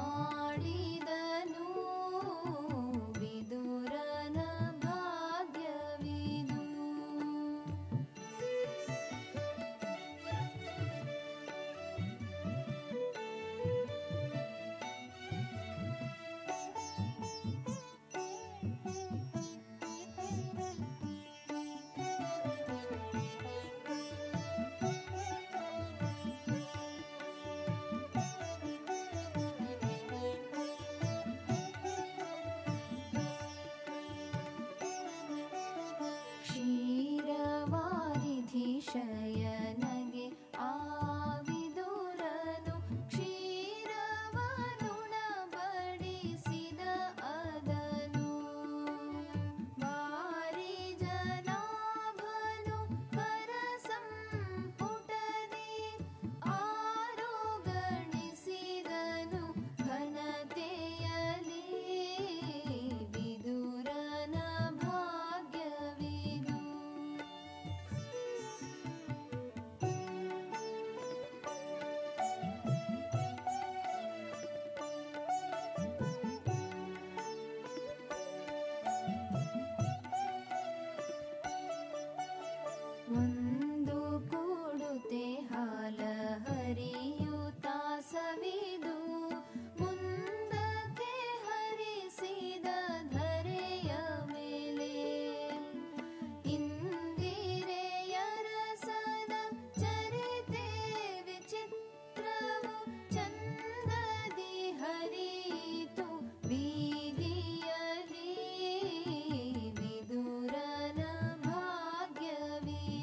Oh. कूडुते हाल हरियुता सम हर मेले इन्दीरे य सद चरिते विचित्रि हरितु बीदुर भग्यवि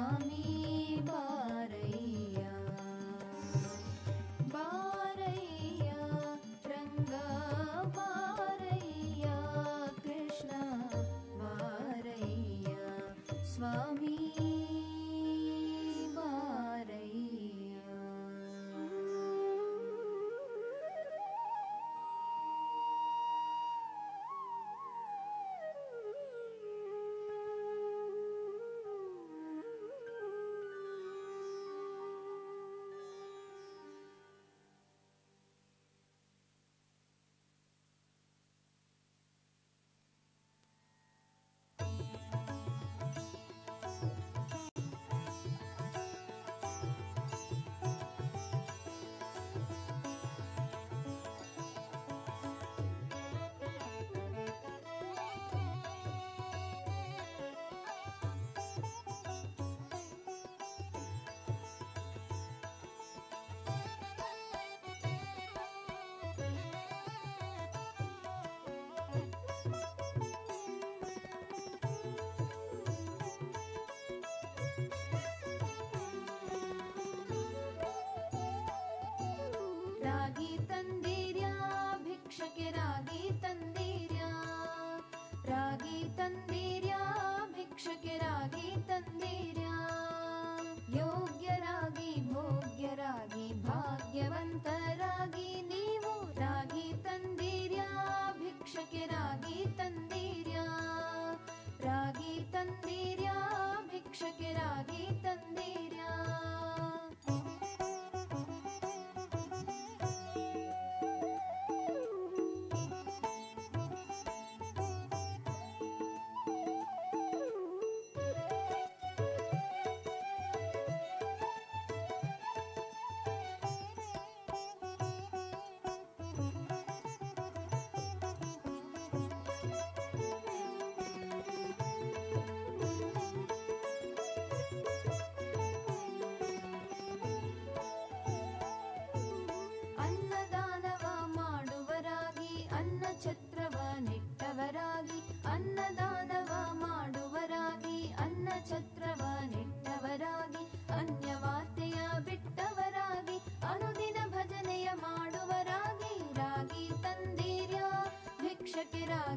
स्वामी गी तन्धीर्या भिक्षके रागी तन्धीर्या रागी तन्धीर्या भिक्षके रा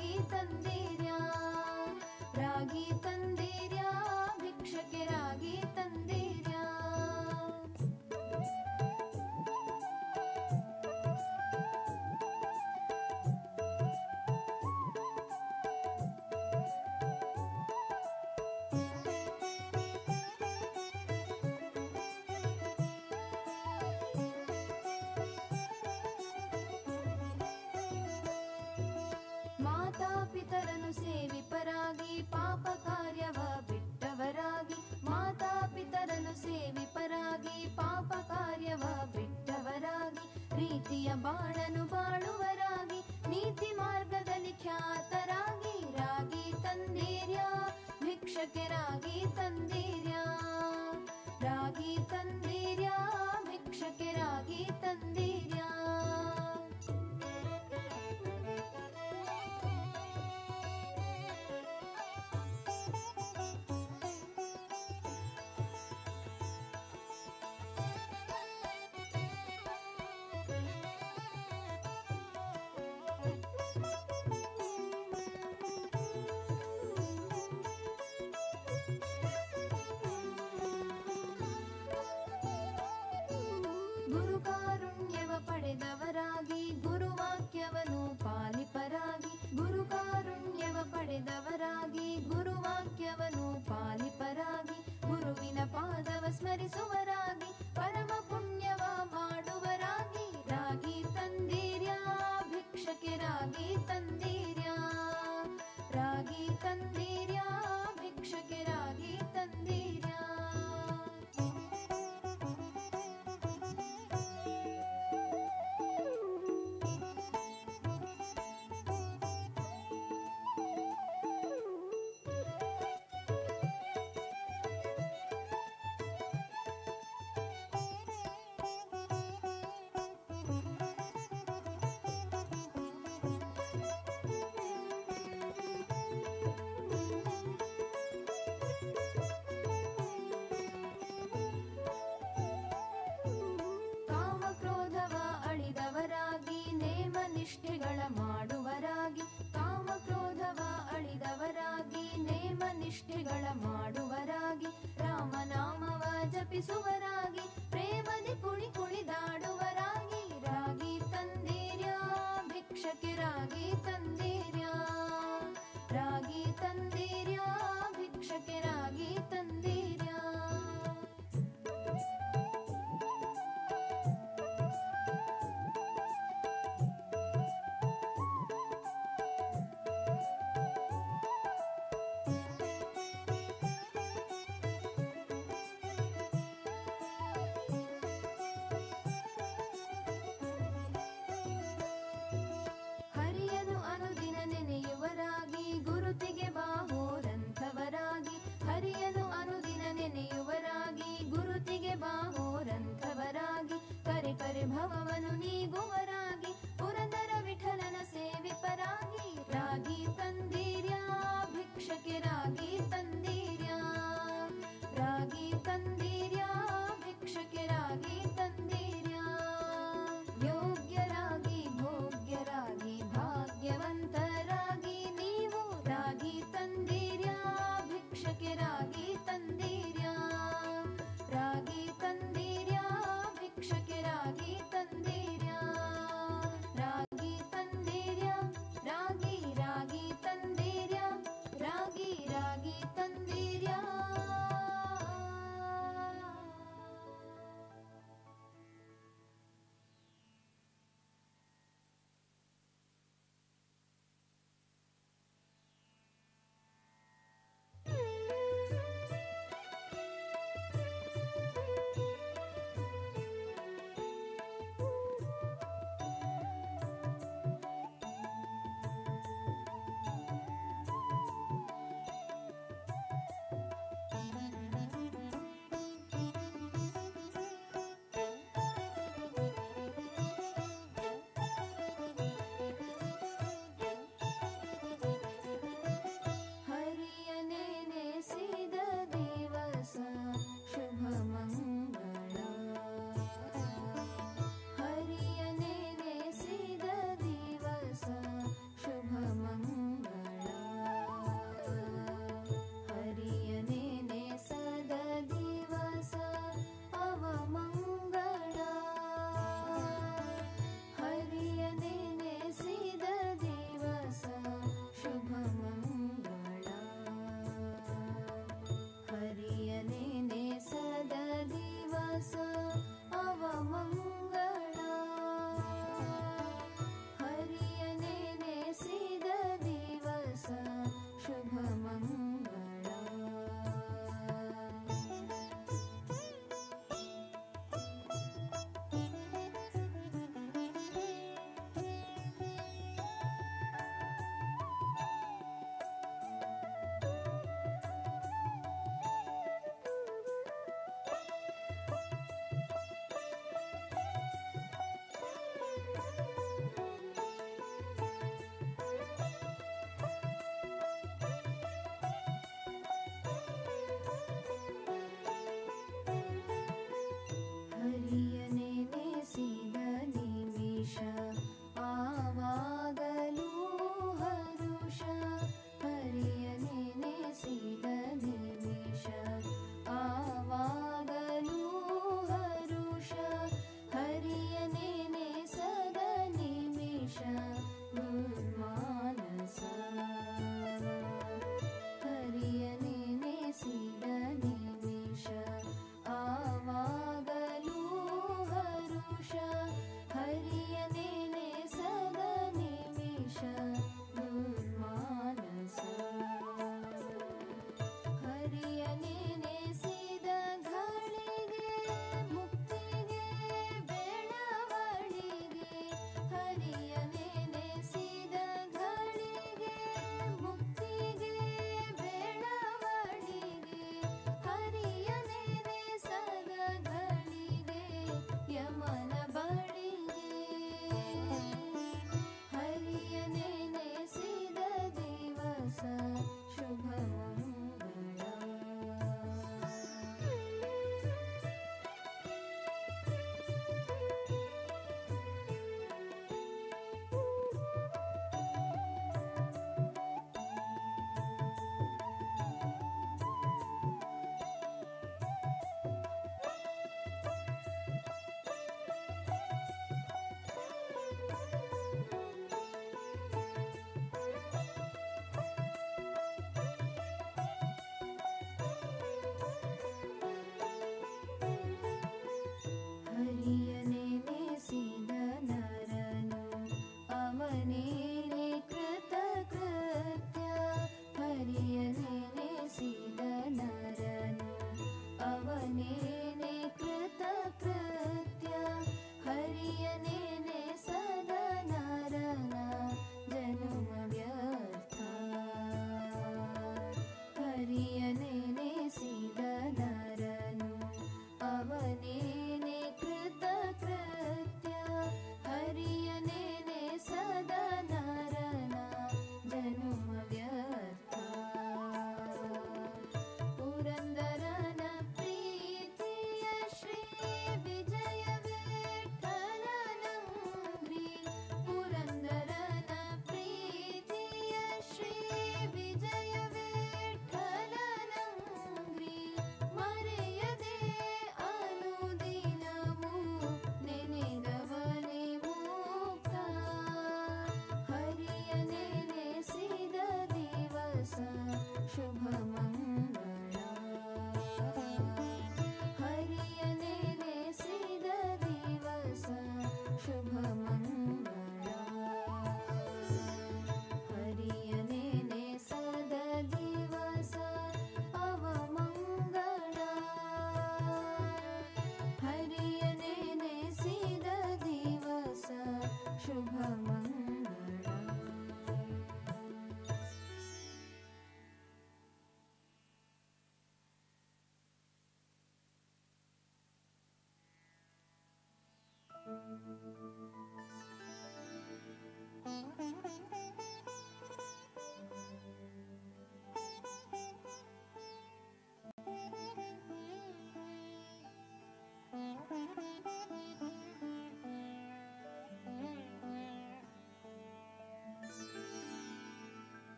गीतन ಮಾತಾಪಿತರನು ಸೇವಿಪರಾಗಿ ಪಾಪ ಕಾರ್ಯವ ಬಿಟ್ಟವರಾಗಿ ಮಾತಾಪಿತರನು ಸೇವಿಪರಾಗಿ ಪಾಪ ಕಾರ್ಯವ ಬಿಟ್ಟವರಾಗಿ ಪ್ರೀತಿಯ ಬಾಳನು ಬಾಳುವರಾಗಿ ನೀತಿ ಮಾರ್ಗದಲ್ಲಿ ಖ್ಯಾತರಾಗಿ ರಾಗಿ ತಂದೀರ್ಯ ಭಿಕ್ಷಕ್ಕೆ ರಾಗಿ ತಂದೀರ್ಯ ರಾಗಿ ತಂದೀರ್ಯ ಭಿಕ್ಷಕ್ಕೆ ರಾಗಿ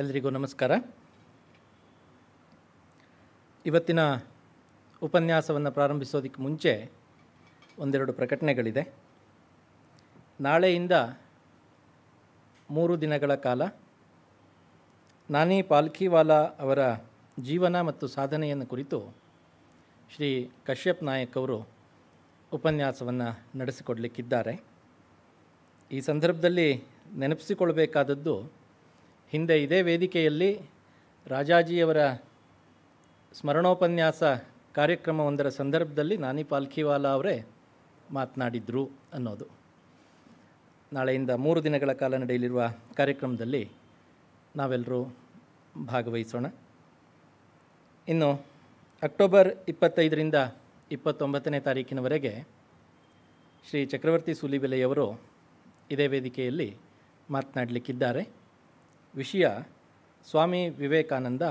ಎಲ್ರಿಗೂ ನಮಸ್ಕಾರ ಇವತ್ತಿನ ಉಪನ್ಯಾಸವನ್ನು ಪ್ರಾರಂಭಿಸೋದಕ್ಕೆ ಮುಂಚೆ ಒಂದೆರಡು ಪ್ರಕಟಣೆಗಳಿದೆ ನಾಳೆಯಿಂದ ಮೂರು ದಿನಗಳ ಕಾಲ ನಾನಿ ಪಾಲ್ಕಿವಾಲಾ ಅವರ ಜೀವನ ಮತ್ತು ಸಾಧನೆಯನ್ನು ಕುರಿತು ಶ್ರೀ ಕಶ್ಯಪ್ ನಾಯಕ್ ಅವರು ಉಪನ್ಯಾಸವನ್ನು ನಡೆಸಿಕೊಡಲಿಕ್ಕಿದ್ದಾರೆ ಈ ಸಂದರ್ಭದಲ್ಲಿ ನೆನಪಿಸಿಕೊಳ್ಬೇಕಾದದ್ದು ಹಿಂದೆ ಇದೇ ವೇದಿಕೆಯಲ್ಲಿ ರಾಜಾಜಿಯವರ ಸ್ಮರಣೋಪನ್ಯಾಸ ಕಾರ್ಯಕ್ರಮವೊಂದರ ಸಂದರ್ಭದಲ್ಲಿ ನಾನಿ ಪಾಲ್ಖಿವಾಲಾ ಅವರೇ ಮಾತನಾಡಿದರು ಅನ್ನೋದು ನಾಳೆಯಿಂದ ಮೂರು ದಿನಗಳ ಕಾಲ ನಡೆಯಲಿರುವ ಕಾರ್ಯಕ್ರಮದಲ್ಲಿ ನಾವೆಲ್ಲರೂ ಭಾಗವಹಿಸೋಣ ಇನ್ನು ಅಕ್ಟೋಬರ್ ಇಪ್ಪತ್ತೈದರಿಂದ ಇಪ್ಪತ್ತೊಂಬತ್ತನೇ ತಾರೀಕಿನವರೆಗೆ ಶ್ರೀ ಚಕ್ರವರ್ತಿ ಸೂಲಿಬೆಲೆಯವರು ಇದೇ ವೇದಿಕೆಯಲ್ಲಿ ಮಾತನಾಡಲಿಕ್ಕಿದ್ದಾರೆ ವಿಷಯ ಸ್ವಾಮಿ ವಿವೇಕಾನಂದ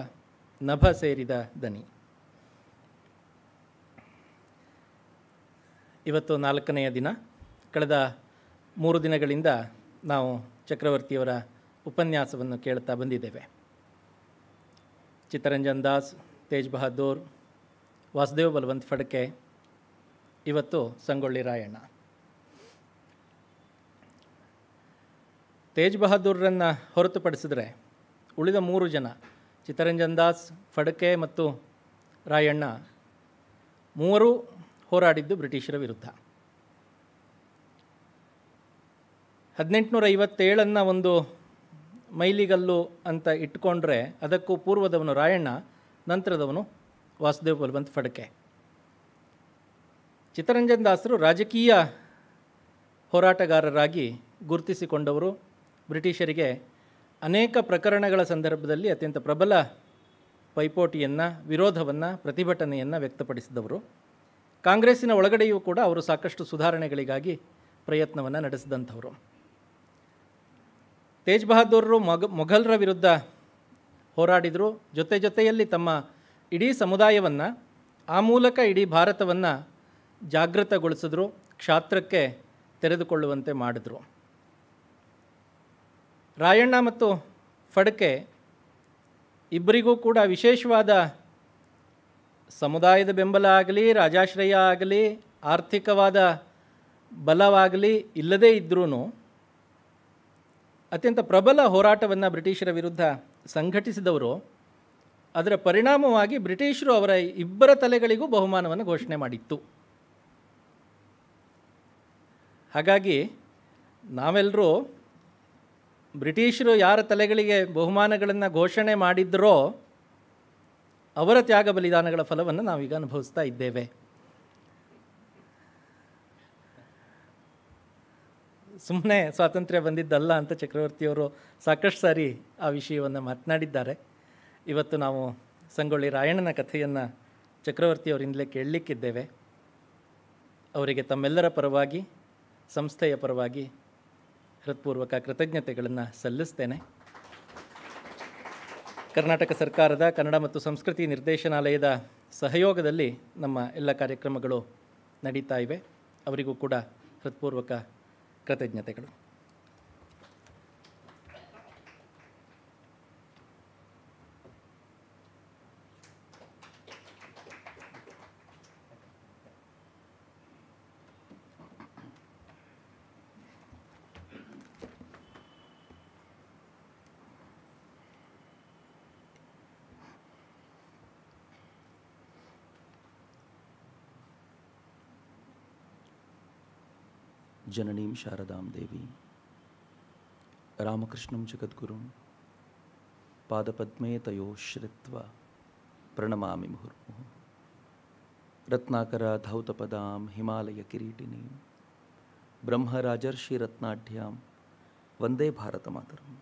ನಭ ಸೇರಿದ ದನಿ ಇವತ್ತು ನಾಲ್ಕನೆಯ ದಿನ ಕಳೆದ ಮೂರು ದಿನಗಳಿಂದ ನಾವು ಚಕ್ರವರ್ತಿಯವರ ಉಪನ್ಯಾಸವನ್ನು ಕೇಳ್ತಾ ಬಂದಿದ್ದೇವೆ ಚಿತ್ತರಂಜನ್ ದಾಸ್ ತೇಜ್ ಬಹದ್ದೂರ್ ವಾಸುದೇವ್ ಬಲವಂತ್ ಫಡ್ಕೆ ಇವತ್ತು ಸಂಗೊಳ್ಳಿ ರಾಯಣ್ಣ ತೇಜ್ ಬಹದ್ದೂರನ್ನು ಹೊರತುಪಡಿಸಿದ್ರೆ ಉಳಿದ ಮೂರು ಜನ ಚಿತ್ತರಂಜನ್ ದಾಸ್ ಫಡ್ಕೆ ಮತ್ತು ರಾಯಣ್ಣ ಮೂವರೂ ಹೋರಾಡಿದ್ದು ಬ್ರಿಟಿಷರ ವಿರುದ್ಧ ಹದಿನೆಂಟುನೂರ ಐವತ್ತೇಳನ್ನು ಒಂದು ಮೈಲಿಗಲ್ಲು ಅಂತ ಇಟ್ಕೊಂಡ್ರೆ ಅದಕ್ಕೂ ಪೂರ್ವದವನು ರಾಯಣ್ಣ ನಂತರದವನು ವಾಸುದೇವ್ ಬಲವಂತ ಫಡ್ಕೆ ಚಿತ್ತರಂಜನ್ ದಾಸರು ರಾಜಕೀಯ ಹೋರಾಟಗಾರರಾಗಿ ಗುರುತಿಸಿಕೊಂಡವರು ಬ್ರಿಟಿಷರಿಗೆ ಅನೇಕ ಪ್ರಕರಣಗಳ ಸಂದರ್ಭದಲ್ಲಿ ಅತ್ಯಂತ ಪ್ರಬಲ ಪೈಪೋಟಿಯನ್ನು ವಿರೋಧವನ್ನು ಪ್ರತಿಭಟನೆಯನ್ನು ವ್ಯಕ್ತಪಡಿಸಿದವರು ಕಾಂಗ್ರೆಸ್ಸಿನ ಒಳಗಡೆಯೂ ಕೂಡ ಅವರು ಸಾಕಷ್ಟು ಸುಧಾರಣೆಗಳಿಗಾಗಿ ಪ್ರಯತ್ನವನ್ನು ನಡೆಸಿದಂಥವರು ತೇಜ್ ಬಹದ್ದೂರರು ಮೊಘ ಮೊಘಲರ ವಿರುದ್ಧ ಹೋರಾಡಿದರು ಜೊತೆ ಜೊತೆಯಲ್ಲಿ ತಮ್ಮ ಇಡೀ ಸಮುದಾಯವನ್ನು ಆ ಮೂಲಕ ಇಡೀ ಭಾರತವನ್ನು ಜಾಗೃತಗೊಳಿಸಿದ್ರು ಕ್ಷಾತ್ರಕ್ಕೆ ತೆರೆದುಕೊಳ್ಳುವಂತೆ ಮಾಡಿದ್ರು ರಾಯಣ್ಣ ಮತ್ತು ಫಡ್ಕೆ ಇಬ್ಬರಿಗೂ ಕೂಡ ವಿಶೇಷವಾದ ಸಮುದಾಯದ ಬೆಂಬಲ ಆಗಲಿ ರಾಜಾಶ್ರಯ ಆಗಲಿ ಆರ್ಥಿಕವಾದ ಬಲವಾಗಲಿ ಇಲ್ಲದೇ ಇದ್ದರೂ ಅತ್ಯಂತ ಪ್ರಬಲ ಹೋರಾಟವನ್ನು ಬ್ರಿಟಿಷರ ವಿರುದ್ಧ ಸಂಘಟಿಸಿದವರು ಅದರ ಪರಿಣಾಮವಾಗಿ ಬ್ರಿಟಿಷರು ಅವರ ಇಬ್ಬರ ತಲೆಗಳಿಗೂ ಬಹುಮಾನವನ್ನು ಘೋಷಣೆ ಮಾಡಿತ್ತು ಹಾಗಾಗಿ ನಾವೆಲ್ಲರೂ ಬ್ರಿಟಿಷರು ಯಾರ ತಲೆಗಳಿಗೆ ಬಹುಮಾನಗಳನ್ನು ಘೋಷಣೆ ಮಾಡಿದ್ದರೋ ಅವರ ತ್ಯಾಗ ಬಲಿದಾನಗಳ ಫಲವನ್ನು ನಾವೀಗ ಅನುಭವಿಸ್ತಾ ಇದ್ದೇವೆ ಸುಮ್ಮನೆ ಸ್ವಾತಂತ್ರ್ಯ ಬಂದಿದ್ದಲ್ಲ ಅಂತ ಚಕ್ರವರ್ತಿಯವರು ಸಾಕಷ್ಟು ಸಾರಿ ಆ ವಿಷಯವನ್ನು ಮಾತನಾಡಿದ್ದಾರೆ ಇವತ್ತು ನಾವು ಸಂಗೊಳ್ಳಿ ರಾಯಣ್ಣನ ಕಥೆಯನ್ನು ಚಕ್ರವರ್ತಿಯವರಿಂದಲೇ ಕೇಳಲಿಕ್ಕಿದ್ದೇವೆ ಅವರಿಗೆ ತಮ್ಮೆಲ್ಲರ ಪರವಾಗಿ ಸಂಸ್ಥೆಯ ಪರವಾಗಿ ಹೃತ್ಪೂರ್ವಕ ಕೃತಜ್ಞತೆಗಳನ್ನು ಸಲ್ಲಿಸ್ತೇನೆ ಕರ್ನಾಟಕ ಸರ್ಕಾರದ ಕನ್ನಡ ಮತ್ತು ಸಂಸ್ಕೃತಿ ನಿರ್ದೇಶನಾಲಯದ ಸಹಯೋಗದಲ್ಲಿ ನಮ್ಮ ಎಲ್ಲ ಕಾರ್ಯಕ್ರಮಗಳು ನಡೀತಾ ಇವೆ ಅವರಿಗೂ ಕೂಡ ಹೃತ್ಪೂರ್ವಕ ಕೃತಜ್ಞತೆಗಳು जननीम शारदाम देवी रामकृष्णं जगद्गुरुं पादपद्मे तयो श्रित्वा प्रणमामि मुहुर्मुहुः रत्नाकराधौतपदां हिमालयकिरीटिनीं ब्रह्मराजर्षिरत्नाढ्यां वन्दे भारतमातरम्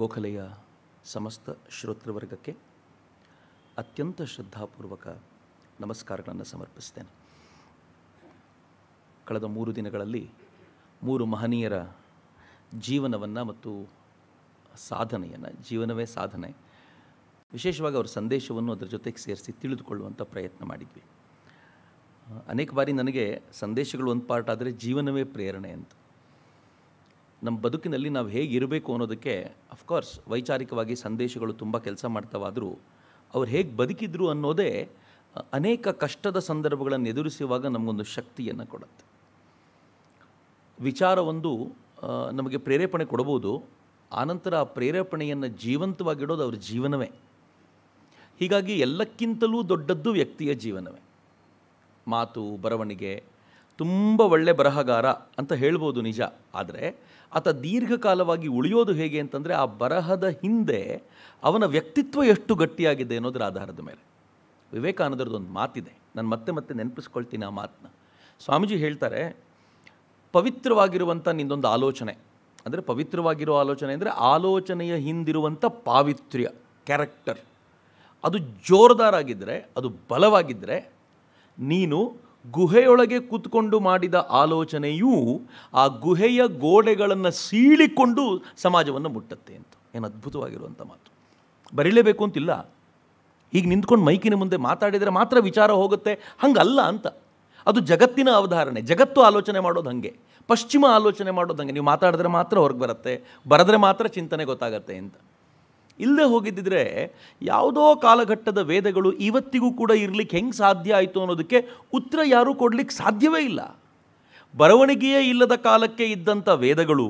ಗೋಖಲೆಯ ಸಮಸ್ತ ಶ್ರೋತೃವರ್ಗಕ್ಕೆ ಅತ್ಯಂತ ಶ್ರದ್ಧಾಪೂರ್ವಕ ನಮಸ್ಕಾರಗಳನ್ನು ಸಮರ್ಪಿಸ್ತೇನೆ ಕಳೆದ ಮೂರು ದಿನಗಳಲ್ಲಿ ಮೂರು ಮಹನೀಯರ ಜೀವನವನ್ನು ಮತ್ತು ಸಾಧನೆಯನ್ನು ಜೀವನವೇ ಸಾಧನೆ ವಿಶೇಷವಾಗಿ ಅವರ ಸಂದೇಶವನ್ನು ಅದರ ಜೊತೆಗೆ ಸೇರಿಸಿ ತಿಳಿದುಕೊಳ್ಳುವಂಥ ಪ್ರಯತ್ನ ಮಾಡಿದ್ವಿ ಅನೇಕ ಬಾರಿ ನನಗೆ ಸಂದೇಶಗಳು ಒಂದು ಪಾರ್ಟ್ ಆದರೆ ಜೀವನವೇ ಪ್ರೇರಣೆ ಅಂತ ನಮ್ಮ ಬದುಕಿನಲ್ಲಿ ನಾವು ಹೇಗಿರಬೇಕು ಅನ್ನೋದಕ್ಕೆ ಅಫ್ಕೋರ್ಸ್ ವೈಚಾರಿಕವಾಗಿ ಸಂದೇಶಗಳು ತುಂಬ ಕೆಲಸ ಮಾಡ್ತಾವಾದರೂ ಅವ್ರು ಹೇಗೆ ಬದುಕಿದ್ರು ಅನ್ನೋದೇ ಅನೇಕ ಕಷ್ಟದ ಸಂದರ್ಭಗಳನ್ನು ಎದುರಿಸುವಾಗ ನಮಗೊಂದು ಶಕ್ತಿಯನ್ನು ಕೊಡುತ್ತೆ ವಿಚಾರವೊಂದು ನಮಗೆ ಪ್ರೇರೇಪಣೆ ಕೊಡಬಹುದು ಆನಂತರ ಆ ಪ್ರೇರೇಪಣೆಯನ್ನು ಜೀವಂತವಾಗಿಡೋದು ಅವ್ರ ಜೀವನವೇ ಹೀಗಾಗಿ ಎಲ್ಲಕ್ಕಿಂತಲೂ ದೊಡ್ಡದ್ದು ವ್ಯಕ್ತಿಯ ಜೀವನವೇ ಮಾತು ಬರವಣಿಗೆ ತುಂಬ ಒಳ್ಳೆ ಬರಹಗಾರ ಅಂತ ಹೇಳ್ಬೋದು ನಿಜ ಆದರೆ ಆತ ದೀರ್ಘಕಾಲವಾಗಿ ಉಳಿಯೋದು ಹೇಗೆ ಅಂತಂದರೆ ಆ ಬರಹದ ಹಿಂದೆ ಅವನ ವ್ಯಕ್ತಿತ್ವ ಎಷ್ಟು ಗಟ್ಟಿಯಾಗಿದೆ ಅನ್ನೋದ್ರ ಆಧಾರದ ಮೇಲೆ ವಿವೇಕಾನಂದರದೊಂದು ಮಾತಿದೆ ನಾನು ಮತ್ತೆ ಮತ್ತೆ ನೆನಪಿಸ್ಕೊಳ್ತೀನಿ ಆ ಮಾತನ್ನ ಸ್ವಾಮೀಜಿ ಹೇಳ್ತಾರೆ ಪವಿತ್ರವಾಗಿರುವಂಥ ನಿಂದೊಂದು ಆಲೋಚನೆ ಅಂದರೆ ಪವಿತ್ರವಾಗಿರೋ ಆಲೋಚನೆ ಅಂದರೆ ಆಲೋಚನೆಯ ಹಿಂದಿರುವಂಥ ಪಾವಿತ್ರ್ಯ ಕ್ಯಾರೆಕ್ಟರ್ ಅದು ಜೋರ್ದಾರಾಗಿದ್ದರೆ ಅದು ಬಲವಾಗಿದ್ದರೆ ನೀನು ಗುಹೆಯೊಳಗೆ ಕೂತ್ಕೊಂಡು ಮಾಡಿದ ಆಲೋಚನೆಯೂ ಆ ಗುಹೆಯ ಗೋಡೆಗಳನ್ನು ಸೀಳಿಕೊಂಡು ಸಮಾಜವನ್ನು ಮುಟ್ಟತ್ತೆ ಅಂತ ಏನು ಅದ್ಭುತವಾಗಿರುವಂಥ ಮಾತು ಬರೀಲೇಬೇಕು ಅಂತಿಲ್ಲ ಈಗ ನಿಂತ್ಕೊಂಡು ಮೈಕಿನ ಮುಂದೆ ಮಾತಾಡಿದರೆ ಮಾತ್ರ ವಿಚಾರ ಹೋಗುತ್ತೆ ಹಂಗಲ್ಲ ಅಂತ ಅದು ಜಗತ್ತಿನ ಅವಧಾರಣೆ ಜಗತ್ತು ಆಲೋಚನೆ ಮಾಡೋದು ಹಾಗೆ ಪಶ್ಚಿಮ ಆಲೋಚನೆ ಮಾಡೋದು ಹಾಗೆ ನೀವು ಮಾತಾಡಿದ್ರೆ ಮಾತ್ರ ಹೊರಗೆ ಬರುತ್ತೆ ಬರೆದ್ರೆ ಮಾತ್ರ ಚಿಂತನೆ ಗೊತ್ತಾಗತ್ತೆ ಅಂತ ಇಲ್ಲದೆ ಹೋಗಿದ್ದಿದ್ರೆ ಯಾವುದೋ ಕಾಲಘಟ್ಟದ ವೇದಗಳು ಇವತ್ತಿಗೂ ಕೂಡ ಇರಲಿಕ್ಕೆ ಹೆಂಗೆ ಸಾಧ್ಯ ಆಯಿತು ಅನ್ನೋದಕ್ಕೆ ಉತ್ತರ ಯಾರೂ ಕೊಡಲಿಕ್ಕೆ ಸಾಧ್ಯವೇ ಇಲ್ಲ ಬರವಣಿಗೆಯೇ ಇಲ್ಲದ ಕಾಲಕ್ಕೆ ಇದ್ದಂಥ ವೇದಗಳು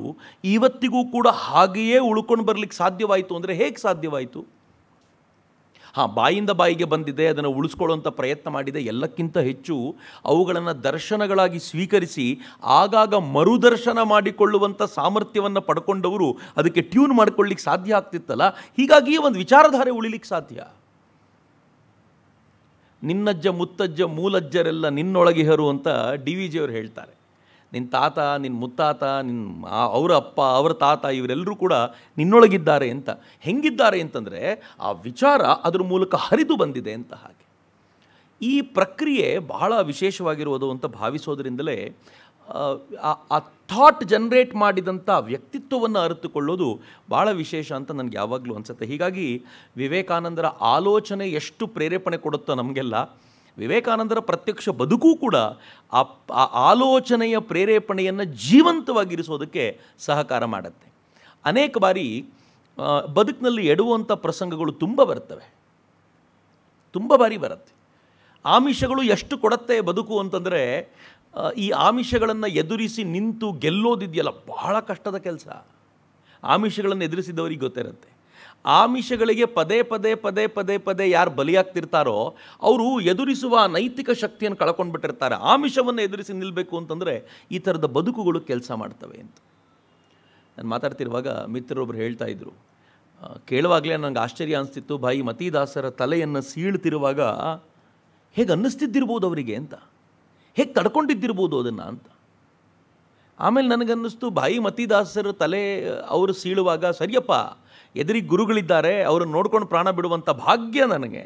ಇವತ್ತಿಗೂ ಕೂಡ ಹಾಗೆಯೇ ಉಳ್ಕೊಂಡು ಬರಲಿಕ್ಕೆ ಸಾಧ್ಯವಾಯಿತು ಅಂದರೆ ಹೇಗೆ ಸಾಧ್ಯವಾಯಿತು ಹಾಂ ಬಾಯಿಂದ ಬಾಯಿಗೆ ಬಂದಿದೆ ಅದನ್ನು ಉಳಿಸ್ಕೊಳ್ಳುವಂಥ ಪ್ರಯತ್ನ ಮಾಡಿದೆ ಎಲ್ಲಕ್ಕಿಂತ ಹೆಚ್ಚು ಅವುಗಳನ್ನು ದರ್ಶನಗಳಾಗಿ ಸ್ವೀಕರಿಸಿ ಆಗಾಗ ಮರುದರ್ಶನ ಮಾಡಿಕೊಳ್ಳುವಂಥ ಸಾಮರ್ಥ್ಯವನ್ನು ಪಡ್ಕೊಂಡವರು ಅದಕ್ಕೆ ಟ್ಯೂನ್ ಮಾಡ್ಕೊಳ್ಳಿಕ್ಕೆ ಸಾಧ್ಯ ಆಗ್ತಿತ್ತಲ್ಲ ಹೀಗಾಗಿಯೇ ಒಂದು ವಿಚಾರಧಾರೆ ಉಳಿಲಿಕ್ಕೆ ಸಾಧ್ಯ ನಿನ್ನಜ್ಜ ಮುತ್ತಜ್ಜ ಮೂಲಜ್ಜರೆಲ್ಲ ನಿನ್ನೊಳಗಿಹರು ಅಂತ ಡಿ ವಿ ಜಿಯವರು ಹೇಳ್ತಾರೆ ನಿನ್ನ ತಾತ ನಿನ್ನ ಮುತ್ತಾತ ನಿನ್ನ ಅವರ ಅಪ್ಪ ಅವರ ತಾತ ಇವರೆಲ್ಲರೂ ಕೂಡ ನಿನ್ನೊಳಗಿದ್ದಾರೆ ಅಂತ ಹೆಂಗಿದ್ದಾರೆ ಅಂತಂದರೆ ಆ ವಿಚಾರ ಅದರ ಮೂಲಕ ಹರಿದು ಬಂದಿದೆ ಅಂತ ಹಾಗೆ ಈ ಪ್ರಕ್ರಿಯೆ ಬಹಳ ವಿಶೇಷವಾಗಿರುವುದು ಅಂತ ಭಾವಿಸೋದ್ರಿಂದಲೇ ಆ ಥಾಟ್ ಜನ್ರೇಟ್ ಮಾಡಿದಂಥ ವ್ಯಕ್ತಿತ್ವವನ್ನು ಅರಿತುಕೊಳ್ಳೋದು ಭಾಳ ವಿಶೇಷ ಅಂತ ನನಗೆ ಯಾವಾಗಲೂ ಅನಿಸುತ್ತೆ ಹೀಗಾಗಿ ವಿವೇಕಾನಂದರ ಆಲೋಚನೆ ಎಷ್ಟು ಪ್ರೇರೇಪಣೆ ಕೊಡುತ್ತೋ ನಮಗೆಲ್ಲ ವಿವೇಕಾನಂದರ ಪ್ರತ್ಯಕ್ಷ ಬದುಕು ಕೂಡ ಆ ಆಲೋಚನೆಯ ಪ್ರೇರೇಪಣೆಯನ್ನು ಜೀವಂತವಾಗಿರಿಸೋದಕ್ಕೆ ಸಹಕಾರ ಮಾಡುತ್ತೆ ಅನೇಕ ಬಾರಿ ಬದುಕಿನಲ್ಲಿ ಎಡುವಂಥ ಪ್ರಸಂಗಗಳು ತುಂಬ ಬರುತ್ತವೆ ತುಂಬ ಬಾರಿ ಬರುತ್ತೆ ಆಮಿಷಗಳು ಎಷ್ಟು ಕೊಡತ್ತೆ ಬದುಕು ಅಂತಂದರೆ ಈ ಆಮಿಷಗಳನ್ನು ಎದುರಿಸಿ ನಿಂತು ಗೆಲ್ಲೋದಿದೆಯಲ್ಲ ಬಹಳ ಕಷ್ಟದ ಕೆಲಸ ಆಮಿಷಗಳನ್ನು ಎದುರಿಸಿದವರಿಗೆ ಗೊತ್ತಿರುತ್ತೆ ಆಮಿಷಗಳಿಗೆ ಪದೇ ಪದೇ ಪದೇ ಪದೇ ಪದೇ ಯಾರು ಬಲಿಯಾಗ್ತಿರ್ತಾರೋ ಅವರು ಎದುರಿಸುವ ನೈತಿಕ ಶಕ್ತಿಯನ್ನು ಕಳ್ಕೊಂಡ್ಬಿಟ್ಟಿರ್ತಾರೆ ಆಮಿಷವನ್ನು ಎದುರಿಸಿ ನಿಲ್ಲಬೇಕು ಅಂತಂದರೆ ಈ ಥರದ ಬದುಕುಗಳು ಕೆಲಸ ಮಾಡ್ತವೆ ಅಂತ ನಾನು ಮಾತಾಡ್ತಿರುವಾಗ ಮಿತ್ರರೊಬ್ಬರು ಹೇಳ್ತಾ ಇದ್ದರು ಕೇಳುವಾಗಲೇ ನನಗೆ ಆಶ್ಚರ್ಯ ಅನಿಸ್ತಿತ್ತು ಬಾಯಿ ಮತಿದಾಸರ ತಲೆಯನ್ನು ಸೀಳ್ತಿರುವಾಗ ಹೇಗೆ ಅನ್ನಿಸ್ತಿದ್ದಿರ್ಬೋದು ಅವರಿಗೆ ಅಂತ ಹೇಗೆ ತಡ್ಕೊಂಡಿದ್ದಿರ್ಬೋದು ಅದನ್ನು ಅಂತ ಆಮೇಲೆ ನನಗನ್ನಿಸ್ತು ಬಾಯಿ ಮತಿದಾಸರ ತಲೆ ಅವರು ಸೀಳುವಾಗ ಸರಿಯಪ್ಪ ಎದುರಿಗೆ ಗುರುಗಳಿದ್ದಾರೆ ಅವರನ್ನು ನೋಡ್ಕೊಂಡು ಪ್ರಾಣ ಬಿಡುವಂಥ ಭಾಗ್ಯ ನನಗೆ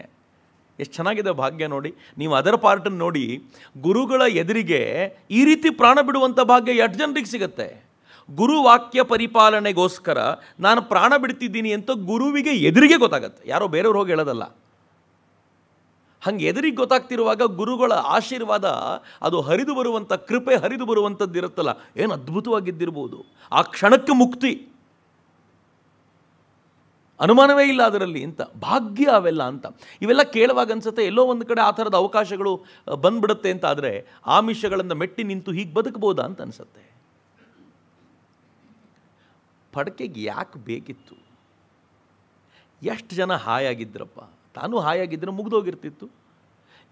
ಎಷ್ಟು ಚೆನ್ನಾಗಿದೆ ಭಾಗ್ಯ ನೋಡಿ ನೀವು ಅದರ ಪಾರ್ಟನ್ನು ನೋಡಿ ಗುರುಗಳ ಎದುರಿಗೆ ಈ ರೀತಿ ಪ್ರಾಣ ಬಿಡುವಂಥ ಭಾಗ್ಯ ಎಷ್ಟು ಜನರಿಗೆ ಸಿಗುತ್ತೆ ಗುರುವಾಕ್ಯ ಪರಿಪಾಲನೆಗೋಸ್ಕರ ನಾನು ಪ್ರಾಣ ಬಿಡ್ತಿದ್ದೀನಿ ಅಂತ ಗುರುವಿಗೆ ಎದುರಿಗೆ ಗೊತ್ತಾಗತ್ತೆ ಯಾರೋ ಬೇರೆಯವ್ರು ಹೋಗಿ ಹೇಳೋದಲ್ಲ ಹಂಗೆ ಎದುರಿಗೆ ಗೊತ್ತಾಗ್ತಿರುವಾಗ ಗುರುಗಳ ಆಶೀರ್ವಾದ ಅದು ಹರಿದು ಬರುವಂಥ ಕೃಪೆ ಹರಿದು ಬರುವಂಥದ್ದಿರುತ್ತಲ್ಲ ಏನು ಅದ್ಭುತವಾಗಿದ್ದಿರ್ಬೋದು ಆ ಕ್ಷಣಕ್ಕೆ ಮುಕ್ತಿ ಅನುಮಾನವೇ ಇಲ್ಲ ಅದರಲ್ಲಿ ಅಂತ ಭಾಗ್ಯ ಅವೆಲ್ಲ ಅಂತ ಇವೆಲ್ಲ ಕೇಳುವಾಗ ಅನ್ಸುತ್ತೆ ಎಲ್ಲೋ ಒಂದು ಕಡೆ ಆ ಥರದ ಅವಕಾಶಗಳು ಬಂದ್ಬಿಡುತ್ತೆ ಅಂತ ಆದರೆ ಆಮಿಷಗಳನ್ನು ಮೆಟ್ಟಿ ನಿಂತು ಹೀಗೆ ಬದುಕಬೋದಾ ಅಂತ ಅನಿಸುತ್ತೆ ಪಡಕೆಗೆ ಯಾಕೆ ಬೇಕಿತ್ತು ಎಷ್ಟು ಜನ ಹಾಯಾಗಿದ್ರಪ್ಪ ತಾನು ಹಾಯಾಗಿದ್ದರೆ ಮುಗಿದೋಗಿರ್ತಿತ್ತು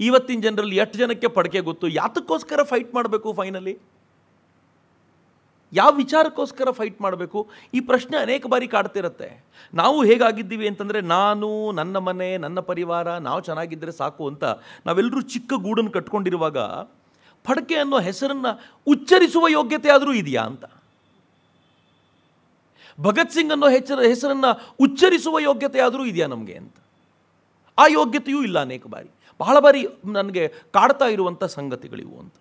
ಇವತ್ತಿನ ಜನರಲ್ಲಿ ಎಷ್ಟು ಜನಕ್ಕೆ ಪಡಕೆ ಗೊತ್ತು ಯಾತಕ್ಕೋಸ್ಕರ ಫೈಟ್ ಮಾಡಬೇಕು ಫೈನಲಿ ಯಾವ ವಿಚಾರಕ್ಕೋಸ್ಕರ ಫೈಟ್ ಮಾಡಬೇಕು ಈ ಪ್ರಶ್ನೆ ಅನೇಕ ಬಾರಿ ಕಾಡ್ತಿರುತ್ತೆ ನಾವು ಹೇಗಾಗಿದ್ದೀವಿ ಅಂತಂದರೆ ನಾನು ನನ್ನ ಮನೆ ನನ್ನ ಪರಿವಾರ ನಾವು ಚೆನ್ನಾಗಿದ್ದರೆ ಸಾಕು ಅಂತ ನಾವೆಲ್ಲರೂ ಚಿಕ್ಕ ಗೂಡನ್ನು ಕಟ್ಕೊಂಡಿರುವಾಗ ಫಡಕೆ ಅನ್ನೋ ಹೆಸರನ್ನು ಉಚ್ಚರಿಸುವ ಯೋಗ್ಯತೆ ಆದರೂ ಇದೆಯಾ ಅಂತ ಭಗತ್ ಸಿಂಗ್ ಅನ್ನೋ ಹೆಚ್ಚರ ಹೆಸರನ್ನು ಉಚ್ಚರಿಸುವ ಯೋಗ್ಯತೆ ಆದರೂ ಇದೆಯಾ ನಮಗೆ ಅಂತ ಆ ಯೋಗ್ಯತೆಯೂ ಇಲ್ಲ ಅನೇಕ ಬಾರಿ ಬಹಳ ಬಾರಿ ನನಗೆ ಕಾಡ್ತಾ ಇರುವಂಥ ಸಂಗತಿಗಳಿವು ಅಂತ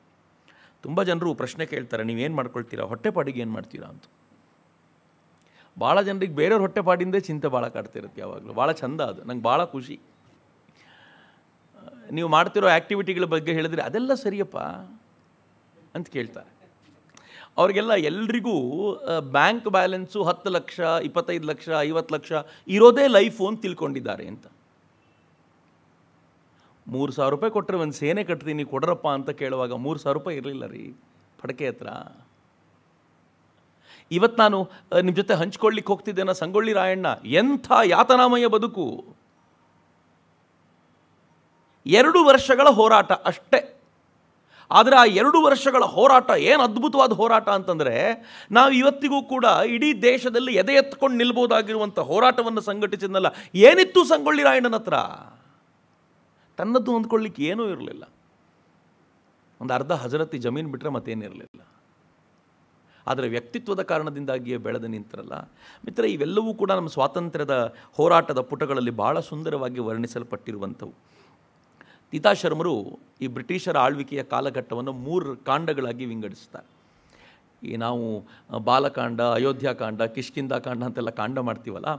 ತುಂಬ ಜನರು ಪ್ರಶ್ನೆ ಕೇಳ್ತಾರೆ ನೀವೇನು ಮಾಡ್ಕೊಳ್ತೀರಾ ಹೊಟ್ಟೆಪಾಡಿಗೆ ಏನು ಮಾಡ್ತೀರಾ ಅಂತ ಭಾಳ ಜನರಿಗೆ ಬೇರೆಯವ್ರ ಹೊಟ್ಟೆಪಾಡಿಂದೇ ಚಿಂತೆ ಭಾಳ ಕಾಡ್ತಿರುತ್ತೆ ಯಾವಾಗಲೂ ಭಾಳ ಚಂದ ಅದು ನಂಗೆ ಭಾಳ ಖುಷಿ ನೀವು ಮಾಡ್ತಿರೋ ಆ್ಯಕ್ಟಿವಿಟಿಗಳ ಬಗ್ಗೆ ಹೇಳಿದ್ರೆ ಅದೆಲ್ಲ ಸರಿಯಪ್ಪ ಅಂತ ಕೇಳ್ತಾರೆ ಅವರಿಗೆಲ್ಲ ಎಲ್ರಿಗೂ ಬ್ಯಾಂಕ್ ಬ್ಯಾಲೆನ್ಸು ಹತ್ತು ಲಕ್ಷ ಇಪ್ಪತ್ತೈದು ಲಕ್ಷ ಐವತ್ತು ಲಕ್ಷ ಇರೋದೇ ಲೈಫು ಅಂತ ತಿಳ್ಕೊಂಡಿದ್ದಾರೆ ಅಂತ ಮೂರು ಸಾವಿರ ರೂಪಾಯಿ ಕೊಟ್ಟರೆ ಒಂದು ಸೇನೆ ಕಟ್ತೀನಿ ಕೊಡ್ರಪ್ಪ ಅಂತ ಕೇಳುವಾಗ ಮೂರು ಸಾವಿರ ರೂಪಾಯಿ ಇರಲಿಲ್ಲ ರೀ ಪಡಕೆ ಹತ್ರ ಇವತ್ತು ನಾನು ನಿಮ್ಮ ಜೊತೆ ಹಂಚ್ಕೊಳ್ಳಿಕ್ಕೆ ಹೋಗ್ತಿದ್ದೇನ ಸಂಗೊಳ್ಳಿ ರಾಯಣ್ಣ ಎಂಥ ಯಾತನಾಮಯ ಬದುಕು ಎರಡು ವರ್ಷಗಳ ಹೋರಾಟ ಅಷ್ಟೇ ಆದರೆ ಆ ಎರಡು ವರ್ಷಗಳ ಹೋರಾಟ ಏನು ಅದ್ಭುತವಾದ ಹೋರಾಟ ಅಂತಂದರೆ ನಾವು ಇವತ್ತಿಗೂ ಕೂಡ ಇಡೀ ದೇಶದಲ್ಲಿ ಎದೆ ಎತ್ಕೊಂಡು ನಿಲ್ಬೋದಾಗಿರುವಂಥ ಹೋರಾಟವನ್ನು ಸಂಘಟಿಸಿದ್ನಲ್ಲ ಏನಿತ್ತು ಸಂಗೊಳ್ಳಿ ರಾಯಣ್ಣನ ಹತ್ರ ತನ್ನದ್ದು ಹೊಂದ್ಕೊಳ್ಳಿಕ್ಕೆ ಏನೂ ಇರಲಿಲ್ಲ ಒಂದು ಅರ್ಧ ಹಜರತಿ ಜಮೀನು ಬಿಟ್ಟರೆ ಮತ್ತೇನಿರಲಿಲ್ಲ ಆದರೆ ವ್ಯಕ್ತಿತ್ವದ ಕಾರಣದಿಂದಾಗಿಯೇ ಬೆಳೆದು ನಿಂತರಲ್ಲ ಮಿತ್ರ ಇವೆಲ್ಲವೂ ಕೂಡ ನಮ್ಮ ಸ್ವಾತಂತ್ರ್ಯದ ಹೋರಾಟದ ಪುಟಗಳಲ್ಲಿ ಭಾಳ ಸುಂದರವಾಗಿ ವರ್ಣಿಸಲ್ಪಟ್ಟಿರುವಂಥವು ಶರ್ಮರು ಈ ಬ್ರಿಟಿಷರ ಆಳ್ವಿಕೆಯ ಕಾಲಘಟ್ಟವನ್ನು ಮೂರು ಕಾಂಡಗಳಾಗಿ ವಿಂಗಡಿಸ್ತಾರೆ ಈ ನಾವು ಬಾಲಕಾಂಡ ಕಾಂಡ ಕಿಷ್ಕಿಂದ ಕಾಂಡ ಅಂತೆಲ್ಲ ಕಾಂಡ ಮಾಡ್ತೀವಲ್ಲ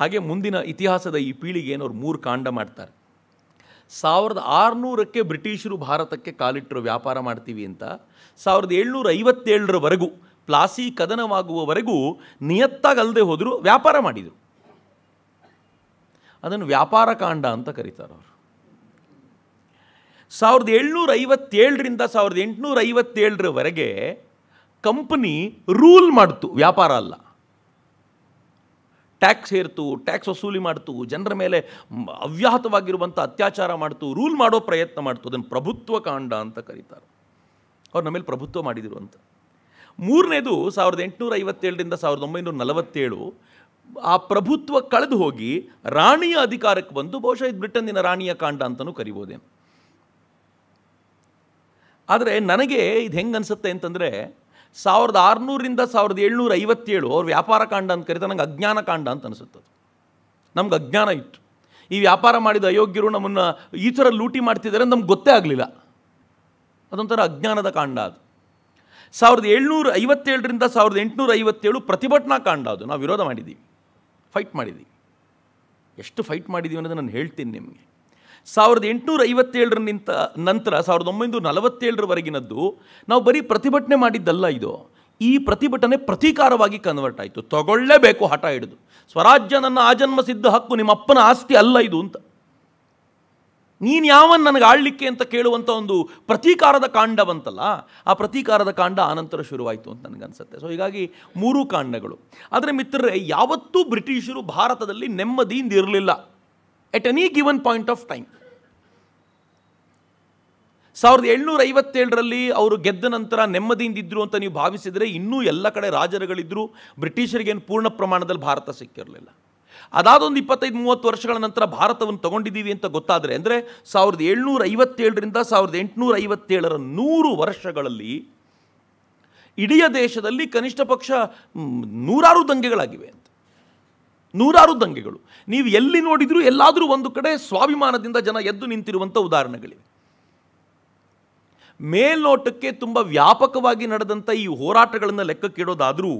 ಹಾಗೆ ಮುಂದಿನ ಇತಿಹಾಸದ ಈ ಪೀಳಿಗೆ ಏನವ್ರು ಮೂರು ಕಾಂಡ ಮಾಡ್ತಾರೆ ಸಾವಿರದ ಆರುನೂರಕ್ಕೆ ಬ್ರಿಟಿಷರು ಭಾರತಕ್ಕೆ ಕಾಲಿಟ್ಟರು ವ್ಯಾಪಾರ ಮಾಡ್ತೀವಿ ಅಂತ ಸಾವಿರದ ಏಳ್ನೂರ ಐವತ್ತೇಳರವರೆಗೂ ಪ್ಲಾಸಿ ಕದನವಾಗುವವರೆಗೂ ನಿಯತ್ತಾಗಲ್ಲದೆ ಹೋದರೂ ವ್ಯಾಪಾರ ಮಾಡಿದರು ಅದನ್ನು ವ್ಯಾಪಾರ ಕಾಂಡ ಅಂತ ಕರೀತಾರೆ ಅವರು ಸಾವಿರದ ಏಳ್ನೂರ ಐವತ್ತೇಳರಿಂದ ಸಾವಿರದ ಎಂಟುನೂರ ಐವತ್ತೇಳರವರೆಗೆ ಕಂಪನಿ ರೂಲ್ ಮಾಡ್ತು ವ್ಯಾಪಾರ ಅಲ್ಲ ಟ್ಯಾಕ್ಸ್ ಹೇರ್ತು ಟ್ಯಾಕ್ಸ್ ವಸೂಲಿ ಮಾಡ್ತು ಜನರ ಮೇಲೆ ಅವ್ಯಾಹತವಾಗಿರುವಂಥ ಅತ್ಯಾಚಾರ ಮಾಡ್ತು ರೂಲ್ ಮಾಡೋ ಪ್ರಯತ್ನ ಮಾಡ್ತು ಅದನ್ನು ಪ್ರಭುತ್ವ ಕಾಂಡ ಅಂತ ಕರೀತಾರೆ ಅವ್ರು ನಮ್ಮೇಲೆ ಪ್ರಭುತ್ವ ಮಾಡಿದರು ಅಂತ ಮೂರನೇದು ಸಾವಿರದ ಎಂಟುನೂರ ಐವತ್ತೇಳರಿಂದ ಸಾವಿರದ ಒಂಬೈನೂರ ನಲವತ್ತೇಳು ಆ ಪ್ರಭುತ್ವ ಕಳೆದು ಹೋಗಿ ರಾಣಿಯ ಅಧಿಕಾರಕ್ಕೆ ಬಂದು ಬಹುಶಃ ಇದು ಬ್ರಿಟನ್ನಿನ ರಾಣಿಯ ಕಾಂಡ ಅಂತಲೂ ಕರಿಬೋದೇನು ಆದರೆ ನನಗೆ ಇದು ಹೆಂಗೆ ಅನಿಸುತ್ತೆ ಅಂತಂದರೆ ಸಾವಿರದ ಆರುನೂರಿಂದ ಸಾವಿರದ ಏಳ್ನೂರ ಐವತ್ತೇಳು ಅವ್ರು ವ್ಯಾಪಾರ ಕಾಂಡ ಅಂತ ಕರಿತಾರೆ ನಂಗೆ ಅಜ್ಞಾನ ಕಾಂಡ ಅಂತ ಅನಿಸುತ್ತದೆ ನಮ್ಗೆ ಅಜ್ಞಾನ ಇತ್ತು ಈ ವ್ಯಾಪಾರ ಮಾಡಿದ ಅಯೋಗ್ಯರು ನಮ್ಮನ್ನು ಈ ಥರ ಲೂಟಿ ಮಾಡ್ತಿದ್ದಾರೆ ನಮ್ಗೆ ಗೊತ್ತೇ ಆಗಲಿಲ್ಲ ಅದೊಂಥರ ಅಜ್ಞಾನದ ಕಾಂಡ ಅದು ಸಾವಿರದ ಏಳ್ನೂರ ಐವತ್ತೇಳರಿಂದ ಸಾವಿರದ ಎಂಟುನೂರ ಐವತ್ತೇಳು ಪ್ರತಿಭಟನಾ ಕಾಂಡ ಅದು ನಾವು ವಿರೋಧ ಮಾಡಿದ್ದೀವಿ ಫೈಟ್ ಮಾಡಿದ್ದೀವಿ ಎಷ್ಟು ಫೈಟ್ ಮಾಡಿದ್ದೀವಿ ಅನ್ನೋದು ನಾನು ಹೇಳ್ತೀನಿ ನಿಮಗೆ ಸಾವಿರದ ಎಂಟುನೂರ ಐವತ್ತೇಳರ ನಿಂತ ನಂತರ ಸಾವಿರದ ಒಂಬೈನೂರ ನಲವತ್ತೇಳರವರೆಗಿನದ್ದು ನಾವು ಬರೀ ಪ್ರತಿಭಟನೆ ಮಾಡಿದ್ದಲ್ಲ ಇದು ಈ ಪ್ರತಿಭಟನೆ ಪ್ರತೀಕಾರವಾಗಿ ಕನ್ವರ್ಟ್ ಆಯಿತು ತಗೊಳ್ಳೇಬೇಕು ಹಠ ಹಿಡಿದು ಸ್ವರಾಜ್ಯ ನನ್ನ ಆಜನ್ಮ ಸಿದ್ಧ ಹಕ್ಕು ನಿಮ್ಮ ಅಪ್ಪನ ಆಸ್ತಿ ಅಲ್ಲ ಇದು ಅಂತ ನೀನು ಯಾವನ್ ನನಗೆ ಆಳ್ಲಿಕ್ಕೆ ಅಂತ ಕೇಳುವಂಥ ಒಂದು ಪ್ರತೀಕಾರದ ಕಾಂಡ ಬಂತಲ್ಲ ಆ ಪ್ರತೀಕಾರದ ಕಾಂಡ ಆನಂತರ ಶುರುವಾಯಿತು ಅಂತ ನನಗನ್ಸುತ್ತೆ ಸೊ ಹೀಗಾಗಿ ಮೂರು ಕಾಂಡಗಳು ಆದರೆ ಮಿತ್ರರೇ ಯಾವತ್ತೂ ಬ್ರಿಟಿಷರು ಭಾರತದಲ್ಲಿ ನೆಮ್ಮದಿಯಿಂದ ಇರಲಿಲ್ಲ at any given point of time ಸಾವಿರದ ಏಳ್ನೂರ ಐವತ್ತೇಳರಲ್ಲಿ ಅವರು ಗೆದ್ದ ನಂತರ ನೆಮ್ಮದಿಯಿಂದ ಇದ್ದರು ಅಂತ ನೀವು ಭಾವಿಸಿದರೆ ಇನ್ನೂ ಎಲ್ಲ ಕಡೆ ರಾಜರುಗಳಿದ್ದರು ಬ್ರಿಟಿಷರಿಗೇನು ಪೂರ್ಣ ಪ್ರಮಾಣದಲ್ಲಿ ಭಾರತ ಸಿಕ್ಕಿರಲಿಲ್ಲ ಅದಾದೊಂದು ಇಪ್ಪತ್ತೈದು ಮೂವತ್ತು ವರ್ಷಗಳ ನಂತರ ಭಾರತವನ್ನು ತಗೊಂಡಿದ್ದೀವಿ ಅಂತ ಗೊತ್ತಾದರೆ ಅಂದರೆ ಸಾವಿರದ ಏಳ್ನೂರ ಐವತ್ತೇಳರಿಂದ ಸಾವಿರದ ಎಂಟುನೂರ ಐವತ್ತೇಳರ ನೂರು ವರ್ಷಗಳಲ್ಲಿ ಇಡೀ ದೇಶದಲ್ಲಿ ಕನಿಷ್ಠ ಪಕ್ಷ ನೂರಾರು ದಂಗೆಗಳಾಗಿವೆ ಅಂತ ನೂರಾರು ದಂಗೆಗಳು ನೀವು ಎಲ್ಲಿ ನೋಡಿದರೂ ಎಲ್ಲಾದರೂ ಒಂದು ಕಡೆ ಸ್ವಾಭಿಮಾನದಿಂದ ಜನ ಎದ್ದು ನಿಂತಿರುವಂಥ ಉದಾಹರಣೆಗಳಿವೆ ಮೇಲ್ನೋಟಕ್ಕೆ ತುಂಬ ವ್ಯಾಪಕವಾಗಿ ನಡೆದಂಥ ಈ ಹೋರಾಟಗಳನ್ನು ಲೆಕ್ಕಕ್ಕಿಡೋದಾದರೂ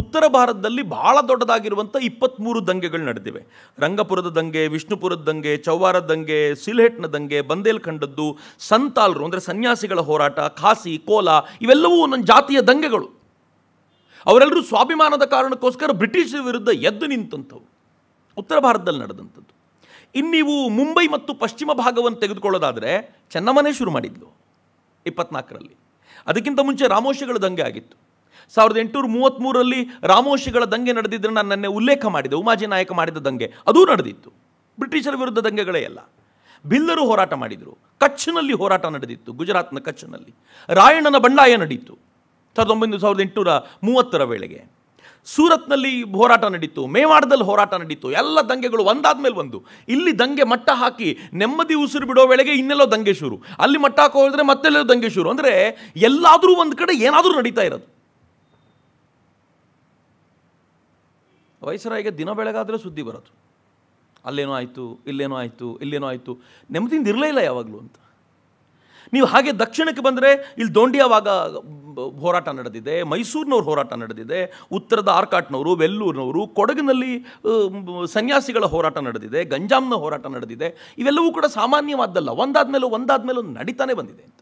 ಉತ್ತರ ಭಾರತದಲ್ಲಿ ಬಹಳ ದೊಡ್ಡದಾಗಿರುವಂಥ ಇಪ್ಪತ್ತ್ಮೂರು ದಂಗೆಗಳು ನಡೆದಿವೆ ರಂಗಪುರದ ದಂಗೆ ವಿಷ್ಣುಪುರದ ದಂಗೆ ಚೌವಾರ ದಂಗೆ ಸಿಲ್ಹೆಟ್ನ ದಂಗೆ ಬಂದೇಲ್ಖಂಡದ್ದು ಸಂತಾಲ್ರು ಅಂದರೆ ಸನ್ಯಾಸಿಗಳ ಹೋರಾಟ ಖಾಸಿ ಕೋಲ ಇವೆಲ್ಲವೂ ಒಂದೊಂದು ಜಾತಿಯ ದಂಗೆಗಳು ಅವರೆಲ್ಲರೂ ಸ್ವಾಭಿಮಾನದ ಕಾರಣಕ್ಕೋಸ್ಕರ ಬ್ರಿಟಿಷರ ವಿರುದ್ಧ ಎದ್ದು ನಿಂತಂಥವು ಉತ್ತರ ಭಾರತದಲ್ಲಿ ನಡೆದಂಥದ್ದು ಇನ್ನು ನೀವು ಮುಂಬೈ ಮತ್ತು ಪಶ್ಚಿಮ ಭಾಗವನ್ನು ತೆಗೆದುಕೊಳ್ಳೋದಾದರೆ ಚೆನ್ನಮ್ಮನೇ ಶುರು ಮಾಡಿದ್ಲು ಇಪ್ಪತ್ನಾಲ್ಕರಲ್ಲಿ ಅದಕ್ಕಿಂತ ಮುಂಚೆ ರಾಮೋಶಿಗಳ ದಂಗೆ ಆಗಿತ್ತು ಸಾವಿರದ ಎಂಟುನೂರ ಮೂವತ್ತ್ಮೂರರಲ್ಲಿ ರಾಮೋಶಿಗಳ ದಂಗೆ ನಡೆದಿದ್ದರೆ ನಾನು ನನ್ನೆ ಉಲ್ಲೇಖ ಮಾಡಿದೆ ಉಮಾಜಿ ನಾಯಕ ಮಾಡಿದ ದಂಗೆ ಅದೂ ನಡೆದಿತ್ತು ಬ್ರಿಟಿಷರ ವಿರುದ್ಧ ದಂಗೆಗಳೇ ಅಲ್ಲ ಬಿಲ್ಲರು ಹೋರಾಟ ಮಾಡಿದರು ಕಚ್ಛನಲ್ಲಿ ಹೋರಾಟ ನಡೆದಿತ್ತು ಗುಜರಾತ್ನ ಕಚ್ನಲ್ಲಿ ರಾಯಣ್ಣನ ಬಂಡಾಯ ನಡೆಯಿತು ಸಾವಿರದ ಒಂಬೈನೂರು ಸಾವಿರದ ಎಂಟುನೂರ ಮೂವತ್ತರ ವೇಳೆಗೆ ಸೂರತ್ನಲ್ಲಿ ಹೋರಾಟ ನಡೀತು ಮೇವಾಡದಲ್ಲಿ ಹೋರಾಟ ನಡೀತು ಎಲ್ಲ ದಂಗೆಗಳು ಒಂದಾದ ಮೇಲೆ ಒಂದು ಇಲ್ಲಿ ದಂಗೆ ಮಟ್ಟ ಹಾಕಿ ನೆಮ್ಮದಿ ಉಸಿರು ಬಿಡೋ ವೇಳೆಗೆ ಇನ್ನೆಲ್ಲೋ ದಂಗೆ ಶುರು ಅಲ್ಲಿ ಮಟ್ಟ ಹಾಕೋ ಹೋದರೆ ಮತ್ತೆಲ್ಲೋ ದಂಗೆ ಶುರು ಅಂದರೆ ಎಲ್ಲಾದರೂ ಒಂದು ಕಡೆ ಏನಾದರೂ ನಡೀತಾ ಇರೋದು ವಯಸ್ಸರಾಯಿಗೆ ದಿನ ಬೆಳಗಾದರೆ ಸುದ್ದಿ ಬರೋದು ಅಲ್ಲೇನೋ ಆಯಿತು ಇಲ್ಲೇನೋ ಆಯಿತು ಇಲ್ಲೇನೋ ಆಯಿತು ನೆಮ್ಮದಿಯಿಂದ ಇರಲೇ ಇಲ್ಲ ಯಾವಾಗಲೂ ಅಂತ ನೀವು ಹಾಗೆ ದಕ್ಷಿಣಕ್ಕೆ ಬಂದರೆ ಇಲ್ಲಿ ದೋಂಡಿಯಾವಾಗ ಹೋರಾಟ ನಡೆದಿದೆ ಮೈಸೂರಿನವ್ರು ಹೋರಾಟ ನಡೆದಿದೆ ಉತ್ತರದ ಆರ್ಕಾಟ್ನವರು ವೆಲ್ಲೂರಿನವರು ಕೊಡಗಿನಲ್ಲಿ ಸನ್ಯಾಸಿಗಳ ಹೋರಾಟ ನಡೆದಿದೆ ಗಂಜಾಮ್ನ ಹೋರಾಟ ನಡೆದಿದೆ ಇವೆಲ್ಲವೂ ಕೂಡ ಸಾಮಾನ್ಯವಾದ್ದಲ್ಲ ಒಂದಾದ ಮೇಲೂ ಒಂದಾದ ಮೇಲೂ ನಡೀತಾನೆ ಬಂದಿದೆ ಅಂತ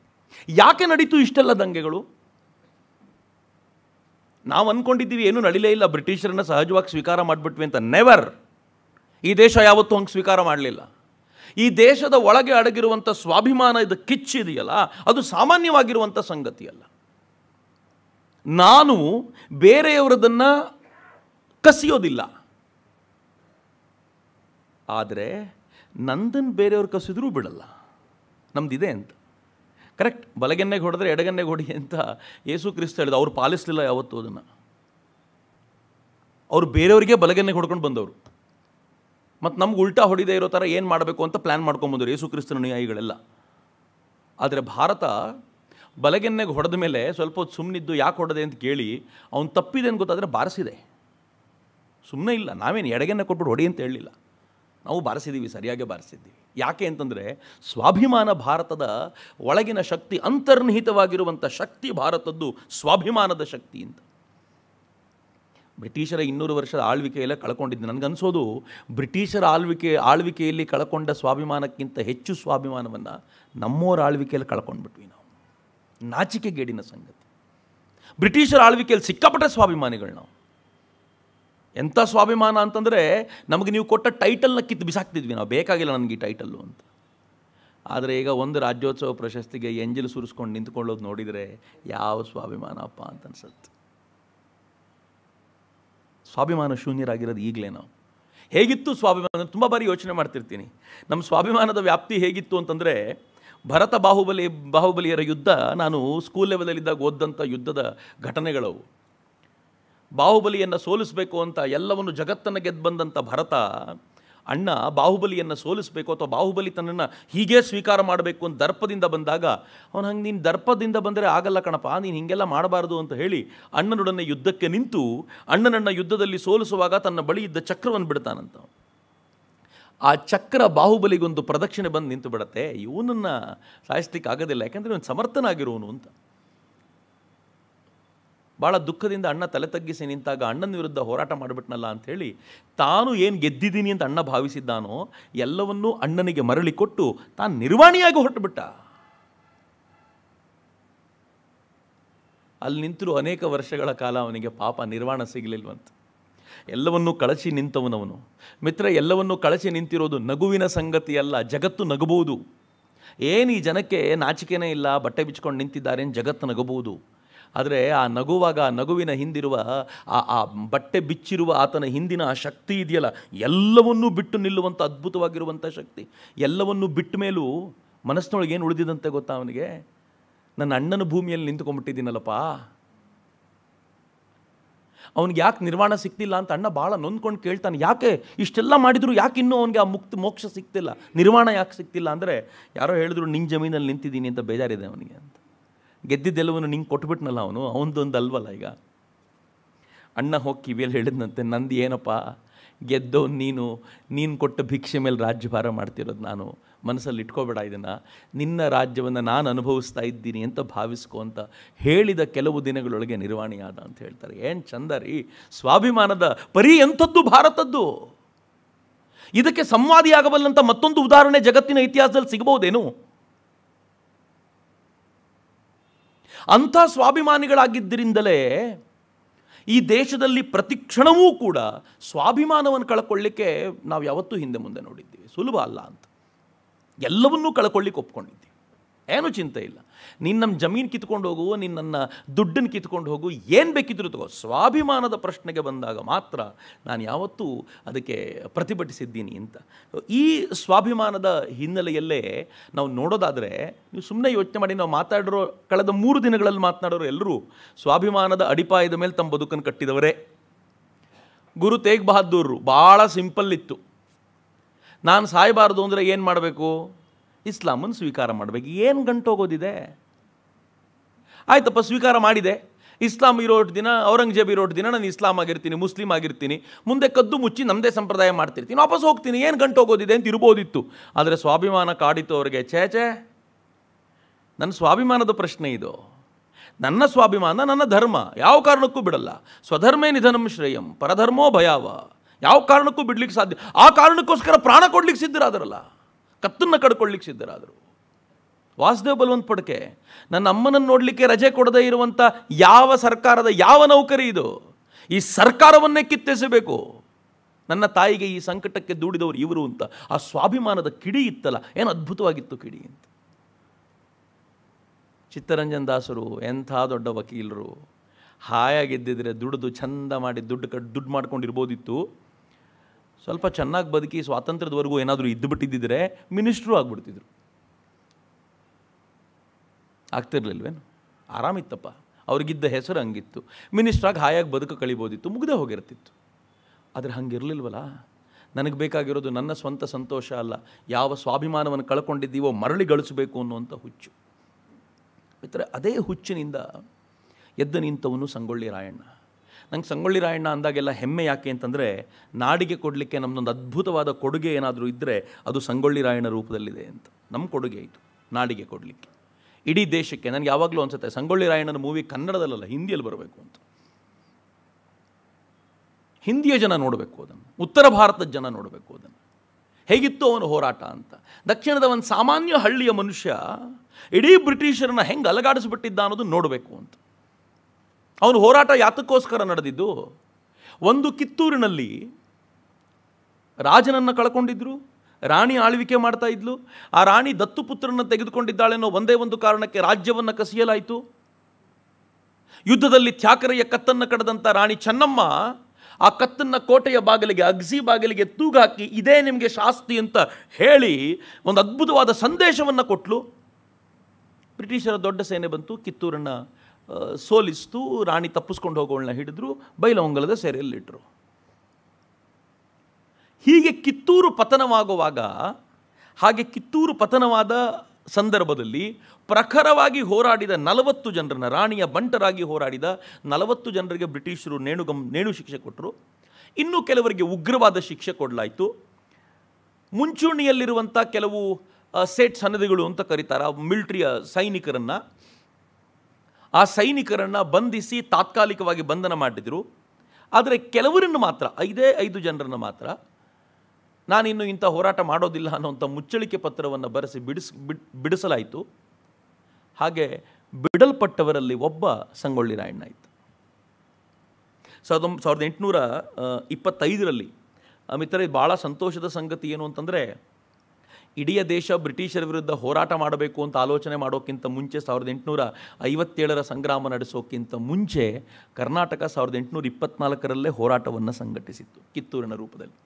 ಯಾಕೆ ನಡೀತು ಇಷ್ಟೆಲ್ಲ ದಂಗೆಗಳು ನಾವು ಅಂದ್ಕೊಂಡಿದ್ದೀವಿ ಏನೂ ನಡೀಲೇ ಇಲ್ಲ ಬ್ರಿಟಿಷರನ್ನು ಸಹಜವಾಗಿ ಸ್ವೀಕಾರ ಮಾಡಿಬಿಟ್ವಿ ಅಂತ ನೆವರ್ ಈ ದೇಶ ಯಾವತ್ತೂ ಹಂಗೆ ಸ್ವೀಕಾರ ಮಾಡಲಿಲ್ಲ ಈ ದೇಶದ ಒಳಗೆ ಅಡಗಿರುವಂಥ ಸ್ವಾಭಿಮಾನ ಇದು ಕಿಚ್ಚಿದೆಯಲ್ಲ ಅದು ಸಾಮಾನ್ಯವಾಗಿರುವಂಥ ಸಂಗತಿಯಲ್ಲ ನಾನು ಬೇರೆಯವರದನ್ನು ಕಸಿಯೋದಿಲ್ಲ ಆದರೆ ನಂದನ್ ಬೇರೆಯವ್ರು ಕಸಿದ್ರೂ ಬಿಡಲ್ಲ ನಮ್ದಿದೆ ಅಂತ ಕರೆಕ್ಟ್ ಬಲಗೆನ್ನೆಗೆ ಹೊಡೆದ್ರೆ ಎಡಗನ್ನೆಗೆ ಹೊಡಿ ಅಂತ ಯೇಸು ಕ್ರಿಸ್ತ ಹೇಳಿದ ಅವ್ರು ಪಾಲಿಸ್ಲಿಲ್ಲ ಯಾವತ್ತೂ ಅದನ್ನು ಅವರು ಬೇರೆಯವರಿಗೆ ಬಲಗೆನ್ನೆಗೆ ಹೊಡ್ಕೊಂಡು ಬಂದವರು ಮತ್ತು ನಮ್ಗೆ ಉಲ್ಟಾ ಹೊಡಿದೇ ಇರೋ ಥರ ಏನು ಮಾಡಬೇಕು ಅಂತ ಪ್ಲ್ಯಾನ್ ಮಾಡ್ಕೊಂಬಂದರು ಯೇಸು ಕ್ರಿಸ್ತನ ಆದರೆ ಭಾರತ ಬಲಗೆನ್ನೆಗೆ ಹೊಡೆದ ಮೇಲೆ ಸ್ವಲ್ಪ ಹೊತ್ತು ಸುಮ್ಮನಿದ್ದು ಯಾಕೆ ಹೊಡೆದೆ ಅಂತ ಕೇಳಿ ಅವ್ನು ತಪ್ಪಿದೆ ಅಂತ ಗೊತ್ತಾದರೆ ಬಾರಿಸಿದೆ ಸುಮ್ಮನೆ ಇಲ್ಲ ನಾವೇನು ಎಡಗೆನ್ನೆ ಕೊಟ್ಬಿಟ್ಟು ಹೊಡಿ ಅಂತ ಹೇಳಲಿಲ್ಲ ನಾವು ಬಾರಿಸಿದ್ದೀವಿ ಸರಿಯಾಗಿ ಬಾರಿಸಿದ್ದೀವಿ ಯಾಕೆ ಅಂತಂದರೆ ಸ್ವಾಭಿಮಾನ ಭಾರತದ ಒಳಗಿನ ಶಕ್ತಿ ಅಂತರ್ನಿಹಿತವಾಗಿರುವಂಥ ಶಕ್ತಿ ಭಾರತದ್ದು ಸ್ವಾಭಿಮಾನದ ಶಕ್ತಿ ಅಂತ ಬ್ರಿಟಿಷರ ಇನ್ನೂರು ವರ್ಷದ ಆಳ್ವಿಕೆಯಲ್ಲೇ ಕಳ್ಕೊಂಡಿದ್ದೆ ನನಗನ್ಸೋದು ಬ್ರಿಟಿಷರ ಆಳ್ವಿಕೆ ಆಳ್ವಿಕೆಯಲ್ಲಿ ಕಳ್ಕೊಂಡ ಸ್ವಾಭಿಮಾನಕ್ಕಿಂತ ಹೆಚ್ಚು ಸ್ವಾಭಿಮಾನವನ್ನು ನಮ್ಮೋರ ಆಳ್ವಿಕೆಯಲ್ಲಿ ಕಳ್ಕೊಂಡ್ಬಿಟ್ವಿ ನಾವು ನಾಚಿಕೆ ಗೇಡಿನ ಸಂಗತಿ ಬ್ರಿಟಿಷರ ಆಳ್ವಿಕೆಯಲ್ಲಿ ಸಿಕ್ಕಾಪಟ್ಟ ಸ್ವಾಭಿಮಾನಿಗಳು ನಾವು ಎಂಥ ಸ್ವಾಭಿಮಾನ ಅಂತಂದರೆ ನಮಗೆ ನೀವು ಕೊಟ್ಟ ಟೈಟಲ್ನ ಕಿತ್ತು ಬಿಸಾಕ್ತಿದ್ವಿ ನಾವು ಬೇಕಾಗಿಲ್ಲ ನನಗೆ ಈ ಟೈಟಲ್ಲು ಅಂತ ಆದರೆ ಈಗ ಒಂದು ರಾಜ್ಯೋತ್ಸವ ಪ್ರಶಸ್ತಿಗೆ ಎಂಜಲು ಸುರಿಸ್ಕೊಂಡು ನಿಂತ್ಕೊಳ್ಳೋದು ನೋಡಿದರೆ ಯಾವ ಸ್ವಾಭಿಮಾನಪ್ಪ ಅಂತ ಅನ್ಸುತ್ತೆ ಸ್ವಾಭಿಮಾನ ಶೂನ್ಯರಾಗಿರೋದು ಈಗಲೇ ನಾವು ಹೇಗಿತ್ತು ಸ್ವಾಭಿಮಾನ ತುಂಬ ಬಾರಿ ಯೋಚನೆ ಮಾಡ್ತಿರ್ತೀನಿ ನಮ್ಮ ಸ್ವಾಭಿಮಾನದ ವ್ಯಾಪ್ತಿ ಹೇಗಿತ್ತು ಅಂತಂದರೆ ಭರತ ಬಾಹುಬಲಿ ಬಾಹುಬಲಿಯರ ಯುದ್ಧ ನಾನು ಸ್ಕೂಲ್ ಲೆವೆಲಲ್ಲಿದ್ದಾಗ ಓದ್ದಂಥ ಯುದ್ಧದ ಘಟನೆಗಳವು ಬಾಹುಬಲಿಯನ್ನು ಸೋಲಿಸಬೇಕು ಅಂತ ಎಲ್ಲವನ್ನು ಜಗತ್ತನ್ನು ಗೆದ್ದು ಬಂದಂಥ ಭರತ ಅಣ್ಣ ಬಾಹುಬಲಿಯನ್ನು ಸೋಲಿಸಬೇಕು ಅಥವಾ ಬಾಹುಬಲಿ ತನ್ನನ್ನು ಹೀಗೆ ಸ್ವೀಕಾರ ಮಾಡಬೇಕು ಅಂತ ದರ್ಪದಿಂದ ಬಂದಾಗ ಅವನು ಹಂಗೆ ನೀನು ದರ್ಪದಿಂದ ಬಂದರೆ ಆಗಲ್ಲ ಕಣಪ್ಪ ನೀನು ಹೀಗೆಲ್ಲ ಮಾಡಬಾರ್ದು ಅಂತ ಹೇಳಿ ಅಣ್ಣನೊಡನೆ ಯುದ್ಧಕ್ಕೆ ನಿಂತು ಅಣ್ಣನನ್ನ ಯುದ್ಧದಲ್ಲಿ ಸೋಲಿಸುವಾಗ ತನ್ನ ಬಳಿ ಇದ್ದ ಚಕ್ರವನ್ನು ಬಿಡ್ತಾನಂತ ಆ ಚಕ್ರ ಬಾಹುಬಲಿಗೊಂದು ಪ್ರದಕ್ಷಿಣೆ ಬಂದು ನಿಂತು ಬಿಡತ್ತೆ ಇವನನ್ನು ಸಾಯಿಸ್ಲಿಕ್ಕೆ ಆಗೋದಿಲ್ಲ ಯಾಕೆಂದರೆ ಇವನು ಸಮರ್ಥನಾಗಿರೋನು ಅಂತ ಭಾಳ ದುಃಖದಿಂದ ಅಣ್ಣ ತಲೆ ತಗ್ಗಿಸಿ ನಿಂತಾಗ ಅಣ್ಣನ ವಿರುದ್ಧ ಹೋರಾಟ ಮಾಡಿಬಿಟ್ನಲ್ಲ ಅಂಥೇಳಿ ತಾನು ಏನು ಗೆದ್ದಿದ್ದೀನಿ ಅಂತ ಅಣ್ಣ ಭಾವಿಸಿದ್ದಾನೋ ಎಲ್ಲವನ್ನೂ ಅಣ್ಣನಿಗೆ ಮರಳಿ ಕೊಟ್ಟು ತಾನು ನಿರ್ವಾಣಿಯಾಗಿ ಹೊರಟುಬಿಟ್ಟ ಅಲ್ಲಿ ನಿಂತರೂ ಅನೇಕ ವರ್ಷಗಳ ಕಾಲ ಅವನಿಗೆ ಪಾಪ ನಿರ್ವಾಣ ಸಿಗಲಿಲ್ವಂತ ಎಲ್ಲವನ್ನೂ ಕಳಚಿ ನಿಂತವನವನು ಮಿತ್ರ ಎಲ್ಲವನ್ನೂ ಕಳಚಿ ನಿಂತಿರೋದು ನಗುವಿನ ಸಂಗತಿಯಲ್ಲ ಜಗತ್ತು ನಗಬಹುದು ಏನು ಈ ಜನಕ್ಕೆ ನಾಚಿಕೆನೇ ಇಲ್ಲ ಬಟ್ಟೆ ಬಿಚ್ಕೊಂಡು ನಿಂತಿದ್ದಾರೆ ಜಗತ್ತು ನಗಬಹುದು ಆದರೆ ಆ ನಗುವಾಗ ಆ ನಗುವಿನ ಹಿಂದಿರುವ ಆ ಆ ಬಟ್ಟೆ ಬಿಚ್ಚಿರುವ ಆತನ ಹಿಂದಿನ ಆ ಶಕ್ತಿ ಇದೆಯಲ್ಲ ಎಲ್ಲವನ್ನೂ ಬಿಟ್ಟು ನಿಲ್ಲುವಂಥ ಅದ್ಭುತವಾಗಿರುವಂಥ ಶಕ್ತಿ ಎಲ್ಲವನ್ನೂ ಬಿಟ್ಟ ಮೇಲೂ ಮನಸ್ಸಿನೊಳಗೆ ಏನು ಉಳಿದಿದಂತೆ ಗೊತ್ತಾ ಅವನಿಗೆ ನನ್ನ ಅಣ್ಣನ ಭೂಮಿಯಲ್ಲಿ ನಿಂತ್ಕೊಂಡ್ಬಿಟ್ಟಿದ್ದೀನಲ್ಲಪ್ಪ ಅವ್ನಿಗೆ ಯಾಕೆ ನಿರ್ವಾಣ ಸಿಕ್ತಿಲ್ಲ ಅಂತ ಅಣ್ಣ ಭಾಳ ನೊಂದ್ಕೊಂಡು ಕೇಳ್ತಾನೆ ಯಾಕೆ ಇಷ್ಟೆಲ್ಲ ಮಾಡಿದ್ರು ಯಾಕೆ ಇನ್ನೂ ಅವನಿಗೆ ಆ ಮುಕ್ತಿ ಮೋಕ್ಷ ಸಿಗ್ತಿಲ್ಲ ನಿರ್ವಾಣ ಯಾಕೆ ಸಿಕ್ತಿಲ್ಲ ಅಂದರೆ ಯಾರೋ ಹೇಳಿದ್ರು ನಿನ್ನ ಜಮೀನಲ್ಲಿ ನಿಂತಿದ್ದೀನಿ ಅಂತ ಬೇಜಾರಿದೆ ಅವನಿಗೆ ಅಂತ ಗೆದ್ದಿದ್ದೆಲ್ಲವನ್ನು ನಿಂಗೆ ಕೊಟ್ಬಿಟ್ನಲ್ಲ ಅವನು ಅವನದೊಂದು ಅಲ್ವಲ್ಲ ಈಗ ಅಣ್ಣ ಹೋಗಿ ಕಿವಿಯಲ್ಲಿ ಹೇಳಿದಂತೆ ನಂದು ಏನಪ್ಪ ಗೆದ್ದೋ ನೀನು ನೀನು ಕೊಟ್ಟ ಭಿಕ್ಷೆ ಮೇಲೆ ರಾಜ್ಯಭಾರ ಮಾಡ್ತಿರೋದು ನಾನು ಮನಸ್ಸಲ್ಲಿ ಇಟ್ಕೋಬೇಡ ಇದನ್ನು ನಿನ್ನ ರಾಜ್ಯವನ್ನು ನಾನು ಅನುಭವಿಸ್ತಾ ಇದ್ದೀನಿ ಅಂತ ಭಾವಿಸ್ಕೊ ಅಂತ ಹೇಳಿದ ಕೆಲವು ದಿನಗಳೊಳಗೆ ನಿರ್ವಾಣಿಯಾದ ಅಂತ ಹೇಳ್ತಾರೆ ಏನು ಚಂದ ರೀ ಸ್ವಾಭಿಮಾನದ ಪರಿ ಎಂಥದ್ದು ಭಾರತದ್ದು ಇದಕ್ಕೆ ಸಂವಾದಿಯಾಗಬಲ್ಲಂಥ ಮತ್ತೊಂದು ಉದಾಹರಣೆ ಜಗತ್ತಿನ ಇತಿಹಾಸದಲ್ಲಿ ಸಿಗಬಹುದೇನು ಅಂಥ ಸ್ವಾಭಿಮಾನಿಗಳಾಗಿದ್ದರಿಂದಲೇ ಈ ದೇಶದಲ್ಲಿ ಪ್ರತಿಕ್ಷಣವೂ ಕೂಡ ಸ್ವಾಭಿಮಾನವನ್ನು ಕಳ್ಕೊಳ್ಳಿಕ್ಕೆ ನಾವು ಯಾವತ್ತೂ ಹಿಂದೆ ಮುಂದೆ ನೋಡಿದ್ದೀವಿ ಸುಲಭ ಅಲ್ಲ ಅಂತ ಎಲ್ಲವನ್ನೂ ಕಳ್ಕೊಳ್ಳಿಕ್ಕೆ ಒಪ್ಕೊಂಡಿದ್ದೀವಿ ಏನೂ ಚಿಂತೆ ಇಲ್ಲ ನೀನು ನಮ್ಮ ಜಮೀನು ಕಿತ್ಕೊಂಡು ಹೋಗು ನೀನು ನನ್ನ ದುಡ್ಡನ್ನು ಕಿತ್ಕೊಂಡು ಹೋಗು ಏನು ಬೇಕಿದ್ರು ತಗೋ ಸ್ವಾಭಿಮಾನದ ಪ್ರಶ್ನೆಗೆ ಬಂದಾಗ ಮಾತ್ರ ನಾನು ಯಾವತ್ತೂ ಅದಕ್ಕೆ ಪ್ರತಿಭಟಿಸಿದ್ದೀನಿ ಅಂತ ಈ ಸ್ವಾಭಿಮಾನದ ಹಿನ್ನೆಲೆಯಲ್ಲೇ ನಾವು ನೋಡೋದಾದರೆ ನೀವು ಸುಮ್ಮನೆ ಯೋಚನೆ ಮಾಡಿ ನಾವು ಮಾತಾಡಿರೋ ಕಳೆದ ಮೂರು ದಿನಗಳಲ್ಲಿ ಮಾತನಾಡೋರು ಎಲ್ಲರೂ ಸ್ವಾಭಿಮಾನದ ಅಡಿಪಾಯದ ಮೇಲೆ ತಮ್ಮ ಬದುಕನ್ನು ಕಟ್ಟಿದವರೇ ಗುರು ತೇಗ್ ಬಹದ್ದೂರ್ರು ಭಾಳ ಸಿಂಪಲ್ ಇತ್ತು ನಾನು ಸಾಯಬಾರದು ಅಂದರೆ ಏನು ಮಾಡಬೇಕು ಇಸ್ಲಾಮನ್ನು ಸ್ವೀಕಾರ ಮಾಡಬೇಕು ಏನು ಗಂಟೋಗೋದಿದೆ ಆಯ್ತಪ್ಪ ಸ್ವೀಕಾರ ಮಾಡಿದೆ ಇಸ್ಲಾಂ ಇರೋ ದಿನ ಔರಂಗಜೇಬ್ ಇರೋ ದಿನ ನಾನು ಇಸ್ಲಾಂ ಆಗಿರ್ತೀನಿ ಮುಸ್ಲಿಂ ಆಗಿರ್ತೀನಿ ಮುಂದೆ ಕದ್ದು ಮುಚ್ಚಿ ನಮ್ಮದೇ ಸಂಪ್ರದಾಯ ಮಾಡ್ತಿರ್ತೀನಿ ವಾಪಸ್ ಹೋಗ್ತೀನಿ ಏನು ಗಂಟು ಹೋಗೋದಿದೆ ಅಂತ ಇರ್ಬೋದಿತ್ತು ಆದರೆ ಸ್ವಾಭಿಮಾನ ಕಾಡಿತು ಅವರಿಗೆ ಛೇ ನನ್ನ ಸ್ವಾಭಿಮಾನದ ಪ್ರಶ್ನೆ ಇದು ನನ್ನ ಸ್ವಾಭಿಮಾನ ನನ್ನ ಧರ್ಮ ಯಾವ ಕಾರಣಕ್ಕೂ ಬಿಡಲ್ಲ ಸ್ವಧರ್ಮೇ ನಿಧನಂ ಶ್ರೇಯಂ ಪರಧರ್ಮೋ ಭಯಾವ ಯಾವ ಕಾರಣಕ್ಕೂ ಬಿಡ್ಲಿಕ್ಕೆ ಸಾಧ್ಯ ಆ ಕಾರಣಕ್ಕೋಸ್ಕರ ಪ್ರಾಣ ಕೊಡ್ಲಿಕ್ಕೆ ಸಿದ್ಧರಾದರಲ್ಲ ಕತ್ತನ್ನು ಕಡ್ಕೊಳ್ಳಿಕ್ಕೆ ಸಿದ್ಧರಾದರು ವಾಸುದೇವ್ ಬಲವಂತ ಪಡ್ಕೆ ನನ್ನ ಅಮ್ಮನನ್ನು ನೋಡಲಿಕ್ಕೆ ರಜೆ ಕೊಡದೇ ಇರುವಂಥ ಯಾವ ಸರ್ಕಾರದ ಯಾವ ನೌಕರಿ ಇದು ಈ ಸರ್ಕಾರವನ್ನೇ ಕಿತ್ತೆಸಬೇಕು ನನ್ನ ತಾಯಿಗೆ ಈ ಸಂಕಟಕ್ಕೆ ದೂಡಿದವರು ಇವರು ಅಂತ ಆ ಸ್ವಾಭಿಮಾನದ ಕಿಡಿ ಇತ್ತಲ್ಲ ಏನು ಅದ್ಭುತವಾಗಿತ್ತು ಕಿಡಿ ಅಂತ ಚಿತ್ತರಂಜನ್ ದಾಸರು ಎಂಥ ದೊಡ್ಡ ವಕೀಲರು ಹಾಯಾಗಿದ್ದಿದ್ರೆ ದುಡಿದು ಚಂದ ಮಾಡಿ ದುಡ್ಡು ಕಟ್ ದುಡ್ಡು ಮಾಡ್ಕೊಂಡಿರ್ಬೋದಿತ್ತು ಸ್ವಲ್ಪ ಚೆನ್ನಾಗಿ ಬದುಕಿ ಸ್ವಾತಂತ್ರ್ಯದವರೆಗೂ ಏನಾದರೂ ಇದ್ದುಬಿಟ್ಟಿದ್ದರೆ ಮಿನಿಸ್ಟ್ರು ಆಗ್ಬಿಡ್ತಿದ್ರು ಆಗ್ತಿರ್ಲಿಲ್ವೇನು ಆರಾಮಿತ್ತಪ್ಪ ಅವ್ರಿಗಿದ್ದ ಹೆಸರು ಹಂಗಿತ್ತು ಮಿನಿಸ್ಟ್ರಾಗಿ ಹಾಯಾಗಿ ಬದುಕು ಕಳಿಬೋದಿತ್ತು ಮುಗ್ದೇ ಹೋಗಿರ್ತಿತ್ತು ಆದರೆ ಹಂಗಿರಲಿಲ್ವಲ್ಲ ನನಗೆ ಬೇಕಾಗಿರೋದು ನನ್ನ ಸ್ವಂತ ಸಂತೋಷ ಅಲ್ಲ ಯಾವ ಸ್ವಾಭಿಮಾನವನ್ನು ಕಳ್ಕೊಂಡಿದ್ದೀವೋ ಮರಳಿ ಗಳಿಸಬೇಕು ಅನ್ನುವಂಥ ಹುಚ್ಚು ಮಿತ್ರ ಅದೇ ಹುಚ್ಚಿನಿಂದ ಎದ್ದ ನಿಂತವನು ಸಂಗೊಳ್ಳಿ ರಾಯಣ್ಣ ನಂಗೆ ಸಂಗೊಳ್ಳಿ ರಾಯಣ್ಣ ಅಂದಾಗೆಲ್ಲ ಹೆಮ್ಮೆ ಯಾಕೆ ಅಂತಂದರೆ ನಾಡಿಗೆ ಕೊಡಲಿಕ್ಕೆ ನಮ್ಮದೊಂದು ಅದ್ಭುತವಾದ ಕೊಡುಗೆ ಏನಾದರೂ ಇದ್ದರೆ ಅದು ಸಂಗೊಳ್ಳಿ ರಾಯಣ್ಣ ರೂಪದಲ್ಲಿದೆ ಅಂತ ನಮ್ಮ ಕೊಡುಗೆ ಇದು ನಾಡಿಗೆ ಕೊಡಲಿಕ್ಕೆ ಇಡೀ ದೇಶಕ್ಕೆ ನನಗೆ ಯಾವಾಗಲೂ ಅನ್ಸುತ್ತೆ ಸಂಗೊಳ್ಳಿ ರಾಯಣ್ಣನ ಮೂವಿ ಕನ್ನಡದಲ್ಲಲ್ಲ ಹಿಂದಿಯಲ್ಲಿ ಬರಬೇಕು ಅಂತ ಹಿಂದಿಯ ಜನ ನೋಡಬೇಕು ಅದನ್ನು ಉತ್ತರ ಭಾರತದ ಜನ ನೋಡಬೇಕು ಅದನ್ನು ಹೇಗಿತ್ತು ಅವನು ಹೋರಾಟ ಅಂತ ದಕ್ಷಿಣದ ಒಂದು ಸಾಮಾನ್ಯ ಹಳ್ಳಿಯ ಮನುಷ್ಯ ಇಡೀ ಬ್ರಿಟಿಷರನ್ನ ಹೆಂಗೆ ಅಲಗಾಡಿಸ್ಬಿಟ್ಟಿದ್ದ ಅನ್ನೋದು ನೋಡಬೇಕು ಅಂತ ಅವನು ಹೋರಾಟ ಯಾತಕ್ಕೋಸ್ಕರ ನಡೆದಿದ್ದು ಒಂದು ಕಿತ್ತೂರಿನಲ್ಲಿ ರಾಜನನ್ನು ಕಳ್ಕೊಂಡಿದ್ರು ರಾಣಿ ಆಳ್ವಿಕೆ ಮಾಡ್ತಾ ಇದ್ಲು ಆ ರಾಣಿ ದತ್ತುಪುತ್ರನ ತೆಗೆದುಕೊಂಡಿದ್ದಾಳೆನ್ನೋ ಒಂದೇ ಒಂದು ಕಾರಣಕ್ಕೆ ರಾಜ್ಯವನ್ನು ಕಸಿಯಲಾಯಿತು ಯುದ್ಧದಲ್ಲಿ ತ್ಯಾಕರೆಯ ಕತ್ತನ್ನು ಕಡದಂಥ ರಾಣಿ ಚೆನ್ನಮ್ಮ ಆ ಕತ್ತನ್ನು ಕೋಟೆಯ ಬಾಗಿಲಿಗೆ ಅಗ್ಸಿ ಬಾಗಿಲಿಗೆ ತೂಗಾಕಿ ಇದೇ ನಿಮಗೆ ಶಾಸ್ತಿ ಅಂತ ಹೇಳಿ ಒಂದು ಅದ್ಭುತವಾದ ಸಂದೇಶವನ್ನು ಕೊಟ್ಟಲು ಬ್ರಿಟಿಷರ ದೊಡ್ಡ ಸೇನೆ ಬಂತು ಕಿತ್ತೂರನ್ನು ಸೋಲಿಸ್ತು ರಾಣಿ ತಪ್ಪಿಸ್ಕೊಂಡು ಹೋಗೋಳನ್ನ ಹಿಡಿದ್ರು ಬೈಲಹೊಂಗಲದ ಸೆರೆಯಲ್ಲಿಟ್ಟರು ಹೀಗೆ ಕಿತ್ತೂರು ಪತನವಾಗುವಾಗ ಹಾಗೆ ಕಿತ್ತೂರು ಪತನವಾದ ಸಂದರ್ಭದಲ್ಲಿ ಪ್ರಖರವಾಗಿ ಹೋರಾಡಿದ ನಲವತ್ತು ಜನರನ್ನ ರಾಣಿಯ ಬಂಟರಾಗಿ ಹೋರಾಡಿದ ನಲವತ್ತು ಜನರಿಗೆ ಬ್ರಿಟಿಷರು ನೇಣುಗಂ ನೇಣು ಶಿಕ್ಷೆ ಕೊಟ್ಟರು ಇನ್ನೂ ಕೆಲವರಿಗೆ ಉಗ್ರವಾದ ಶಿಕ್ಷೆ ಕೊಡಲಾಯಿತು ಮುಂಚೂಣಿಯಲ್ಲಿರುವಂಥ ಕೆಲವು ಸೇಟ್ ಸನ್ನದಿಗಳು ಅಂತ ಕರೀತಾರೆ ಮಿಲ್ಟ್ರಿಯ ಸೈನಿಕರನ್ನು ಆ ಸೈನಿಕರನ್ನು ಬಂಧಿಸಿ ತಾತ್ಕಾಲಿಕವಾಗಿ ಬಂಧನ ಮಾಡಿದರು ಆದರೆ ಕೆಲವರನ್ನು ಮಾತ್ರ ಐದೇ ಐದು ಜನರನ್ನು ಮಾತ್ರ ನಾನಿನ್ನು ಇಂಥ ಹೋರಾಟ ಮಾಡೋದಿಲ್ಲ ಅನ್ನೋಂಥ ಮುಚ್ಚಳಿಕೆ ಪತ್ರವನ್ನು ಬರೆಸಿ ಬಿಡಿಸ್ ಬಿಡಿಸಲಾಯಿತು ಹಾಗೆ ಬಿಡಲ್ಪಟ್ಟವರಲ್ಲಿ ಒಬ್ಬ ಸಂಗೊಳ್ಳಿ ರಾಯಣ್ಣ ಇತ್ತು ಸಾವಿರದ ಸಾವಿರದ ಎಂಟುನೂರ ಇಪ್ಪತ್ತೈದರಲ್ಲಿ ಮಿತ್ರ ಭಾಳ ಸಂತೋಷದ ಸಂಗತಿ ಏನು ಅಂತಂದರೆ ಇಡೀ ದೇಶ ಬ್ರಿಟಿಷರ ವಿರುದ್ಧ ಹೋರಾಟ ಮಾಡಬೇಕು ಅಂತ ಆಲೋಚನೆ ಮಾಡೋಕ್ಕಿಂತ ಮುಂಚೆ ಸಾವಿರದ ಎಂಟುನೂರ ಐವತ್ತೇಳರ ಸಂಗ್ರಾಮ ನಡೆಸೋಕ್ಕಿಂತ ಮುಂಚೆ ಕರ್ನಾಟಕ ಸಾವಿರದ ಎಂಟುನೂರ ಇಪ್ಪತ್ನಾಲ್ಕರಲ್ಲೇ ಹೋರಾಟವನ್ನು ಸಂಘಟಿಸಿತ್ತು ಕಿತ್ತೂರಿನ ರೂಪದಲ್ಲಿ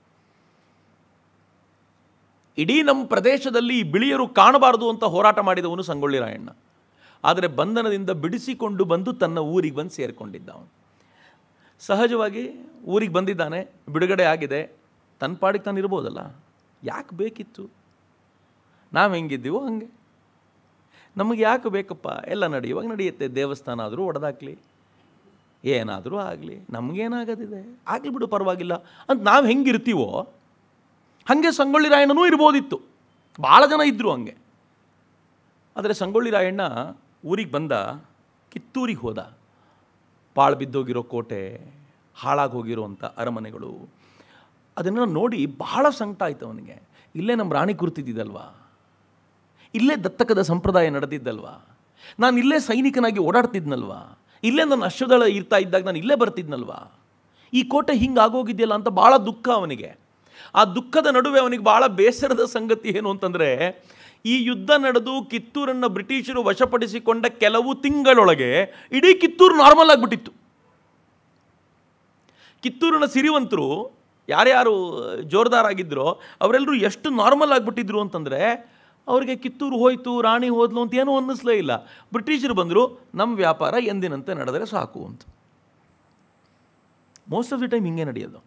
ಇಡೀ ನಮ್ಮ ಪ್ರದೇಶದಲ್ಲಿ ಬಿಳಿಯರು ಕಾಣಬಾರದು ಅಂತ ಹೋರಾಟ ಮಾಡಿದವನು ಸಂಗೊಳ್ಳಿ ರಾಯಣ್ಣ ಆದರೆ ಬಂಧನದಿಂದ ಬಿಡಿಸಿಕೊಂಡು ಬಂದು ತನ್ನ ಊರಿಗೆ ಬಂದು ಸೇರಿಕೊಂಡಿದ್ದ ಅವನು ಸಹಜವಾಗಿ ಊರಿಗೆ ಬಂದಿದ್ದಾನೆ ಬಿಡುಗಡೆ ಆಗಿದೆ ತನ್ನ ಪಾಡಿಗೆ ತಾನು ಇರ್ಬೋದಲ್ಲ ಯಾಕೆ ಬೇಕಿತ್ತು ನಾವು ಹೆಂಗಿದ್ದೀವೋ ಹಂಗೆ ನಮಗೆ ಯಾಕೆ ಬೇಕಪ್ಪ ಎಲ್ಲ ನಡೆಯುವಾಗ ನಡೆಯುತ್ತೆ ದೇವಸ್ಥಾನ ಆದರೂ ಒಡೆದಾಕ್ಲಿ ಏನಾದರೂ ಆಗಲಿ ನಮಗೇನಾಗೋದಿದೆ ಆಗಲಿ ಬಿಡು ಪರವಾಗಿಲ್ಲ ಅಂತ ನಾವು ಹೆಂಗಿರ್ತೀವೋ ಹಾಗೆ ಸಂಗೊಳ್ಳಿ ರಾಯಣ್ಣನೂ ಇರ್ಬೋದಿತ್ತು ಭಾಳ ಜನ ಇದ್ದರು ಹಂಗೆ ಆದರೆ ಸಂಗೊಳ್ಳಿ ರಾಯಣ್ಣ ಊರಿಗೆ ಬಂದ ಕಿತ್ತೂರಿಗೆ ಹೋದ ಪಾಳು ಬಿದ್ದೋಗಿರೋ ಕೋಟೆ ಹಾಳಾಗಿ ಹೋಗಿರೋವಂಥ ಅರಮನೆಗಳು ಅದನ್ನು ನೋಡಿ ಬಹಳ ಸಂಕಟ ಆಯಿತು ಅವನಿಗೆ ಇಲ್ಲೇ ನಮ್ಮ ರಾಣಿ ಕುರ್ತಿದ್ದಿದ್ದಲ್ವಾ ಇಲ್ಲೇ ದತ್ತಕದ ಸಂಪ್ರದಾಯ ನಡೆದಿದ್ದಲ್ವಾ ನಾನು ಇಲ್ಲೇ ಸೈನಿಕನಾಗಿ ಓಡಾಡ್ತಿದ್ನಲ್ವಾ ಇಲ್ಲೇ ನನ್ನ ಅಶ್ವದಳ ಇರ್ತಾ ಇದ್ದಾಗ ನಾನು ಇಲ್ಲೇ ಬರ್ತಿದ್ನಲ್ವಾ ಈ ಕೋಟೆ ಹಿಂಗೆ ಆಗೋಗಿದೆಯಲ್ಲ ಅಂತ ಭಾಳ ದುಃಖ ಅವನಿಗೆ ಆ ದುಃಖದ ನಡುವೆ ಅವನಿಗೆ ಭಾಳ ಬೇಸರದ ಸಂಗತಿ ಏನು ಅಂತಂದರೆ ಈ ಯುದ್ಧ ನಡೆದು ಕಿತ್ತೂರನ್ನು ಬ್ರಿಟಿಷರು ವಶಪಡಿಸಿಕೊಂಡ ಕೆಲವು ತಿಂಗಳೊಳಗೆ ಇಡೀ ಕಿತ್ತೂರು ನಾರ್ಮಲ್ ಆಗಿಬಿಟ್ಟಿತ್ತು ಕಿತ್ತೂರಿನ ಸಿರಿವಂತರು ಯಾರ್ಯಾರು ಜೋರ್ದಾರಾಗಿದ್ದರೋ ಅವರೆಲ್ಲರೂ ಎಷ್ಟು ನಾರ್ಮಲ್ ಆಗಿಬಿಟ್ಟಿದ್ರು ಅಂತಂದರೆ ಅವರಿಗೆ ಕಿತ್ತೂರು ಹೋಯಿತು ರಾಣಿ ಹೋದ್ಲು ಅಂತ ಏನೂ ಅನ್ನಿಸ್ಲೇ ಇಲ್ಲ ಬ್ರಿಟಿಷರು ಬಂದರು ನಮ್ಮ ವ್ಯಾಪಾರ ಎಂದಿನಂತೆ ನಡೆದರೆ ಸಾಕು ಅಂತ ಮೋಸ್ಟ್ ಆಫ್ ದಿ ಟೈಮ್ ಹಿಂಗೆ ನಡೆಯೋದು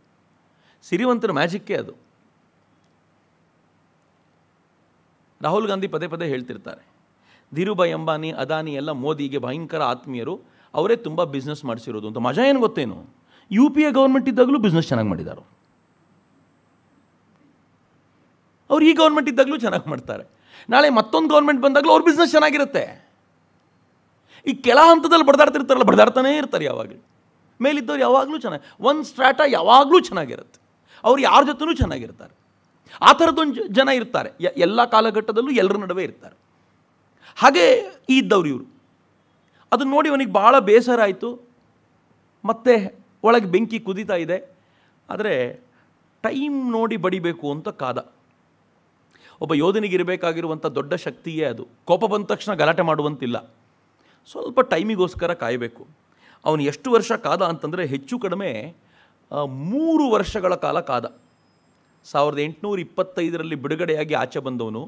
ಸಿರಿವಂತರ ಮ್ಯಾಜಿಕ್ಕೇ ಅದು ರಾಹುಲ್ ಗಾಂಧಿ ಪದೇ ಪದೇ ಹೇಳ್ತಿರ್ತಾರೆ ಧೀರುಭಾಯಿ ಅಂಬಾನಿ ಅದಾನಿ ಎಲ್ಲ ಮೋದಿಗೆ ಭಯಂಕರ ಆತ್ಮೀಯರು ಅವರೇ ತುಂಬ ಬಿಸ್ನೆಸ್ ಮಾಡಿಸಿರೋದು ಅಂತ ಮಜಾ ಏನು ಗೊತ್ತೇನು ಯು ಪಿ ಎ ಗೌರ್ಮೆಂಟ್ ಇದ್ದಾಗಲೂ ಬಿಸ್ನೆಸ್ ಚೆನ್ನಾಗಿ ಮಾಡಿದ್ದಾರೆ ಅವ್ರು ಈ ಗೌರ್ಮೆಂಟ್ ಇದ್ದಾಗಲೂ ಚೆನ್ನಾಗಿ ಮಾಡ್ತಾರೆ ನಾಳೆ ಮತ್ತೊಂದು ಗೌರ್ಮೆಂಟ್ ಬಂದಾಗಲೂ ಅವ್ರ ಬಿಸ್ನೆಸ್ ಚೆನ್ನಾಗಿರುತ್ತೆ ಈ ಕೆಳ ಹಂತದಲ್ಲಿ ಬಡದಾಡ್ತಿರ್ತಾರಲ್ಲ ಬಡದಾಡ್ತಾನೇ ಇರ್ತಾರೆ ಯಾವಾಗಲೂ ಮೇಲಿದ್ದವ್ರು ಯಾವಾಗಲೂ ಚೆನ್ನಾಗಿ ಒಂದು ಸ್ಟ್ರಾಟ ಯಾವಾಗಲೂ ಚೆನ್ನಾಗಿರುತ್ತೆ ಅವ್ರು ಯಾರ ಜೊತೆನೂ ಚೆನ್ನಾಗಿರ್ತಾರೆ ಆ ಥರದ್ದೊಂದು ಜನ ಇರ್ತಾರೆ ಎಲ್ಲ ಕಾಲಘಟ್ಟದಲ್ಲೂ ಎಲ್ಲರ ನಡುವೆ ಇರ್ತಾರೆ ಹಾಗೆ ಈ ಇದ್ದವ್ರು ಇವರು ಅದನ್ನು ನೋಡಿ ಅವನಿಗೆ ಭಾಳ ಬೇಸರ ಆಯಿತು ಮತ್ತೆ ಒಳಗೆ ಬೆಂಕಿ ಕುದೀತಾ ಇದೆ ಆದರೆ ಟೈಮ್ ನೋಡಿ ಬಡಿಬೇಕು ಅಂತ ಕಾದ ಒಬ್ಬ ಯೋಧನಿಗಿರಬೇಕಾಗಿರುವಂಥ ದೊಡ್ಡ ಶಕ್ತಿಯೇ ಅದು ಕೋಪ ಬಂದ ತಕ್ಷಣ ಗಲಾಟೆ ಮಾಡುವಂತಿಲ್ಲ ಸ್ವಲ್ಪ ಟೈಮಿಗೋಸ್ಕರ ಕಾಯಬೇಕು ಅವನು ಎಷ್ಟು ವರ್ಷ ಕಾದ ಅಂತಂದರೆ ಹೆಚ್ಚು ಕಡಿಮೆ ಮೂರು ವರ್ಷಗಳ ಕಾಲ ಕಾದ ಸಾವಿರದ ಎಂಟುನೂರ ಇಪ್ಪತ್ತೈದರಲ್ಲಿ ಬಿಡುಗಡೆಯಾಗಿ ಆಚೆ ಬಂದವನು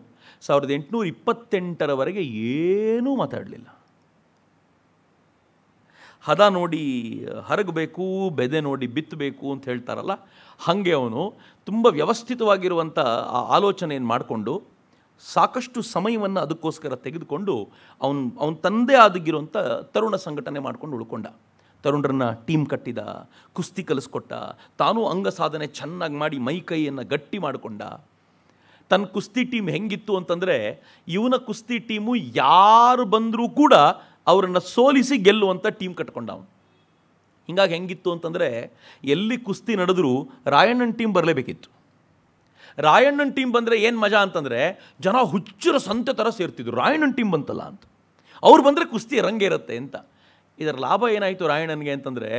ಸಾವಿರದ ಎಂಟುನೂರ ಇಪ್ಪತ್ತೆಂಟರವರೆಗೆ ಏನೂ ಮಾತಾಡಲಿಲ್ಲ ಹದ ನೋಡಿ ಹರಗಬೇಕು ಬೆದೆ ನೋಡಿ ಬಿತ್ತಬೇಕು ಅಂತ ಹೇಳ್ತಾರಲ್ಲ ಹಾಗೆ ಅವನು ತುಂಬ ವ್ಯವಸ್ಥಿತವಾಗಿರುವಂಥ ಆ ಆಲೋಚನೆಯನ್ನು ಮಾಡಿಕೊಂಡು ಸಾಕಷ್ಟು ಸಮಯವನ್ನು ಅದಕ್ಕೋಸ್ಕರ ತೆಗೆದುಕೊಂಡು ಅವನು ಅವನ ತಂದೆ ಆದಗಿರುವಂಥ ತರುಣ ಸಂಘಟನೆ ಮಾಡ್ಕೊಂಡು ಉಳ್ಕೊಂಡ ತರುಣರನ್ನ ಟೀಮ್ ಕಟ್ಟಿದ ಕುಸ್ತಿ ಕಲಿಸ್ಕೊಟ್ಟ ತಾನೂ ಅಂಗ ಸಾಧನೆ ಚೆನ್ನಾಗಿ ಮಾಡಿ ಮೈ ಕೈಯನ್ನು ಗಟ್ಟಿ ಮಾಡಿಕೊಂಡ ತನ್ನ ಕುಸ್ತಿ ಟೀಮ್ ಹೆಂಗಿತ್ತು ಅಂತಂದರೆ ಇವನ ಕುಸ್ತಿ ಟೀಮು ಯಾರು ಬಂದರೂ ಕೂಡ ಅವರನ್ನು ಸೋಲಿಸಿ ಗೆಲ್ಲುವಂಥ ಟೀಮ್ ಕಟ್ಕೊಂಡ ಅವನು ಹಿಂಗಾಗಿ ಹೆಂಗಿತ್ತು ಅಂತಂದರೆ ಎಲ್ಲಿ ಕುಸ್ತಿ ನಡೆದರೂ ರಾಯಣ್ಣನ ಟೀಮ್ ಬರಲೇಬೇಕಿತ್ತು ರಾಯಣ್ಣನ ಟೀಮ್ ಬಂದರೆ ಏನು ಮಜಾ ಅಂತಂದರೆ ಜನ ಹುಚ್ಚರ ಸಂತೆ ಥರ ಸೇರ್ತಿದ್ರು ರಾಯಣ್ಣನ ಟೀಮ್ ಬಂತಲ್ಲ ಅಂತ ಅವ್ರು ಬಂದರೆ ಕುಸ್ತಿ ರಂಗೆ ಇರುತ್ತೆ ಅಂತ ಇದರ ಲಾಭ ಏನಾಯಿತು ರಾಯಣ್ಣನಿಗೆ ಅಂತಂದರೆ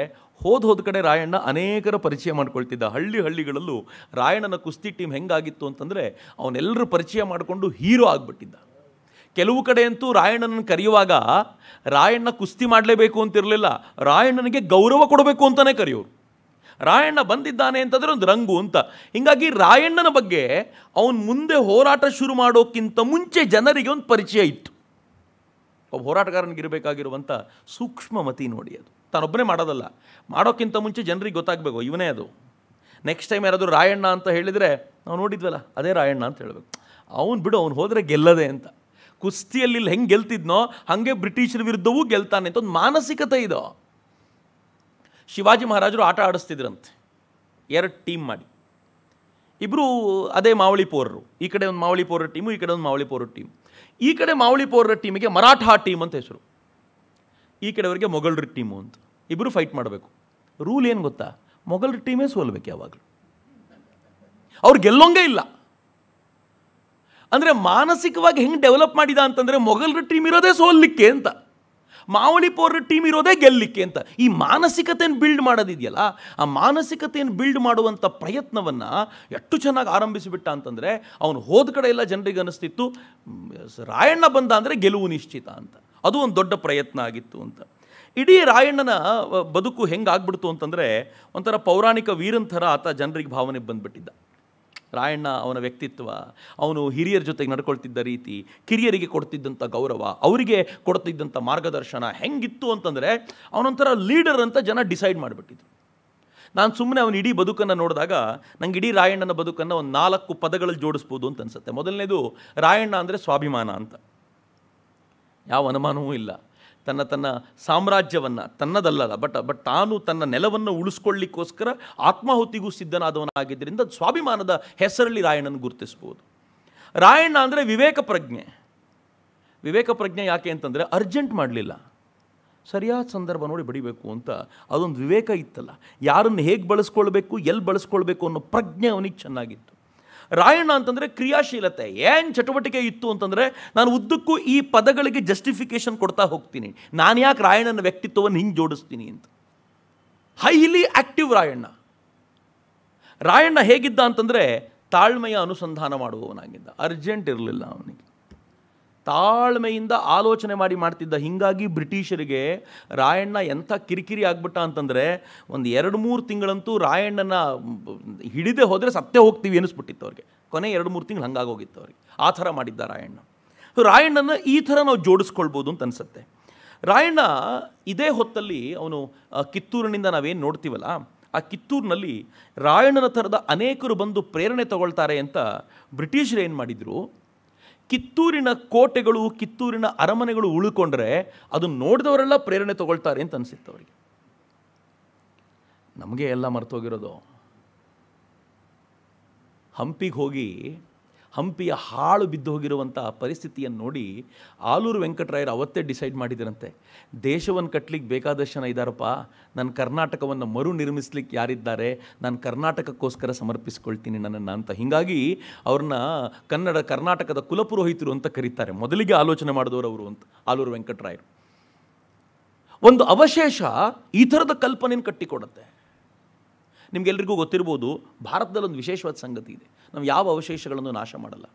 ಹೋದ ಹೋದ ಕಡೆ ರಾಯಣ್ಣ ಅನೇಕರ ಪರಿಚಯ ಮಾಡ್ಕೊಳ್ತಿದ್ದ ಹಳ್ಳಿ ಹಳ್ಳಿಗಳಲ್ಲೂ ರಾಯಣ್ಣನ ಕುಸ್ತಿ ಟೀಮ್ ಹೆಂಗಾಗಿತ್ತು ಅಂತಂದರೆ ಅವನ್ನೆಲ್ಲರೂ ಪರಿಚಯ ಮಾಡಿಕೊಂಡು ಹೀರೋ ಆಗಿಬಿಟ್ಟಿದ್ದ ಕೆಲವು ಕಡೆಯಂತೂ ರಾಯಣ್ಣನನ್ನು ಕರೆಯುವಾಗ ರಾಯಣ್ಣ ಕುಸ್ತಿ ಮಾಡಲೇಬೇಕು ಅಂತಿರಲಿಲ್ಲ ರಾಯಣ್ಣನಿಗೆ ಗೌರವ ಕೊಡಬೇಕು ಅಂತಲೇ ಕರೆಯೋರು ರಾಯಣ್ಣ ಬಂದಿದ್ದಾನೆ ಅಂತಂದರೆ ಒಂದು ರಂಗು ಅಂತ ಹೀಗಾಗಿ ರಾಯಣ್ಣನ ಬಗ್ಗೆ ಅವನು ಮುಂದೆ ಹೋರಾಟ ಶುರು ಮಾಡೋಕ್ಕಿಂತ ಮುಂಚೆ ಜನರಿಗೆ ಒಂದು ಪರಿಚಯ ಇತ್ತು ಒಬ್ಬ ಹೋರಾಟಗಾರನಿಗಿರಬೇಕಾಗಿರುವಂಥ ಸೂಕ್ಷ್ಮಮತಿ ನೋಡಿ ಅದು ತಾನೊಬ್ಬನೇ ಮಾಡೋದಲ್ಲ ಮಾಡೋಕ್ಕಿಂತ ಮುಂಚೆ ಜನರಿಗೆ ಗೊತ್ತಾಗಬೇಕು ಇವನೇ ಅದು ನೆಕ್ಸ್ಟ್ ಟೈಮ್ ಯಾರಾದರೂ ರಾಯಣ್ಣ ಅಂತ ಹೇಳಿದರೆ ನಾವು ನೋಡಿದ್ವಲ್ಲ ಅದೇ ರಾಯಣ್ಣ ಅಂತ ಹೇಳಬೇಕು ಅವನು ಬಿಡು ಅವ್ನು ಹೋದರೆ ಗೆಲ್ಲದೆ ಅಂತ ಕುಸ್ತಿಯಲ್ಲಿ ಹೆಂಗೆ ಗೆಲ್ತಿದ್ನೋ ಹಾಗೆ ಬ್ರಿಟಿಷರ ವಿರುದ್ಧವೂ ಗೆಲ್ತಾನೆ ಅಂತ ಒಂದು ಮಾನಸಿಕತೆ ಇದು ಶಿವಾಜಿ ಮಹಾರಾಜರು ಆಟ ಆಡಿಸ್ತಿದ್ರಂತೆ ಎರಡು ಟೀಮ್ ಮಾಡಿ ಇಬ್ಬರು ಅದೇ ಮಾವಳಿ ಪೋರರು ಈ ಕಡೆ ಒಂದು ಮಾವಳಿ ಪೋರರ ಟೀಮು ಈ ಕಡೆ ಒಂದು ಮಾವಳಿ ಪೋರರ ಟೀಮ್ ಈ ಕಡೆ ಮಾವಳಿ ಪೋರರ ಟೀಮಿಗೆ ಮರಾಠ ಟೀಮ್ ಅಂತ ಹೆಸರು ಈ ಕಡೆಯವರಿಗೆ ಮೊಘಲರ ಟೀಮು ಅಂತ ಇಬ್ಬರು ಫೈಟ್ ಮಾಡಬೇಕು ರೂಲ್ ಏನು ಗೊತ್ತಾ ಮೊಘಲರ ಟೀಮೇ ಸೋಲ್ಬೇಕು ಯಾವಾಗಲೂ ಅವ್ರು ಗೆಲ್ಲೋಂಗೇ ಇಲ್ಲ ಅಂದರೆ ಮಾನಸಿಕವಾಗಿ ಹೆಂಗೆ ಡೆವಲಪ್ ಮಾಡಿದ ಅಂತಂದರೆ ಮೊಘಲರ ಟೀಮ್ ಇರೋದೇ ಸೋಲಿಕ್ಕೆ ಅಂತ ಮಾವಳಿ ಟೀಮ್ ಇರೋದೇ ಗೆಲ್ಲಲಿಕ್ಕೆ ಅಂತ ಈ ಮಾನಸಿಕತೆಯನ್ನು ಬಿಲ್ಡ್ ಮಾಡೋದಿದೆಯಲ್ಲ ಆ ಮಾನಸಿಕತೆಯನ್ನು ಬಿಲ್ಡ್ ಮಾಡುವಂಥ ಪ್ರಯತ್ನವನ್ನು ಎಷ್ಟು ಚೆನ್ನಾಗಿ ಆರಂಭಿಸಿಬಿಟ್ಟ ಅಂತಂದರೆ ಅವನು ಹೋದ ಕಡೆ ಎಲ್ಲ ಜನರಿಗೆ ಅನ್ನಿಸ್ತಿತ್ತು ರಾಯಣ್ಣ ಬಂದ ಅಂದರೆ ಗೆಲುವು ನಿಶ್ಚಿತ ಅಂತ ಅದು ಒಂದು ದೊಡ್ಡ ಪ್ರಯತ್ನ ಆಗಿತ್ತು ಅಂತ ಇಡೀ ರಾಯಣ್ಣನ ಬದುಕು ಆಗ್ಬಿಡ್ತು ಅಂತಂದರೆ ಒಂಥರ ಪೌರಾಣಿಕ ವೀರಂಥರ ಆತ ಜನರಿಗೆ ಭಾವನೆ ಬಂದುಬಿಟ್ಟಿದ್ದ ರಾಯಣ್ಣ ಅವನ ವ್ಯಕ್ತಿತ್ವ ಅವನು ಹಿರಿಯರ ಜೊತೆಗೆ ನಡ್ಕೊಳ್ತಿದ್ದ ರೀತಿ ಕಿರಿಯರಿಗೆ ಕೊಡ್ತಿದ್ದಂಥ ಗೌರವ ಅವರಿಗೆ ಕೊಡ್ತಿದ್ದಂಥ ಮಾರ್ಗದರ್ಶನ ಹೆಂಗಿತ್ತು ಅಂತಂದರೆ ಅವನೊಂಥರ ಲೀಡರ್ ಅಂತ ಜನ ಡಿಸೈಡ್ ಮಾಡಿಬಿಟ್ಟಿದ್ರು ನಾನು ಸುಮ್ಮನೆ ಅವನ ಇಡೀ ಬದುಕನ್ನು ನೋಡಿದಾಗ ನಂಗೆ ಇಡೀ ರಾಯಣ್ಣನ ಬದುಕನ್ನು ಒಂದು ನಾಲ್ಕು ಪದಗಳಲ್ಲಿ ಜೋಡಿಸ್ಬೋದು ಅಂತ ಅನಿಸುತ್ತೆ ಮೊದಲನೇದು ರಾಯಣ್ಣ ಅಂದರೆ ಸ್ವಾಭಿಮಾನ ಅಂತ ಯಾವ ಅನುಮಾನವೂ ಇಲ್ಲ ತನ್ನ ತನ್ನ ಸಾಮ್ರಾಜ್ಯವನ್ನು ತನ್ನದಲ್ಲದ ಬಟ್ ಬಟ್ ತಾನು ತನ್ನ ನೆಲವನ್ನು ಉಳಿಸ್ಕೊಳ್ಳಿಕ್ಕೋಸ್ಕರ ಆತ್ಮಾಹುತಿಗೂ ಸಿದ್ಧನಾದವನಾಗಿದ್ದರಿಂದ ಸ್ವಾಭಿಮಾನದ ಹೆಸರಲ್ಲಿ ರಾಯಣ್ಣನ ಗುರುತಿಸ್ಬೋದು ರಾಯಣ್ಣ ಅಂದರೆ ವಿವೇಕ ಪ್ರಜ್ಞೆ ವಿವೇಕ ಪ್ರಜ್ಞೆ ಯಾಕೆ ಅಂತಂದರೆ ಅರ್ಜೆಂಟ್ ಮಾಡಲಿಲ್ಲ ಸರಿಯಾದ ಸಂದರ್ಭ ನೋಡಿ ಬಡಿಬೇಕು ಅಂತ ಅದೊಂದು ವಿವೇಕ ಇತ್ತಲ್ಲ ಯಾರನ್ನು ಹೇಗೆ ಬಳಸ್ಕೊಳ್ಬೇಕು ಎಲ್ಲಿ ಬಳಸ್ಕೊಳ್ಬೇಕು ಅನ್ನೋ ಪ್ರಜ್ಞೆ ಅವನಿಗೆ ಚೆನ್ನಾಗಿತ್ತು ರಾಯಣ್ಣ ಅಂತಂದರೆ ಕ್ರಿಯಾಶೀಲತೆ ಏನು ಚಟುವಟಿಕೆ ಇತ್ತು ಅಂತಂದರೆ ನಾನು ಉದ್ದಕ್ಕೂ ಈ ಪದಗಳಿಗೆ ಜಸ್ಟಿಫಿಕೇಶನ್ ಕೊಡ್ತಾ ಹೋಗ್ತೀನಿ ನಾನು ಯಾಕೆ ರಾಯಣ್ಣನ ವ್ಯಕ್ತಿತ್ವವನ್ನು ಹಿಂಗೆ ಜೋಡಿಸ್ತೀನಿ ಅಂತ ಹೈಲಿ ಆ್ಯಕ್ಟಿವ್ ರಾಯಣ್ಣ ರಾಯಣ್ಣ ಹೇಗಿದ್ದ ಅಂತಂದರೆ ತಾಳ್ಮೆಯ ಅನುಸಂಧಾನ ಮಾಡುವವನಾಗಿದ್ದ ಅರ್ಜೆಂಟ್ ಇರಲಿಲ್ಲ ಅವನಿಗೆ ತಾಳ್ಮೆಯಿಂದ ಆಲೋಚನೆ ಮಾಡಿ ಮಾಡ್ತಿದ್ದ ಹೀಗಾಗಿ ಬ್ರಿಟಿಷರಿಗೆ ರಾಯಣ್ಣ ಎಂಥ ಕಿರಿಕಿರಿ ಆಗ್ಬಿಟ್ಟ ಅಂತಂದರೆ ಒಂದು ಎರಡು ಮೂರು ತಿಂಗಳಂತೂ ರಾಯಣ್ಣನ ಹಿಡಿದೇ ಹೋದರೆ ಸತ್ತೇ ಹೋಗ್ತೀವಿ ಅನಿಸ್ಬಿಟ್ಟಿತ್ತು ಅವ್ರಿಗೆ ಕೊನೆ ಎರಡು ಮೂರು ತಿಂಗಳು ಹಂಗಾಗೋಗಿತ್ತು ಅವ್ರಿಗೆ ಆ ಥರ ಮಾಡಿದ್ದ ರಾಯಣ್ಣ ರಾಯಣ್ಣನ ಈ ಥರ ನಾವು ಜೋಡಿಸ್ಕೊಳ್ಬೋದು ಅಂತ ಅನಿಸುತ್ತೆ ರಾಯಣ್ಣ ಇದೇ ಹೊತ್ತಲ್ಲಿ ಅವನು ಕಿತ್ತೂರಿನಿಂದ ನಾವೇನು ನೋಡ್ತೀವಲ್ಲ ಆ ಕಿತ್ತೂರಿನಲ್ಲಿ ರಾಯಣ್ಣನ ಥರದ ಅನೇಕರು ಬಂದು ಪ್ರೇರಣೆ ತಗೊಳ್ತಾರೆ ಅಂತ ಬ್ರಿಟಿಷರು ಏನು ಮಾಡಿದರು ಕಿತ್ತೂರಿನ ಕೋಟೆಗಳು ಕಿತ್ತೂರಿನ ಅರಮನೆಗಳು ಉಳ್ಕೊಂಡ್ರೆ ಅದನ್ನು ನೋಡಿದವರೆಲ್ಲ ಪ್ರೇರಣೆ ತಗೊಳ್ತಾರೆ ಅಂತ ಅನಿಸುತ್ತೆ ಅವರಿಗೆ ನಮಗೆ ಎಲ್ಲ ಮರ್ತೋಗಿರೋದು ಹಂಪಿಗೆ ಹೋಗಿ ಹಂಪಿಯ ಹಾಳು ಬಿದ್ದು ಹೋಗಿರುವಂಥ ಪರಿಸ್ಥಿತಿಯನ್ನು ನೋಡಿ ಆಲೂರು ವೆಂಕಟರಾಯರು ಅವತ್ತೇ ಡಿಸೈಡ್ ಮಾಡಿದರಂತೆ ದೇಶವನ್ನು ಕಟ್ಟಲಿಕ್ಕೆ ಬೇಕಾದಷ್ಟು ಜನ ಇದ್ದಾರಪ್ಪ ನನ್ನ ಕರ್ನಾಟಕವನ್ನು ಮರು ನಿರ್ಮಿಸ್ಲಿಕ್ಕೆ ಯಾರಿದ್ದಾರೆ ನಾನು ಕರ್ನಾಟಕಕ್ಕೋಸ್ಕರ ಸಮರ್ಪಿಸ್ಕೊಳ್ತೀನಿ ನನ್ನನ್ನು ಅಂತ ಹೀಗಾಗಿ ಅವ್ರನ್ನ ಕನ್ನಡ ಕರ್ನಾಟಕದ ಕುಲಪುರೋಹಿತರು ಅಂತ ಕರೀತಾರೆ ಮೊದಲಿಗೆ ಆಲೋಚನೆ ಮಾಡಿದವರು ಅವರು ಅಂತ ಆಲೂರು ವೆಂಕಟರಾಯರು ಒಂದು ಅವಶೇಷ ಈ ಥರದ ಕಲ್ಪನೆಯನ್ನು ಕಟ್ಟಿಕೊಡುತ್ತೆ ನಿಮಗೆಲ್ರಿಗೂ ಗೊತ್ತಿರ್ಬೋದು ಭಾರತದಲ್ಲಿ ಒಂದು ವಿಶೇಷವಾದ ಸಂಗತಿ ಇದೆ ನಾವು ಯಾವ ಅವಶೇಷಗಳನ್ನು ನಾಶ ಮಾಡಲ್ಲ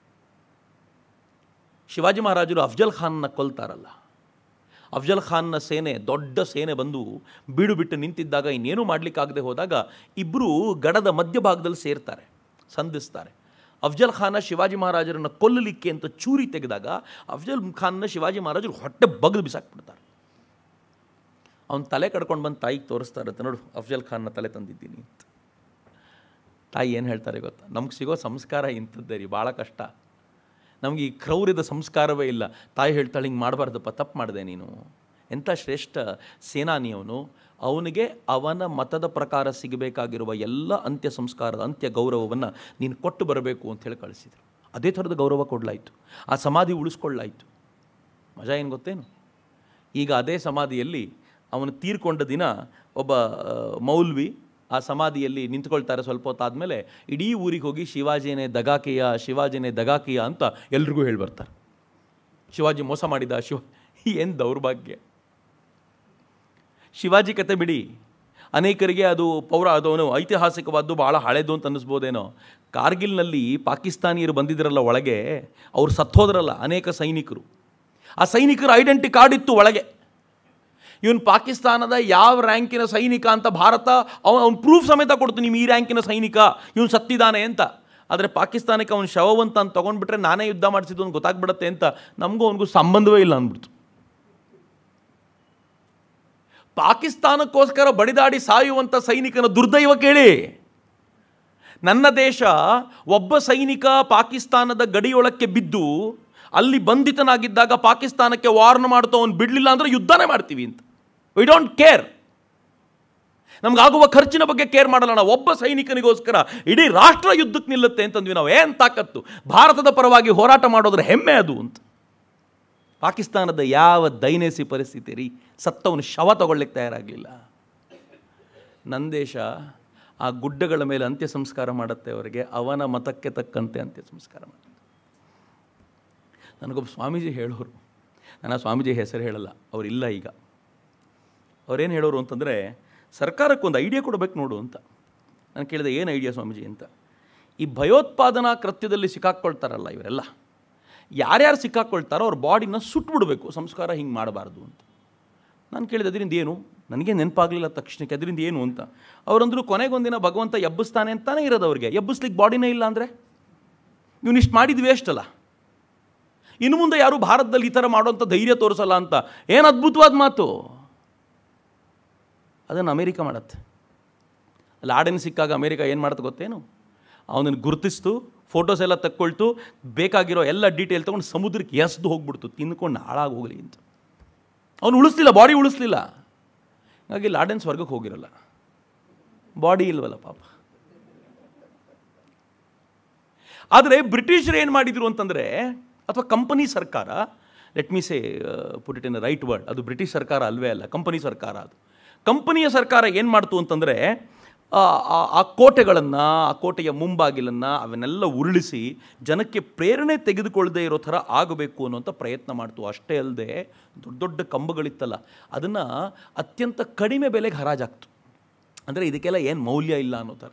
ಶಿವಾಜಿ ಮಹಾರಾಜರು ಅಫ್ಜಲ್ ಖಾನ್ನ ಕೊಲ್ತಾರಲ್ಲ ಅಫ್ಜಲ್ ಖಾನ್ನ ಸೇನೆ ದೊಡ್ಡ ಸೇನೆ ಬಂದು ಬೀಡು ಬಿಟ್ಟು ನಿಂತಿದ್ದಾಗ ಇನ್ನೇನು ಮಾಡಲಿಕ್ಕಾಗದೆ ಹೋದಾಗ ಇಬ್ಬರು ಗಡದ ಮಧ್ಯಭಾಗದಲ್ಲಿ ಸೇರ್ತಾರೆ ಸಂಧಿಸ್ತಾರೆ ಅಫ್ಜಲ್ ಖಾನ ಶಿವಾಜಿ ಮಹಾರಾಜರನ್ನು ಕೊಲ್ಲಲಿಕ್ಕೆ ಅಂತ ಚೂರಿ ತೆಗೆದಾಗ ಅಫ್ಜಲ್ ಖಾನ್ನ ಶಿವಾಜಿ ಮಹಾರಾಜರು ಹೊಟ್ಟೆ ಬಗ್ದು ಬಿಸಾಕ್ಬಿಡ್ತಾರೆ ಅವನ ತಲೆ ಕಡ್ಕೊಂಡು ಬಂದು ತಾಯಿಗೆ ತೋರಿಸ್ತಾರೆ ನೋಡು ಅಫ್ಜಲ್ ಖಾನ್ನ ತಲೆ ತಂದಿದ್ದೀನಿ ಅಂತ ತಾಯಿ ಏನು ಹೇಳ್ತಾರೆ ಗೊತ್ತಾ ನಮ್ಗೆ ಸಿಗೋ ಸಂಸ್ಕಾರ ಇಂಥದ್ದೇ ರೀ ಭಾಳ ಕಷ್ಟ ನಮಗೆ ಈ ಕ್ರೌರ್ಯದ ಸಂಸ್ಕಾರವೇ ಇಲ್ಲ ತಾಯಿ ಹೇಳ್ತಾಳೆ ಹಿಂಗೆ ಮಾಡಬಾರ್ದಪ್ಪ ತಪ್ಪು ಮಾಡಿದೆ ನೀನು ಎಂಥ ಶ್ರೇಷ್ಠ ಸೇನಾನಿಯವನು ಅವನಿಗೆ ಅವನ ಮತದ ಪ್ರಕಾರ ಸಿಗಬೇಕಾಗಿರುವ ಎಲ್ಲ ಅಂತ್ಯ ಸಂಸ್ಕಾರದ ಅಂತ್ಯ ಗೌರವವನ್ನು ನೀನು ಕೊಟ್ಟು ಬರಬೇಕು ಅಂತ ಹೇಳಿ ಕಳಿಸಿದರು ಅದೇ ಥರದ ಗೌರವ ಕೊಡಲಾಯಿತು ಆ ಸಮಾಧಿ ಉಳಿಸ್ಕೊಳ್ಳಾಯಿತು ಮಜಾ ಏನು ಗೊತ್ತೇನು ಈಗ ಅದೇ ಸಮಾಧಿಯಲ್ಲಿ ಅವನು ತೀರ್ಕೊಂಡ ದಿನ ಒಬ್ಬ ಮೌಲ್ವಿ ಆ ಸಮಾಧಿಯಲ್ಲಿ ನಿಂತ್ಕೊಳ್ತಾರೆ ಸ್ವಲ್ಪ ಹೊತ್ತಾದಮೇಲೆ ಇಡೀ ಊರಿಗೆ ಹೋಗಿ ಶಿವಾಜಿನೇ ದಗಾಕಿಯ ಶಿವಾಜಿನೇ ದಗಾಕಿಯ ಅಂತ ಎಲ್ರಿಗೂ ಹೇಳಿ ಬರ್ತಾರೆ ಶಿವಾಜಿ ಮೋಸ ಮಾಡಿದ ಶಿವ ಏನು ದೌರ್ಭಾಗ್ಯ ಶಿವಾಜಿ ಕತೆ ಬಿಡಿ ಅನೇಕರಿಗೆ ಅದು ಪೌರ ಅದು ಐತಿಹಾಸಿಕವಾದ್ದು ಭಾಳ ಹಳೆದು ಅಂತ ಅನ್ನಿಸ್ಬೋದೇನೋ ಕಾರ್ಗಿಲ್ನಲ್ಲಿ ಪಾಕಿಸ್ತಾನಿಯರು ಬಂದಿದ್ರಲ್ಲ ಒಳಗೆ ಅವರು ಸತ್ತೋದ್ರಲ್ಲ ಅನೇಕ ಸೈನಿಕರು ಆ ಸೈನಿಕರ ಐಡೆಂಟಿ ಕಾರ್ಡ್ ಇತ್ತು ಒಳಗೆ ಇವನು ಪಾಕಿಸ್ತಾನದ ಯಾವ ರ್ಯಾಂಕಿನ ಸೈನಿಕ ಅಂತ ಭಾರತ ಅವನು ಅವ್ನು ಪ್ರೂಫ್ ಸಮೇತ ನಿಮ್ಮ ಈ ರ್ಯಾಂಕಿನ ಸೈನಿಕ ಇವನು ಸತ್ತಿದ್ದಾನೆ ಅಂತ ಆದರೆ ಪಾಕಿಸ್ತಾನಕ್ಕೆ ಅವ್ನು ಶವವಂತ ಅಂತ ತೊಗೊಂಡ್ಬಿಟ್ರೆ ನಾನೇ ಯುದ್ಧ ಮಾಡಿಸಿದ್ದು ಅವ್ನು ಗೊತ್ತಾಗ್ಬಿಡತ್ತೆ ಅಂತ ನಮಗೂ ಅವನಿಗೂ ಸಂಬಂಧವೇ ಇಲ್ಲ ಅಂದ್ಬಿಡ್ತು ಪಾಕಿಸ್ತಾನಕ್ಕೋಸ್ಕರ ಬಡಿದಾಡಿ ಸಾಯುವಂಥ ಸೈನಿಕನ ದುರ್ದೈವ ಕೇಳಿ ನನ್ನ ದೇಶ ಒಬ್ಬ ಸೈನಿಕ ಪಾಕಿಸ್ತಾನದ ಗಡಿಯೊಳಕ್ಕೆ ಬಿದ್ದು ಅಲ್ಲಿ ಬಂಧಿತನಾಗಿದ್ದಾಗ ಪಾಕಿಸ್ತಾನಕ್ಕೆ ವಾರ್ನ್ ಮಾಡ್ತಾ ಅವ್ನು ಬಿಡಲಿಲ್ಲ ಅಂದರೆ ಯುದ್ಧನೇ ಮಾಡ್ತೀವಿ ಅಂತ ವಿ ಡೋಂಟ್ ಕೇರ್ ನಮಗಾಗುವ ಖರ್ಚಿನ ಬಗ್ಗೆ ಕೇರ್ ಮಾಡಲ್ಲ ನಾವು ಒಬ್ಬ ಸೈನಿಕನಿಗೋಸ್ಕರ ಇಡೀ ರಾಷ್ಟ್ರ ಯುದ್ಧಕ್ಕೆ ನಿಲ್ಲುತ್ತೆ ಅಂತಂದ್ವಿ ನಾವು ಏನು ತಾಕತ್ತು ಭಾರತದ ಪರವಾಗಿ ಹೋರಾಟ ಮಾಡೋದ್ರ ಹೆಮ್ಮೆ ಅದು ಅಂತ ಪಾಕಿಸ್ತಾನದ ಯಾವ ದೈನೇಸಿ ಪರಿಸ್ಥಿತಿ ರೀ ಸತ್ತವನು ಶವ ತಗೊಳ್ಳಿಕ್ಕೆ ತಯಾರಾಗಲಿಲ್ಲ ದೇಶ ಆ ಗುಡ್ಡಗಳ ಮೇಲೆ ಅಂತ್ಯ ಸಂಸ್ಕಾರ ಮಾಡುತ್ತೆ ಅವರಿಗೆ ಅವನ ಮತಕ್ಕೆ ತಕ್ಕಂತೆ ಅಂತ್ಯ ಸಂಸ್ಕಾರ ಮಾಡುತ್ತೆ ನನಗೊಬ್ಬ ಸ್ವಾಮೀಜಿ ಹೇಳೋರು ನನ್ನ ಸ್ವಾಮೀಜಿ ಹೆಸರು ಹೇಳಲ್ಲ ಅವರಿಲ್ಲ ಈಗ ಅವ್ರೇನು ಹೇಳೋರು ಅಂತಂದರೆ ಸರ್ಕಾರಕ್ಕೊಂದು ಐಡಿಯಾ ಕೊಡಬೇಕು ನೋಡು ಅಂತ ನಾನು ಕೇಳಿದೆ ಏನು ಐಡಿಯಾ ಸ್ವಾಮೀಜಿ ಅಂತ ಈ ಭಯೋತ್ಪಾದನಾ ಕೃತ್ಯದಲ್ಲಿ ಸಿಕ್ಕಾಕ್ಕೊಳ್ತಾರಲ್ಲ ಇವರೆಲ್ಲ ಯಾರ್ಯಾರು ಸಿಕ್ಕಾಕ್ಕೊಳ್ತಾರೋ ಅವ್ರ ಬಾಡಿನ ಸುಟ್ಬಿಡಬೇಕು ಸಂಸ್ಕಾರ ಹಿಂಗೆ ಮಾಡಬಾರ್ದು ಅಂತ ನಾನು ಕೇಳಿದೆ ಅದರಿಂದ ಏನು ನನಗೆ ನೆನಪಾಗಲಿಲ್ಲ ತಕ್ಷಣಕ್ಕೆ ಅದರಿಂದ ಏನು ಅಂತ ಅವರಂದ್ರು ಕೊನೆಗೊಂದಿನ ಭಗವಂತ ಎಬ್ಬಿಸ್ತಾನೆ ಅಂತಾನೆ ಇರೋದು ಅವ್ರಿಗೆ ಎಬ್ಬಿಸ್ಲಿಕ್ಕೆ ಬಾಡಿನೇ ಇಲ್ಲ ಅಂದರೆ ಇವನಿಷ್ಟು ಮಾಡಿದ್ವಿ ವೇಸ್ಟ್ ಇನ್ನು ಮುಂದೆ ಯಾರೂ ಭಾರತದಲ್ಲಿ ಈ ಥರ ಮಾಡೋಂಥ ಧೈರ್ಯ ತೋರಿಸಲ್ಲ ಅಂತ ಏನು ಅದ್ಭುತವಾದ ಮಾತು ಅದನ್ನು ಅಮೇರಿಕ ಮಾಡತ್ತೆ ಅಲ್ಲಿ ಸಿಕ್ಕಾಗ ಅಮೇರಿಕ ಏನು ಮಾಡುತ್ತೆ ಗೊತ್ತೇನು ಅವನನ್ನು ಗುರುತಿಸ್ತು ಫೋಟೋಸ್ ಎಲ್ಲ ತಕ್ಕೊಳ್ತು ಬೇಕಾಗಿರೋ ಎಲ್ಲ ಡೀಟೇಲ್ ತೊಗೊಂಡು ಸಮುದ್ರಕ್ಕೆ ಎಸ್ದು ಹೋಗ್ಬಿಡ್ತು ತಿಂದ್ಕೊಂಡು ಹಾಳಾಗಿ ಹೋಗಲಿ ಅಂತ ಅವನು ಉಳಿಸ್ಲಿಲ್ಲ ಬಾಡಿ ಉಳಿಸ್ಲಿಲ್ಲ ಹಾಗಾಗಿ ಲಾಡೆನ್ಸ್ ವರ್ಗಕ್ಕೆ ಹೋಗಿರಲ್ಲ ಬಾಡಿ ಇಲ್ವಲ್ಲ ಪಾಪ ಆದರೆ ಬ್ರಿಟಿಷರು ಏನು ಮಾಡಿದರು ಅಂತಂದರೆ ಅಥವಾ ಕಂಪನಿ ಸರ್ಕಾರ let me say put it in right word ಅದು ಬ್ರಿಟಿಷ್ ಸರ್ಕಾರ ಅಲ್ವೇ ಅಲ್ಲ ಕಂಪನಿ ಸರ್ಕಾರ ಅದು ಕಂಪನಿಯ ಸರ್ಕಾರ ಏನು ಮಾಡ್ತು ಅಂತಂದರೆ ಆ ಕೋಟೆಗಳನ್ನು ಆ ಕೋಟೆಯ ಮುಂಬಾಗಿಲನ್ನು ಅವನ್ನೆಲ್ಲ ಉರುಳಿಸಿ ಜನಕ್ಕೆ ಪ್ರೇರಣೆ ತೆಗೆದುಕೊಳ್ಳದೆ ಇರೋ ಥರ ಆಗಬೇಕು ಅನ್ನೋಂಥ ಪ್ರಯತ್ನ ಮಾಡ್ತು ಅಷ್ಟೇ ಅಲ್ಲದೆ ದೊಡ್ಡ ದೊಡ್ಡ ಕಂಬಗಳಿತ್ತಲ್ಲ ಅದನ್ನು ಅತ್ಯಂತ ಕಡಿಮೆ ಬೆಲೆಗೆ ಹರಾಜಾಗ್ತು ಅಂದರೆ ಇದಕ್ಕೆಲ್ಲ ಏನು ಮೌಲ್ಯ ಇಲ್ಲ ಅನ್ನೋ ಥರ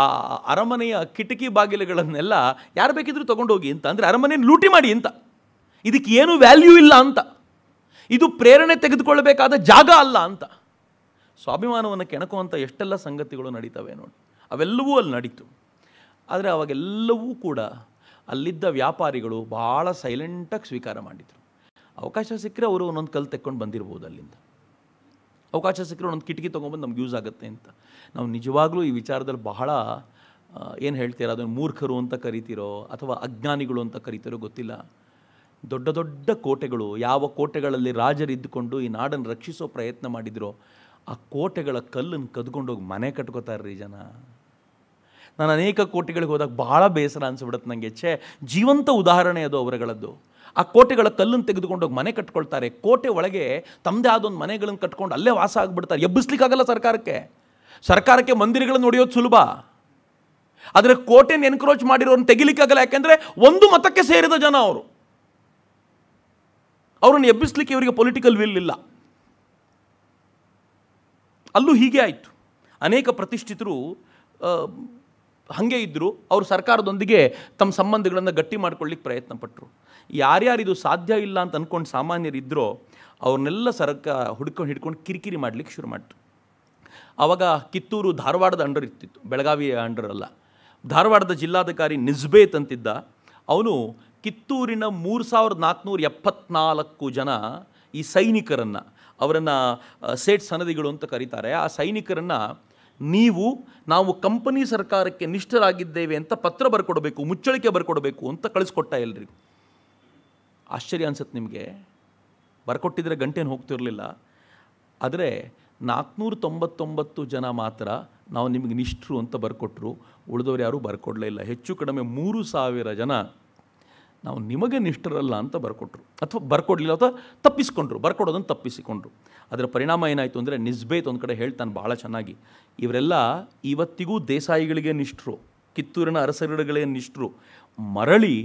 ಆ ಅರಮನೆಯ ಕಿಟಕಿ ಬಾಗಿಲುಗಳನ್ನೆಲ್ಲ ಯಾರು ಬೇಕಿದ್ರೂ ತೊಗೊಂಡೋಗಿ ಅಂತ ಅಂದರೆ ಅರಮನೆಯನ್ನು ಲೂಟಿ ಮಾಡಿ ಅಂತ ಇದಕ್ಕೆ ಏನು ವ್ಯಾಲ್ಯೂ ಇಲ್ಲ ಅಂತ ಇದು ಪ್ರೇರಣೆ ತೆಗೆದುಕೊಳ್ಳಬೇಕಾದ ಜಾಗ ಅಲ್ಲ ಅಂತ ಸ್ವಾಭಿಮಾನವನ್ನು ಕೆಣಕುವಂಥ ಎಷ್ಟೆಲ್ಲ ಸಂಗತಿಗಳು ನಡೀತವೆ ನೋಡಿ ಅವೆಲ್ಲವೂ ಅಲ್ಲಿ ನಡೀತು ಆದರೆ ಅವಾಗೆಲ್ಲವೂ ಕೂಡ ಅಲ್ಲಿದ್ದ ವ್ಯಾಪಾರಿಗಳು ಭಾಳ ಸೈಲೆಂಟಾಗಿ ಸ್ವೀಕಾರ ಮಾಡಿದರು ಅವಕಾಶ ಸಿಕ್ಕರೆ ಅವರು ಒಂದೊಂದು ಕಲ್ಲು ತೆಕ್ಕೊಂಡು ಬಂದಿರ್ಬೋದು ಅಲ್ಲಿಂದ ಅವಕಾಶ ಸಿಕ್ಕರೆ ಒಂದೊಂದು ಕಿಟಕಿ ತೊಗೊಂಬಂದು ನಮ್ಗೆ ಯೂಸ್ ಆಗುತ್ತೆ ಅಂತ ನಾವು ನಿಜವಾಗಲೂ ಈ ವಿಚಾರದಲ್ಲಿ ಬಹಳ ಏನು ಹೇಳ್ತೀರ ಅದನ್ನು ಮೂರ್ಖರು ಅಂತ ಕರಿತೀರೋ ಅಥವಾ ಅಜ್ಞಾನಿಗಳು ಅಂತ ಕರಿತೀರೋ ಗೊತ್ತಿಲ್ಲ ದೊಡ್ಡ ದೊಡ್ಡ ಕೋಟೆಗಳು ಯಾವ ಕೋಟೆಗಳಲ್ಲಿ ರಾಜರಿದ್ದುಕೊಂಡು ಈ ನಾಡನ್ನು ರಕ್ಷಿಸೋ ಪ್ರಯತ್ನ ಮಾಡಿದರೋ ಆ ಕೋಟೆಗಳ ಕಲ್ಲನ್ನು ಕದ್ಕೊಂಡೋಗಿ ಮನೆ ರೀ ಜನ ನಾನು ಅನೇಕ ಕೋಟೆಗಳಿಗೆ ಹೋದಾಗ ಭಾಳ ಬೇಸರ ಅನಿಸ್ಬಿಡುತ್ತೆ ನನಗೆ ಛೇ ಜೀವಂತ ಉದಾಹರಣೆ ಅದು ಅವರುಗಳದ್ದು ಆ ಕೋಟೆಗಳ ಕಲ್ಲನ್ನು ತೆಗೆದುಕೊಂಡೋಗಿ ಮನೆ ಕಟ್ಕೊಳ್ತಾರೆ ಕೋಟೆ ಒಳಗೆ ತಮ್ಮದೇ ಆದೊಂದು ಮನೆಗಳನ್ನು ಕಟ್ಕೊಂಡು ಅಲ್ಲೇ ವಾಸ ಆಗಿಬಿಡ್ತಾರೆ ಎಬ್ಬಿಸ್ಲಿಕ್ಕಾಗಲ್ಲ ಸರ್ಕಾರಕ್ಕೆ ಸರ್ಕಾರಕ್ಕೆ ಮಂದಿರಗಳನ್ನು ನೋಡಿಯೋದು ಸುಲಭ ಆದರೆ ಕೋಟೆಯನ್ನು ಎನ್ಕ್ರೋಚ್ ತೆಗಿಲಿಕ್ಕೆ ತೆಗಿಲಿಕ್ಕಾಗಲ್ಲ ಯಾಕೆಂದರೆ ಒಂದು ಮತಕ್ಕೆ ಸೇರಿದ ಜನ ಅವರು ಅವರನ್ನು ಎಬ್ಬಿಸ್ಲಿಕ್ಕೆ ಇವರಿಗೆ ಪೊಲಿಟಿಕಲ್ ವಿಲ್ ಇಲ್ಲ ಅಲ್ಲೂ ಹೀಗೆ ಆಯಿತು ಅನೇಕ ಪ್ರತಿಷ್ಠಿತರು ಹಾಗೆ ಇದ್ದರು ಅವರು ಸರ್ಕಾರದೊಂದಿಗೆ ತಮ್ಮ ಸಂಬಂಧಗಳನ್ನು ಗಟ್ಟಿ ಮಾಡ್ಕೊಳ್ಳಿಕ್ಕೆ ಪ್ರಯತ್ನ ಪಟ್ಟರು ಯಾರ್ಯಾರಿದು ಸಾಧ್ಯ ಇಲ್ಲ ಅಂತ ಅಂದ್ಕೊಂಡು ಸಾಮಾನ್ಯರಿದ್ದರೋ ಅವ್ರನ್ನೆಲ್ಲ ಸರಕ ಹುಡ್ಕೊಂಡು ಹಿಡ್ಕೊಂಡು ಕಿರಿಕಿರಿ ಮಾಡಲಿಕ್ಕೆ ಶುರು ಮಾಡ್ತು ಆವಾಗ ಕಿತ್ತೂರು ಧಾರವಾಡದ ಅಂಡರ್ ಇರ್ತಿತ್ತು ಬೆಳಗಾವಿಯ ಅಂಡರ್ ಅಲ್ಲ ಧಾರವಾಡದ ಜಿಲ್ಲಾಧಿಕಾರಿ ನಿಜ್ಬೇತ್ ಅಂತಿದ್ದ ಅವನು ಕಿತ್ತೂರಿನ ಮೂರು ಸಾವಿರದ ನಾಲ್ಕುನೂರ ಎಪ್ಪತ್ನಾಲ್ಕು ಜನ ಈ ಸೈನಿಕರನ್ನು ಅವರನ್ನು ಸೇಟ್ ಸನದಿಗಳು ಅಂತ ಕರೀತಾರೆ ಆ ಸೈನಿಕರನ್ನು ನೀವು ನಾವು ಕಂಪನಿ ಸರ್ಕಾರಕ್ಕೆ ನಿಷ್ಠರಾಗಿದ್ದೇವೆ ಅಂತ ಪತ್ರ ಬರ್ಕೊಡ್ಬೇಕು ಮುಚ್ಚಳಿಕೆ ಬರ್ಕೊಡಬೇಕು ಅಂತ ಕಳಿಸ್ಕೊಟ್ಟ ಎಲ್ರಿಗೂ ಆಶ್ಚರ್ಯ ಅನ್ಸತ್ತೆ ನಿಮಗೆ ಬರ್ಕೊಟ್ಟಿದ್ರೆ ಗಂಟೇನು ಹೋಗ್ತಿರಲಿಲ್ಲ ಆದರೆ ನಾಲ್ಕುನೂರ ತೊಂಬತ್ತೊಂಬತ್ತು ಜನ ಮಾತ್ರ ನಾವು ನಿಮಗೆ ನಿಷ್ಠರು ಅಂತ ಬರ್ಕೊಟ್ರು ಉಳಿದವರು ಯಾರೂ ಬರ್ಕೊಡ್ಲೇ ಇಲ್ಲ ಹೆಚ್ಚು ಕಡಿಮೆ ಮೂರು ಸಾವಿರ ಜನ ನಾವು ನಿಮಗೆ ನಿಷ್ಠರಲ್ಲ ಅಂತ ಬರ್ಕೊಟ್ರು ಅಥವಾ ಬರ್ಕೊಡ್ಲಿಲ್ಲ ಅಥವಾ ತಪ್ಪಿಸ್ಕೊಂಡ್ರು ಬರ್ಕೊಡೋದನ್ನು ತಪ್ಪಿಸಿಕೊಂಡ್ರು ಅದರ ಪರಿಣಾಮ ಏನಾಯಿತು ಅಂದರೆ ನಿಸ್ಬೇತ್ ಒಂದು ಕಡೆ ಹೇಳ್ತಾನೆ ಭಾಳ ಚೆನ್ನಾಗಿ ಇವರೆಲ್ಲ ಇವತ್ತಿಗೂ ದೇಸಾಯಿಗಳಿಗೆ ನಿಷ್ಠರು ಕಿತ್ತೂರಿನ ಅರಸರುಗಳೇ ನಿಷ್ಠರು ಮರಳಿ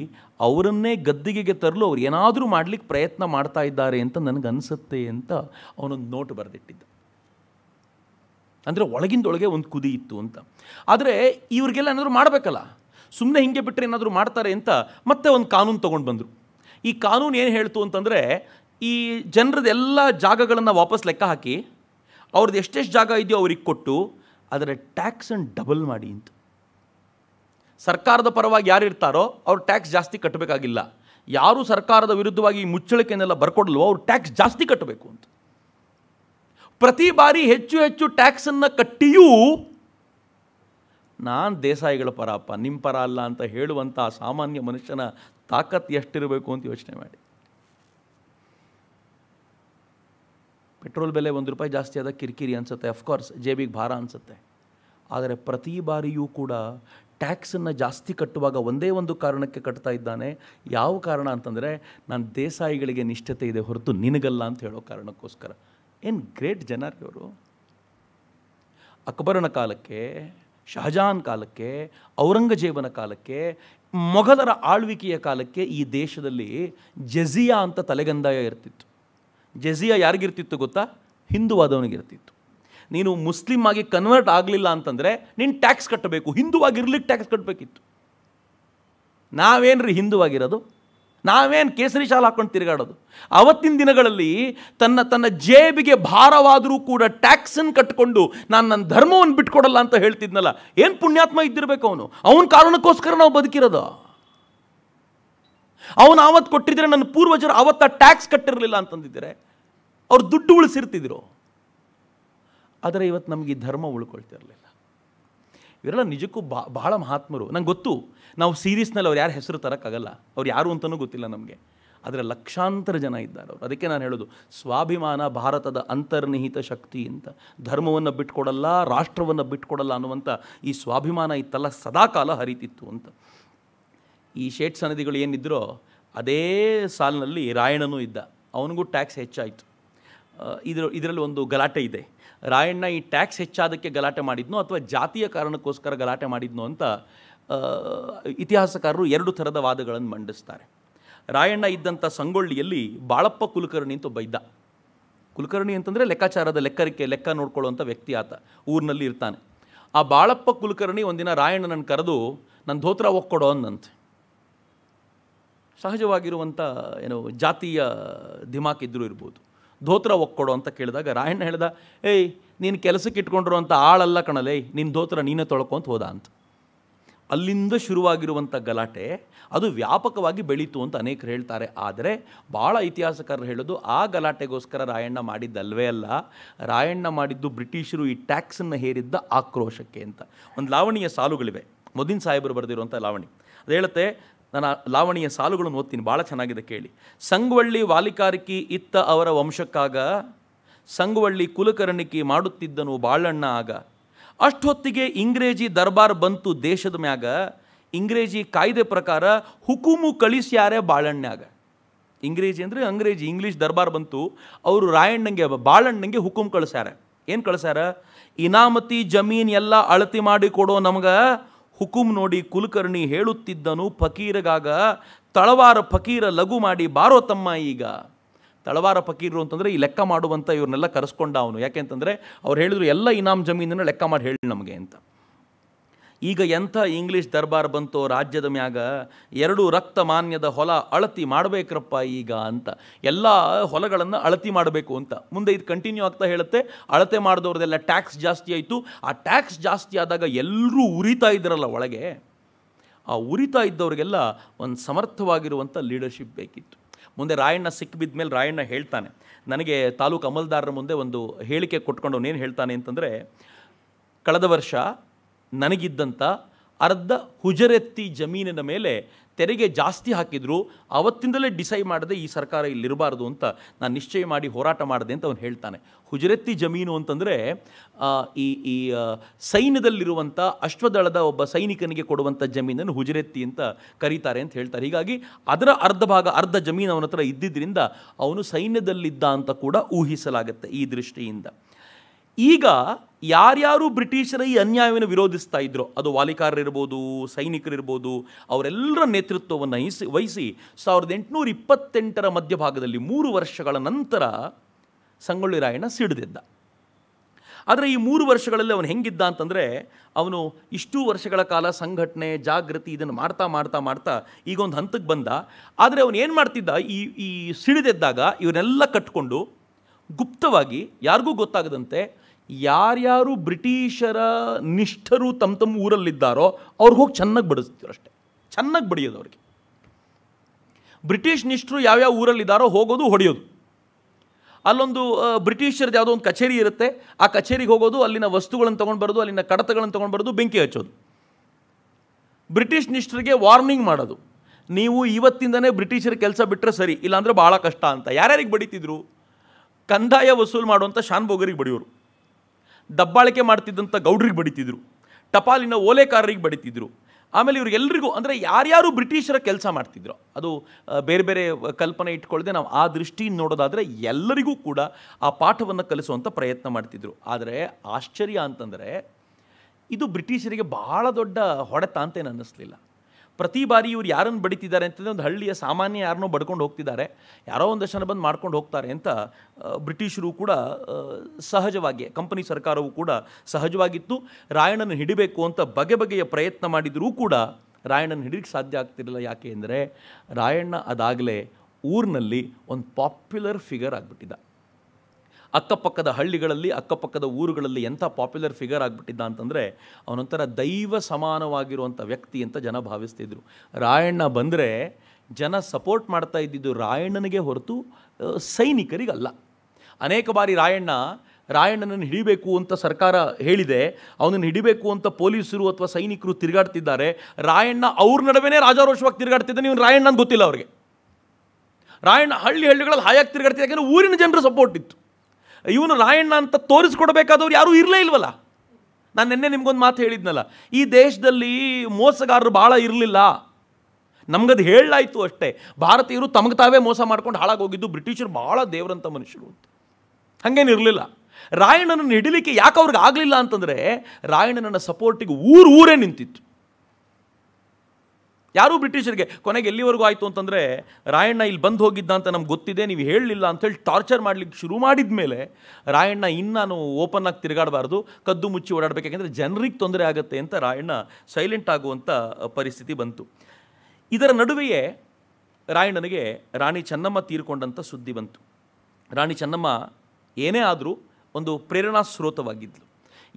ಅವರನ್ನೇ ಗದ್ದಿಗೆಗೆ ತರಲು ಅವ್ರು ಏನಾದರೂ ಮಾಡಲಿಕ್ಕೆ ಪ್ರಯತ್ನ ಮಾಡ್ತಾ ಇದ್ದಾರೆ ಅಂತ ನನಗನ್ಸುತ್ತೆ ಅಂತ ಅವನೊಂದು ನೋಟ್ ಬರೆದಿಟ್ಟಿದ್ದ ಅಂದರೆ ಒಳಗಿಂದೊಳಗೆ ಒಂದು ಕುದಿ ಇತ್ತು ಅಂತ ಆದರೆ ಇವ್ರಿಗೆಲ್ಲ ಏನಾದರೂ ಮಾಡಬೇಕಲ್ಲ ಸುಮ್ಮನೆ ಹಿಂಗೆ ಬಿಟ್ಟರೆ ಏನಾದರೂ ಮಾಡ್ತಾರೆ ಅಂತ ಮತ್ತೆ ಒಂದು ಕಾನೂನು ತೊಗೊಂಡು ಬಂದರು ಈ ಕಾನೂನು ಏನು ಹೇಳ್ತು ಅಂತಂದರೆ ಈ ಜನರದ ಎಲ್ಲ ಜಾಗಗಳನ್ನು ವಾಪಸ್ ಲೆಕ್ಕ ಹಾಕಿ ಅವ್ರದ್ದು ಎಷ್ಟೆಷ್ಟು ಜಾಗ ಇದೆಯೋ ಅವ್ರಿಗೆ ಕೊಟ್ಟು ಅದರ ಟ್ಯಾಕ್ಸನ್ನು ಡಬಲ್ ಮಾಡಿ ಅಂತ ಸರ್ಕಾರದ ಪರವಾಗಿ ಯಾರು ಇರ್ತಾರೋ ಅವ್ರು ಟ್ಯಾಕ್ಸ್ ಜಾಸ್ತಿ ಕಟ್ಟಬೇಕಾಗಿಲ್ಲ ಯಾರು ಸರ್ಕಾರದ ವಿರುದ್ಧವಾಗಿ ಮುಚ್ಚಳಿಕೆಯನ್ನೆಲ್ಲ ಬರ್ಕೊಡಲ್ವೋ ಅವ್ರು ಟ್ಯಾಕ್ಸ್ ಜಾಸ್ತಿ ಕಟ್ಟಬೇಕು ಅಂತ ಪ್ರತಿ ಬಾರಿ ಹೆಚ್ಚು ಹೆಚ್ಚು ಟ್ಯಾಕ್ಸನ್ನು ಕಟ್ಟಿಯೂ ನಾನು ದೇಸಾಯಿಗಳ ಪರಪ್ಪ ನಿಮ್ಮ ಪರ ಅಲ್ಲ ಅಂತ ಹೇಳುವಂಥ ಸಾಮಾನ್ಯ ಮನುಷ್ಯನ ತಾಕತ್ತು ಎಷ್ಟಿರಬೇಕು ಅಂತ ಯೋಚನೆ ಮಾಡಿ ಪೆಟ್ರೋಲ್ ಬೆಲೆ ಒಂದು ರೂಪಾಯಿ ಜಾಸ್ತಿ ಆದಾಗ ಕಿರಿಕಿರಿ ಅನಿಸುತ್ತೆ ಅಫ್ಕೋರ್ಸ್ ಜೇಬಿಗೆ ಭಾರ ಅನಿಸುತ್ತೆ ಆದರೆ ಪ್ರತಿ ಬಾರಿಯೂ ಕೂಡ ಟ್ಯಾಕ್ಸನ್ನು ಜಾಸ್ತಿ ಕಟ್ಟುವಾಗ ಒಂದೇ ಒಂದು ಕಾರಣಕ್ಕೆ ಕಟ್ತಾ ಇದ್ದಾನೆ ಯಾವ ಕಾರಣ ಅಂತಂದರೆ ನಾನು ದೇಸಾಯಿಗಳಿಗೆ ನಿಷ್ಠತೆ ಇದೆ ಹೊರತು ನಿನಗಲ್ಲ ಅಂತ ಹೇಳೋ ಕಾರಣಕ್ಕೋಸ್ಕರ ಏನು ಗ್ರೇಟ್ ಜನರಿ ಅವರು ಅಕ್ಬರನ ಕಾಲಕ್ಕೆ ಶಹಜಾನ್ ಕಾಲಕ್ಕೆ ಔರಂಗಜೇಬನ ಕಾಲಕ್ಕೆ ಮೊಘಲರ ಆಳ್ವಿಕೆಯ ಕಾಲಕ್ಕೆ ಈ ದೇಶದಲ್ಲಿ ಜಜಿಯಾ ಅಂತ ತಲೆಗಂದಾಯ ಇರ್ತಿತ್ತು ಜಜಿಯಾ ಯಾರಿಗಿರ್ತಿತ್ತು ಗೊತ್ತಾ ಹಿಂದುವಾದವನಿಗಿರ್ತಿತ್ತು ನೀನು ಮುಸ್ಲಿಮ್ ಆಗಿ ಕನ್ವರ್ಟ್ ಆಗಲಿಲ್ಲ ಅಂತಂದರೆ ನೀನು ಟ್ಯಾಕ್ಸ್ ಕಟ್ಟಬೇಕು ಹಿಂದೂವಾಗಿರ್ಲಿಕ್ಕೆ ಟ್ಯಾಕ್ಸ್ ಕಟ್ಟಬೇಕಿತ್ತು ನಾವೇನ್ರಿ ಆಗಿರೋದು ನಾವೇನು ಕೇಸರಿ ಶಾಲು ಹಾಕೊಂಡು ತಿರುಗಾಡೋದು ಅವತ್ತಿನ ದಿನಗಳಲ್ಲಿ ತನ್ನ ತನ್ನ ಜೇಬಿಗೆ ಭಾರವಾದರೂ ಕೂಡ ಟ್ಯಾಕ್ಸನ್ನು ಕಟ್ಕೊಂಡು ನಾನು ನನ್ನ ಧರ್ಮವನ್ನು ಬಿಟ್ಕೊಡಲ್ಲ ಅಂತ ಹೇಳ್ತಿದ್ನಲ್ಲ ಏನು ಪುಣ್ಯಾತ್ಮ ಇದ್ದಿರಬೇಕು ಅವನು ಅವನ ಕಾರಣಕ್ಕೋಸ್ಕರ ನಾವು ಬದುಕಿರೋದು ಅವನು ಆವತ್ತು ಕೊಟ್ಟಿದ್ರೆ ನನ್ನ ಪೂರ್ವಜರು ಆವತ್ತ ಟ್ಯಾಕ್ಸ್ ಕಟ್ಟಿರಲಿಲ್ಲ ಅಂತಂದಿದ್ದರೆ ಅವ್ರು ದುಡ್ಡು ಉಳಿಸಿರ್ತಿದ್ರು ಆದರೆ ಇವತ್ತು ನಮಗೆ ಧರ್ಮ ಉಳ್ಕೊಳ್ತಿರಲಿಲ್ಲ ಇವರೆಲ್ಲ ನಿಜಕ್ಕೂ ಬಾ ಬಹಳ ಮಹಾತ್ಮರು ನಂಗೆ ಗೊತ್ತು ನಾವು ಸೀರೀಸ್ನಲ್ಲಿ ಅವ್ರು ಯಾರು ಹೆಸರು ತರೋಕ್ಕಾಗಲ್ಲ ಅವ್ರು ಯಾರು ಅಂತಲೂ ಗೊತ್ತಿಲ್ಲ ನಮಗೆ ಆದರೆ ಲಕ್ಷಾಂತರ ಜನ ಇದ್ದಾರೆ ಅವರು ಅದಕ್ಕೆ ನಾನು ಹೇಳೋದು ಸ್ವಾಭಿಮಾನ ಭಾರತದ ಅಂತರ್ನಿಹಿತ ಶಕ್ತಿ ಅಂತ ಧರ್ಮವನ್ನು ಬಿಟ್ಕೊಡಲ್ಲ ರಾಷ್ಟ್ರವನ್ನು ಬಿಟ್ಕೊಡಲ್ಲ ಅನ್ನುವಂಥ ಈ ಸ್ವಾಭಿಮಾನ ಇತ್ತಲ್ಲ ಸದಾಕಾಲ ಹರಿತಿತ್ತು ಅಂತ ಈ ಶೇಟ್ ಸನ್ನದಿಗಳು ಏನಿದ್ರೋ ಅದೇ ಸಾಲಿನಲ್ಲಿ ರಾಯಣನೂ ಇದ್ದ ಅವನಿಗೂ ಟ್ಯಾಕ್ಸ್ ಹೆಚ್ಚಾಯಿತು ಇದರ ಇದರಲ್ಲಿ ಒಂದು ಗಲಾಟೆ ಇದೆ ರಾಯಣ್ಣ ಈ ಟ್ಯಾಕ್ಸ್ ಹೆಚ್ಚಾದಕ್ಕೆ ಗಲಾಟೆ ಮಾಡಿದ್ನೋ ಅಥವಾ ಜಾತಿಯ ಕಾರಣಕ್ಕೋಸ್ಕರ ಗಲಾಟೆ ಮಾಡಿದ್ನೋ ಅಂತ ಇತಿಹಾಸಕಾರರು ಎರಡು ಥರದ ವಾದಗಳನ್ನು ಮಂಡಿಸ್ತಾರೆ ರಾಯಣ್ಣ ಇದ್ದಂಥ ಸಂಗೊಳ್ಳಿಯಲ್ಲಿ ಬಾಳಪ್ಪ ಕುಲಕರ್ಣಿ ಅಂತ ಬೈದ ಕುಲಕರ್ಣಿ ಅಂತಂದರೆ ಲೆಕ್ಕಾಚಾರದ ಲೆಕ್ಕರಿಕೆ ಲೆಕ್ಕ ನೋಡ್ಕೊಳ್ಳುವಂಥ ವ್ಯಕ್ತಿ ಆತ ಊರಿನಲ್ಲಿ ಇರ್ತಾನೆ ಆ ಬಾಳಪ್ಪ ಕುಲಕರ್ಣಿ ಒಂದಿನ ರಾಯಣ್ಣನನ್ನು ಕರೆದು ನನ್ನ ಧೋತ್ರ ಒಕ್ಕೊಡೋ ಅಂದಂತೆ ಸಹಜವಾಗಿರುವಂಥ ಏನು ಜಾತಿಯ ದಿಮಾಕಿದ್ರೂ ಇರ್ಬೋದು ಧೋತ್ರ ಒಕ್ಕೊಡು ಅಂತ ಕೇಳಿದಾಗ ರಾಯಣ್ಣ ಹೇಳ್ದ ಏಯ್ ನೀನು ಕೆಲಸಕ್ಕೆ ಇಟ್ಕೊಂಡ್ರು ಅಂತ ಆಳಲ್ಲ ಕಣಲೇ ನಿನ್ನ ಧೋತ್ರ ನೀನೇ ಅಂತ ಹೋದ ಅಂತ ಅಲ್ಲಿಂದ ಶುರುವಾಗಿರುವಂಥ ಗಲಾಟೆ ಅದು ವ್ಯಾಪಕವಾಗಿ ಬೆಳೀತು ಅಂತ ಅನೇಕರು ಹೇಳ್ತಾರೆ ಆದರೆ ಭಾಳ ಇತಿಹಾಸಕಾರರು ಹೇಳೋದು ಆ ಗಲಾಟೆಗೋಸ್ಕರ ರಾಯಣ್ಣ ಮಾಡಿದ್ದಲ್ವೇ ಅಲ್ಲ ರಾಯಣ್ಣ ಮಾಡಿದ್ದು ಬ್ರಿಟಿಷರು ಈ ಟ್ಯಾಕ್ಸನ್ನು ಹೇರಿದ್ದ ಆಕ್ರೋಶಕ್ಕೆ ಅಂತ ಒಂದು ಲಾವಣಿಯ ಸಾಲುಗಳಿವೆ ಮೊದಿನ್ ಸಾಹೇಬರು ಬರೆದಿರುವಂಥ ಲಾವಣಿ ಅದು ಹೇಳುತ್ತೆ ನಾನು ಲಾವಣಿಯ ಸಾಲುಗಳನ್ನು ಓದ್ತೀನಿ ಭಾಳ ಚೆನ್ನಾಗಿದೆ ಕೇಳಿ ಸಂಗವಳ್ಳಿ ವಾಲಿಕಾರಿಕಿ ಇತ್ತ ಅವರ ವಂಶಕ್ಕಾಗ ಸಂಗವಳ್ಳಿ ಕುಲಕರ್ಣಿಕಿ ಮಾಡುತ್ತಿದ್ದನು ಬಾಳಣ್ಣ ಆಗ ಅಷ್ಟೊತ್ತಿಗೆ ಇಂಗ್ರೇಜಿ ದರ್ಬಾರ್ ಬಂತು ದೇಶದ ಮ್ಯಾಗ ಇಂಗ್ರೇಜಿ ಕಾಯ್ದೆ ಪ್ರಕಾರ ಹುಕುಮು ಕಳಿಸ್ಯಾರೆ ಬಾಳಣ್ಣಾಗ ಇಂಗ್ರೇಜಿ ಅಂದರೆ ಅಂಗ್ರೇಜಿ ಇಂಗ್ಲೀಷ್ ದರ್ಬಾರ್ ಬಂತು ಅವರು ರಾಯಣ್ಣಂಗೆ ಬಾಳಣ್ಣಂಗೆ ಹುಕುಮ್ ಕಳಿಸ್ಯಾರ ಏನು ಕಳಿಸ್ಯಾರ ಇನಾಮತಿ ಜಮೀನ್ ಎಲ್ಲ ಅಳತಿ ಮಾಡಿ ಕೊಡೋ ನಮ್ಗೆ ಹುಕುಂ ನೋಡಿ ಕುಲಕರ್ಣಿ ಹೇಳುತ್ತಿದ್ದನು ಫಕೀರಗಾಗ ತಳವಾರ ಫಕೀರ ಲಘು ಮಾಡಿ ಬಾರೋ ತಮ್ಮ ಈಗ ತಳವಾರ ಫಕೀರರು ಅಂತಂದರೆ ಈ ಲೆಕ್ಕ ಮಾಡುವಂಥ ಇವ್ರನ್ನೆಲ್ಲ ಕರೆಸ್ಕೊಂಡ ಅವನು ಯಾಕೆಂತಂದರೆ ಅವ್ರು ಹೇಳಿದ್ರು ಎಲ್ಲ ಇನಾಮ್ ಜಮೀನನ್ನು ಲೆಕ್ಕ ಮಾಡಿ ಹೇಳಿ ನಮಗೆ ಅಂತ ಈಗ ಎಂಥ ಇಂಗ್ಲೀಷ್ ದರ್ಬಾರ್ ಬಂತೋ ರಾಜ್ಯದ ಮ್ಯಾಗ ಎರಡು ರಕ್ತ ಮಾನ್ಯದ ಹೊಲ ಅಳತಿ ಮಾಡಬೇಕ್ರಪ್ಪ ಈಗ ಅಂತ ಎಲ್ಲ ಹೊಲಗಳನ್ನು ಅಳತಿ ಮಾಡಬೇಕು ಅಂತ ಮುಂದೆ ಇದು ಕಂಟಿನ್ಯೂ ಆಗ್ತಾ ಹೇಳುತ್ತೆ ಅಳತೆ ಮಾಡಿದವ್ರದೆಲ್ಲ ಟ್ಯಾಕ್ಸ್ ಜಾಸ್ತಿ ಆಯಿತು ಆ ಟ್ಯಾಕ್ಸ್ ಜಾಸ್ತಿ ಆದಾಗ ಎಲ್ಲರೂ ಉರಿತಾ ಇದ್ರಲ್ಲ ಒಳಗೆ ಆ ಉರಿತಾ ಇದ್ದವ್ರಿಗೆಲ್ಲ ಒಂದು ಸಮರ್ಥವಾಗಿರುವಂಥ ಲೀಡರ್ಶಿಪ್ ಬೇಕಿತ್ತು ಮುಂದೆ ರಾಯಣ್ಣ ಸಿಕ್ಕಿಬಿದ್ದ ಮೇಲೆ ರಾಯಣ್ಣ ಹೇಳ್ತಾನೆ ನನಗೆ ತಾಲೂಕು ಅಮಲ್ದಾರರ ಮುಂದೆ ಒಂದು ಹೇಳಿಕೆ ಕೊಟ್ಕೊಂಡು ಏನು ಹೇಳ್ತಾನೆ ಅಂತಂದರೆ ಕಳೆದ ವರ್ಷ ನನಗಿದ್ದಂಥ ಅರ್ಧ ಹುಜರೆತ್ತಿ ಜಮೀನಿನ ಮೇಲೆ ತೆರಿಗೆ ಜಾಸ್ತಿ ಹಾಕಿದ್ರು ಅವತ್ತಿಂದಲೇ ಡಿಸೈಡ್ ಮಾಡದೆ ಈ ಸರ್ಕಾರ ಇಲ್ಲಿರಬಾರ್ದು ಅಂತ ನಾನು ನಿಶ್ಚಯ ಮಾಡಿ ಹೋರಾಟ ಮಾಡಿದೆ ಅಂತ ಅವನು ಹೇಳ್ತಾನೆ ಹುಜರೆತ್ತಿ ಜಮೀನು ಅಂತಂದರೆ ಈ ಈ ಸೈನ್ಯದಲ್ಲಿರುವಂಥ ಅಶ್ವದಳದ ಒಬ್ಬ ಸೈನಿಕನಿಗೆ ಕೊಡುವಂಥ ಜಮೀನನ್ನು ಹುಜರೆತ್ತಿ ಅಂತ ಕರೀತಾರೆ ಅಂತ ಹೇಳ್ತಾರೆ ಹೀಗಾಗಿ ಅದರ ಅರ್ಧ ಭಾಗ ಅರ್ಧ ಜಮೀನು ಅವನ ಹತ್ರ ಇದ್ದಿದ್ದರಿಂದ ಅವನು ಸೈನ್ಯದಲ್ಲಿದ್ದ ಅಂತ ಕೂಡ ಊಹಿಸಲಾಗುತ್ತೆ ಈ ದೃಷ್ಟಿಯಿಂದ ಈಗ ಯಾರ್ಯಾರು ಬ್ರಿಟಿಷರ ಈ ಅನ್ಯಾಯವನ್ನು ವಿರೋಧಿಸ್ತಾ ಇದ್ರು ಅದು ವಾಲಿಕಾರರಿರ್ಬೋದು ಸೈನಿಕರಿರ್ಬೋದು ಅವರೆಲ್ಲರ ನೇತೃತ್ವವನ್ನು ವಹಿಸಿ ವಹಿಸಿ ಸಾವಿರದ ಎಂಟುನೂರ ಇಪ್ಪತ್ತೆಂಟರ ಮಧ್ಯಭಾಗದಲ್ಲಿ ಮೂರು ವರ್ಷಗಳ ನಂತರ ಸಂಗೊಳ್ಳಿ ರಾಯಣ್ಣ ಸಿಡಿದಿದ್ದ ಆದರೆ ಈ ಮೂರು ವರ್ಷಗಳಲ್ಲಿ ಅವನು ಹೆಂಗಿದ್ದ ಅಂತಂದರೆ ಅವನು ಇಷ್ಟು ವರ್ಷಗಳ ಕಾಲ ಸಂಘಟನೆ ಜಾಗೃತಿ ಇದನ್ನು ಮಾಡ್ತಾ ಮಾಡ್ತಾ ಮಾಡ್ತಾ ಈಗ ಒಂದು ಹಂತಕ್ಕೆ ಬಂದ ಆದರೆ ಅವನು ಏನು ಮಾಡ್ತಿದ್ದ ಈ ಈ ಸಿಡಿದೆದ್ದಾಗ ಇವನ್ನೆಲ್ಲ ಕಟ್ಕೊಂಡು ಗುಪ್ತವಾಗಿ ಯಾರಿಗೂ ಗೊತ್ತಾಗದಂತೆ ಯಾರ್ಯಾರು ಬ್ರಿಟಿಷರ ನಿಷ್ಠರು ತಮ್ಮ ತಮ್ಮ ಊರಲ್ಲಿದ್ದಾರೋ ಅವ್ರಿಗೆ ಹೋಗಿ ಚೆನ್ನಾಗಿ ಬಡಿಸ್ತಿದ್ರು ಅಷ್ಟೇ ಚೆನ್ನಾಗಿ ಬಡಿಯೋದು ಅವ್ರಿಗೆ ಬ್ರಿಟಿಷ್ ನಿಷ್ಠರು ಯಾವ್ಯಾವ ಊರಲ್ಲಿದ್ದಾರೋ ಹೋಗೋದು ಹೊಡೆಯೋದು ಅಲ್ಲೊಂದು ಬ್ರಿಟಿಷರದ್ದು ಯಾವುದೋ ಒಂದು ಕಚೇರಿ ಇರುತ್ತೆ ಆ ಕಚೇರಿಗೆ ಹೋಗೋದು ಅಲ್ಲಿನ ವಸ್ತುಗಳನ್ನು ತೊಗೊಂಡು ಬರೋದು ಅಲ್ಲಿನ ಕಡತಗಳನ್ನು ತೊಗೊಂಡು ಬರೋದು ಬೆಂಕಿ ಹಚ್ಚೋದು ಬ್ರಿಟಿಷ್ ನಿಷ್ಠರಿಗೆ ವಾರ್ನಿಂಗ್ ಮಾಡೋದು ನೀವು ಇವತ್ತಿಂದನೇ ಬ್ರಿಟಿಷರ ಕೆಲಸ ಬಿಟ್ಟರೆ ಸರಿ ಇಲ್ಲಾಂದರೆ ಭಾಳ ಕಷ್ಟ ಅಂತ ಯಾರ್ಯಾರಿಗೆ ಬಡಿತಿದ್ರು ಕಂದಾಯ ವಸೂಲು ಮಾಡುವಂಥ ಶಾನ್ ಬಡಿಯೋರು ದಬ್ಬಾಳಿಕೆ ಮಾಡ್ತಿದ್ದಂಥ ಗೌಡ್ರಿಗೆ ಬಡಿತಿದ್ರು ಟಪಾಲಿನ ಓಲೆಕಾರರಿಗೆ ಬಡಿತಿದ್ರು ಆಮೇಲೆ ಎಲ್ಲರಿಗೂ ಅಂದರೆ ಯಾರ್ಯಾರು ಬ್ರಿಟಿಷರ ಕೆಲಸ ಮಾಡ್ತಿದ್ರು ಅದು ಬೇರೆ ಬೇರೆ ಕಲ್ಪನೆ ಇಟ್ಕೊಳ್ಳದೆ ನಾವು ಆ ದೃಷ್ಟಿಯಿಂದ ನೋಡೋದಾದರೆ ಎಲ್ಲರಿಗೂ ಕೂಡ ಆ ಪಾಠವನ್ನು ಕಲಿಸುವಂಥ ಪ್ರಯತ್ನ ಮಾಡ್ತಿದ್ರು ಆದರೆ ಆಶ್ಚರ್ಯ ಅಂತಂದರೆ ಇದು ಬ್ರಿಟಿಷರಿಗೆ ಭಾಳ ದೊಡ್ಡ ಹೊಡೆತ ಅಂತೇನು ಅನ್ನಿಸ್ಲಿಲ್ಲ ಪ್ರತಿ ಬಾರಿ ಇವ್ರು ಯಾರನ್ನು ಬಡಿತಿದ್ದಾರೆ ಅಂತಂದರೆ ಒಂದು ಹಳ್ಳಿಯ ಸಾಮಾನ್ಯ ಯಾರನ್ನೋ ಬಡ್ಕೊಂಡು ಹೋಗ್ತಿದ್ದಾರೆ ಯಾರೋ ಒಂದು ದರ್ಶನ ಬಂದು ಮಾಡ್ಕೊಂಡು ಹೋಗ್ತಾರೆ ಅಂತ ಬ್ರಿಟಿಷರು ಕೂಡ ಸಹಜವಾಗಿ ಕಂಪನಿ ಸರ್ಕಾರವು ಕೂಡ ಸಹಜವಾಗಿತ್ತು ರಾಯಣ್ಣನ ಹಿಡಿಬೇಕು ಅಂತ ಬಗೆ ಬಗೆಯ ಪ್ರಯತ್ನ ಮಾಡಿದರೂ ಕೂಡ ರಾಯಣ್ಣನ ಹಿಡಿಯಕ್ಕೆ ಸಾಧ್ಯ ಆಗ್ತಿರಲಿಲ್ಲ ಯಾಕೆ ಅಂದರೆ ರಾಯಣ್ಣ ಅದಾಗಲೇ ಊರಿನಲ್ಲಿ ಒಂದು ಪಾಪ್ಯುಲರ್ ಫಿಗರ್ ಆಗಿಬಿಟ್ಟಿದ್ದ ಅಕ್ಕಪಕ್ಕದ ಹಳ್ಳಿಗಳಲ್ಲಿ ಅಕ್ಕಪಕ್ಕದ ಊರುಗಳಲ್ಲಿ ಎಂಥ ಪಾಪ್ಯುಲರ್ ಫಿಗರ್ ಆಗಿಬಿಟ್ಟಿದ್ದ ಅಂತಂದರೆ ಅವನೊಂಥರ ದೈವ ಸಮಾನವಾಗಿರುವಂಥ ವ್ಯಕ್ತಿ ಅಂತ ಜನ ಭಾವಿಸ್ತಿದ್ರು ರಾಯಣ್ಣ ಬಂದರೆ ಜನ ಸಪೋರ್ಟ್ ಮಾಡ್ತಾ ಇದ್ದಿದ್ದು ರಾಯಣ್ಣನಿಗೆ ಹೊರತು ಸೈನಿಕರಿಗಲ್ಲ ಅನೇಕ ಬಾರಿ ರಾಯಣ್ಣ ರಾಯಣ್ಣನನ್ನು ಹಿಡಿಬೇಕು ಅಂತ ಸರ್ಕಾರ ಹೇಳಿದೆ ಅವನನ್ನು ಹಿಡಿಬೇಕು ಅಂತ ಪೊಲೀಸರು ಅಥವಾ ಸೈನಿಕರು ತಿರುಗಾಡ್ತಿದ್ದಾರೆ ರಾಯಣ್ಣ ಅವ್ರ ನಡುವೆನೇ ರಾಜಾರೋಷವಾಗಿ ತಿರುಗಾಡ್ತಿದ್ದಾನೆ ಇವನು ರಾಯಣ್ಣನ ಗೊತ್ತಿಲ್ಲ ಅವ್ರಿಗೆ ರಾಯಣ್ಣ ಹಳ್ಳಿ ಹಳ್ಳಿಗಳಲ್ಲಿ ಹಾಯಾಗಿ ತಿರುಗಾಡ್ತಿದ್ದ ಯಾಕೆಂದರೆ ಊರಿನ ಜನರು ಸಪೋರ್ಟ್ ಇತ್ತು ಇವನು ರಾಯಣ್ಣ ಅಂತ ತೋರಿಸ್ಕೊಡ್ಬೇಕಾದವ್ರು ಯಾರೂ ಇರಲೇ ಇಲ್ವಲ್ಲ ನಾನು ನಿನ್ನೆ ನಿಮ್ಗೊಂದು ಮಾತು ಹೇಳಿದ್ನಲ್ಲ ಈ ದೇಶದಲ್ಲಿ ಮೋಸಗಾರರು ಭಾಳ ಇರಲಿಲ್ಲ ನಮಗದು ಹೇಳಲಾಯಿತು ಅಷ್ಟೇ ಭಾರತೀಯರು ತಮಗೆ ತಾವೇ ಮೋಸ ಮಾಡ್ಕೊಂಡು ಹಾಳಾಗೋಗಿದ್ದು ಬ್ರಿಟಿಷರು ಭಾಳ ದೇವರಂತ ಮನುಷ್ಯರು ಅಂತ ಇರಲಿಲ್ಲ ರಾಯಣ್ಣನನ್ನು ಹಿಡಿಲಿಕ್ಕೆ ಯಾಕೆ ಅವ್ರಿಗೆ ಆಗಲಿಲ್ಲ ಅಂತಂದರೆ ರಾಯಣ್ಣನ ಸಪೋರ್ಟಿಗೆ ಊರು ಊರೇ ನಿಂತಿತ್ತು ಯಾರೂ ಬ್ರಿಟಿಷರಿಗೆ ಕೊನೆಗೆ ಎಲ್ಲಿವರೆಗೂ ಆಯಿತು ಅಂತಂದರೆ ರಾಯಣ್ಣ ಇಲ್ಲಿ ಬಂದು ಹೋಗಿದ್ದ ಅಂತ ನಮ್ಗೆ ಗೊತ್ತಿದೆ ನೀವು ಹೇಳಲಿಲ್ಲ ಅಂಥೇಳಿ ಟಾರ್ಚರ್ ಮಾಡಲಿಕ್ಕೆ ಶುರು ಮಾಡಿದ ಮೇಲೆ ರಾಯಣ್ಣ ಇನ್ನು ನಾನು ಓಪನ್ ಆಗಿ ತಿರುಗಾಡಬಾರ್ದು ಕದ್ದು ಮುಚ್ಚಿ ಓಡಾಡಬೇಕು ಯಾಕೆಂದರೆ ಜನರಿಗೆ ತೊಂದರೆ ಆಗುತ್ತೆ ಅಂತ ರಾಯಣ್ಣ ಸೈಲೆಂಟ್ ಆಗುವಂಥ ಪರಿಸ್ಥಿತಿ ಬಂತು ಇದರ ನಡುವೆಯೇ ರಾಯಣ್ಣನಿಗೆ ರಾಣಿ ಚೆನ್ನಮ್ಮ ತೀರ್ಕೊಂಡಂಥ ಸುದ್ದಿ ಬಂತು ರಾಣಿ ಚೆನ್ನಮ್ಮ ಏನೇ ಆದರೂ ಒಂದು ಪ್ರೇರಣಾ ಸ್ರೋತವಾಗಿದ್ಲು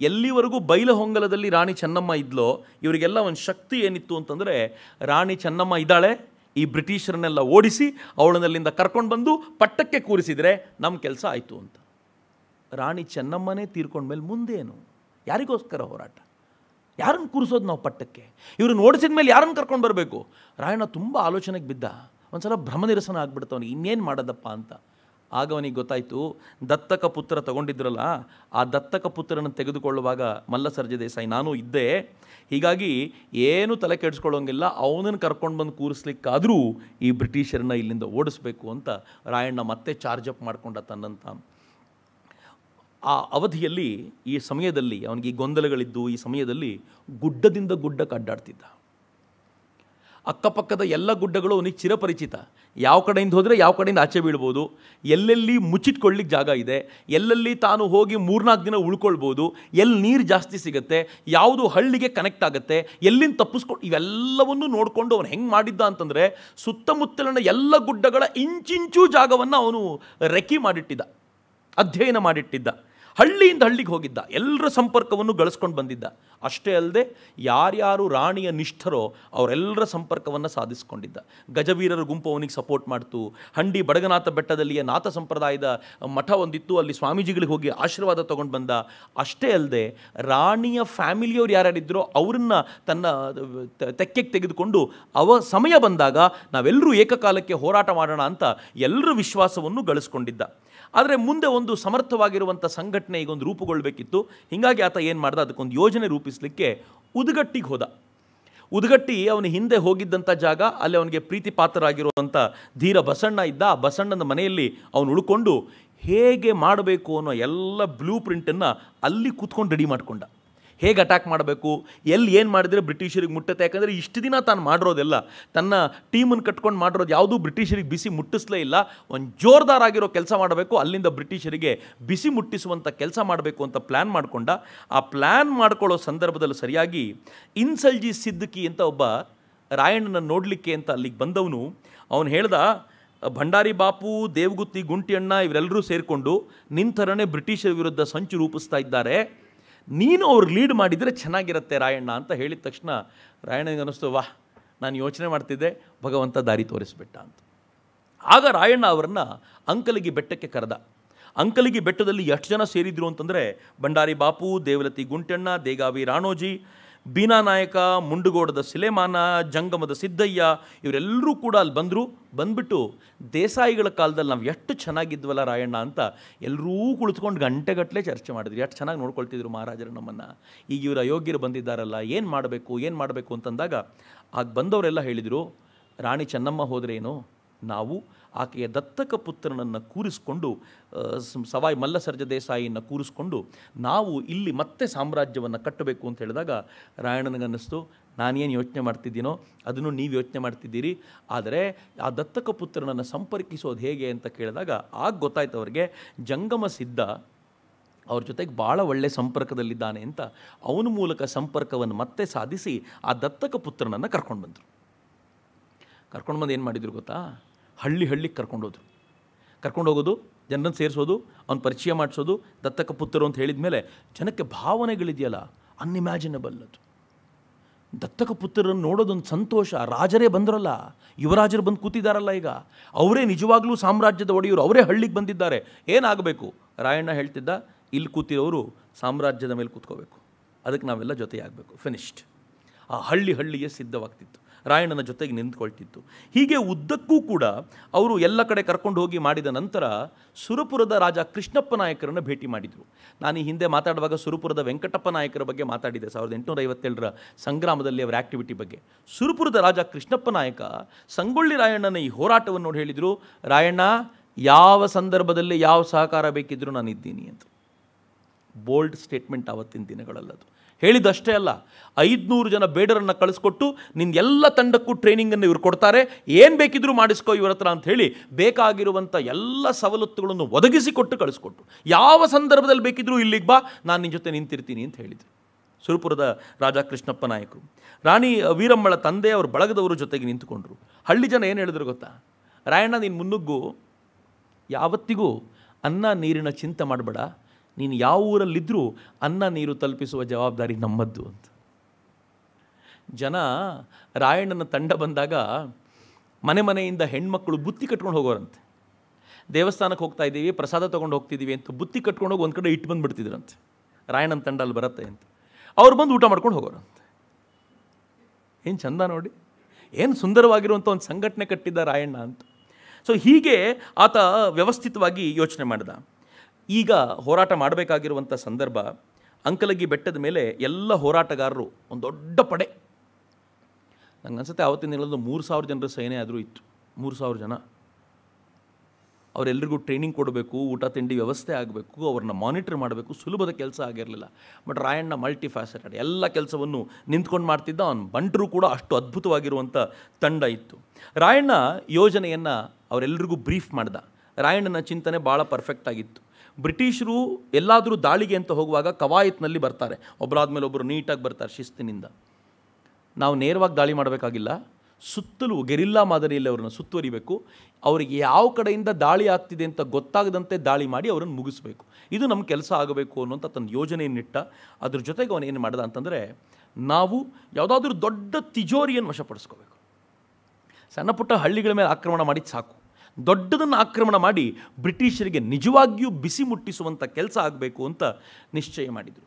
ಎಲ್ಲಿವರೆಗೂ ಬೈಲಹೊಂಗಲದಲ್ಲಿ ರಾಣಿ ಚೆನ್ನಮ್ಮ ಇದ್ಲೋ ಇವರಿಗೆಲ್ಲ ಒಂದು ಶಕ್ತಿ ಏನಿತ್ತು ಅಂತಂದರೆ ರಾಣಿ ಚೆನ್ನಮ್ಮ ಇದ್ದಾಳೆ ಈ ಬ್ರಿಟಿಷರನ್ನೆಲ್ಲ ಓಡಿಸಿ ಅವಳನ್ನಲ್ಲಿಂದ ಕರ್ಕೊಂಡು ಬಂದು ಪಟ್ಟಕ್ಕೆ ಕೂರಿಸಿದರೆ ನಮ್ಮ ಕೆಲಸ ಆಯಿತು ಅಂತ ರಾಣಿ ಚೆನ್ನಮ್ಮನೇ ತೀರ್ಕೊಂಡ್ಮೇಲೆ ಮುಂದೇನು ಯಾರಿಗೋಸ್ಕರ ಹೋರಾಟ ಯಾರನ್ನು ಕೂರಿಸೋದು ನಾವು ಪಟ್ಟಕ್ಕೆ ಇವ್ರನ್ನ ಓಡಿಸಿದ ಮೇಲೆ ಯಾರನ್ನು ಕರ್ಕೊಂಡು ಬರಬೇಕು ರಾಯಣ್ಣ ತುಂಬ ಆಲೋಚನೆಗೆ ಬಿದ್ದ ಒಂದು ಸಲ ನಿರಸನ ಆಗ್ಬಿಡ್ತವನಿಗೆ ಇನ್ನೇನು ಮಾಡೋದಪ್ಪ ಅಂತ ಆಗ ಅವನಿಗೆ ಗೊತ್ತಾಯಿತು ದತ್ತಕ ಪುತ್ರ ತಗೊಂಡಿದ್ರಲ್ಲ ಆ ದತ್ತಕ ಪುತ್ರನ ತೆಗೆದುಕೊಳ್ಳುವಾಗ ಮಲ್ಲ ದೇಸಾಯಿ ನಾನು ಇದ್ದೆ ಹೀಗಾಗಿ ಏನು ತಲೆ ಕೆಡಿಸ್ಕೊಳ್ಳೋಂಗಿಲ್ಲ ಅವನನ್ನು ಕರ್ಕೊಂಡು ಬಂದು ಕೂರಿಸ್ಲಿಕ್ಕಾದರೂ ಈ ಬ್ರಿಟಿಷರನ್ನ ಇಲ್ಲಿಂದ ಓಡಿಸ್ಬೇಕು ಅಂತ ರಾಯಣ್ಣ ಮತ್ತೆ ಚಾರ್ಜ್ ಅಪ್ ಮಾಡಿಕೊಂಡ ತನ್ನಂತ ಆ ಅವಧಿಯಲ್ಲಿ ಈ ಸಮಯದಲ್ಲಿ ಅವನಿಗೆ ಗೊಂದಲಗಳಿದ್ದು ಈ ಸಮಯದಲ್ಲಿ ಗುಡ್ಡದಿಂದ ಗುಡ್ಡಕ್ಕೆ ಅಡ್ಡಾಡ್ತಿದ್ದ ಅಕ್ಕಪಕ್ಕದ ಎಲ್ಲ ಗುಡ್ಡಗಳು ಅವನಿಗೆ ಚಿರಪರಿಚಿತ ಯಾವ ಕಡೆಯಿಂದ ಹೋದರೆ ಯಾವ ಕಡೆಯಿಂದ ಆಚೆ ಬೀಳ್ಬೋದು ಎಲ್ಲೆಲ್ಲಿ ಮುಚ್ಚಿಟ್ಕೊಳ್ಳಿಕ್ಕೆ ಜಾಗ ಇದೆ ಎಲ್ಲೆಲ್ಲಿ ತಾನು ಹೋಗಿ ಮೂರ್ನಾಲ್ಕು ದಿನ ಉಳ್ಕೊಳ್ಬೋದು ಎಲ್ಲಿ ನೀರು ಜಾಸ್ತಿ ಸಿಗುತ್ತೆ ಯಾವುದು ಹಳ್ಳಿಗೆ ಕನೆಕ್ಟ್ ಆಗುತ್ತೆ ಎಲ್ಲಿಂದ ತಪ್ಪಿಸ್ಕೊಂಡು ಇವೆಲ್ಲವನ್ನು ನೋಡಿಕೊಂಡು ಅವನು ಹೆಂಗೆ ಮಾಡಿದ್ದ ಅಂತಂದರೆ ಸುತ್ತಮುತ್ತಲಿನ ಎಲ್ಲ ಗುಡ್ಡಗಳ ಇಂಚಿಂಚೂ ಜಾಗವನ್ನು ಅವನು ರೆಕಿ ಮಾಡಿಟ್ಟಿದ್ದ ಅಧ್ಯಯನ ಮಾಡಿಟ್ಟಿದ್ದ ಹಳ್ಳಿಯಿಂದ ಹಳ್ಳಿಗೆ ಹೋಗಿದ್ದ ಎಲ್ಲರ ಸಂಪರ್ಕವನ್ನು ಗಳಿಸ್ಕೊಂಡು ಬಂದಿದ್ದ ಅಷ್ಟೇ ಅಲ್ಲದೆ ಯಾರ್ಯಾರು ರಾಣಿಯ ನಿಷ್ಠರೋ ಅವರೆಲ್ಲರ ಸಂಪರ್ಕವನ್ನು ಸಾಧಿಸಿಕೊಂಡಿದ್ದ ಗಜವೀರರ ಗುಂಪು ಅವನಿಗೆ ಸಪೋರ್ಟ್ ಮಾಡ್ತು ಹಂಡಿ ಬಡಗನಾಥ ಬೆಟ್ಟದಲ್ಲಿಯೇ ನಾಥ ಸಂಪ್ರದಾಯದ ಮಠ ಒಂದಿತ್ತು ಅಲ್ಲಿ ಸ್ವಾಮೀಜಿಗಳಿಗೆ ಹೋಗಿ ಆಶೀರ್ವಾದ ತೊಗೊಂಡು ಬಂದ ಅಷ್ಟೇ ಅಲ್ಲದೆ ರಾಣಿಯ ಫ್ಯಾಮಿಲಿಯವರು ಯಾರ್ಯಾರಿದ್ದರೋ ಅವರನ್ನು ತನ್ನ ತೆಕ್ಕೆಗೆ ತೆಗೆದುಕೊಂಡು ಅವ ಸಮಯ ಬಂದಾಗ ನಾವೆಲ್ಲರೂ ಏಕಕಾಲಕ್ಕೆ ಹೋರಾಟ ಮಾಡೋಣ ಅಂತ ಎಲ್ಲರ ವಿಶ್ವಾಸವನ್ನು ಗಳಿಸ್ಕೊಂಡಿದ್ದ ಆದರೆ ಮುಂದೆ ಒಂದು ಸಮರ್ಥವಾಗಿರುವಂಥ ಸಂಘಟನೆ ಈಗೊಂದು ರೂಪುಗೊಳ್ಳಬೇಕಿತ್ತು ಹೀಗಾಗಿ ಆತ ಏನು ಮಾಡ್ದ ಅದಕ್ಕೊಂದು ಯೋಜನೆ ರೂಪಿಸಲಿಕ್ಕೆ ಉದ್ಗಟ್ಟಿಗೆ ಹೋದ ಉದ್ಗಟ್ಟಿ ಅವನು ಹಿಂದೆ ಹೋಗಿದ್ದಂಥ ಜಾಗ ಅಲ್ಲಿ ಅವನಿಗೆ ಪ್ರೀತಿ ಪಾತ್ರರಾಗಿರುವಂಥ ಧೀರ ಬಸಣ್ಣ ಇದ್ದ ಆ ಬಸಣ್ಣನ ಮನೆಯಲ್ಲಿ ಅವನು ಉಳ್ಕೊಂಡು ಹೇಗೆ ಮಾಡಬೇಕು ಅನ್ನೋ ಎಲ್ಲ ಬ್ಲೂ ಪ್ರಿಂಟನ್ನು ಅಲ್ಲಿ ಕೂತ್ಕೊಂಡು ರೆಡಿ ಮಾಡಿಕೊಂಡ ಹೇಗೆ ಅಟ್ಯಾಕ್ ಮಾಡಬೇಕು ಎಲ್ಲಿ ಏನು ಮಾಡಿದರೆ ಬ್ರಿಟಿಷರಿಗೆ ಮುಟ್ಟುತ್ತೆ ಯಾಕಂದರೆ ಇಷ್ಟು ದಿನ ತಾನು ಮಾಡಿರೋದೆಲ್ಲ ತನ್ನ ಟೀಮನ್ನು ಕಟ್ಕೊಂಡು ಮಾಡಿರೋದು ಯಾವುದೂ ಬ್ರಿಟಿಷರಿಗೆ ಬಿಸಿ ಮುಟ್ಟಿಸ್ಲೇ ಇಲ್ಲ ಒಂದು ಜೋರ್ದಾರಾಗಿರೋ ಕೆಲಸ ಮಾಡಬೇಕು ಅಲ್ಲಿಂದ ಬ್ರಿಟಿಷರಿಗೆ ಬಿಸಿ ಮುಟ್ಟಿಸುವಂಥ ಕೆಲಸ ಮಾಡಬೇಕು ಅಂತ ಪ್ಲ್ಯಾನ್ ಮಾಡಿಕೊಂಡ ಆ ಪ್ಲ್ಯಾನ್ ಮಾಡ್ಕೊಳ್ಳೋ ಸಂದರ್ಭದಲ್ಲಿ ಸರಿಯಾಗಿ ಇನ್ಸಲ್ಜಿ ಸಿದ್ದಕಿ ಅಂತ ಒಬ್ಬ ರಾಯಣ್ಣನ ನೋಡಲಿಕ್ಕೆ ಅಂತ ಅಲ್ಲಿಗೆ ಬಂದವನು ಅವನು ಹೇಳ್ದ ಭಂಡಾರಿ ಬಾಪು ದೇವಗುತ್ತಿ ಅಣ್ಣ ಇವರೆಲ್ಲರೂ ಸೇರಿಕೊಂಡು ನಿಂತರನೇ ಬ್ರಿಟಿಷರ ವಿರುದ್ಧ ಸಂಚು ರೂಪಿಸ್ತಾ ಇದ್ದಾರೆ ನೀನು ಅವ್ರು ಲೀಡ್ ಮಾಡಿದರೆ ಚೆನ್ನಾಗಿರುತ್ತೆ ರಾಯಣ್ಣ ಅಂತ ಹೇಳಿದ ತಕ್ಷಣ ರಾಯಣ್ಣನಿಗೆ ಅನ್ನಿಸ್ತು ವಾಹ್ ನಾನು ಯೋಚನೆ ಮಾಡ್ತಿದ್ದೆ ಭಗವಂತ ದಾರಿ ತೋರಿಸ್ಬಿಟ್ಟ ಅಂತ ಆಗ ರಾಯಣ್ಣ ಅವರನ್ನು ಅಂಕಲಿಗೆ ಬೆಟ್ಟಕ್ಕೆ ಕರೆದ ಅಂಕಲಿಗೆ ಬೆಟ್ಟದಲ್ಲಿ ಎಷ್ಟು ಜನ ಸೇರಿದ್ರು ಅಂತಂದರೆ ಬಂಡಾರಿ ಬಾಪು ದೇವಲತಿ ಗುಂಟಣ್ಣ ದೇಗಾವಿ ರಾಣೋಜಿ ನಾಯಕ ಮುಂಡುಗೋಡದ ಸಿಲೆಮಾನ ಜಂಗಮದ ಸಿದ್ದಯ್ಯ ಇವರೆಲ್ಲರೂ ಕೂಡ ಅಲ್ಲಿ ಬಂದರು ಬಂದ್ಬಿಟ್ಟು ದೇಸಾಯಿಗಳ ಕಾಲದಲ್ಲಿ ನಾವು ಎಷ್ಟು ಚೆನ್ನಾಗಿದ್ವಲ್ಲ ರಾಯಣ್ಣ ಅಂತ ಎಲ್ಲರೂ ಕುಳಿತುಕೊಂಡು ಗಂಟೆಗಟ್ಟಲೆ ಚರ್ಚೆ ಮಾಡಿದ್ರು ಎಷ್ಟು ಚೆನ್ನಾಗಿ ನೋಡ್ಕೊಳ್ತಿದ್ರು ಮಹಾರಾಜರು ನಮ್ಮನ್ನು ಈಗ ಇವರು ಅಯೋಗ್ಯರು ಬಂದಿದ್ದಾರಲ್ಲ ಏನು ಮಾಡಬೇಕು ಏನು ಮಾಡಬೇಕು ಅಂತಂದಾಗ ಆಗ ಬಂದವರೆಲ್ಲ ಹೇಳಿದರು ರಾಣಿ ಚೆನ್ನಮ್ಮ ಹೋದರೇನು ನಾವು ಆಕೆಯ ದತ್ತಕ ಪುತ್ರನನ್ನು ಕೂರಿಸಿಕೊಂಡು ಸವಾಯಿ ಮಲ್ಲಸರ್ಜ ಸರ್ಜದೇಸಾಯಿಯನ್ನು ಕೂರಿಸ್ಕೊಂಡು ನಾವು ಇಲ್ಲಿ ಮತ್ತೆ ಸಾಮ್ರಾಜ್ಯವನ್ನು ಕಟ್ಟಬೇಕು ಅಂತ ಹೇಳಿದಾಗ ರಾಯಣನಿಗನ್ನಿಸ್ತು ನಾನೇನು ಯೋಚನೆ ಮಾಡ್ತಿದ್ದೀನೋ ಅದನ್ನು ನೀವು ಯೋಚನೆ ಮಾಡ್ತಿದ್ದೀರಿ ಆದರೆ ಆ ದತ್ತಕ ಪುತ್ರನನ್ನು ಸಂಪರ್ಕಿಸೋದು ಹೇಗೆ ಅಂತ ಕೇಳಿದಾಗ ಆಗ ಗೊತ್ತಾಯ್ತು ಅವರಿಗೆ ಜಂಗಮ ಸಿದ್ಧ ಅವ್ರ ಜೊತೆಗೆ ಭಾಳ ಒಳ್ಳೆಯ ಸಂಪರ್ಕದಲ್ಲಿದ್ದಾನೆ ಅಂತ ಅವನ ಮೂಲಕ ಸಂಪರ್ಕವನ್ನು ಮತ್ತೆ ಸಾಧಿಸಿ ಆ ದತ್ತಕ ಪುತ್ರನನ್ನು ಕರ್ಕೊಂಡು ಬಂದರು ಕರ್ಕೊಂಡು ಬಂದು ಏನು ಮಾಡಿದ್ರು ಗೊತ್ತಾ ಹಳ್ಳಿ ಹಳ್ಳಿಗೆ ಕರ್ಕೊಂಡೋದು ಕರ್ಕೊಂಡು ಹೋಗೋದು ಜನರನ್ನು ಸೇರಿಸೋದು ಅವ್ನು ಪರಿಚಯ ಮಾಡಿಸೋದು ದತ್ತಕ ಪುತ್ರರು ಅಂತ ಹೇಳಿದ ಮೇಲೆ ಜನಕ್ಕೆ ಭಾವನೆಗಳಿದೆಯಲ್ಲ ಅನ್ಇಮ್ಯಾಜಿನಬಲ್ ಅದು ದತ್ತಕ ಪುತ್ರರನ್ನು ನೋಡೋದೊಂದು ಸಂತೋಷ ರಾಜರೇ ಬಂದರಲ್ಲ ಯುವರಾಜರು ಬಂದು ಕೂತಿದ್ದಾರಲ್ಲ ಈಗ ಅವರೇ ನಿಜವಾಗ್ಲೂ ಸಾಮ್ರಾಜ್ಯದ ಒಡೆಯವರು ಅವರೇ ಹಳ್ಳಿಗೆ ಬಂದಿದ್ದಾರೆ ಏನಾಗಬೇಕು ರಾಯಣ್ಣ ಹೇಳ್ತಿದ್ದ ಇಲ್ಲಿ ಕೂತಿರೋರು ಸಾಮ್ರಾಜ್ಯದ ಮೇಲೆ ಕೂತ್ಕೋಬೇಕು ಅದಕ್ಕೆ ನಾವೆಲ್ಲ ಜೊತೆಯಾಗಬೇಕು ಫಿನಿಶ್ಡ್ ಆ ಹಳ್ಳಿ ಹಳ್ಳಿಯೇ ಸಿದ್ಧವಾಗ್ತಿತ್ತು ರಾಯಣ್ಣನ ಜೊತೆಗೆ ನಿಂತ್ಕೊಳ್ತಿತ್ತು ಹೀಗೆ ಉದ್ದಕ್ಕೂ ಕೂಡ ಅವರು ಎಲ್ಲ ಕಡೆ ಕರ್ಕೊಂಡು ಹೋಗಿ ಮಾಡಿದ ನಂತರ ಸುರಪುರದ ರಾಜ ಕೃಷ್ಣಪ್ಪ ನಾಯಕರನ್ನು ಭೇಟಿ ಮಾಡಿದರು ನಾನು ಹಿಂದೆ ಮಾತಾಡುವಾಗ ಸುರಪುರದ ವೆಂಕಟಪ್ಪ ನಾಯಕರ ಬಗ್ಗೆ ಮಾತಾಡಿದೆ ಸಾವಿರದ ಎಂಟುನೂರ ಐವತ್ತೇಳರ ಸಂಗ್ರಾಮದಲ್ಲಿ ಅವರ ಆ್ಯಕ್ಟಿವಿಟಿ ಬಗ್ಗೆ ಸುರಪುರದ ರಾಜ ಕೃಷ್ಣಪ್ಪ ನಾಯಕ ಸಂಗೊಳ್ಳಿ ರಾಯಣ್ಣನ ಈ ಹೋರಾಟವನ್ನು ನೋಡಿ ಹೇಳಿದರು ರಾಯಣ್ಣ ಯಾವ ಸಂದರ್ಭದಲ್ಲಿ ಯಾವ ಸಹಕಾರ ಬೇಕಿದ್ದರೂ ನಾನು ಇದ್ದೀನಿ ಅಂತ ಬೋಲ್ಡ್ ಸ್ಟೇಟ್ಮೆಂಟ್ ಆವತ್ತಿನ ದಿನಗಳಲ್ಲದು ಹೇಳಿದಷ್ಟೇ ಅಲ್ಲ ಐದುನೂರು ಜನ ಬೇಡರನ್ನು ಕಳಿಸ್ಕೊಟ್ಟು ನಿನ್ನ ಎಲ್ಲ ತಂಡಕ್ಕೂ ಟ್ರೈನಿಂಗನ್ನು ಇವರು ಕೊಡ್ತಾರೆ ಏನು ಬೇಕಿದ್ದರೂ ಮಾಡಿಸ್ಕೋ ಇವರ ಹತ್ರ ಹೇಳಿ ಬೇಕಾಗಿರುವಂಥ ಎಲ್ಲ ಸವಲತ್ತುಗಳನ್ನು ಒದಗಿಸಿಕೊಟ್ಟು ಕಳಿಸ್ಕೊಟ್ಟು ಯಾವ ಸಂದರ್ಭದಲ್ಲಿ ಬೇಕಿದ್ರೂ ಇಲ್ಲಿಗೆ ಬಾ ನಾನು ನಿನ್ನ ಜೊತೆ ನಿಂತಿರ್ತೀನಿ ಅಂತ ಹೇಳಿದರು ಸುರಪುರದ ರಾಜ ಕೃಷ್ಣಪ್ಪ ನಾಯಕರು ರಾಣಿ ವೀರಮ್ಮಳ ತಂದೆ ಅವರು ಬಳಗದವರು ಜೊತೆಗೆ ನಿಂತುಕೊಂಡ್ರು ಹಳ್ಳಿ ಜನ ಏನು ಹೇಳಿದ್ರು ಗೊತ್ತಾ ರಾಯಣ್ಣ ನೀನು ಮುನ್ನುಗ್ಗು ಯಾವತ್ತಿಗೂ ಅನ್ನ ನೀರಿನ ಚಿಂತೆ ಮಾಡಬೇಡ ನೀನು ಯಾವ ಊರಲ್ಲಿದ್ದರೂ ಅನ್ನ ನೀರು ತಲುಪಿಸುವ ಜವಾಬ್ದಾರಿ ನಮ್ಮದ್ದು ಅಂತ ಜನ ರಾಯಣ್ಣನ ತಂಡ ಬಂದಾಗ ಮನೆ ಮನೆಯಿಂದ ಹೆಣ್ಮಕ್ಕಳು ಬುತ್ತಿ ಕಟ್ಕೊಂಡು ಹೋಗೋರಂತೆ ದೇವಸ್ಥಾನಕ್ಕೆ ಹೋಗ್ತಾ ಇದ್ದೀವಿ ಪ್ರಸಾದ ತೊಗೊಂಡು ಹೋಗ್ತಿದ್ದೀವಿ ಅಂತ ಬುತ್ತಿ ಕಟ್ಕೊಂಡು ಹೋಗಿ ಒಂದು ಕಡೆ ಇಟ್ಟು ಬಂದುಬಿಡ್ತಿದ್ರಂತೆ ರಾಯಣ್ಣನ ತಂಡ ಅಲ್ಲಿ ಬರುತ್ತೆ ಅಂತ ಅವ್ರು ಬಂದು ಊಟ ಮಾಡ್ಕೊಂಡು ಹೋಗೋರಂತೆ ಏನು ಚಂದ ನೋಡಿ ಏನು ಸುಂದರವಾಗಿರುವಂಥ ಒಂದು ಸಂಘಟನೆ ಕಟ್ಟಿದ್ದ ರಾಯಣ್ಣ ಅಂತ ಸೊ ಹೀಗೆ ಆತ ವ್ಯವಸ್ಥಿತವಾಗಿ ಯೋಚನೆ ಮಾಡಿದ ಈಗ ಹೋರಾಟ ಮಾಡಬೇಕಾಗಿರುವಂಥ ಸಂದರ್ಭ ಅಂಕಲಗಿ ಬೆಟ್ಟದ ಮೇಲೆ ಎಲ್ಲ ಹೋರಾಟಗಾರರು ಒಂದು ದೊಡ್ಡ ಪಡೆ ನನಗನ್ಸುತ್ತೆ ಆವತ್ತಿನ ದಿನದೊಂದು ಮೂರು ಸಾವಿರ ಜನರ ಸೈನ್ಯ ಆದರೂ ಇತ್ತು ಮೂರು ಸಾವಿರ ಜನ ಅವರೆಲ್ಲರಿಗೂ ಟ್ರೈನಿಂಗ್ ಕೊಡಬೇಕು ಊಟ ತಿಂಡಿ ವ್ಯವಸ್ಥೆ ಆಗಬೇಕು ಅವ್ರನ್ನ ಮಾನಿಟರ್ ಮಾಡಬೇಕು ಸುಲಭದ ಕೆಲಸ ಆಗಿರಲಿಲ್ಲ ಬಟ್ ರಾಯಣ್ಣ ಮಲ್ಟಿ ಫ್ಯಾಸೆಟೆಡ್ ಎಲ್ಲ ಕೆಲಸವನ್ನು ನಿಂತ್ಕೊಂಡು ಮಾಡ್ತಿದ್ದ ಅವನ ಬಂಟರು ಕೂಡ ಅಷ್ಟು ಅದ್ಭುತವಾಗಿರುವಂಥ ತಂಡ ಇತ್ತು ರಾಯಣ್ಣ ಯೋಜನೆಯನ್ನು ಅವರೆಲ್ಲರಿಗೂ ಬ್ರೀಫ್ ಮಾಡ್ದ ರಾಯಣ್ಣನ ಚಿಂತನೆ ಭಾಳ ಪರ್ಫೆಕ್ಟ್ ಆಗಿತ್ತು ಬ್ರಿಟಿಷರು ಎಲ್ಲಾದರೂ ದಾಳಿಗೆ ಅಂತ ಹೋಗುವಾಗ ಕವಾಯತ್ನಲ್ಲಿ ಬರ್ತಾರೆ ಒಬ್ಬರಾದ ಮೇಲೆ ಒಬ್ಬರು ನೀಟಾಗಿ ಬರ್ತಾರೆ ಶಿಸ್ತಿನಿಂದ ನಾವು ನೇರವಾಗಿ ದಾಳಿ ಮಾಡಬೇಕಾಗಿಲ್ಲ ಸುತ್ತಲೂ ಗೆರಿಲ್ಲಾ ಮಾದರಿಯಲ್ಲಿ ಅವ್ರನ್ನ ಸುತ್ತುವರಿಬೇಕು ಅವ್ರಿಗೆ ಯಾವ ಕಡೆಯಿಂದ ದಾಳಿ ಆಗ್ತಿದೆ ಅಂತ ಗೊತ್ತಾಗದಂತೆ ದಾಳಿ ಮಾಡಿ ಅವರನ್ನು ಮುಗಿಸ್ಬೇಕು ಇದು ನಮ್ಮ ಕೆಲಸ ಆಗಬೇಕು ಅನ್ನೋಂಥ ತನ್ನ ಯೋಜನೆಯನ್ನಿಟ್ಟ ಅದ್ರ ಜೊತೆಗೆ ಅವನು ಏನು ಮಾಡ್ದ ಅಂತಂದರೆ ನಾವು ಯಾವುದಾದ್ರೂ ದೊಡ್ಡ ತಿಜೋರಿಯನ್ನು ವಶಪಡಿಸ್ಕೋಬೇಕು ಸಣ್ಣ ಹಳ್ಳಿಗಳ ಮೇಲೆ ಆಕ್ರಮಣ ಮಾಡಿದ್ದು ಸಾಕು ದೊಡ್ಡದನ್ನು ಆಕ್ರಮಣ ಮಾಡಿ ಬ್ರಿಟಿಷರಿಗೆ ನಿಜವಾಗಿಯೂ ಬಿಸಿ ಮುಟ್ಟಿಸುವಂಥ ಕೆಲಸ ಆಗಬೇಕು ಅಂತ ನಿಶ್ಚಯ ಮಾಡಿದರು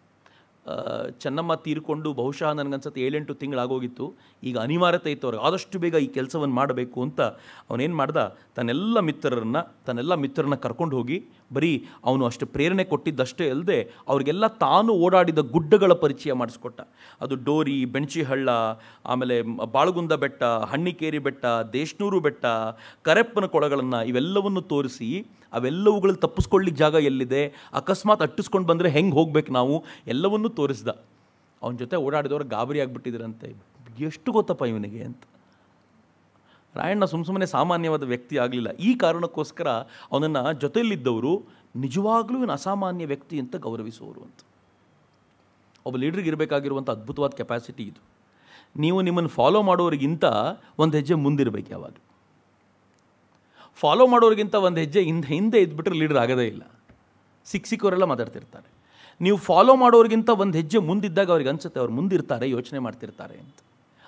ಚೆನ್ನಮ್ಮ ತೀರಿಕೊಂಡು ಬಹುಶಃ ನನಗನ್ಸತ್ತೆ ಏಳೆಂಟು ತಿಂಗಳಾಗೋಗಿತ್ತು ಈಗ ಅನಿವಾರ್ಯತೆ ಇತ್ತು ಅವ್ರಿಗೆ ಆದಷ್ಟು ಬೇಗ ಈ ಕೆಲಸವನ್ನು ಮಾಡಬೇಕು ಅಂತ ಅವನೇನು ಮಾಡ್ದ ತನ್ನೆಲ್ಲ ಮಿತ್ರರನ್ನು ತನ್ನೆಲ್ಲ ಮಿತ್ರರನ್ನ ಕರ್ಕೊಂಡು ಹೋಗಿ ಬರೀ ಅವನು ಅಷ್ಟು ಪ್ರೇರಣೆ ಕೊಟ್ಟಿದ್ದಷ್ಟೇ ಅಲ್ಲದೆ ಅವರಿಗೆಲ್ಲ ತಾನು ಓಡಾಡಿದ ಗುಡ್ಡಗಳ ಪರಿಚಯ ಮಾಡಿಸ್ಕೊಟ್ಟ ಅದು ಡೋರಿ ಬೆಣಚಿಹಳ್ಳ ಆಮೇಲೆ ಬಾಳಗುಂದ ಬೆಟ್ಟ ಹಣ್ಣಿಕೇರಿ ಬೆಟ್ಟ ದೇಶನೂರು ಬೆಟ್ಟ ಕರೆಪ್ಪನ ಕೊಳಗಳನ್ನು ಇವೆಲ್ಲವನ್ನು ತೋರಿಸಿ ಅವೆಲ್ಲವುಗಳು ತಪ್ಪಿಸ್ಕೊಳ್ಳಿಕ್ಕೆ ಜಾಗ ಎಲ್ಲಿದೆ ಅಕಸ್ಮಾತ್ ಅಟ್ಟಿಸ್ಕೊಂಡು ಬಂದರೆ ಹೆಂಗೆ ಹೋಗ್ಬೇಕು ನಾವು ಎಲ್ಲವನ್ನೂ ತೋರಿಸ್ದ ಅವನ ಜೊತೆ ಓಡಾಡಿದವರು ಗಾಬರಿ ಆಗಿಬಿಟ್ಟಿದ್ರಂತೆ ಎಷ್ಟು ಗೊತ್ತಪ್ಪ ಇವನಿಗೆ ಅಂತ ರಾಯಣ್ಣ ಸುಮ್ಮ ಸುಮ್ಮನೆ ಸಾಮಾನ್ಯವಾದ ವ್ಯಕ್ತಿ ಆಗಲಿಲ್ಲ ಈ ಕಾರಣಕ್ಕೋಸ್ಕರ ಅವನನ್ನು ಜೊತೆಯಲ್ಲಿದ್ದವರು ನಿಜವಾಗಲೂ ಇವನು ಅಸಾಮಾನ್ಯ ವ್ಯಕ್ತಿ ಅಂತ ಗೌರವಿಸುವರು ಅಂತ ಒಬ್ಬ ಲೀಡ್ರಿಗೆ ಇರಬೇಕಾಗಿರುವಂಥ ಅದ್ಭುತವಾದ ಕೆಪಾಸಿಟಿ ಇದು ನೀವು ನಿಮ್ಮನ್ನು ಫಾಲೋ ಮಾಡೋರಿಗಿಂತ ಒಂದು ಹೆಜ್ಜೆ ಮುಂದಿರಬೇಕು ಯಾವಾಗಲೂ ಫಾಲೋ ಮಾಡೋರಿಗಿಂತ ಒಂದು ಹೆಜ್ಜೆ ಹಿಂದೆ ಹಿಂದೆ ಇದ್ಬಿಟ್ರೆ ಲೀಡರ್ ಆಗೋದೇ ಇಲ್ಲ ಸಿಕ್ಕ ಸಿಕ್ಕವರೆಲ್ಲ ಮಾತಾಡ್ತಿರ್ತಾರೆ ನೀವು ಫಾಲೋ ಮಾಡೋರಿಗಿಂತ ಒಂದು ಹೆಜ್ಜೆ ಮುಂದಿದ್ದಾಗ ಅವ್ರಿಗೆ ಅನ್ಸುತ್ತೆ ಅವ್ರು ಮುಂದಿರ್ತಾರೆ ಯೋಚನೆ ಮಾಡ್ತಿರ್ತಾರೆ ಅಂತ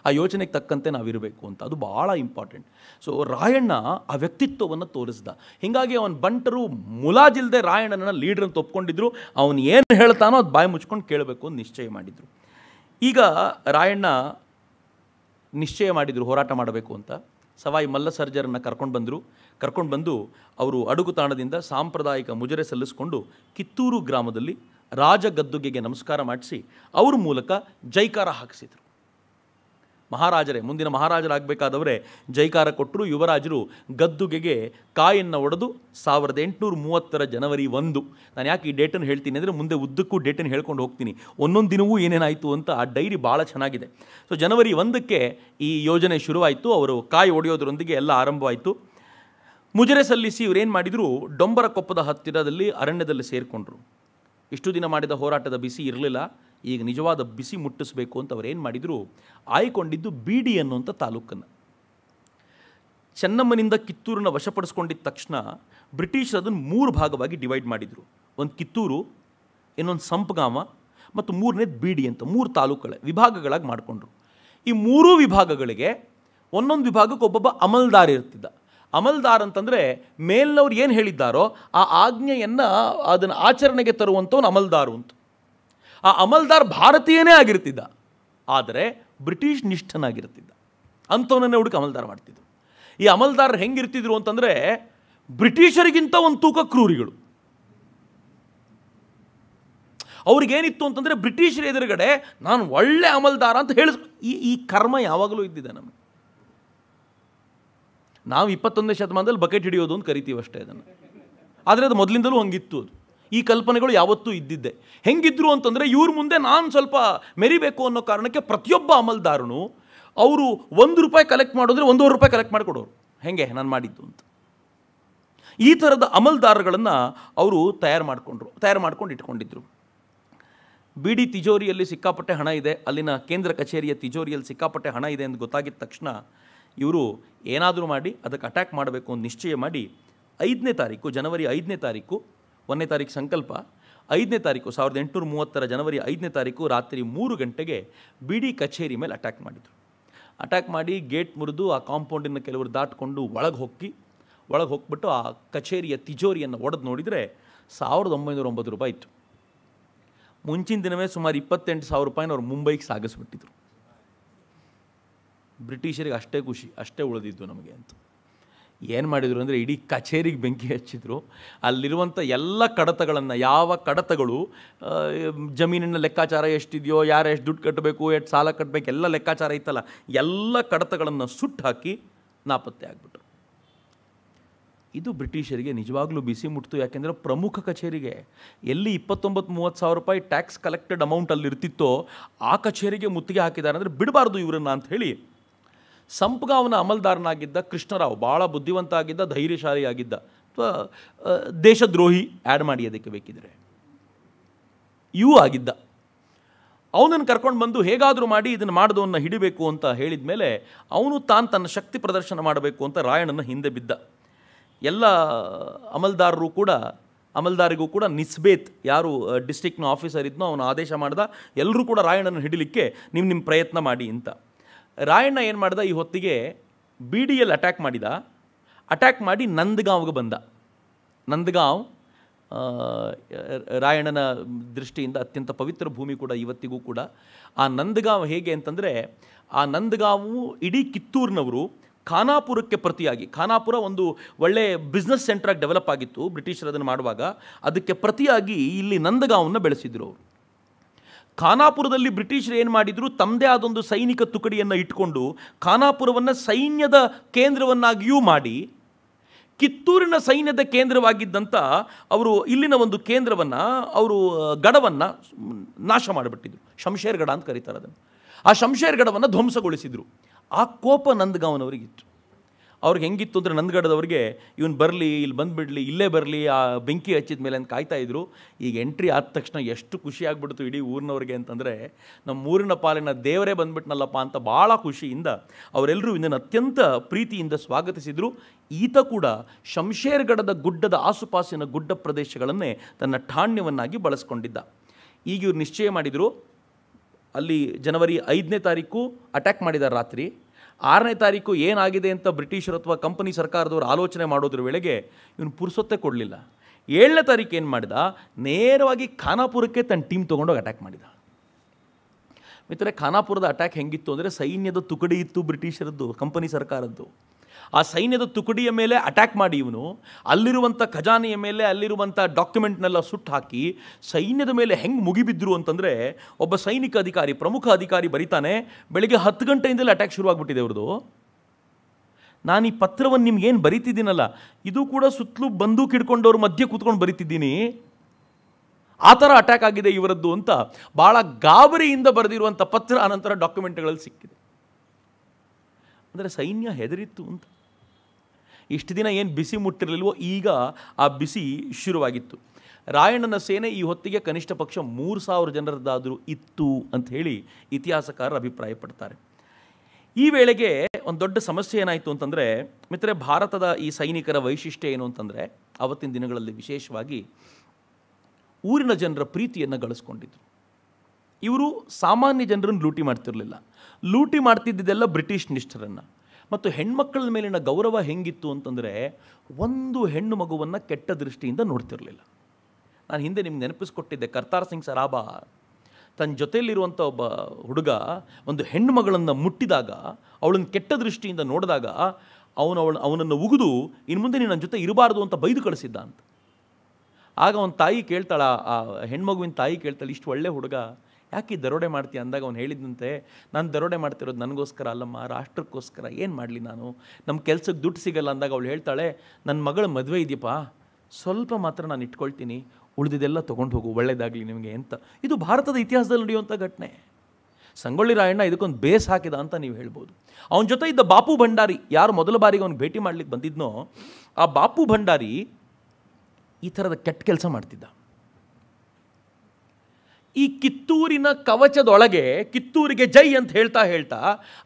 ಆ ಯೋಚನೆಗೆ ತಕ್ಕಂತೆ ನಾವಿರಬೇಕು ಅಂತ ಅದು ಭಾಳ ಇಂಪಾರ್ಟೆಂಟ್ ಸೊ ರಾಯಣ್ಣ ಆ ವ್ಯಕ್ತಿತ್ವವನ್ನು ತೋರಿಸ್ದ ಹೀಗಾಗಿ ಅವನ ಬಂಟರು ಮುಲಾಜಿಲ್ಲದೆ ರಾಯಣ್ಣನ ಲೀಡರ್ ಅಂತ ಒಪ್ಕೊಂಡಿದ್ರು ಅವನು ಏನು ಹೇಳ್ತಾನೋ ಅದು ಬಾಯಿ ಮುಚ್ಕೊಂಡು ಕೇಳಬೇಕು ಅಂತ ನಿಶ್ಚಯ ಮಾಡಿದರು ಈಗ ರಾಯಣ್ಣ ನಿಶ್ಚಯ ಮಾಡಿದರು ಹೋರಾಟ ಮಾಡಬೇಕು ಅಂತ ಸವಾಯಿ ಮಲ್ಲ ಕರ್ಕೊಂಡು ಬಂದರು ಕರ್ಕೊಂಡು ಬಂದು ಅವರು ಅಡುಗು ತಾಣದಿಂದ ಸಾಂಪ್ರದಾಯಿಕ ಮುಜರೆ ಸಲ್ಲಿಸಿಕೊಂಡು ಕಿತ್ತೂರು ಗ್ರಾಮದಲ್ಲಿ ರಾಜಗದ್ದುಗೆಗೆ ನಮಸ್ಕಾರ ಮಾಡಿಸಿ ಅವ್ರ ಮೂಲಕ ಜೈಕಾರ ಹಾಕಿಸಿದರು ಮಹಾರಾಜರೇ ಮುಂದಿನ ಮಹಾರಾಜರಾಗಬೇಕಾದವರೇ ಜೈಕಾರ ಕೊಟ್ಟರು ಯುವರಾಜರು ಗದ್ದುಗೆಗೆ ಕಾಯನ್ನು ಒಡೆದು ಸಾವಿರದ ಎಂಟುನೂರ ಮೂವತ್ತರ ಜನವರಿ ಒಂದು ನಾನು ಯಾಕೆ ಈ ಡೇಟನ್ನು ಹೇಳ್ತೀನಿ ಅಂದರೆ ಮುಂದೆ ಉದ್ದಕ್ಕೂ ಡೇಟನ್ನು ಹೇಳ್ಕೊಂಡು ಹೋಗ್ತೀನಿ ಒಂದೊಂದು ದಿನವೂ ಏನೇನಾಯಿತು ಅಂತ ಆ ಡೈರಿ ಭಾಳ ಚೆನ್ನಾಗಿದೆ ಸೊ ಜನವರಿ ಒಂದಕ್ಕೆ ಈ ಯೋಜನೆ ಶುರುವಾಯಿತು ಅವರು ಕಾಯಿ ಒಡೆಯೋದ್ರೊಂದಿಗೆ ಎಲ್ಲ ಆರಂಭವಾಯಿತು ಮುಜರೆ ಸಲ್ಲಿಸಿ ಇವರೇನು ಮಾಡಿದರು ಡೊಂಬರಕೊಪ್ಪದ ಹತ್ತಿರದಲ್ಲಿ ಅರಣ್ಯದಲ್ಲಿ ಸೇರಿಕೊಂಡ್ರು ಇಷ್ಟು ದಿನ ಮಾಡಿದ ಹೋರಾಟದ ಬಿಸಿ ಇರಲಿಲ್ಲ ಈಗ ನಿಜವಾದ ಬಿಸಿ ಮುಟ್ಟಿಸಬೇಕು ಅಂತ ಅವ್ರು ಏನು ಮಾಡಿದರು ಆಯ್ಕೊಂಡಿದ್ದು ಬೀಡಿ ಅನ್ನುವಂಥ ತಾಲೂಕನ್ನು ಚೆನ್ನಮ್ಮನಿಂದ ಕಿತ್ತೂರನ್ನು ವಶಪಡಿಸ್ಕೊಂಡಿದ್ದ ತಕ್ಷಣ ಬ್ರಿಟಿಷರು ಅದನ್ನು ಮೂರು ಭಾಗವಾಗಿ ಡಿವೈಡ್ ಮಾಡಿದರು ಒಂದು ಕಿತ್ತೂರು ಇನ್ನೊಂದು ಸಂಪಗಾಮ ಮತ್ತು ಮೂರನೇದು ಬೀಡಿ ಅಂತ ಮೂರು ತಾಲೂಕುಗಳ ವಿಭಾಗಗಳಾಗಿ ಮಾಡಿಕೊಂಡ್ರು ಈ ಮೂರೂ ವಿಭಾಗಗಳಿಗೆ ಒಂದೊಂದು ವಿಭಾಗಕ್ಕೆ ಒಬ್ಬೊಬ್ಬ ಅಮಲ್ದಾರ್ ಇರ್ತಿದ್ದ ಅಮಲ್ದಾರ್ ಅಂತಂದರೆ ಮೇಲಿನವ್ರು ಏನು ಹೇಳಿದ್ದಾರೋ ಆ ಆಜ್ಞೆಯನ್ನು ಅದನ್ನು ಆಚರಣೆಗೆ ತರುವಂಥವ್ನು ಅಮಲ್ದಾರು ಅಂತ ಆ ಅಮಲ್ದಾರ್ ಭಾರತೀಯನೇ ಆಗಿರ್ತಿದ್ದ ಆದರೆ ಬ್ರಿಟಿಷ್ ನಿಷ್ಠನಾಗಿರ್ತಿದ್ದ ಅಂಥವನನ್ನೇ ಹುಡುಕಿ ಅಮಲ್ದಾರ್ ಮಾಡ್ತಿದ್ರು ಈ ಅಮಲ್ದಾರ್ ಹೆಂಗಿರ್ತಿದ್ರು ಅಂತಂದರೆ ಬ್ರಿಟಿಷರಿಗಿಂತ ಒಂದು ತೂಕ ಕ್ರೂರಿಗಳು ಅವ್ರಿಗೇನಿತ್ತು ಅಂತಂದರೆ ಬ್ರಿಟಿಷರ ಎದುರುಗಡೆ ನಾನು ಒಳ್ಳೆ ಅಮಲ್ದಾರ ಅಂತ ಹೇಳಿಸ್ ಈ ಈ ಕರ್ಮ ಯಾವಾಗಲೂ ಇದ್ದಿದೆ ನಮಗೆ ನಾವು ಇಪ್ಪತ್ತೊಂದನೇ ಶತಮಾನದಲ್ಲಿ ಬಕೆಟ್ ಹಿಡಿಯೋದು ಅಂತ ಕರಿತೀವಷ್ಟೇ ಅಷ್ಟೇ ಅದನ್ನು ಆದರೆ ಅದು ಮೊದಲಿಂದಲೂ ಹಂಗಿತ್ತು ಅದು ಈ ಕಲ್ಪನೆಗಳು ಯಾವತ್ತೂ ಇದ್ದಿದ್ದೆ ಹೆಂಗಿದ್ರು ಅಂತಂದರೆ ಇವ್ರ ಮುಂದೆ ನಾನು ಸ್ವಲ್ಪ ಮೆರಿಬೇಕು ಅನ್ನೋ ಕಾರಣಕ್ಕೆ ಪ್ರತಿಯೊಬ್ಬ ಅಮಲ್ದಾರನು ಅವರು ಒಂದು ರೂಪಾಯಿ ಕಲೆಕ್ಟ್ ಮಾಡಿದ್ರೆ ಒಂದೂವರೆ ರೂಪಾಯಿ ಕಲೆಕ್ಟ್ ಮಾಡಿಕೊಡೋರು ಹೇಗೆ ನಾನು ಮಾಡಿದ್ದು ಅಂತ ಈ ಥರದ ಅಮಲ್ದಾರಗಳನ್ನು ಅವರು ತಯಾರು ಮಾಡಿಕೊಂಡ್ರು ತಯಾರು ಮಾಡ್ಕೊಂಡು ಇಟ್ಕೊಂಡಿದ್ರು ಬಿಡಿ ತಿಜೋರಿಯಲ್ಲಿ ಸಿಕ್ಕಾಪಟ್ಟೆ ಹಣ ಇದೆ ಅಲ್ಲಿನ ಕೇಂದ್ರ ಕಚೇರಿಯ ತಿಜೋರಿಯಲ್ಲಿ ಸಿಕ್ಕಾಪಟ್ಟೆ ಹಣ ಇದೆ ಅಂತ ಗೊತ್ತಾಗಿದ್ದ ತಕ್ಷಣ ಇವರು ಏನಾದರೂ ಮಾಡಿ ಅದಕ್ಕೆ ಅಟ್ಯಾಕ್ ಮಾಡಬೇಕು ಅಂತ ನಿಶ್ಚಯ ಮಾಡಿ ಐದನೇ ತಾರೀಕು ಜನವರಿ ಐದನೇ ತಾರೀಕು ಒಂದನೇ ತಾರೀಕು ಸಂಕಲ್ಪ ಐದನೇ ತಾರೀಕು ಸಾವಿರದ ಎಂಟುನೂರ ಮೂವತ್ತರ ಜನವರಿ ಐದನೇ ತಾರೀಕು ರಾತ್ರಿ ಮೂರು ಗಂಟೆಗೆ ಬಿಡಿ ಕಚೇರಿ ಮೇಲೆ ಅಟ್ಯಾಕ್ ಮಾಡಿದರು ಅಟ್ಯಾಕ್ ಮಾಡಿ ಗೇಟ್ ಮುರಿದು ಆ ಕಾಂಪೌಂಡಿನ ಕೆಲವರು ದಾಟಿಕೊಂಡು ಒಳಗೆ ಹೊಕ್ಕಿ ಒಳಗೆ ಹೋಗ್ಬಿಟ್ಟು ಆ ಕಚೇರಿಯ ತಿಜೋರಿಯನ್ನು ಒಡೆದು ನೋಡಿದರೆ ಸಾವಿರದ ಒಂಬೈನೂರ ಒಂಬತ್ತು ರೂಪಾಯಿ ಇತ್ತು ಮುಂಚಿನ ದಿನವೇ ಸುಮಾರು ಇಪ್ಪತ್ತೆಂಟು ಸಾವಿರ ರೂಪಾಯಿನ ಅವರು ಮುಂಬೈಗೆ ಸಾಗಿಸ್ಬಿಟ್ಟಿದ್ರು ಬ್ರಿಟಿಷರಿಗೆ ಅಷ್ಟೇ ಖುಷಿ ಅಷ್ಟೇ ಉಳಿದಿದ್ದು ನಮಗೆ ಅಂತ ಏನು ಮಾಡಿದರು ಅಂದರೆ ಇಡೀ ಕಚೇರಿಗೆ ಬೆಂಕಿ ಹಚ್ಚಿದ್ರು ಅಲ್ಲಿರುವಂಥ ಎಲ್ಲ ಕಡತಗಳನ್ನು ಯಾವ ಕಡತಗಳು ಜಮೀನಿನ ಲೆಕ್ಕಾಚಾರ ಎಷ್ಟಿದೆಯೋ ಯಾರು ಎಷ್ಟು ದುಡ್ಡು ಕಟ್ಟಬೇಕು ಎಷ್ಟು ಸಾಲ ಕಟ್ಟಬೇಕು ಎಲ್ಲ ಲೆಕ್ಕಾಚಾರ ಇತ್ತಲ್ಲ ಎಲ್ಲ ಕಡತಗಳನ್ನು ಸುಟ್ಟು ಹಾಕಿ ನಾಪತ್ತೆ ಆಗಿಬಿಟ್ರು ಇದು ಬ್ರಿಟಿಷರಿಗೆ ನಿಜವಾಗ್ಲೂ ಬಿಸಿ ಮುಟ್ತು ಯಾಕೆಂದರೆ ಪ್ರಮುಖ ಕಚೇರಿಗೆ ಎಲ್ಲಿ ಇಪ್ಪತ್ತೊಂಬತ್ತು ಮೂವತ್ತು ಸಾವಿರ ರೂಪಾಯಿ ಟ್ಯಾಕ್ಸ್ ಕಲೆಕ್ಟೆಡ್ ಅಮೌಂಟ್ ಅಲ್ಲಿ ಇರ್ತಿತ್ತೋ ಆ ಕಚೇರಿಗೆ ಮುತ್ತಿಗೆ ಹಾಕಿದ್ದಾರೆ ಅಂದರೆ ಬಿಡಬಾರ್ದು ಇವರನ್ನು ಅಂತ ಹೇಳಿ ಅವನ ಅಮಲ್ದಾರನಾಗಿದ್ದ ಕೃಷ್ಣರಾವ್ ಭಾಳ ಬುದ್ಧಿವಂತ ಆಗಿದ್ದ ಧೈರ್ಯಶಾಲಿಯಾಗಿದ್ದ ಅಥವಾ ದೇಶದ್ರೋಹಿ ಆ್ಯಡ್ ಮಾಡಿ ಅದಕ್ಕೆ ಬೇಕಿದ್ರೆ ಇವೂ ಆಗಿದ್ದ ಅವನನ್ನು ಕರ್ಕೊಂಡು ಬಂದು ಹೇಗಾದರೂ ಮಾಡಿ ಇದನ್ನು ಮಾಡಿದವನ್ನ ಹಿಡಿಬೇಕು ಅಂತ ಹೇಳಿದ ಮೇಲೆ ಅವನು ತಾನು ತನ್ನ ಶಕ್ತಿ ಪ್ರದರ್ಶನ ಮಾಡಬೇಕು ಅಂತ ರಾಯಣನ ಹಿಂದೆ ಬಿದ್ದ ಎಲ್ಲ ಅಮಲ್ದಾರರು ಕೂಡ ಅಮಲ್ದಾರಿಗೂ ಕೂಡ ನಿಸ್ಬೇತ್ ಯಾರು ಡಿಸ್ಟಿಕ್ನ ಆಫೀಸರ್ ಇದ್ನೋ ಅವನು ಆದೇಶ ಮಾಡಿದ ಎಲ್ಲರೂ ಕೂಡ ರಾಯಣ್ಣನ ಹಿಡಿಲಿಕ್ಕೆ ನಿಮ್ಮ ನಿಮ್ಮ ಪ್ರಯತ್ನ ಮಾಡಿ ಅಂತ ರಾಯಣ್ಣ ಏನು ಮಾಡ್ದ ಈ ಹೊತ್ತಿಗೆ ಬಿ ಡಿ ಎಲ್ ಅಟ್ಯಾಕ್ ಮಾಡಿದ ಅಟ್ಯಾಕ್ ಮಾಡಿ ನಂದ್ಗಾಂವ್ಗೆ ಬಂದ ನಂದ್ಗಾಂವ್ ರಾಯಣ್ಣನ ದೃಷ್ಟಿಯಿಂದ ಅತ್ಯಂತ ಪವಿತ್ರ ಭೂಮಿ ಕೂಡ ಇವತ್ತಿಗೂ ಕೂಡ ಆ ನಂದ್ಗಾಂವ್ ಹೇಗೆ ಅಂತಂದರೆ ಆ ನಂದಗಾವು ಇಡೀ ಕಿತ್ತೂರಿನವರು ಖಾನಾಪುರಕ್ಕೆ ಪ್ರತಿಯಾಗಿ ಖಾನಾಪುರ ಒಂದು ಒಳ್ಳೆ ಬಿಸ್ನೆಸ್ ಸೆಂಟ್ರಾಗಿ ಡೆವಲಪ್ ಆಗಿತ್ತು ಬ್ರಿಟಿಷರು ಅದನ್ನು ಮಾಡುವಾಗ ಅದಕ್ಕೆ ಪ್ರತಿಯಾಗಿ ಇಲ್ಲಿ ನಂದಗಾವನ್ನು ಬೆಳೆಸಿದ್ರು ಅವರು ಖಾನಾಪುರದಲ್ಲಿ ಬ್ರಿಟಿಷರು ಏನು ಮಾಡಿದರು ತಮ್ಮದೇ ಆದೊಂದು ಸೈನಿಕ ತುಕಡಿಯನ್ನು ಇಟ್ಕೊಂಡು ಖಾನಾಪುರವನ್ನು ಸೈನ್ಯದ ಕೇಂದ್ರವನ್ನಾಗಿಯೂ ಮಾಡಿ ಕಿತ್ತೂರಿನ ಸೈನ್ಯದ ಕೇಂದ್ರವಾಗಿದ್ದಂಥ ಅವರು ಇಲ್ಲಿನ ಒಂದು ಕೇಂದ್ರವನ್ನು ಅವರು ಗಡವನ್ನು ನಾಶ ಮಾಡಿಬಿಟ್ಟಿದ್ರು ಶಂಶೇರ್ಗಡ ಅಂತ ಕರೀತಾರೆ ಅದನ್ನು ಆ ಶಂಶೇರ್ಗಡವನ್ನು ಧ್ವಂಸಗೊಳಿಸಿದರು ಆ ಕೋಪ ಇತ್ತು ಅವ್ರಿಗೆ ಹೆಂಗಿತ್ತು ಅಂದರೆ ನಂದ್ಗಡದವ್ರಿಗೆ ಇವನು ಬರಲಿ ಇಲ್ಲಿ ಬಂದುಬಿಡಲಿ ಇಲ್ಲೇ ಬರಲಿ ಆ ಬೆಂಕಿ ಹಚ್ಚಿದ ಮೇಲೆ ಅಂತ ಕಾಯ್ತಾಯಿದ್ರು ಈಗ ಎಂಟ್ರಿ ಆದ ತಕ್ಷಣ ಎಷ್ಟು ಖುಷಿ ಇಡೀ ಊರಿನವ್ರಿಗೆ ಅಂತಂದರೆ ನಮ್ಮ ಊರಿನ ಪಾಲಿನ ದೇವರೇ ಬಂದ್ಬಿಟ್ನಲ್ಲಪ್ಪ ಅಂತ ಭಾಳ ಖುಷಿಯಿಂದ ಅವರೆಲ್ಲರೂ ಇದನ್ನು ಅತ್ಯಂತ ಪ್ರೀತಿಯಿಂದ ಸ್ವಾಗತಿಸಿದರು ಈತ ಕೂಡ ಶಂಶೇರ್ಗಡದ ಗುಡ್ಡದ ಆಸುಪಾಸಿನ ಗುಡ್ಡ ಪ್ರದೇಶಗಳನ್ನೇ ತನ್ನ ಠಾಣ್ಯವನ್ನಾಗಿ ಬಳಸ್ಕೊಂಡಿದ್ದ ಈಗ ಇವ್ರು ನಿಶ್ಚಯ ಮಾಡಿದರು ಅಲ್ಲಿ ಜನವರಿ ಐದನೇ ತಾರೀಕು ಅಟ್ಯಾಕ್ ಮಾಡಿದ ರಾತ್ರಿ ಆರನೇ ತಾರೀಕು ಏನಾಗಿದೆ ಅಂತ ಬ್ರಿಟಿಷರು ಅಥವಾ ಕಂಪನಿ ಸರ್ಕಾರದವರು ಆಲೋಚನೆ ಮಾಡೋದ್ರ ವೇಳೆಗೆ ಇವನು ಪುರುಸೊತ್ತೆ ಕೊಡಲಿಲ್ಲ ಏಳನೇ ತಾರೀಕು ಏನು ಮಾಡಿದ ನೇರವಾಗಿ ಖಾನಾಪುರಕ್ಕೆ ತನ್ನ ಟೀಮ್ ತೊಗೊಂಡೋಗಿ ಅಟ್ಯಾಕ್ ಮಾಡಿದ ಮಿತ್ರ ಖಾನಾಪುರದ ಅಟ್ಯಾಕ್ ಹೆಂಗಿತ್ತು ಅಂದರೆ ಸೈನ್ಯದ ತುಕಡಿ ಇತ್ತು ಬ್ರಿಟಿಷರದ್ದು ಕಂಪನಿ ಸರ್ಕಾರದ್ದು ಆ ಸೈನ್ಯದ ತುಕಡಿಯ ಮೇಲೆ ಅಟ್ಯಾಕ್ ಮಾಡಿ ಇವನು ಅಲ್ಲಿರುವಂಥ ಖಜಾನೆಯ ಮೇಲೆ ಅಲ್ಲಿರುವಂಥ ಡಾಕ್ಯುಮೆಂಟ್ನೆಲ್ಲ ಸುಟ್ಟು ಹಾಕಿ ಸೈನ್ಯದ ಮೇಲೆ ಹೆಂಗೆ ಮುಗಿಬಿದ್ರು ಅಂತಂದರೆ ಒಬ್ಬ ಸೈನಿಕ ಅಧಿಕಾರಿ ಪ್ರಮುಖ ಅಧಿಕಾರಿ ಬರೀತಾನೆ ಬೆಳಿಗ್ಗೆ ಹತ್ತು ಗಂಟೆಯಿಂದಲೇ ಅಟ್ಯಾಕ್ ಶುರುವಾಗ್ಬಿಟ್ಟಿದೆ ಅವ್ರದ್ದು ನಾನು ಈ ಪತ್ರವನ್ನು ನಿಮ್ಗೇನು ಬರೀತಿದ್ದೀನಲ್ಲ ಇದು ಕೂಡ ಸುತ್ತಲೂ ಬಂದೂಕ್ ಹಿಡ್ಕೊಂಡವ್ರ ಮಧ್ಯೆ ಕೂತ್ಕೊಂಡು ಬರಿತಿದ್ದೀನಿ ಆ ಥರ ಅಟ್ಯಾಕ್ ಆಗಿದೆ ಇವರದ್ದು ಅಂತ ಭಾಳ ಗಾಬರಿಯಿಂದ ಬರೆದಿರುವಂಥ ಪತ್ರ ಆನಂತರ ಡಾಕ್ಯುಮೆಂಟ್ಗಳಲ್ಲಿ ಸಿಕ್ಕಿದೆ ಅಂದರೆ ಸೈನ್ಯ ಹೆದರಿತ್ತು ಅಂತ ಇಷ್ಟು ದಿನ ಏನು ಬಿಸಿ ಮುಟ್ಟಿರಲಿಲ್ವೋ ಈಗ ಆ ಬಿಸಿ ಶುರುವಾಗಿತ್ತು ರಾಯಣ್ಣನ ಸೇನೆ ಈ ಹೊತ್ತಿಗೆ ಕನಿಷ್ಠ ಪಕ್ಷ ಮೂರು ಸಾವಿರ ಜನರದ್ದಾದರೂ ಇತ್ತು ಅಂತ ಹೇಳಿ ಇತಿಹಾಸಕಾರರು ಅಭಿಪ್ರಾಯಪಡ್ತಾರೆ ಈ ವೇಳೆಗೆ ಒಂದು ದೊಡ್ಡ ಸಮಸ್ಯೆ ಏನಾಯಿತು ಅಂತಂದರೆ ಮಿತ್ರೆ ಭಾರತದ ಈ ಸೈನಿಕರ ವೈಶಿಷ್ಟ್ಯ ಏನು ಅಂತಂದರೆ ಆವತ್ತಿನ ದಿನಗಳಲ್ಲಿ ವಿಶೇಷವಾಗಿ ಊರಿನ ಜನರ ಪ್ರೀತಿಯನ್ನು ಗಳಿಸ್ಕೊಂಡಿದ್ರು ಇವರು ಸಾಮಾನ್ಯ ಜನರನ್ನು ಲೂಟಿ ಮಾಡ್ತಿರಲಿಲ್ಲ ಲೂಟಿ ಮಾಡ್ತಿದ್ದಿದ್ದೆಲ್ಲ ಬ್ರಿಟಿಷ್ ನಿಷ್ಠರನ್ನು ಮತ್ತು ಹೆಣ್ಮಕ್ಕಳ ಮೇಲಿನ ಗೌರವ ಹೆಂಗಿತ್ತು ಅಂತಂದರೆ ಒಂದು ಹೆಣ್ಣು ಮಗುವನ್ನು ಕೆಟ್ಟ ದೃಷ್ಟಿಯಿಂದ ನೋಡ್ತಿರಲಿಲ್ಲ ನಾನು ಹಿಂದೆ ನಿಮ್ಗೆ ನೆನಪಿಸ್ಕೊಟ್ಟಿದ್ದೆ ಕರ್ತಾರ್ ಸಿಂಗ್ ಸರಾಬಾ ತನ್ನ ಜೊತೆಯಲ್ಲಿರುವಂಥ ಒಬ್ಬ ಹುಡುಗ ಒಂದು ಹೆಣ್ಣು ಮಗಳನ್ನು ಮುಟ್ಟಿದಾಗ ಅವಳನ್ನು ಕೆಟ್ಟ ದೃಷ್ಟಿಯಿಂದ ನೋಡಿದಾಗ ಅವನು ಅವಳು ಅವನನ್ನು ಉಗಿದು ಇನ್ನು ಮುಂದೆ ನೀನು ನನ್ನ ಜೊತೆ ಇರಬಾರ್ದು ಅಂತ ಬೈದು ಕಳಿಸಿದ್ದ ಅಂತ ಆಗ ಅವನ ತಾಯಿ ಕೇಳ್ತಾಳ ಆ ಹೆಣ್ಮಗುವಿನ ತಾಯಿ ಕೇಳ್ತಾಳೆ ಇಷ್ಟು ಒಳ್ಳೆ ಹುಡುಗ ಯಾಕೆ ದರೋಡೆ ಮಾಡ್ತೀಯ ಅಂದಾಗ ಅವ್ನು ಹೇಳಿದಂತೆ ನಾನು ದರೋಡೆ ಮಾಡ್ತಿರೋದು ನನಗೋಸ್ಕರ ಅಲ್ಲಮ್ಮ ರಾಷ್ಟ್ರಕ್ಕೋಸ್ಕರ ಏನು ಮಾಡಲಿ ನಾನು ನಮ್ಮ ಕೆಲಸಕ್ಕೆ ದುಡ್ಡು ಸಿಗಲ್ಲ ಅಂದಾಗ ಅವಳು ಹೇಳ್ತಾಳೆ ನನ್ನ ಮಗಳ ಮದುವೆ ಇದೆಯಪ್ಪ ಸ್ವಲ್ಪ ಮಾತ್ರ ನಾನು ಇಟ್ಕೊಳ್ತೀನಿ ಉಳಿದಿದೆಲ್ಲ ತೊಗೊಂಡು ಹೋಗು ಒಳ್ಳೆಯದಾಗಲಿ ನಿಮಗೆ ಅಂತ ಇದು ಭಾರತದ ಇತಿಹಾಸದಲ್ಲಿ ನಡೆಯುವಂಥ ಘಟನೆ ಸಂಗೊಳ್ಳಿ ರಾಯಣ್ಣ ಇದಕ್ಕೊಂದು ಬೇಸ್ ಹಾಕಿದ ಅಂತ ನೀವು ಹೇಳ್ಬೋದು ಅವನ ಜೊತೆ ಇದ್ದ ಬಾಪು ಭಂಡಾರಿ ಯಾರು ಮೊದಲ ಬಾರಿಗೆ ಅವ್ನು ಭೇಟಿ ಮಾಡಲಿಕ್ಕೆ ಬಂದಿದ್ನೋ ಆ ಬಾಪು ಭಂಡಾರಿ ಈ ಥರದ ಕೆಟ್ಟ ಕೆಲಸ ಮಾಡ್ತಿದ್ದ ಈ ಕಿತ್ತೂರಿನ ಕವಚದೊಳಗೆ ಕಿತ್ತೂರಿಗೆ ಜೈ ಅಂತ ಹೇಳ್ತಾ ಹೇಳ್ತಾ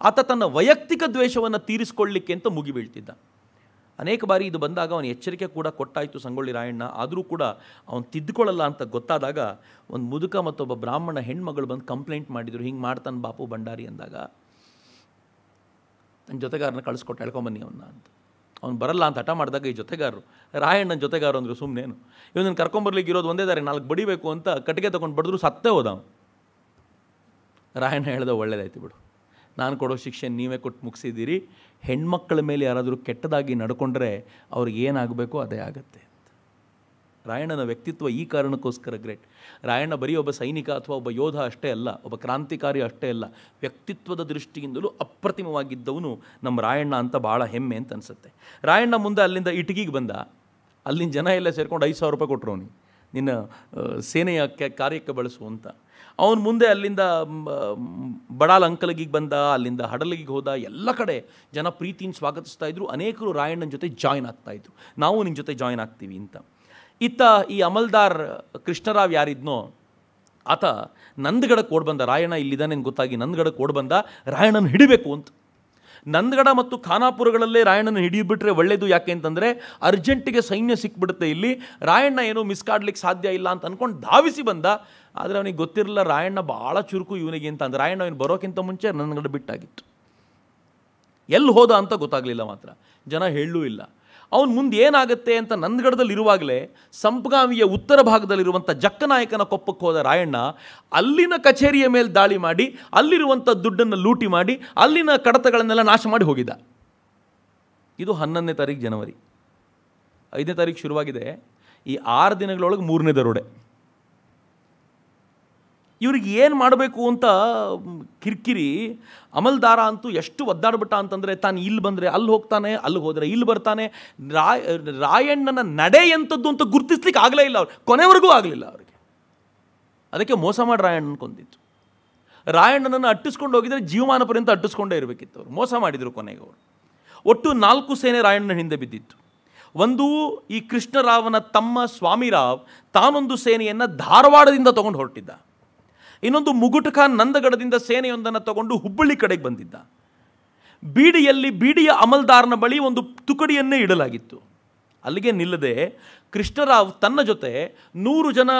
ಆತ ತನ್ನ ವೈಯಕ್ತಿಕ ದ್ವೇಷವನ್ನು ತೀರಿಸ್ಕೊಳ್ಳಿಕ್ಕೆ ಅಂತ ಮುಗಿಬೀಳ್ತಿದ್ದ ಅನೇಕ ಬಾರಿ ಇದು ಬಂದಾಗ ಅವನ ಎಚ್ಚರಿಕೆ ಕೂಡ ಕೊಟ್ಟಾಯಿತು ಸಂಗೊಳ್ಳಿ ರಾಯಣ್ಣ ಆದರೂ ಕೂಡ ಅವನು ತಿದ್ದುಕೊಳ್ಳಲ್ಲ ಅಂತ ಗೊತ್ತಾದಾಗ ಒಂದು ಮುದುಕ ಮತ್ತೊಬ್ಬ ಬ್ರಾಹ್ಮಣ ಹೆಣ್ಮಗಳು ಬಂದು ಕಂಪ್ಲೇಂಟ್ ಮಾಡಿದರು ಹಿಂಗೆ ಮಾಡ್ತಾನೆ ಬಾಪು ಭಂಡಾರಿ ಅಂದಾಗ ನನ್ನ ಜೊತೆಗಾರನ ಕಳಿಸ್ಕೊಟ್ಟು ಹೇಳ್ಕೊಂಬನ್ನಿ ಅವನ್ನ ಅಂತ ಅವ್ನು ಬರಲ್ಲ ಅಂತ ಹಠ ಮಾಡಿದಾಗ ಈ ಜೊತೆಗಾರರು ರಾಯಣ್ಣನ ಜೊತೆಗಾರರು ಅಂದರು ಸುಮ್ಮನೇನು ಇವನನ್ನು ಕರ್ಕೊಂಬರ್ಲಿಕ್ಕೆ ಇರೋದು ಒಂದೇ ದಾರಿ ನಾಲ್ಕು ಬಡಿಬೇಕು ಅಂತ ಕಟ್ಟಿಗೆ ತೊಗೊಂಡು ಬಡಿದ್ರು ಸತ್ತೇ ಹೋದ ರಾಯಣ್ಣ ಹೇಳಿದ ಒಳ್ಳೇದಾಯ್ತು ಬಿಡು ನಾನು ಕೊಡೋ ಶಿಕ್ಷೆ ನೀವೇ ಕೊಟ್ಟು ಮುಗಿಸಿದ್ದೀರಿ ಹೆಣ್ಮಕ್ಳ ಮೇಲೆ ಯಾರಾದರೂ ಕೆಟ್ಟದಾಗಿ ನಡ್ಕೊಂಡ್ರೆ ಅವ್ರಿಗೆ ಏನಾಗಬೇಕು ಅದೇ ಆಗುತ್ತೆ ರಾಯಣ್ಣನ ವ್ಯಕ್ತಿತ್ವ ಈ ಕಾರಣಕ್ಕೋಸ್ಕರ ಗ್ರೇಟ್ ರಾಯಣ್ಣ ಬರೀ ಒಬ್ಬ ಸೈನಿಕ ಅಥವಾ ಒಬ್ಬ ಯೋಧ ಅಷ್ಟೇ ಅಲ್ಲ ಒಬ್ಬ ಕ್ರಾಂತಿಕಾರಿ ಅಷ್ಟೇ ಅಲ್ಲ ವ್ಯಕ್ತಿತ್ವದ ದೃಷ್ಟಿಯಿಂದಲೂ ಅಪ್ರತಿಮವಾಗಿದ್ದವನು ನಮ್ಮ ರಾಯಣ್ಣ ಅಂತ ಭಾಳ ಹೆಮ್ಮೆ ಅಂತ ಅನಿಸುತ್ತೆ ರಾಯಣ್ಣ ಮುಂದೆ ಅಲ್ಲಿಂದ ಇಟಗಿಗೆ ಬಂದ ಅಲ್ಲಿನ ಜನ ಎಲ್ಲ ಸೇರ್ಕೊಂಡು ಐದು ಸಾವಿರ ರೂಪಾಯಿ ಕೊಟ್ಟರು ಅವನಿಗೆ ನಿನ್ನ ಸೇನೆಯ ಕಾರ್ಯಕ್ಕೆ ಬಳಸು ಅಂತ ಅವನು ಮುಂದೆ ಅಲ್ಲಿಂದ ಬಡಾಲ್ ಅಂಕಲಗಿಗೆ ಬಂದ ಅಲ್ಲಿಂದ ಹಡಲಗಿಗೆ ಹೋದ ಎಲ್ಲ ಕಡೆ ಜನ ಪ್ರೀತಿಯಿಂದ ಸ್ವಾಗತಿಸ್ತಾ ಇದ್ರು ಅನೇಕರು ರಾಯಣ್ಣನ ಜೊತೆ ಜಾಯ್ನ್ ಆಗ್ತಾಯಿದ್ರು ನಾವು ನಿನ್ನ ಜೊತೆ ಜಾಯ್ನ್ ಆಗ್ತೀವಿ ಅಂತ ಇತ್ತ ಈ ಅಮಲ್ದಾರ್ ಕೃಷ್ಣರಾವ್ ಯಾರಿದ್ನೋ ಆತ ನಂದ್ಗಡಕ್ಕೆ ಬಂದ ರಾಯಣ್ಣ ಇಲ್ಲಿದ್ದಾನೆ ಗೊತ್ತಾಗಿ ನಂದ್ಗಡಕ್ಕೆ ಬಂದ ರಾಯಣ್ಣನ ಹಿಡಿಬೇಕು ಅಂತ ನಂದಗಡ ಮತ್ತು ಖಾನಾಪುರಗಳಲ್ಲೇ ರಾಯಣ್ಣನ ಹಿಡಿಯುಬಿಟ್ರೆ ಒಳ್ಳೆಯದು ಯಾಕೆ ಅಂತಂದರೆ ಅರ್ಜೆಂಟಿಗೆ ಸೈನ್ಯ ಸಿಕ್ಬಿಡುತ್ತೆ ಇಲ್ಲಿ ರಾಯಣ್ಣ ಏನೂ ಮಿಸ್ ಕಾಡ್ಲಿಕ್ಕೆ ಸಾಧ್ಯ ಇಲ್ಲ ಅಂತ ಅಂದ್ಕೊಂಡು ಧಾವಿಸಿ ಬಂದ ಆದರೆ ಅವನಿಗೆ ಗೊತ್ತಿರಲಿಲ್ಲ ರಾಯಣ್ಣ ಭಾಳ ಚುರುಕು ಇವನಿಗೆ ಅಂತ ಅಂದ್ರೆ ರಾಯಣ್ಣ ಅವನು ಬರೋಕ್ಕಿಂತ ಮುಂಚೆ ನಂದಗಡ ಬಿಟ್ಟಾಗಿತ್ತು ಎಲ್ಲಿ ಹೋದ ಅಂತ ಗೊತ್ತಾಗಲಿಲ್ಲ ಮಾತ್ರ ಜನ ಹೇಳಲೂ ಇಲ್ಲ ಅವನು ಮುಂದೆ ಏನಾಗುತ್ತೆ ಅಂತ ಇರುವಾಗಲೇ ಸಂಪಗಾವಿಯ ಉತ್ತರ ಭಾಗದಲ್ಲಿರುವಂಥ ಜಕ್ಕನಾಯಕನ ಕೊಪ್ಪಕ್ಕೆ ಹೋದ ರಾಯಣ್ಣ ಅಲ್ಲಿನ ಕಚೇರಿಯ ಮೇಲೆ ದಾಳಿ ಮಾಡಿ ಅಲ್ಲಿರುವಂಥ ದುಡ್ಡನ್ನು ಲೂಟಿ ಮಾಡಿ ಅಲ್ಲಿನ ಕಡತಗಳನ್ನೆಲ್ಲ ನಾಶ ಮಾಡಿ ಹೋಗಿದ್ದ ಇದು ಹನ್ನೊಂದನೇ ತಾರೀಕು ಜನವರಿ ಐದನೇ ತಾರೀಕು ಶುರುವಾಗಿದೆ ಈ ಆರು ದಿನಗಳೊಳಗೆ ಮೂರನೇ ದರೋಡೆ ಇವ್ರಿಗೆ ಏನು ಮಾಡಬೇಕು ಅಂತ ಕಿರಿಕಿರಿ ಅಮಲ್ದಾರ ಅಂತೂ ಎಷ್ಟು ಒದ್ದಾಡ್ಬಿಟ್ಟ ಅಂತಂದರೆ ತಾನು ಇಲ್ಲಿ ಬಂದರೆ ಅಲ್ಲಿ ಹೋಗ್ತಾನೆ ಅಲ್ಲಿ ಹೋದರೆ ಇಲ್ಲಿ ಬರ್ತಾನೆ ರಾಯ ರಾಯಣ್ಣನ ನಡೆ ಎಂಥದ್ದು ಅಂತ ಗುರುತಿಸ್ಲಿಕ್ಕೆ ಆಗಲೇ ಇಲ್ಲ ಅವ್ರು ಕೊನೆವರೆಗೂ ಆಗಲಿಲ್ಲ ಅವ್ರಿಗೆ ಅದಕ್ಕೆ ಮೋಸ ಮಾಡಿ ರಾಯಣ್ಣನ ಕೊಂದಿತ್ತು ರಾಯಣ್ಣನನ್ನು ಅಟ್ಟಿಸ್ಕೊಂಡು ಹೋಗಿದರೆ ಜೀವಮಾನ ಪರ್ಯಂತ ಅಟ್ಟಿಸ್ಕೊಂಡೇ ಇರಬೇಕಿತ್ತು ಅವರು ಮೋಸ ಮಾಡಿದರು ಕೊನೆಗೆ ಅವರು ಒಟ್ಟು ನಾಲ್ಕು ಸೇನೆ ರಾಯಣ್ಣನ ಹಿಂದೆ ಬಿದ್ದಿತ್ತು ಒಂದು ಈ ಕೃಷ್ಣರಾವನ ತಮ್ಮ ಸ್ವಾಮಿರಾವ್ ತಾನೊಂದು ಸೇನೆಯನ್ನು ಧಾರವಾಡದಿಂದ ತೊಗೊಂಡು ಹೊರಟಿದ್ದ ಇನ್ನೊಂದು ಮುಗುಟ್ ಖಾನ್ ನಂದಗಡದಿಂದ ಸೇನೆಯೊಂದನ್ನು ತಗೊಂಡು ಹುಬ್ಬಳ್ಳಿ ಕಡೆಗೆ ಬಂದಿದ್ದ ಬೀಡಿಯಲ್ಲಿ ಬೀಡಿಯ ಅಮಲ್ದಾರನ ಬಳಿ ಒಂದು ತುಕಡಿಯನ್ನೇ ಇಡಲಾಗಿತ್ತು ಅಲ್ಲಿಗೆ ನಿಲ್ಲದೆ ಕೃಷ್ಣರಾವ್ ತನ್ನ ಜೊತೆ ನೂರು ಜನ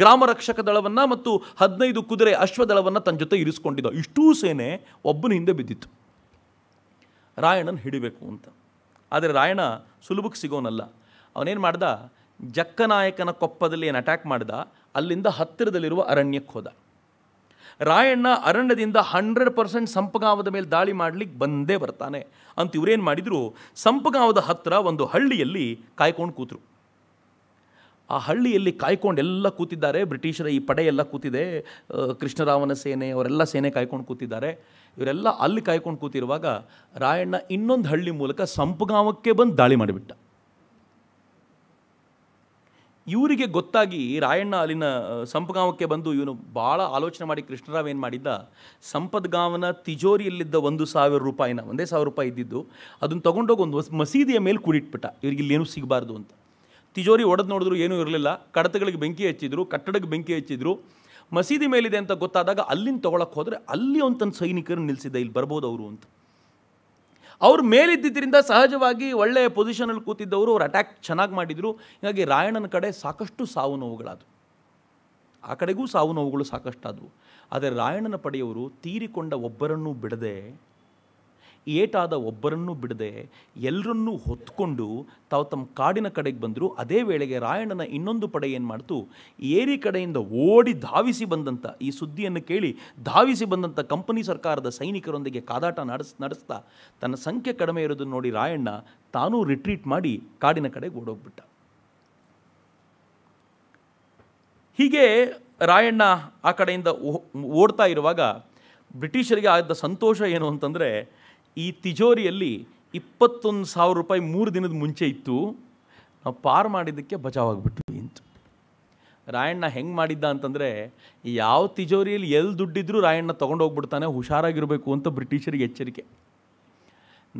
ಗ್ರಾಮ ರಕ್ಷಕ ದಳವನ್ನು ಮತ್ತು ಹದಿನೈದು ಕುದುರೆ ಅಶ್ವದಳವನ್ನು ತನ್ನ ಜೊತೆ ಇರಿಸ್ಕೊಂಡಿದ್ದ ಇಷ್ಟೂ ಸೇನೆ ಒಬ್ಬನ ಹಿಂದೆ ಬಿದ್ದಿತ್ತು ರಾಯಣನ ಹಿಡಿಬೇಕು ಅಂತ ಆದರೆ ರಾಯಣ ಸುಲಭಕ್ಕೆ ಸಿಗೋನಲ್ಲ ಅವನೇನು ಮಾಡ್ದ ಜಕ್ಕನಾಯಕನ ಕೊಪ್ಪದಲ್ಲಿ ಏನು ಅಟ್ಯಾಕ್ ಮಾಡ್ದ ಅಲ್ಲಿಂದ ಹತ್ತಿರದಲ್ಲಿರುವ ಅರಣ್ಯಕ್ಕೆ ಹೋದ ರಾಯಣ್ಣ ಅರಣ್ಯದಿಂದ ಹಂಡ್ರೆಡ್ ಪರ್ಸೆಂಟ್ ಸಂಪಗಾವದ ಮೇಲೆ ದಾಳಿ ಮಾಡಲಿಕ್ಕೆ ಬಂದೇ ಬರ್ತಾನೆ ಅಂತ ಇವರೇನು ಮಾಡಿದರು ಸಂಪಗಾವದ ಹತ್ತಿರ ಒಂದು ಹಳ್ಳಿಯಲ್ಲಿ ಕಾಯ್ಕೊಂಡು ಕೂತರು ಆ ಹಳ್ಳಿಯಲ್ಲಿ ಕಾಯ್ಕೊಂಡು ಎಲ್ಲ ಕೂತಿದ್ದಾರೆ ಬ್ರಿಟಿಷರ ಈ ಪಡೆಯೆಲ್ಲ ಕೂತಿದೆ ಕೃಷ್ಣರಾವನ ಸೇನೆ ಅವರೆಲ್ಲ ಸೇನೆ ಕಾಯ್ಕೊಂಡು ಕೂತಿದ್ದಾರೆ ಇವರೆಲ್ಲ ಅಲ್ಲಿ ಕಾಯ್ಕೊಂಡು ಕೂತಿರುವಾಗ ರಾಯಣ್ಣ ಇನ್ನೊಂದು ಹಳ್ಳಿ ಮೂಲಕ ಸಂಪಗಾವಕ್ಕೆ ಬಂದು ದಾಳಿ ಮಾಡಿಬಿಟ್ಟ ಇವರಿಗೆ ಗೊತ್ತಾಗಿ ರಾಯಣ್ಣ ಅಲ್ಲಿನ ಸಂಪಗಾವಕ್ಕೆ ಬಂದು ಇವನು ಭಾಳ ಆಲೋಚನೆ ಮಾಡಿ ಕೃಷ್ಣರಾವ್ ಏನು ಮಾಡಿದ್ದ ಸಂಪದ್ಗಾಂವನ ತಿಜೋರಿಯಲ್ಲಿದ್ದ ಒಂದು ಸಾವಿರ ರೂಪಾಯಿನ ಒಂದೇ ಸಾವಿರ ರೂಪಾಯಿ ಇದ್ದಿದ್ದು ಅದನ್ನು ತೊಗೊಂಡೋಗಿ ಒಂದು ಮಸೀದಿಯ ಮೇಲೆ ಕೂಡಿಟ್ಬಿಟ್ಟ ಇವರಿಗೆ ಇಲ್ಲೇನು ಸಿಗಬಾರ್ದು ಅಂತ ತಿಜೋರಿ ಒಡೆದು ನೋಡಿದ್ರು ಏನೂ ಇರಲಿಲ್ಲ ಕಡತಗಳಿಗೆ ಬೆಂಕಿ ಹಚ್ಚಿದ್ರು ಕಟ್ಟಡಕ್ಕೆ ಬೆಂಕಿ ಹಚ್ಚಿದ್ರು ಮಸೀದಿ ಮೇಲಿದೆ ಅಂತ ಗೊತ್ತಾದಾಗ ಅಲ್ಲಿಂದ ತೊಗೊಳಕ್ಕೆ ಹೋದರೆ ಅಲ್ಲಿ ಒಂದು ತನ್ನ ಸೈನಿಕರು ನಿಲ್ಲಿಸಿದ್ದ ಇಲ್ಲಿ ಬರ್ಬೋದು ಅವರು ಅಂತ ಅವ್ರು ಮೇಲಿದ್ದರಿಂದ ಸಹಜವಾಗಿ ಒಳ್ಳೆಯ ಪೊಸಿಷನಲ್ಲಿ ಕೂತಿದ್ದವರು ಅವ್ರು ಅಟ್ಯಾಕ್ ಚೆನ್ನಾಗಿ ಮಾಡಿದರು ಹೀಗಾಗಿ ರಾಯಣ್ಣನ ಕಡೆ ಸಾಕಷ್ಟು ಸಾವು ನೋವುಗಳಾದವು ಆ ಕಡೆಗೂ ಸಾವು ನೋವುಗಳು ಸಾಕಷ್ಟಾದವು ಆದರೆ ರಾಯಣ್ಣನ ಪಡೆಯವರು ತೀರಿಕೊಂಡ ಒಬ್ಬರನ್ನೂ ಬಿಡದೆ ಏಟಾದ ಒಬ್ಬರನ್ನು ಬಿಡದೆ ಎಲ್ಲರನ್ನೂ ಹೊತ್ಕೊಂಡು ತಾವು ತಮ್ಮ ಕಾಡಿನ ಕಡೆಗೆ ಬಂದರು ಅದೇ ವೇಳೆಗೆ ರಾಯಣ್ಣನ ಇನ್ನೊಂದು ಪಡೆ ಏನು ಮಾಡ್ತು ಏರಿ ಕಡೆಯಿಂದ ಓಡಿ ಧಾವಿಸಿ ಬಂದಂಥ ಈ ಸುದ್ದಿಯನ್ನು ಕೇಳಿ ಧಾವಿಸಿ ಬಂದಂಥ ಕಂಪನಿ ಸರ್ಕಾರದ ಸೈನಿಕರೊಂದಿಗೆ ಕಾದಾಟ ನಡೆಸ್ ನಡೆಸ್ತಾ ತನ್ನ ಸಂಖ್ಯೆ ಕಡಿಮೆ ಇರೋದನ್ನು ನೋಡಿ ರಾಯಣ್ಣ ತಾನೂ ರಿಟ್ರೀಟ್ ಮಾಡಿ ಕಾಡಿನ ಕಡೆಗೆ ಓಡೋಗ್ಬಿಟ್ಟ ಹೀಗೆ ರಾಯಣ್ಣ ಆ ಕಡೆಯಿಂದ ಓಡ್ತಾ ಇರುವಾಗ ಬ್ರಿಟಿಷರಿಗೆ ಆದ ಸಂತೋಷ ಏನು ಅಂತಂದರೆ ಈ ತಿಜೋರಿಯಲ್ಲಿ ಇಪ್ಪತ್ತೊಂದು ಸಾವಿರ ರೂಪಾಯಿ ಮೂರು ದಿನದ ಮುಂಚೆ ಇತ್ತು ನಾವು ಪಾರು ಮಾಡಿದ್ದಕ್ಕೆ ಬಚಾವಾಗ್ಬಿಟ್ವಿ ಅಂತ ರಾಯಣ್ಣ ಹೆಂಗೆ ಮಾಡಿದ್ದ ಅಂತಂದರೆ ಯಾವ ತಿಜೋರಿಯಲ್ಲಿ ಎಲ್ಲಿ ದುಡ್ಡಿದ್ರೂ ರಾಯಣ್ಣ ತೊಗೊಂಡೋಗ್ಬಿಡ್ತಾನೆ ಹುಷಾರಾಗಿರಬೇಕು ಅಂತ ಬ್ರಿಟಿಷರಿಗೆ ಎಚ್ಚರಿಕೆ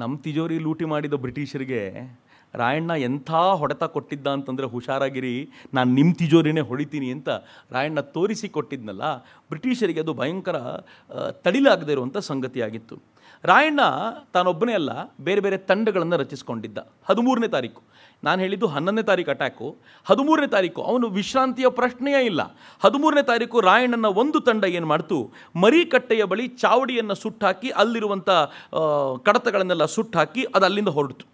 ನಮ್ಮ ತಿಜೋರಿ ಲೂಟಿ ಮಾಡಿದ ಬ್ರಿಟಿಷರಿಗೆ ರಾಯಣ್ಣ ಎಂಥ ಹೊಡೆತ ಕೊಟ್ಟಿದ್ದ ಅಂತಂದರೆ ಹುಷಾರಾಗಿರಿ ನಾನು ನಿಮ್ಮ ತಿಜೋರಿನೇ ಹೊಡಿತೀನಿ ಅಂತ ರಾಯಣ್ಣ ತೋರಿಸಿ ಕೊಟ್ಟಿದ್ನಲ್ಲ ಬ್ರಿಟಿಷರಿಗೆ ಅದು ಭಯಂಕರ ತಡಿಲಾಗದೇ ಇರುವಂಥ ಸಂಗತಿಯಾಗಿತ್ತು ರಾಯಣ್ಣ ತಾನೊಬ್ಬನೇ ಅಲ್ಲ ಬೇರೆ ಬೇರೆ ತಂಡಗಳನ್ನು ರಚಿಸ್ಕೊಂಡಿದ್ದ ಹದಿಮೂರನೇ ತಾರೀಕು ನಾನು ಹೇಳಿದ್ದು ಹನ್ನೊಂದನೇ ತಾರೀಕು ಅಟ್ಯಾಕು ಹದಿಮೂರನೇ ತಾರೀಕು ಅವನು ವಿಶ್ರಾಂತಿಯ ಪ್ರಶ್ನೆಯೇ ಇಲ್ಲ ಹದಿಮೂರನೇ ತಾರೀಕು ರಾಯಣ್ಣನ ಒಂದು ತಂಡ ಏನು ಮಾಡ್ತು ಮರಿಕಟ್ಟೆಯ ಬಳಿ ಚಾವಡಿಯನ್ನು ಸುಟ್ಟಾಕಿ ಅಲ್ಲಿರುವಂಥ ಕಡತಗಳನ್ನೆಲ್ಲ ಸುಟ್ಟಾಕಿ ಅದು ಅಲ್ಲಿಂದ ಹೊರಡ್ತು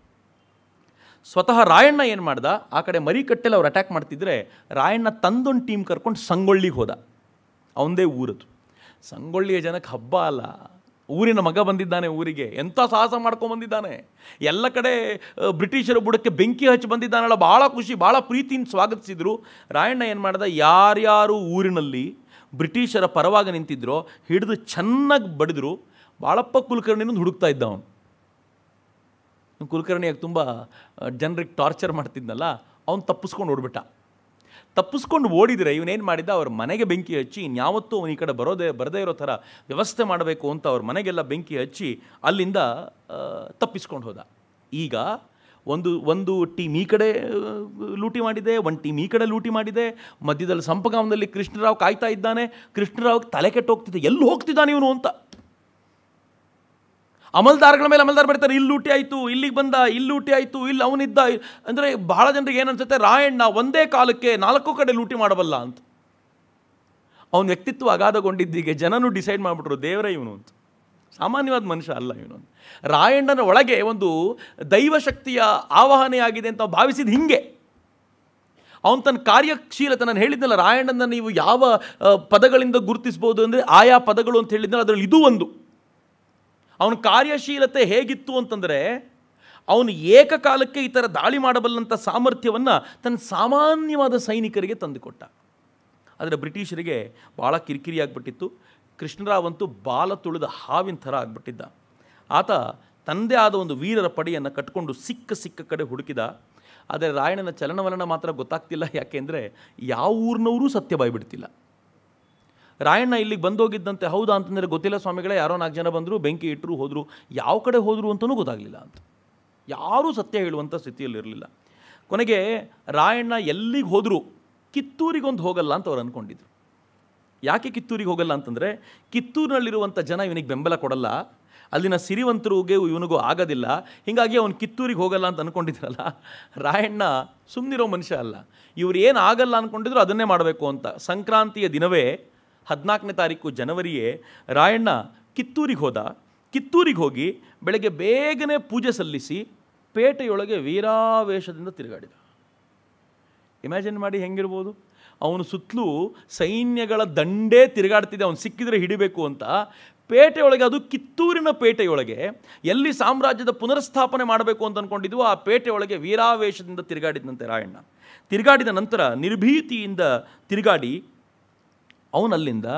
ಸ್ವತಃ ರಾಯಣ್ಣ ಏನು ಮಾಡ್ದ ಆ ಕಡೆ ಮರಿಕಟ್ಟೆಲ್ಲಿ ಅವ್ರು ಅಟ್ಯಾಕ್ ಮಾಡ್ತಿದ್ರೆ ರಾಯಣ್ಣ ತಂದೊಂದು ಟೀಮ್ ಕರ್ಕೊಂಡು ಸಂಗೊಳ್ಳಿಗೆ ಹೋದ ಅವನದೇ ಊರದು ಸಂಗೊಳ್ಳಿಯ ಜನಕ್ಕೆ ಹಬ್ಬ ಅಲ್ಲ ಊರಿನ ಮಗ ಬಂದಿದ್ದಾನೆ ಊರಿಗೆ ಎಂಥ ಸಾಹಸ ಮಾಡ್ಕೊಂಡು ಬಂದಿದ್ದಾನೆ ಎಲ್ಲ ಕಡೆ ಬ್ರಿಟಿಷರ ಬುಡಕ್ಕೆ ಬೆಂಕಿ ಹಚ್ಚಿ ಬಂದಿದ್ದಾನಲ್ಲ ಭಾಳ ಖುಷಿ ಭಾಳ ಪ್ರೀತಿಯಿಂದ ಸ್ವಾಗತಿಸಿದ್ರು ರಾಯಣ್ಣ ಏನು ಮಾಡ್ದೆ ಯಾರ್ಯಾರು ಊರಿನಲ್ಲಿ ಬ್ರಿಟಿಷರ ಪರವಾಗಿ ನಿಂತಿದ್ರೋ ಹಿಡಿದು ಚೆನ್ನಾಗಿ ಬಡಿದ್ರು ಬಾಳಪ್ಪ ಕುಲಕರ್ಣಿನೂ ಹುಡುಕ್ತಾ ಇದ್ದ ಅವನು ಕುಲಕರ್ಣಿಯಾಗಿ ತುಂಬ ಜನರಿಗೆ ಟಾರ್ಚರ್ ಮಾಡ್ತಿದ್ನಲ್ಲ ಅವ್ನು ತಪ್ಪಿಸ್ಕೊಂಡು ಓಡ್ಬಿಟ್ಟ ತಪ್ಪಿಸ್ಕೊಂಡು ಓಡಿದರೆ ಇವನೇನು ಮಾಡಿದ್ದ ಅವ್ರ ಮನೆಗೆ ಬೆಂಕಿ ಹಚ್ಚಿ ಇನ್ಯಾವತ್ತೂ ಅವನು ಈ ಕಡೆ ಬರೋದೇ ಬರದೇ ಇರೋ ಥರ ವ್ಯವಸ್ಥೆ ಮಾಡಬೇಕು ಅಂತ ಅವ್ರ ಮನೆಗೆಲ್ಲ ಬೆಂಕಿ ಹಚ್ಚಿ ಅಲ್ಲಿಂದ ತಪ್ಪಿಸ್ಕೊಂಡು ಹೋದ ಈಗ ಒಂದು ಒಂದು ಟೀಮ್ ಈ ಕಡೆ ಲೂಟಿ ಮಾಡಿದೆ ಒಂದು ಟೀಮ್ ಈ ಕಡೆ ಲೂಟಿ ಮಾಡಿದೆ ಮಧ್ಯದಲ್ಲಿ ಸಂಪಗಾಮದಲ್ಲಿ ಕೃಷ್ಣರಾವ್ ಕಾಯ್ತಾ ಇದ್ದಾನೆ ಕೃಷ್ಣರಾವ್ ತಲೆ ಕೆಟ್ಟು ಹೋಗ್ತಿದ್ದೆ ಎಲ್ಲಿ ಹೋಗ್ತಿದ್ದಾನೆ ಇವನು ಅಂತ ಅಮಲ್ದಾರ್ಗಳ ಮೇಲೆ ಅಮಲ್ದಾರ್ ಬರ್ತಾರೆ ಇಲ್ಲಿ ಲೂಟಿ ಆಯಿತು ಇಲ್ಲಿಗೆ ಬಂದ ಇಲ್ಲಿ ಲೂಟಿ ಆಯಿತು ಇಲ್ಲಿ ಅವನಿದ್ದ ಅಂದರೆ ಬಹಳ ಜನರಿಗೆ ಏನನ್ಸುತ್ತೆ ರಾಯಣ್ಣ ಒಂದೇ ಕಾಲಕ್ಕೆ ನಾಲ್ಕು ಕಡೆ ಲೂಟಿ ಮಾಡಬಲ್ಲ ಅಂತ ಅವನ ವ್ಯಕ್ತಿತ್ವ ಅಗಾಧಗೊಂಡಿದ್ದೀಗೆ ಜನನು ಡಿಸೈಡ್ ಮಾಡಿಬಿಟ್ರು ದೇವರೇ ಇವನು ಅಂತ ಸಾಮಾನ್ಯವಾದ ಮನುಷ್ಯ ಅಲ್ಲ ಇವನು ರಾಯಣ್ಣನ ಒಳಗೆ ಒಂದು ದೈವಶಕ್ತಿಯ ಆವಾಹನೆಯಾಗಿದೆ ಅಂತ ಭಾವಿಸಿದ ಹಿಂಗೆ ಅವನು ತನ್ನ ಕಾರ್ಯಶೀಲತೆ ನಾನು ಹೇಳಿದ್ನಲ್ಲ ರಾಯಣ್ಣನ ನೀವು ಯಾವ ಪದಗಳಿಂದ ಗುರುತಿಸ್ಬೋದು ಅಂದರೆ ಆಯಾ ಪದಗಳು ಅಂತ ಹೇಳಿದ್ನಲ್ಲ ಅದರಲ್ಲಿ ಇದು ಒಂದು ಅವನ ಕಾರ್ಯಶೀಲತೆ ಹೇಗಿತ್ತು ಅಂತಂದರೆ ಅವನು ಏಕಕಾಲಕ್ಕೆ ಈ ಥರ ದಾಳಿ ಮಾಡಬಲ್ಲಂಥ ಸಾಮರ್ಥ್ಯವನ್ನು ತನ್ನ ಸಾಮಾನ್ಯವಾದ ಸೈನಿಕರಿಗೆ ತಂದುಕೊಟ್ಟ ಆದರೆ ಬ್ರಿಟಿಷರಿಗೆ ಭಾಳ ಕಿರಿಕಿರಿ ಆಗಿಬಿಟ್ಟಿತ್ತು ಕೃಷ್ಣರಾವಂತೂ ಬಾಲ ತುಳಿದ ಹಾವಿನ ಥರ ಆಗಿಬಿಟ್ಟಿದ್ದ ಆತ ತಂದೆ ಆದ ಒಂದು ವೀರರ ಪಡೆಯನ್ನು ಕಟ್ಕೊಂಡು ಸಿಕ್ಕ ಸಿಕ್ಕ ಕಡೆ ಹುಡುಕಿದ ಆದರೆ ರಾಯಣನ ಚಲನವಲನ ಮಾತ್ರ ಗೊತ್ತಾಗ್ತಿಲ್ಲ ಯಾಕೆಂದರೆ ಯಾವ ಊರಿನವರೂ ಸತ್ಯ ಬಾಯ್ಬಿಡ್ತಿಲ್ಲ ರಾಯಣ್ಣ ಇಲ್ಲಿಗೆ ಬಂದೋಗಿದ್ದಂತೆ ಹೌದಾ ಅಂತಂದರೆ ಗೊತ್ತಿಲ್ಲ ಸ್ವಾಮಿಗಳೇ ಯಾರೋ ನಾಲ್ಕು ಜನ ಬಂದರು ಬೆಂಕಿ ಇಟ್ಟರು ಹೋದರು ಯಾವ ಕಡೆ ಹೋದರು ಅಂತಲೂ ಗೊತ್ತಾಗಲಿಲ್ಲ ಅಂತ ಯಾರೂ ಸತ್ಯ ಹೇಳುವಂಥ ಸ್ಥಿತಿಯಲ್ಲಿರಲಿಲ್ಲ ಕೊನೆಗೆ ರಾಯಣ್ಣ ಎಲ್ಲಿಗೆ ಹೋದರೂ ಕಿತ್ತೂರಿಗೊಂದು ಹೋಗಲ್ಲ ಅಂತ ಅವ್ರು ಅಂದ್ಕೊಂಡಿದ್ರು ಯಾಕೆ ಕಿತ್ತೂರಿಗೆ ಹೋಗಲ್ಲ ಅಂತಂದರೆ ಕಿತ್ತೂರಿನಲ್ಲಿರುವಂಥ ಜನ ಇವನಿಗೆ ಬೆಂಬಲ ಕೊಡಲ್ಲ ಅಲ್ಲಿನ ಸಿರಿವಂತರಿಗೆ ಇವನಿಗೂ ಆಗೋದಿಲ್ಲ ಹೀಗಾಗಿ ಅವನು ಕಿತ್ತೂರಿಗೆ ಹೋಗಲ್ಲ ಅಂತ ಅಂದ್ಕೊಂಡಿದ್ರಲ್ಲ ರಾಯಣ್ಣ ಸುಮ್ಮನಿರೋ ಮನುಷ್ಯ ಅಲ್ಲ ಇವ್ರು ಏನು ಆಗಲ್ಲ ಅಂದ್ಕೊಂಡಿದ್ರು ಅದನ್ನೇ ಮಾಡಬೇಕು ಅಂತ ಸಂಕ್ರಾಂತಿಯ ದಿನವೇ ಹದಿನಾಲ್ಕನೇ ತಾರೀಕು ಜನವರಿಯೇ ರಾಯಣ್ಣ ಕಿತ್ತೂರಿಗೆ ಹೋದ ಕಿತ್ತೂರಿಗೆ ಹೋಗಿ ಬೆಳಗ್ಗೆ ಬೇಗನೆ ಪೂಜೆ ಸಲ್ಲಿಸಿ ಪೇಟೆಯೊಳಗೆ ವೀರಾವೇಶದಿಂದ ತಿರುಗಾಡಿದ ಇಮ್ಯಾಜಿನ್ ಮಾಡಿ ಹೆಂಗಿರ್ಬೋದು ಅವನು ಸುತ್ತಲೂ ಸೈನ್ಯಗಳ ದಂಡೇ ತಿರುಗಾಡ್ತಿದ್ದೆ ಅವನು ಸಿಕ್ಕಿದರೆ ಹಿಡಿಬೇಕು ಅಂತ ಪೇಟೆಯೊಳಗೆ ಅದು ಕಿತ್ತೂರಿನ ಪೇಟೆಯೊಳಗೆ ಎಲ್ಲಿ ಸಾಮ್ರಾಜ್ಯದ ಪುನರ್ಸ್ಥಾಪನೆ ಮಾಡಬೇಕು ಅಂತ ಅಂದ್ಕೊಂಡಿದ್ವು ಆ ಪೇಟೆಯೊಳಗೆ ವೀರಾವೇಶದಿಂದ ತಿರುಗಾಡಿದಂತೆ ರಾಯಣ್ಣ ತಿರುಗಾಡಿದ ನಂತರ ನಿರ್ಭೀತಿಯಿಂದ ತಿರುಗಾಡಿ ಅವನಲ್ಲಿಂದ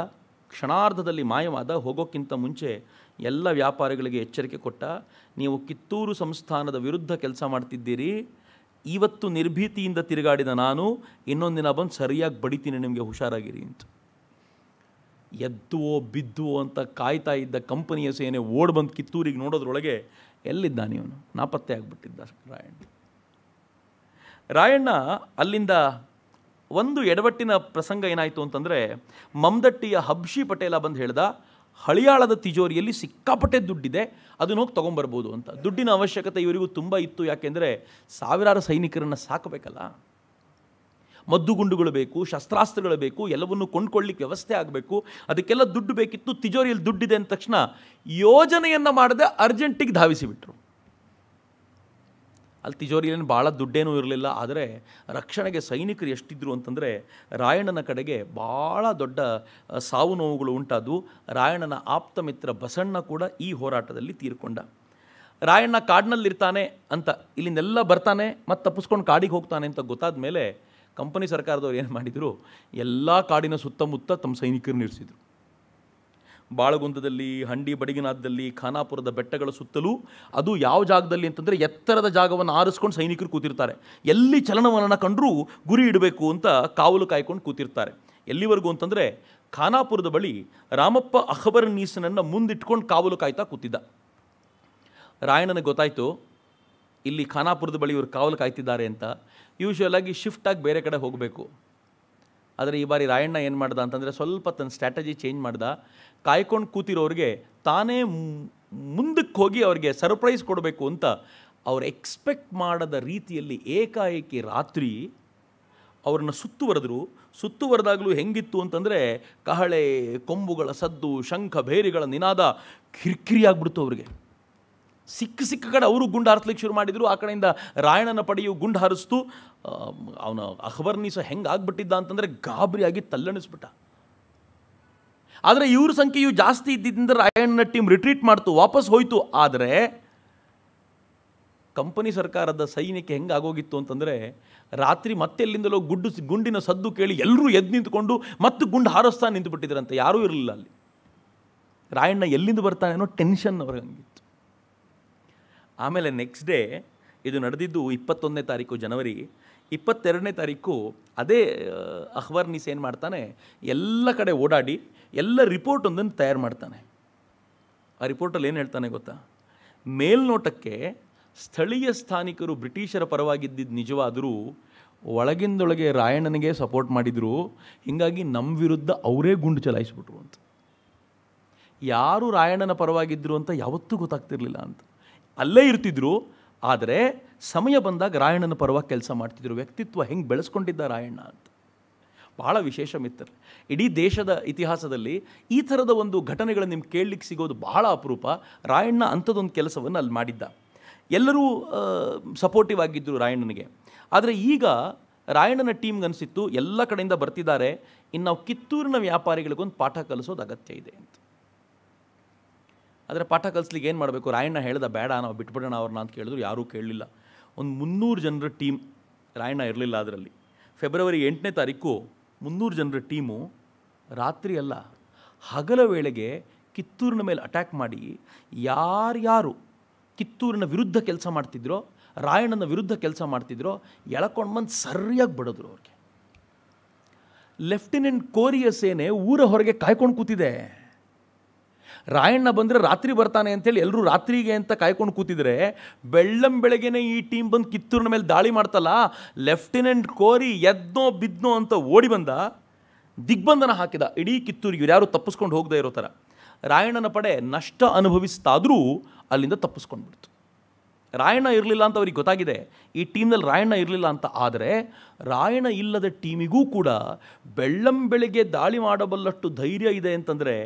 ಕ್ಷಣಾರ್ಧದಲ್ಲಿ ಮಾಯವಾದ ಹೋಗೋಕ್ಕಿಂತ ಮುಂಚೆ ಎಲ್ಲ ವ್ಯಾಪಾರಿಗಳಿಗೆ ಎಚ್ಚರಿಕೆ ಕೊಟ್ಟ ನೀವು ಕಿತ್ತೂರು ಸಂಸ್ಥಾನದ ವಿರುದ್ಧ ಕೆಲಸ ಮಾಡ್ತಿದ್ದೀರಿ ಇವತ್ತು ನಿರ್ಭೀತಿಯಿಂದ ತಿರುಗಾಡಿದ ನಾನು ಇನ್ನೊಂದಿನ ಬಂದು ಸರಿಯಾಗಿ ಬಡಿತೀನಿ ನಿಮಗೆ ಹುಷಾರಾಗಿರಿ ಅಂತ ಎದ್ದುವೋ ಬಿದ್ದುವೋ ಅಂತ ಕಾಯ್ತಾ ಇದ್ದ ಕಂಪನಿಯ ಸೇನೆ ಓಡ್ ಬಂದು ಕಿತ್ತೂರಿಗೆ ನೋಡೋದ್ರೊಳಗೆ ಎಲ್ಲಿದ್ದಾನೆ ಇವನು ನಾಪತ್ತೆ ಆಗಿಬಿಟ್ಟಿದ್ದ ರಾಯಣ್ಣ ರಾಯಣ್ಣ ಅಲ್ಲಿಂದ ಒಂದು ಎಡವಟ್ಟಿನ ಪ್ರಸಂಗ ಏನಾಯಿತು ಅಂತಂದರೆ ಮಮ್ದಟ್ಟಿಯ ಹಬ್ಷಿ ಪಟೇಲ ಬಂದು ಹೇಳ್ದ ಹಳಿಯಾಳದ ತಿಜೋರಿಯಲ್ಲಿ ಸಿಕ್ಕಾಪಟ್ಟೆ ದುಡ್ಡಿದೆ ಅದನ್ನ ಹೋಗಿ ತೊಗೊಂಬರ್ಬೋದು ಅಂತ ದುಡ್ಡಿನ ಅವಶ್ಯಕತೆ ಇವರಿಗೂ ತುಂಬ ಇತ್ತು ಯಾಕೆಂದರೆ ಸಾವಿರಾರು ಸೈನಿಕರನ್ನು ಸಾಕಬೇಕಲ್ಲ ಮದ್ದುಗುಂಡುಗಳು ಬೇಕು ಶಸ್ತ್ರಾಸ್ತ್ರಗಳು ಬೇಕು ಎಲ್ಲವನ್ನು ಕೊಂಡ್ಕೊಳ್ಳಿಕ್ಕೆ ವ್ಯವಸ್ಥೆ ಆಗಬೇಕು ಅದಕ್ಕೆಲ್ಲ ದುಡ್ಡು ಬೇಕಿತ್ತು ತಿಜೋರಿಯಲ್ಲಿ ದುಡ್ಡಿದೆ ಅಂದ ತಕ್ಷಣ ಯೋಜನೆಯನ್ನು ಮಾಡದೆ ಅರ್ಜೆಂಟಿಗೆ ಧಾವಿಸಿಬಿಟ್ರು ಅಲ್ಲಿ ತಿಜೋರಿಯಲ್ಲಿ ಭಾಳ ದುಡ್ಡೇನೂ ಇರಲಿಲ್ಲ ಆದರೆ ರಕ್ಷಣೆಗೆ ಸೈನಿಕರು ಎಷ್ಟಿದ್ರು ಅಂತಂದರೆ ರಾಯಣ್ಣನ ಕಡೆಗೆ ಭಾಳ ದೊಡ್ಡ ಸಾವು ನೋವುಗಳು ಉಂಟಾದವು ರಾಯಣ್ಣನ ಆಪ್ತ ಮಿತ್ರ ಬಸಣ್ಣ ಕೂಡ ಈ ಹೋರಾಟದಲ್ಲಿ ತೀರ್ಕೊಂಡ ರಾಯಣ್ಣ ಕಾಡಿನಲ್ಲಿರ್ತಾನೆ ಅಂತ ಇಲ್ಲಿಂದೆಲ್ಲ ಬರ್ತಾನೆ ಮತ್ತು ತಪ್ಪಿಸ್ಕೊಂಡು ಕಾಡಿಗೆ ಹೋಗ್ತಾನೆ ಅಂತ ಗೊತ್ತಾದ ಮೇಲೆ ಕಂಪನಿ ಸರ್ಕಾರದವ್ರು ಏನು ಮಾಡಿದರು ಎಲ್ಲ ಕಾಡಿನ ಸುತ್ತಮುತ್ತ ತಮ್ಮ ಸೈನಿಕರು ನಿಲ್ಲಿಸಿದರು ಬಾಳಗುಂದದಲ್ಲಿ ಹಂಡಿ ಬಡಗಿನಾದಲ್ಲಿ ಖಾನಾಪುರದ ಬೆಟ್ಟಗಳ ಸುತ್ತಲೂ ಅದು ಯಾವ ಜಾಗದಲ್ಲಿ ಅಂತಂದರೆ ಎತ್ತರದ ಜಾಗವನ್ನು ಆರಿಸ್ಕೊಂಡು ಸೈನಿಕರು ಕೂತಿರ್ತಾರೆ ಎಲ್ಲಿ ಚಲನವಲನ ಕಂಡರೂ ಗುರಿ ಇಡಬೇಕು ಅಂತ ಕಾವಲು ಕಾಯ್ಕೊಂಡು ಕೂತಿರ್ತಾರೆ ಎಲ್ಲಿವರೆಗೂ ಅಂತಂದರೆ ಖಾನಾಪುರದ ಬಳಿ ರಾಮಪ್ಪ ಅಖಬರ್ ನೀಸನನ್ನು ಮುಂದಿಟ್ಕೊಂಡು ಕಾವಲು ಕಾಯ್ತಾ ಕೂತಿದ್ದ ರಾಯಣನಿಗೆ ಗೊತ್ತಾಯಿತು ಇಲ್ಲಿ ಖಾನಾಪುರದ ಬಳಿ ಇವರು ಕಾವಲು ಕಾಯ್ತಿದ್ದಾರೆ ಅಂತ ಆಗಿ ಶಿಫ್ಟಾಗಿ ಬೇರೆ ಕಡೆ ಹೋಗಬೇಕು ಆದರೆ ಈ ಬಾರಿ ರಾಯಣ್ಣ ಏನು ಮಾಡ್ದ ಅಂತಂದರೆ ಸ್ವಲ್ಪ ತನ್ನ ಸ್ಟ್ರಾಟಜಿ ಚೇಂಜ್ ಮಾಡ್ದ ಕಾಯ್ಕೊಂಡು ಕೂತಿರೋರಿಗೆ ತಾನೇ ಮುಂದಕ್ಕೆ ಹೋಗಿ ಅವರಿಗೆ ಸರ್ಪ್ರೈಸ್ ಕೊಡಬೇಕು ಅಂತ ಅವ್ರು ಎಕ್ಸ್ಪೆಕ್ಟ್ ಮಾಡದ ರೀತಿಯಲ್ಲಿ ಏಕಾಏಕಿ ರಾತ್ರಿ ಅವ್ರನ್ನ ಸುತ್ತುವರೆದ್ರು ಸುತ್ತುವರೆದಾಗಲೂ ಹೆಂಗಿತ್ತು ಅಂತಂದರೆ ಕಹಳೆ ಕೊಂಬುಗಳ ಸದ್ದು ಶಂಖ ಬೇರಿಗಳ ನಿನಾದ ಕಿರಿಕಿರಿಯಾಗ್ಬಿಡ್ತು ಅವ್ರಿಗೆ ಸಿಕ್ಕ ಸಿಕ್ಕ ಕಡೆ ಅವರು ಗುಂಡು ಹಾರಿಸ್ಲಿಕ್ಕೆ ಶುರು ಮಾಡಿದರು ಆ ಕಡೆಯಿಂದ ರಾಯಣನ ಪಡೆಯು ಗುಂಡು ಹಾರಿಸ್ತು ಅವನ ಅಖಬರ್ನೀಸ ಹೆಂಗೆ ಆಗ್ಬಿಟ್ಟಿದ್ದ ಅಂತಂದರೆ ಗಾಬರಿಯಾಗಿ ತಲ್ಲಣಿಸ್ಬಿಟ್ಟ ಆದರೆ ಇವ್ರ ಸಂಖ್ಯೆಯು ಜಾಸ್ತಿ ಇದ್ದಿದ್ದರಿಂದ ರಾಯಣ್ಣನ ಟೀಮ್ ರಿಟ್ರೀಟ್ ಮಾಡ್ತು ವಾಪಸ್ ಹೋಯಿತು ಆದರೆ ಕಂಪನಿ ಸರ್ಕಾರದ ಸೈನ್ಯಕ್ಕೆ ಹೆಂಗೆ ಆಗೋಗಿತ್ತು ಅಂತಂದರೆ ರಾತ್ರಿ ಮತ್ತೆ ಎಲ್ಲಿಂದಲೋ ಗುಡ್ಡು ಗುಂಡಿನ ಸದ್ದು ಕೇಳಿ ಎಲ್ಲರೂ ಎದ್ದು ನಿಂತ್ಕೊಂಡು ಮತ್ತೆ ಗುಂಡು ಹಾರಿಸ್ತಾ ನಿಂತುಬಿಟ್ಟಿದ್ರಂತೆ ಯಾರೂ ಇರಲಿಲ್ಲ ಅಲ್ಲಿ ರಾಯಣ್ಣ ಎಲ್ಲಿಂದ ಬರ್ತಾನೆ ಅನ್ನೋ ಟೆನ್ಷನ್ ಅವ್ರಿಗೆ ಹಂಗಿತ್ತು ಆಮೇಲೆ ನೆಕ್ಸ್ಟ್ ಡೇ ಇದು ನಡೆದಿದ್ದು ಇಪ್ಪತ್ತೊಂದನೇ ತಾರೀಕು ಜನವರಿ ಇಪ್ಪತ್ತೆರಡನೇ ತಾರೀಕು ಅದೇ ಅಖ್ಬರ್ ನೀಸ್ ಏನು ಮಾಡ್ತಾನೆ ಎಲ್ಲ ಕಡೆ ಓಡಾಡಿ ಎಲ್ಲ ರಿಪೋರ್ಟ್ ಒಂದನ್ನು ತಯಾರು ಮಾಡ್ತಾನೆ ಆ ರಿಪೋರ್ಟಲ್ಲಿ ಏನು ಹೇಳ್ತಾನೆ ಗೊತ್ತಾ ಮೇಲ್ನೋಟಕ್ಕೆ ಸ್ಥಳೀಯ ಸ್ಥಾನಿಕರು ಬ್ರಿಟಿಷರ ಪರವಾಗಿದ್ದಿದ್ದು ನಿಜವಾದರೂ ಒಳಗಿಂದೊಳಗೆ ರಾಯಣ್ಣನಿಗೆ ಸಪೋರ್ಟ್ ಮಾಡಿದರು ಹೀಗಾಗಿ ನಮ್ಮ ವಿರುದ್ಧ ಅವರೇ ಗುಂಡು ಚಲಾಯಿಸ್ಬಿಟ್ರು ಅಂತ ಯಾರು ರಾಯಣ್ಣನ ಪರವಾಗಿದ್ದರು ಅಂತ ಯಾವತ್ತೂ ಗೊತ್ತಾಗ್ತಿರಲಿಲ್ಲ ಅಂತ ಅಲ್ಲೇ ಇರ್ತಿದ್ರು ಆದರೆ ಸಮಯ ಬಂದಾಗ ರಾಯಣ್ಣನ ಪರವಾಗಿ ಕೆಲಸ ಮಾಡ್ತಿದ್ರು ವ್ಯಕ್ತಿತ್ವ ಹೆಂಗೆ ಬೆಳೆಸ್ಕೊಂಡಿದ್ದ ರಾಯಣ್ಣ ಅಂತ ಬಹಳ ವಿಶೇಷ ಮಿತ್ರ ಇಡೀ ದೇಶದ ಇತಿಹಾಸದಲ್ಲಿ ಈ ಥರದ ಒಂದು ಘಟನೆಗಳು ನಿಮ್ಗೆ ಕೇಳಲಿಕ್ಕೆ ಸಿಗೋದು ಬಹಳ ಅಪರೂಪ ರಾಯಣ್ಣ ಅಂಥದ್ದೊಂದು ಕೆಲಸವನ್ನು ಅಲ್ಲಿ ಮಾಡಿದ್ದ ಎಲ್ಲರೂ ಸಪೋರ್ಟಿವ್ ಆಗಿದ್ದರು ರಾಯಣ್ಣನಿಗೆ ಆದರೆ ಈಗ ರಾಯಣ್ಣನ ಟೀಮ್ಗೆ ಅನಿಸಿತ್ತು ಎಲ್ಲ ಕಡೆಯಿಂದ ಬರ್ತಿದ್ದಾರೆ ಇನ್ನು ನಾವು ಕಿತ್ತೂರಿನ ವ್ಯಾಪಾರಿಗಳಿಗೊಂದು ಪಾಠ ಕಲಿಸೋದು ಅಗತ್ಯ ಇದೆ ಅಂತ ಆದರೆ ಪಾಠ ಕಲಿಸ್ಲಿಕ್ಕೆ ಏನು ಮಾಡಬೇಕು ರಾಯಣ್ಣ ಹೇಳ್ದ ಬೇಡ ನಾವು ಬಿಟ್ಬಿಡೋಣ ಅವ್ರನ್ನ ಅಂತ ಕೇಳಿದ್ರು ಯಾರೂ ಕೇಳಲಿಲ್ಲ ಒಂದು ಮುನ್ನೂರು ಜನರ ಟೀಮ್ ರಾಯಣ್ಣ ಇರಲಿಲ್ಲ ಅದರಲ್ಲಿ ಫೆಬ್ರವರಿ ಎಂಟನೇ ತಾರೀಕು ಮುನ್ನೂರು ಜನರ ಟೀಮು ರಾತ್ರಿ ಅಲ್ಲ ಹಗಲ ವೇಳೆಗೆ ಕಿತ್ತೂರಿನ ಮೇಲೆ ಅಟ್ಯಾಕ್ ಮಾಡಿ ಯಾರ್ಯಾರು ಕಿತ್ತೂರಿನ ವಿರುದ್ಧ ಕೆಲಸ ಮಾಡ್ತಿದ್ರೋ ರಾಯಣ್ಣನ ವಿರುದ್ಧ ಕೆಲಸ ಮಾಡ್ತಿದ್ರೋ ಎಳ್ಕೊಂಡು ಬಂದು ಸರಿಯಾಗಿ ಬಿಡೋದ್ರು ಅವ್ರಿಗೆ ಲೆಫ್ಟಿನೆಂಟ್ ಕೋರಿಯ ಸೇನೆ ಊರ ಹೊರಗೆ ಕಾಯ್ಕೊಂಡು ಕೂತಿದೆ ರಾಯಣ್ಣ ಬಂದರೆ ರಾತ್ರಿ ಬರ್ತಾನೆ ಅಂತೇಳಿ ಎಲ್ಲರೂ ರಾತ್ರಿಗೆ ಅಂತ ಕಾಯ್ಕೊಂಡು ಕೂತಿದ್ರೆ ಬೆಳ್ಳಂ ಬೆಳಗ್ಗೆನೇ ಈ ಟೀಮ್ ಬಂದು ಕಿತ್ತೂರಿನ ಮೇಲೆ ದಾಳಿ ಮಾಡ್ತಲ್ಲ ಲೆಫ್ಟಿನೆಂಟ್ ಕೋರಿ ಎದ್ನೋ ಬಿದ್ನೋ ಅಂತ ಓಡಿ ಬಂದ ದಿಗ್ಬಂಧನ ಹಾಕಿದ ಇಡೀ ಕಿತ್ತೂರಿಗೆ ಯಾರು ತಪ್ಪಿಸ್ಕೊಂಡು ಹೋಗದೇ ಇರೋ ಥರ ರಾಯಣ್ಣನ ಪಡೆ ನಷ್ಟ ಅನುಭವಿಸ್ತಾದರೂ ಅಲ್ಲಿಂದ ತಪ್ಪಿಸ್ಕೊಂಡ್ಬಿಡ್ತು ರಾಯಣ್ಣ ಇರಲಿಲ್ಲ ಅಂತ ಅವ್ರಿಗೆ ಗೊತ್ತಾಗಿದೆ ಈ ಟೀಮ್ನಲ್ಲಿ ರಾಯಣ್ಣ ಇರಲಿಲ್ಲ ಅಂತ ಆದರೆ ರಾಯಣ್ಣ ಇಲ್ಲದ ಟೀಮಿಗೂ ಕೂಡ ಬೆಳ್ಳಂ ಬೆಳಗ್ಗೆ ದಾಳಿ ಮಾಡಬಲ್ಲಷ್ಟು ಧೈರ್ಯ ಇದೆ ಅಂತಂದರೆ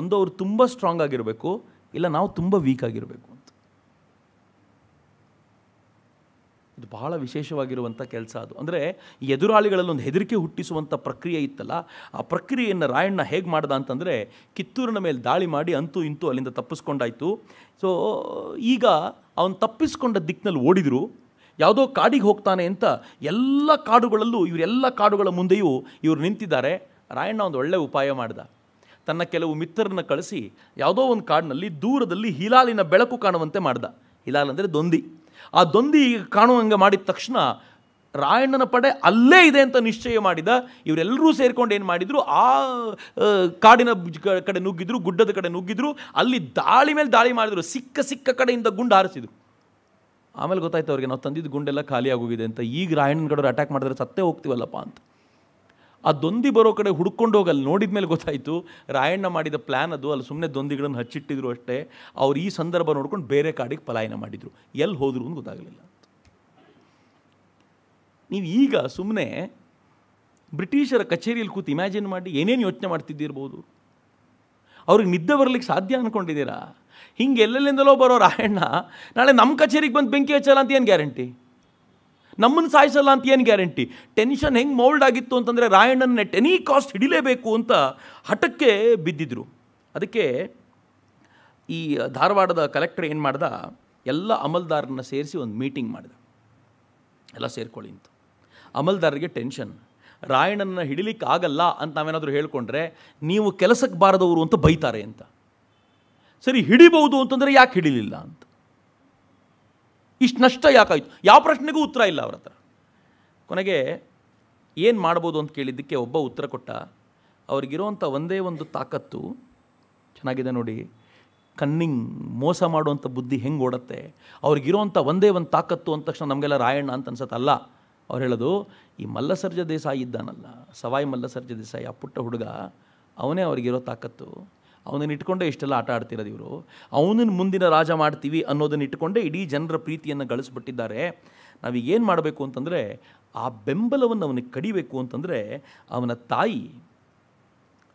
ಒಂದು ಅವ್ರು ತುಂಬ ಸ್ಟ್ರಾಂಗ್ ಆಗಿರಬೇಕು ಇಲ್ಲ ನಾವು ತುಂಬ ವೀಕ್ ಆಗಿರಬೇಕು ಇದು ಬಹಳ ವಿಶೇಷವಾಗಿರುವಂಥ ಕೆಲಸ ಅದು ಅಂದರೆ ಈ ಎದುರಾಳಿಗಳಲ್ಲಿ ಒಂದು ಹೆದರಿಕೆ ಹುಟ್ಟಿಸುವಂಥ ಪ್ರಕ್ರಿಯೆ ಇತ್ತಲ್ಲ ಆ ಪ್ರಕ್ರಿಯೆಯನ್ನು ರಾಯಣ್ಣ ಹೇಗೆ ಮಾಡ್ದ ಅಂತಂದರೆ ಕಿತ್ತೂರಿನ ಮೇಲೆ ದಾಳಿ ಮಾಡಿ ಅಂತೂ ಇಂತೂ ಅಲ್ಲಿಂದ ತಪ್ಪಿಸ್ಕೊಂಡಾಯಿತು ಸೊ ಈಗ ಅವನು ತಪ್ಪಿಸ್ಕೊಂಡ ದಿಕ್ಕಿನಲ್ಲಿ ಓಡಿದರು ಯಾವುದೋ ಕಾಡಿಗೆ ಹೋಗ್ತಾನೆ ಅಂತ ಎಲ್ಲ ಕಾಡುಗಳಲ್ಲೂ ಇವರೆಲ್ಲ ಕಾಡುಗಳ ಮುಂದೆಯೂ ಇವರು ನಿಂತಿದ್ದಾರೆ ರಾಯಣ್ಣ ಒಂದು ಒಳ್ಳೆಯ ಉಪಾಯ ಮಾಡ್ದ ತನ್ನ ಕೆಲವು ಮಿತ್ರರನ್ನ ಕಳಿಸಿ ಯಾವುದೋ ಒಂದು ಕಾಡಿನಲ್ಲಿ ದೂರದಲ್ಲಿ ಹಿಲಾಲಿನ ಬೆಳಕು ಕಾಣುವಂತೆ ಮಾಡ್ದ ಹಿಲಾಲ್ ಅಂದರೆ ದೊಂದಿ ಆ ದೊಂದಿ ಈಗ ಕಾಣುವಂಗೆ ಮಾಡಿದ ತಕ್ಷಣ ರಾಯಣ್ಣನ ಪಡೆ ಅಲ್ಲೇ ಇದೆ ಅಂತ ನಿಶ್ಚಯ ಮಾಡಿದ ಇವರೆಲ್ಲರೂ ಸೇರಿಕೊಂಡು ಏನು ಮಾಡಿದರು ಆ ಕಾಡಿನ ಕಡೆ ನುಗ್ಗಿದ್ರು ಗುಡ್ಡದ ಕಡೆ ನುಗ್ಗಿದ್ರು ಅಲ್ಲಿ ದಾಳಿ ಮೇಲೆ ದಾಳಿ ಮಾಡಿದ್ರು ಸಿಕ್ಕ ಸಿಕ್ಕ ಕಡೆಯಿಂದ ಗುಂಡು ಹಾರಿಸಿದ್ರು ಆಮೇಲೆ ಗೊತ್ತಾಯ್ತು ಅವ್ರಿಗೆ ನಾವು ತಂದಿದ್ದು ಗುಂಡೆಲ್ಲ ಖಾಲಿ ಆಗೋಗಿದೆ ಅಂತ ಈಗ ರಾಯಣ್ಣನ ಕಡೆಯವ್ರು ಅಟ್ಯಾಕ್ ಮಾಡಿದ್ರೆ ಸತ್ತೇ ಹೋಗ್ತೀವಲ್ಲಪ್ಪ ಅಂತ ಆ ದೊಂದಿ ಬರೋ ಕಡೆ ಹುಡ್ಕೊಂಡು ಹೋಗಿ ನೋಡಿದ ಮೇಲೆ ಗೊತ್ತಾಯಿತು ರಾಯಣ್ಣ ಮಾಡಿದ ಪ್ಲ್ಯಾನ್ ಅದು ಅಲ್ಲಿ ಸುಮ್ಮನೆ ದೊಂದಿಗಳನ್ನು ಹಚ್ಚಿಟ್ಟಿದ್ರು ಅಷ್ಟೇ ಅವ್ರು ಈ ಸಂದರ್ಭ ನೋಡ್ಕೊಂಡು ಬೇರೆ ಕಾಡಿಗೆ ಪಲಾಯನ ಮಾಡಿದರು ಎಲ್ಲಿ ಹೋದರು ಅಂತ ಗೊತ್ತಾಗಲಿಲ್ಲ ನೀವು ಈಗ ಸುಮ್ಮನೆ ಬ್ರಿಟಿಷರ ಕಚೇರಿಯಲ್ಲಿ ಕೂತು ಇಮ್ಯಾಜಿನ್ ಮಾಡಿ ಏನೇನು ಯೋಚನೆ ಮಾಡ್ತಿದ್ದಿರ್ಬೋದು ಅವ್ರಿಗೆ ನಿದ್ದೆ ಬರಲಿಕ್ಕೆ ಸಾಧ್ಯ ಅಂದ್ಕೊಂಡಿದ್ದೀರಾ ಹಿಂಗೆ ಎಲ್ಲೆಲ್ಲಿಂದಲೋ ಬರೋ ರಾಯಣ್ಣ ನಾಳೆ ನಮ್ಮ ಕಚೇರಿಗೆ ಬಂದು ಬೆಂಕಿ ಹಚ್ಚಲ್ಲ ಅಂತ ಏನು ಗ್ಯಾರಂಟಿ ನಮ್ಮನ್ನು ಸಾಯಿಸಲ್ಲ ಅಂತ ಏನು ಗ್ಯಾರಂಟಿ ಟೆನ್ಷನ್ ಹೆಂಗೆ ಮೌಲ್ಡ್ ಆಗಿತ್ತು ಅಂತಂದರೆ ರಾಯಣ್ಣನ ಎನಿ ಕಾಸ್ಟ್ ಹಿಡಿಲೇಬೇಕು ಅಂತ ಹಠಕ್ಕೆ ಬಿದ್ದಿದ್ರು ಅದಕ್ಕೆ ಈ ಧಾರವಾಡದ ಕಲೆಕ್ಟರ್ ಏನು ಮಾಡ್ದ ಎಲ್ಲ ಅಮಲ್ದಾರನ್ನ ಸೇರಿಸಿ ಒಂದು ಮೀಟಿಂಗ್ ಮಾಡಿದೆ ಎಲ್ಲ ಸೇರ್ಕೊಳ್ಳಿ ಅಂತ ಅಮಲ್ದಾರರಿಗೆ ಟೆನ್ಷನ್ ರಾಯಣ್ಣನ ಹಿಡಿಲಿಕ್ಕೆ ಆಗಲ್ಲ ಅಂತ ನಾವೇನಾದರೂ ಹೇಳಿಕೊಂಡ್ರೆ ನೀವು ಕೆಲಸಕ್ಕೆ ಬಾರದವರು ಅಂತ ಬೈತಾರೆ ಅಂತ ಸರಿ ಹಿಡಿಬಹುದು ಅಂತಂದರೆ ಯಾಕೆ ಹಿಡಿಲಿಲ್ಲ ಅಂತ ಇಷ್ಟು ನಷ್ಟ ಯಾಕಾಯಿತು ಯಾವ ಪ್ರಶ್ನೆಗೂ ಉತ್ತರ ಇಲ್ಲ ಅವ್ರ ಹತ್ರ ಕೊನೆಗೆ ಏನು ಮಾಡ್ಬೋದು ಅಂತ ಕೇಳಿದ್ದಕ್ಕೆ ಒಬ್ಬ ಉತ್ತರ ಕೊಟ್ಟ ಅವ್ರಿಗಿರೋವಂಥ ಒಂದೇ ಒಂದು ತಾಕತ್ತು ಚೆನ್ನಾಗಿದೆ ನೋಡಿ ಕನ್ನಿಂಗ್ ಮೋಸ ಮಾಡುವಂಥ ಬುದ್ಧಿ ಹೆಂಗೆ ಓಡತ್ತೆ ಅವ್ರಿಗಿರೋವಂಥ ಒಂದೇ ಒಂದು ತಾಕತ್ತು ಅಂದ ತಕ್ಷಣ ನಮಗೆಲ್ಲ ರಾಯಣ್ಣ ಅಂತ ಅನ್ಸತ್ತಲ್ಲ ಅವ್ರು ಹೇಳೋದು ಈ ಮಲ್ಲಸರ್ಜ ದೇಸಾಯಿ ಇದ್ದಾನಲ್ಲ ಸವಾಯಿ ಮಲ್ಲಸರ್ಜ ದೇಸಾಯಿ ಆ ಪುಟ್ಟ ಹುಡುಗ ಅವನೇ ಅವ್ರಿಗಿರೋ ತಾಕತ್ತು ಅವನನ್ನು ಇಟ್ಕೊಂಡೇ ಇಷ್ಟೆಲ್ಲ ಆಟ ಆಡ್ತಿರೋದು ಇವರು ಅವನನ್ನು ಮುಂದಿನ ರಾಜ ಮಾಡ್ತೀವಿ ಅನ್ನೋದನ್ನ ಇಟ್ಕೊಂಡೇ ಇಡೀ ಜನರ ಪ್ರೀತಿಯನ್ನು ಗಳಿಸ್ಬಿಟ್ಟಿದ್ದಾರೆ ನಾವೀಗೇನು ಮಾಡಬೇಕು ಅಂತಂದರೆ ಆ ಬೆಂಬಲವನ್ನು ಅವನಿಗೆ ಕಡಿಬೇಕು ಅಂತಂದರೆ ಅವನ ತಾಯಿ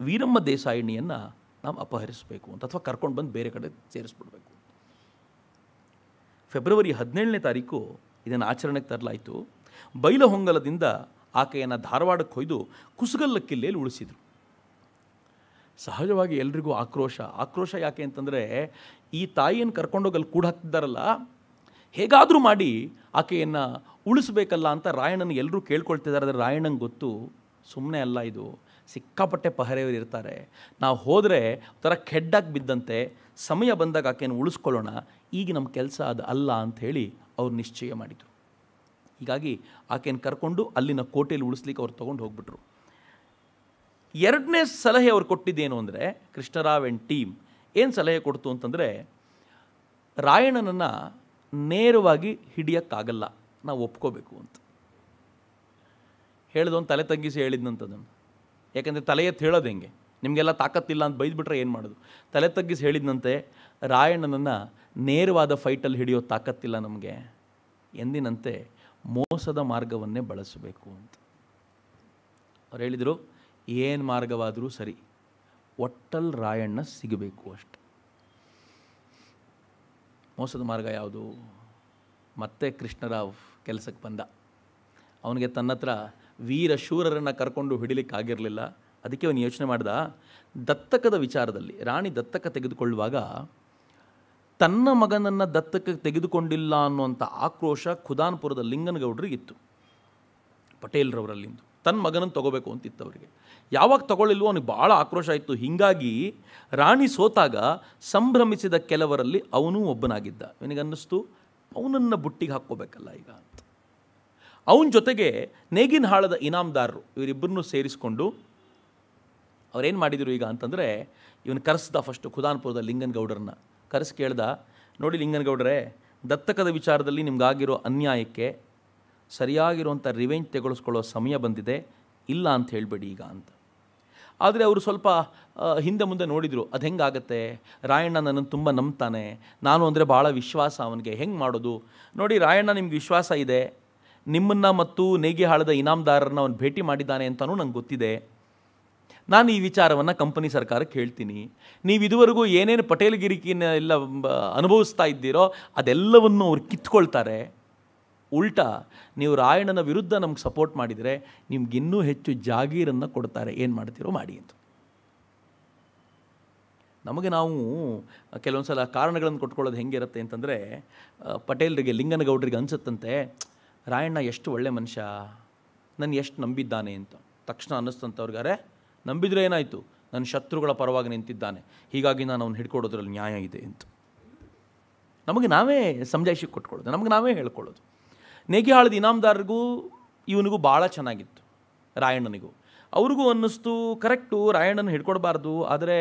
ವೀರಮ್ಮ ದೇಸಾಯಿಣಿಯನ್ನು ನಾವು ಅಪಹರಿಸಬೇಕು ಅಂತ ಅಥವಾ ಕರ್ಕೊಂಡು ಬಂದು ಬೇರೆ ಕಡೆ ಸೇರಿಸ್ಬಿಡ್ಬೇಕು ಫೆಬ್ರವರಿ ಹದಿನೇಳನೇ ತಾರೀಕು ಇದನ್ನು ಆಚರಣೆಗೆ ತರಲಾಯಿತು ಬೈಲಹೊಂಗಲದಿಂದ ಆಕೆಯನ್ನು ಧಾರವಾಡಕ್ಕೆ ಹೊಯ್ದು ಕುಸುಗಲ್ಲ ಕಿಲ್ಲೆಯಲ್ಲಿ ಉಳಿಸಿದರು ಸಹಜವಾಗಿ ಎಲ್ರಿಗೂ ಆಕ್ರೋಶ ಆಕ್ರೋಶ ಯಾಕೆ ಅಂತಂದರೆ ಈ ತಾಯಿಯನ್ನು ಕರ್ಕೊಂಡೋಗಿ ಅಲ್ಲಿ ಕೂಡ ಹಾಕ್ತಿದ್ದಾರಲ್ಲ ಹೇಗಾದರೂ ಮಾಡಿ ಆಕೆಯನ್ನು ಉಳಿಸ್ಬೇಕಲ್ಲ ಅಂತ ರಾಯಣ್ಣನ ಎಲ್ಲರೂ ಕೇಳ್ಕೊಳ್ತಿದ್ದಾರೆ ಆದರೆ ರಾಯಣ್ಣಂಗೆ ಗೊತ್ತು ಸುಮ್ಮನೆ ಅಲ್ಲ ಇದು ಸಿಕ್ಕಾಪಟ್ಟೆ ಪಹರೆಯವರು ಇರ್ತಾರೆ ನಾವು ಹೋದರೆ ಒಂಥರ ಕೆಡ್ಡಾಗಿ ಬಿದ್ದಂತೆ ಸಮಯ ಬಂದಾಗ ಆಕೆಯನ್ನು ಉಳಿಸ್ಕೊಳ್ಳೋಣ ಈಗ ನಮ್ಮ ಕೆಲಸ ಅದು ಅಲ್ಲ ಅಂಥೇಳಿ ಅವ್ರು ನಿಶ್ಚಯ ಮಾಡಿದರು ಹೀಗಾಗಿ ಆಕೆಯನ್ನು ಕರ್ಕೊಂಡು ಅಲ್ಲಿನ ಕೋಟೆಯಲ್ಲಿ ಉಳಿಸ್ಲಿಕ್ಕೆ ಅವ್ರು ತೊಗೊಂಡು ಹೋಗ್ಬಿಟ್ರು ಎರಡನೇ ಸಲಹೆ ಅವ್ರು ಕೊಟ್ಟಿದ್ದೇನು ಅಂದರೆ ಕೃಷ್ಣರಾವ್ ಆ್ಯಂಡ್ ಟೀಮ್ ಏನು ಸಲಹೆ ಕೊಡ್ತು ಅಂತಂದರೆ ರಾಯಣ್ಣನನ್ನು ನೇರವಾಗಿ ಹಿಡಿಯೋಕ್ಕಾಗಲ್ಲ ನಾವು ಒಪ್ಕೋಬೇಕು ಅಂತ ಹೇಳಿದವನು ತಲೆ ತಗ್ಗಿಸಿ ಹೇಳಿದ್ನಂತದನ್ನು ಯಾಕೆಂದರೆ ತಲೆ ಎತ್ತಿ ಹೇಳೋದು ಹೆಂಗೆ ನಿಮಗೆಲ್ಲ ತಾಕತ್ತಿಲ್ಲ ಅಂತ ಬೈದ್ಬಿಟ್ರೆ ಏನು ಮಾಡೋದು ತಲೆ ತಗ್ಗಿಸಿ ಹೇಳಿದಂತೆ ರಾಯಣ್ಣನನ್ನು ನೇರವಾದ ಫೈಟಲ್ಲಿ ಹಿಡಿಯೋ ತಾಕತ್ತಿಲ್ಲ ನಮಗೆ ಎಂದಿನಂತೆ ಮೋಸದ ಮಾರ್ಗವನ್ನೇ ಬಳಸಬೇಕು ಅಂತ ಅವ್ರು ಹೇಳಿದರು ಏನು ಮಾರ್ಗವಾದರೂ ಸರಿ ಒಟ್ಟಲ್ ರಾಯಣ್ಣ ಸಿಗಬೇಕು ಅಷ್ಟೆ ಮೋಸದ ಮಾರ್ಗ ಯಾವುದು ಮತ್ತೆ ಕೃಷ್ಣರಾವ್ ಕೆಲಸಕ್ಕೆ ಬಂದ ಅವನಿಗೆ ತನ್ನತ್ರ ವೀರಶೂರರನ್ನು ಕರ್ಕೊಂಡು ಹಿಡಿಲಿಕ್ಕಾಗಿರಲಿಲ್ಲ ಅದಕ್ಕೆ ಅವನು ಯೋಚನೆ ಮಾಡ್ದ ದತ್ತಕದ ವಿಚಾರದಲ್ಲಿ ರಾಣಿ ದತ್ತಕ ತೆಗೆದುಕೊಳ್ಳುವಾಗ ತನ್ನ ಮಗನನ್ನು ದತ್ತಕ್ಕೆ ತೆಗೆದುಕೊಂಡಿಲ್ಲ ಅನ್ನುವಂಥ ಆಕ್ರೋಶ ಖುದಾನ್ಪುರದ ಲಿಂಗನಗೌಡರಿಗಿತ್ತು ಪಟೇಲ್ರವರಲ್ಲಿಂದು ತನ್ನ ಮಗನನ್ನು ತೊಗೋಬೇಕು ಅಂತಿತ್ತು ಅವರಿಗೆ ಯಾವಾಗ ತಗೊಳ್ಳಿಲ್ವೋ ಅವನಿಗೆ ಭಾಳ ಆಕ್ರೋಶ ಆಯಿತು ಹೀಗಾಗಿ ರಾಣಿ ಸೋತಾಗ ಸಂಭ್ರಮಿಸಿದ ಕೆಲವರಲ್ಲಿ ಅವನೂ ಒಬ್ಬನಾಗಿದ್ದ ಅನ್ನಿಸ್ತು ಅವನನ್ನು ಬುಟ್ಟಿಗೆ ಹಾಕ್ಕೋಬೇಕಲ್ಲ ಈಗ ಅಂತ ಅವನ ಜೊತೆಗೆ ನೇಗಿನ ಹಾಳದ ಇನಾಮ್ದಾರರು ಇವರಿಬ್ಬರನ್ನು ಸೇರಿಸಿಕೊಂಡು ಅವರೇನು ಮಾಡಿದರು ಈಗ ಅಂತಂದರೆ ಇವನು ಕರೆಸ್ದ ಫಸ್ಟು ಖುದಾನ್ಪುರದ ಲಿಂಗನಗೌಡರನ್ನ ಕರೆಸಿ ಕೇಳ್ದ ನೋಡಿ ಲಿಂಗನಗೌಡರೇ ದತ್ತಕದ ವಿಚಾರದಲ್ಲಿ ನಿಮ್ಗಾಗಿರೋ ಅನ್ಯಾಯಕ್ಕೆ ಸರಿಯಾಗಿರುವಂಥ ರಿವೆಂಜ್ ತೆಗೆದುಕೊಳ್ಳೋ ಸಮಯ ಬಂದಿದೆ ಇಲ್ಲ ಅಂತ ಹೇಳಬೇಡಿ ಈಗ ಅಂತ ಆದರೆ ಅವರು ಸ್ವಲ್ಪ ಹಿಂದೆ ಮುಂದೆ ನೋಡಿದರು ಅದು ಹೆಂಗಾಗತ್ತೆ ರಾಯಣ್ಣ ನನ್ನನ್ನು ತುಂಬ ನಂಬ್ತಾನೆ ನಾನು ಅಂದರೆ ಭಾಳ ವಿಶ್ವಾಸ ಅವನಿಗೆ ಹೆಂಗೆ ಮಾಡೋದು ನೋಡಿ ರಾಯಣ್ಣ ನಿಮ್ಗೆ ವಿಶ್ವಾಸ ಇದೆ ನಿಮ್ಮನ್ನು ಮತ್ತು ನೇಗಿಹಾಳದ ಇನಾಮದಾರರನ್ನ ಅವನು ಭೇಟಿ ಮಾಡಿದ್ದಾನೆ ಅಂತಲೂ ನಂಗೆ ಗೊತ್ತಿದೆ ನಾನು ಈ ವಿಚಾರವನ್ನು ಕಂಪನಿ ಸರ್ಕಾರಕ್ಕೆ ಹೇಳ್ತೀನಿ ನೀವು ಇದುವರೆಗೂ ಏನೇನು ಗಿರಿಕಿನ ಎಲ್ಲ ಅನುಭವಿಸ್ತಾ ಇದ್ದೀರೋ ಅದೆಲ್ಲವನ್ನು ಅವ್ರು ಕಿತ್ಕೊಳ್ತಾರೆ ಉಲ್ಟಾ ನೀವು ರಾಯಣ್ಣನ ವಿರುದ್ಧ ನಮ್ಗೆ ಸಪೋರ್ಟ್ ಮಾಡಿದರೆ ಇನ್ನೂ ಹೆಚ್ಚು ಜಾಗೀರನ್ನು ಕೊಡ್ತಾರೆ ಏನು ಮಾಡ್ತೀರೋ ಮಾಡಿ ಅಂತ ನಮಗೆ ನಾವು ಕೆಲವೊಂದು ಸಲ ಕಾರಣಗಳನ್ನು ಕೊಟ್ಕೊಳ್ಳೋದು ಹೆಂಗಿರುತ್ತೆ ಅಂತಂದರೆ ಪಟೇಲರಿಗೆ ಲಿಂಗನಗೌಡರಿಗೆ ಅನಿಸುತ್ತಂತೆ ರಾಯಣ್ಣ ಎಷ್ಟು ಒಳ್ಳೆ ಮನುಷ್ಯ ನನ್ನ ಎಷ್ಟು ನಂಬಿದ್ದಾನೆ ಅಂತ ತಕ್ಷಣ ಅನ್ನಿಸ್ತಂಥವ್ರಿಗಾರೆ ನಂಬಿದರೆ ಏನಾಯಿತು ನನ್ನ ಶತ್ರುಗಳ ಪರವಾಗಿ ನಿಂತಿದ್ದಾನೆ ಹೀಗಾಗಿ ನಾನು ಅವ್ನು ಹಿಡ್ಕೊಡೋದ್ರಲ್ಲಿ ನ್ಯಾಯ ಇದೆ ಅಂತ ನಮಗೆ ನಾವೇ ಸಂಜಾಯಿಸಿ ಕೊಟ್ಕೊಳ್ಳೋದು ನಮಗೆ ನಾವೇ ಹೇಳ್ಕೊಳ್ಳೋದು ನೇಗಿಹಾಳದ ಇನಾಮ್ದಾರ್ಗೂ ಇವನಿಗೂ ಭಾಳ ಚೆನ್ನಾಗಿತ್ತು ರಾಯಣ್ಣನಿಗೂ ಅವ್ರಿಗೂ ಅನ್ನಿಸ್ತು ಕರೆಕ್ಟು ರಾಯಣ್ಣನ ಹಿಡ್ಕೊಡ್ಬಾರ್ದು ಆದರೆ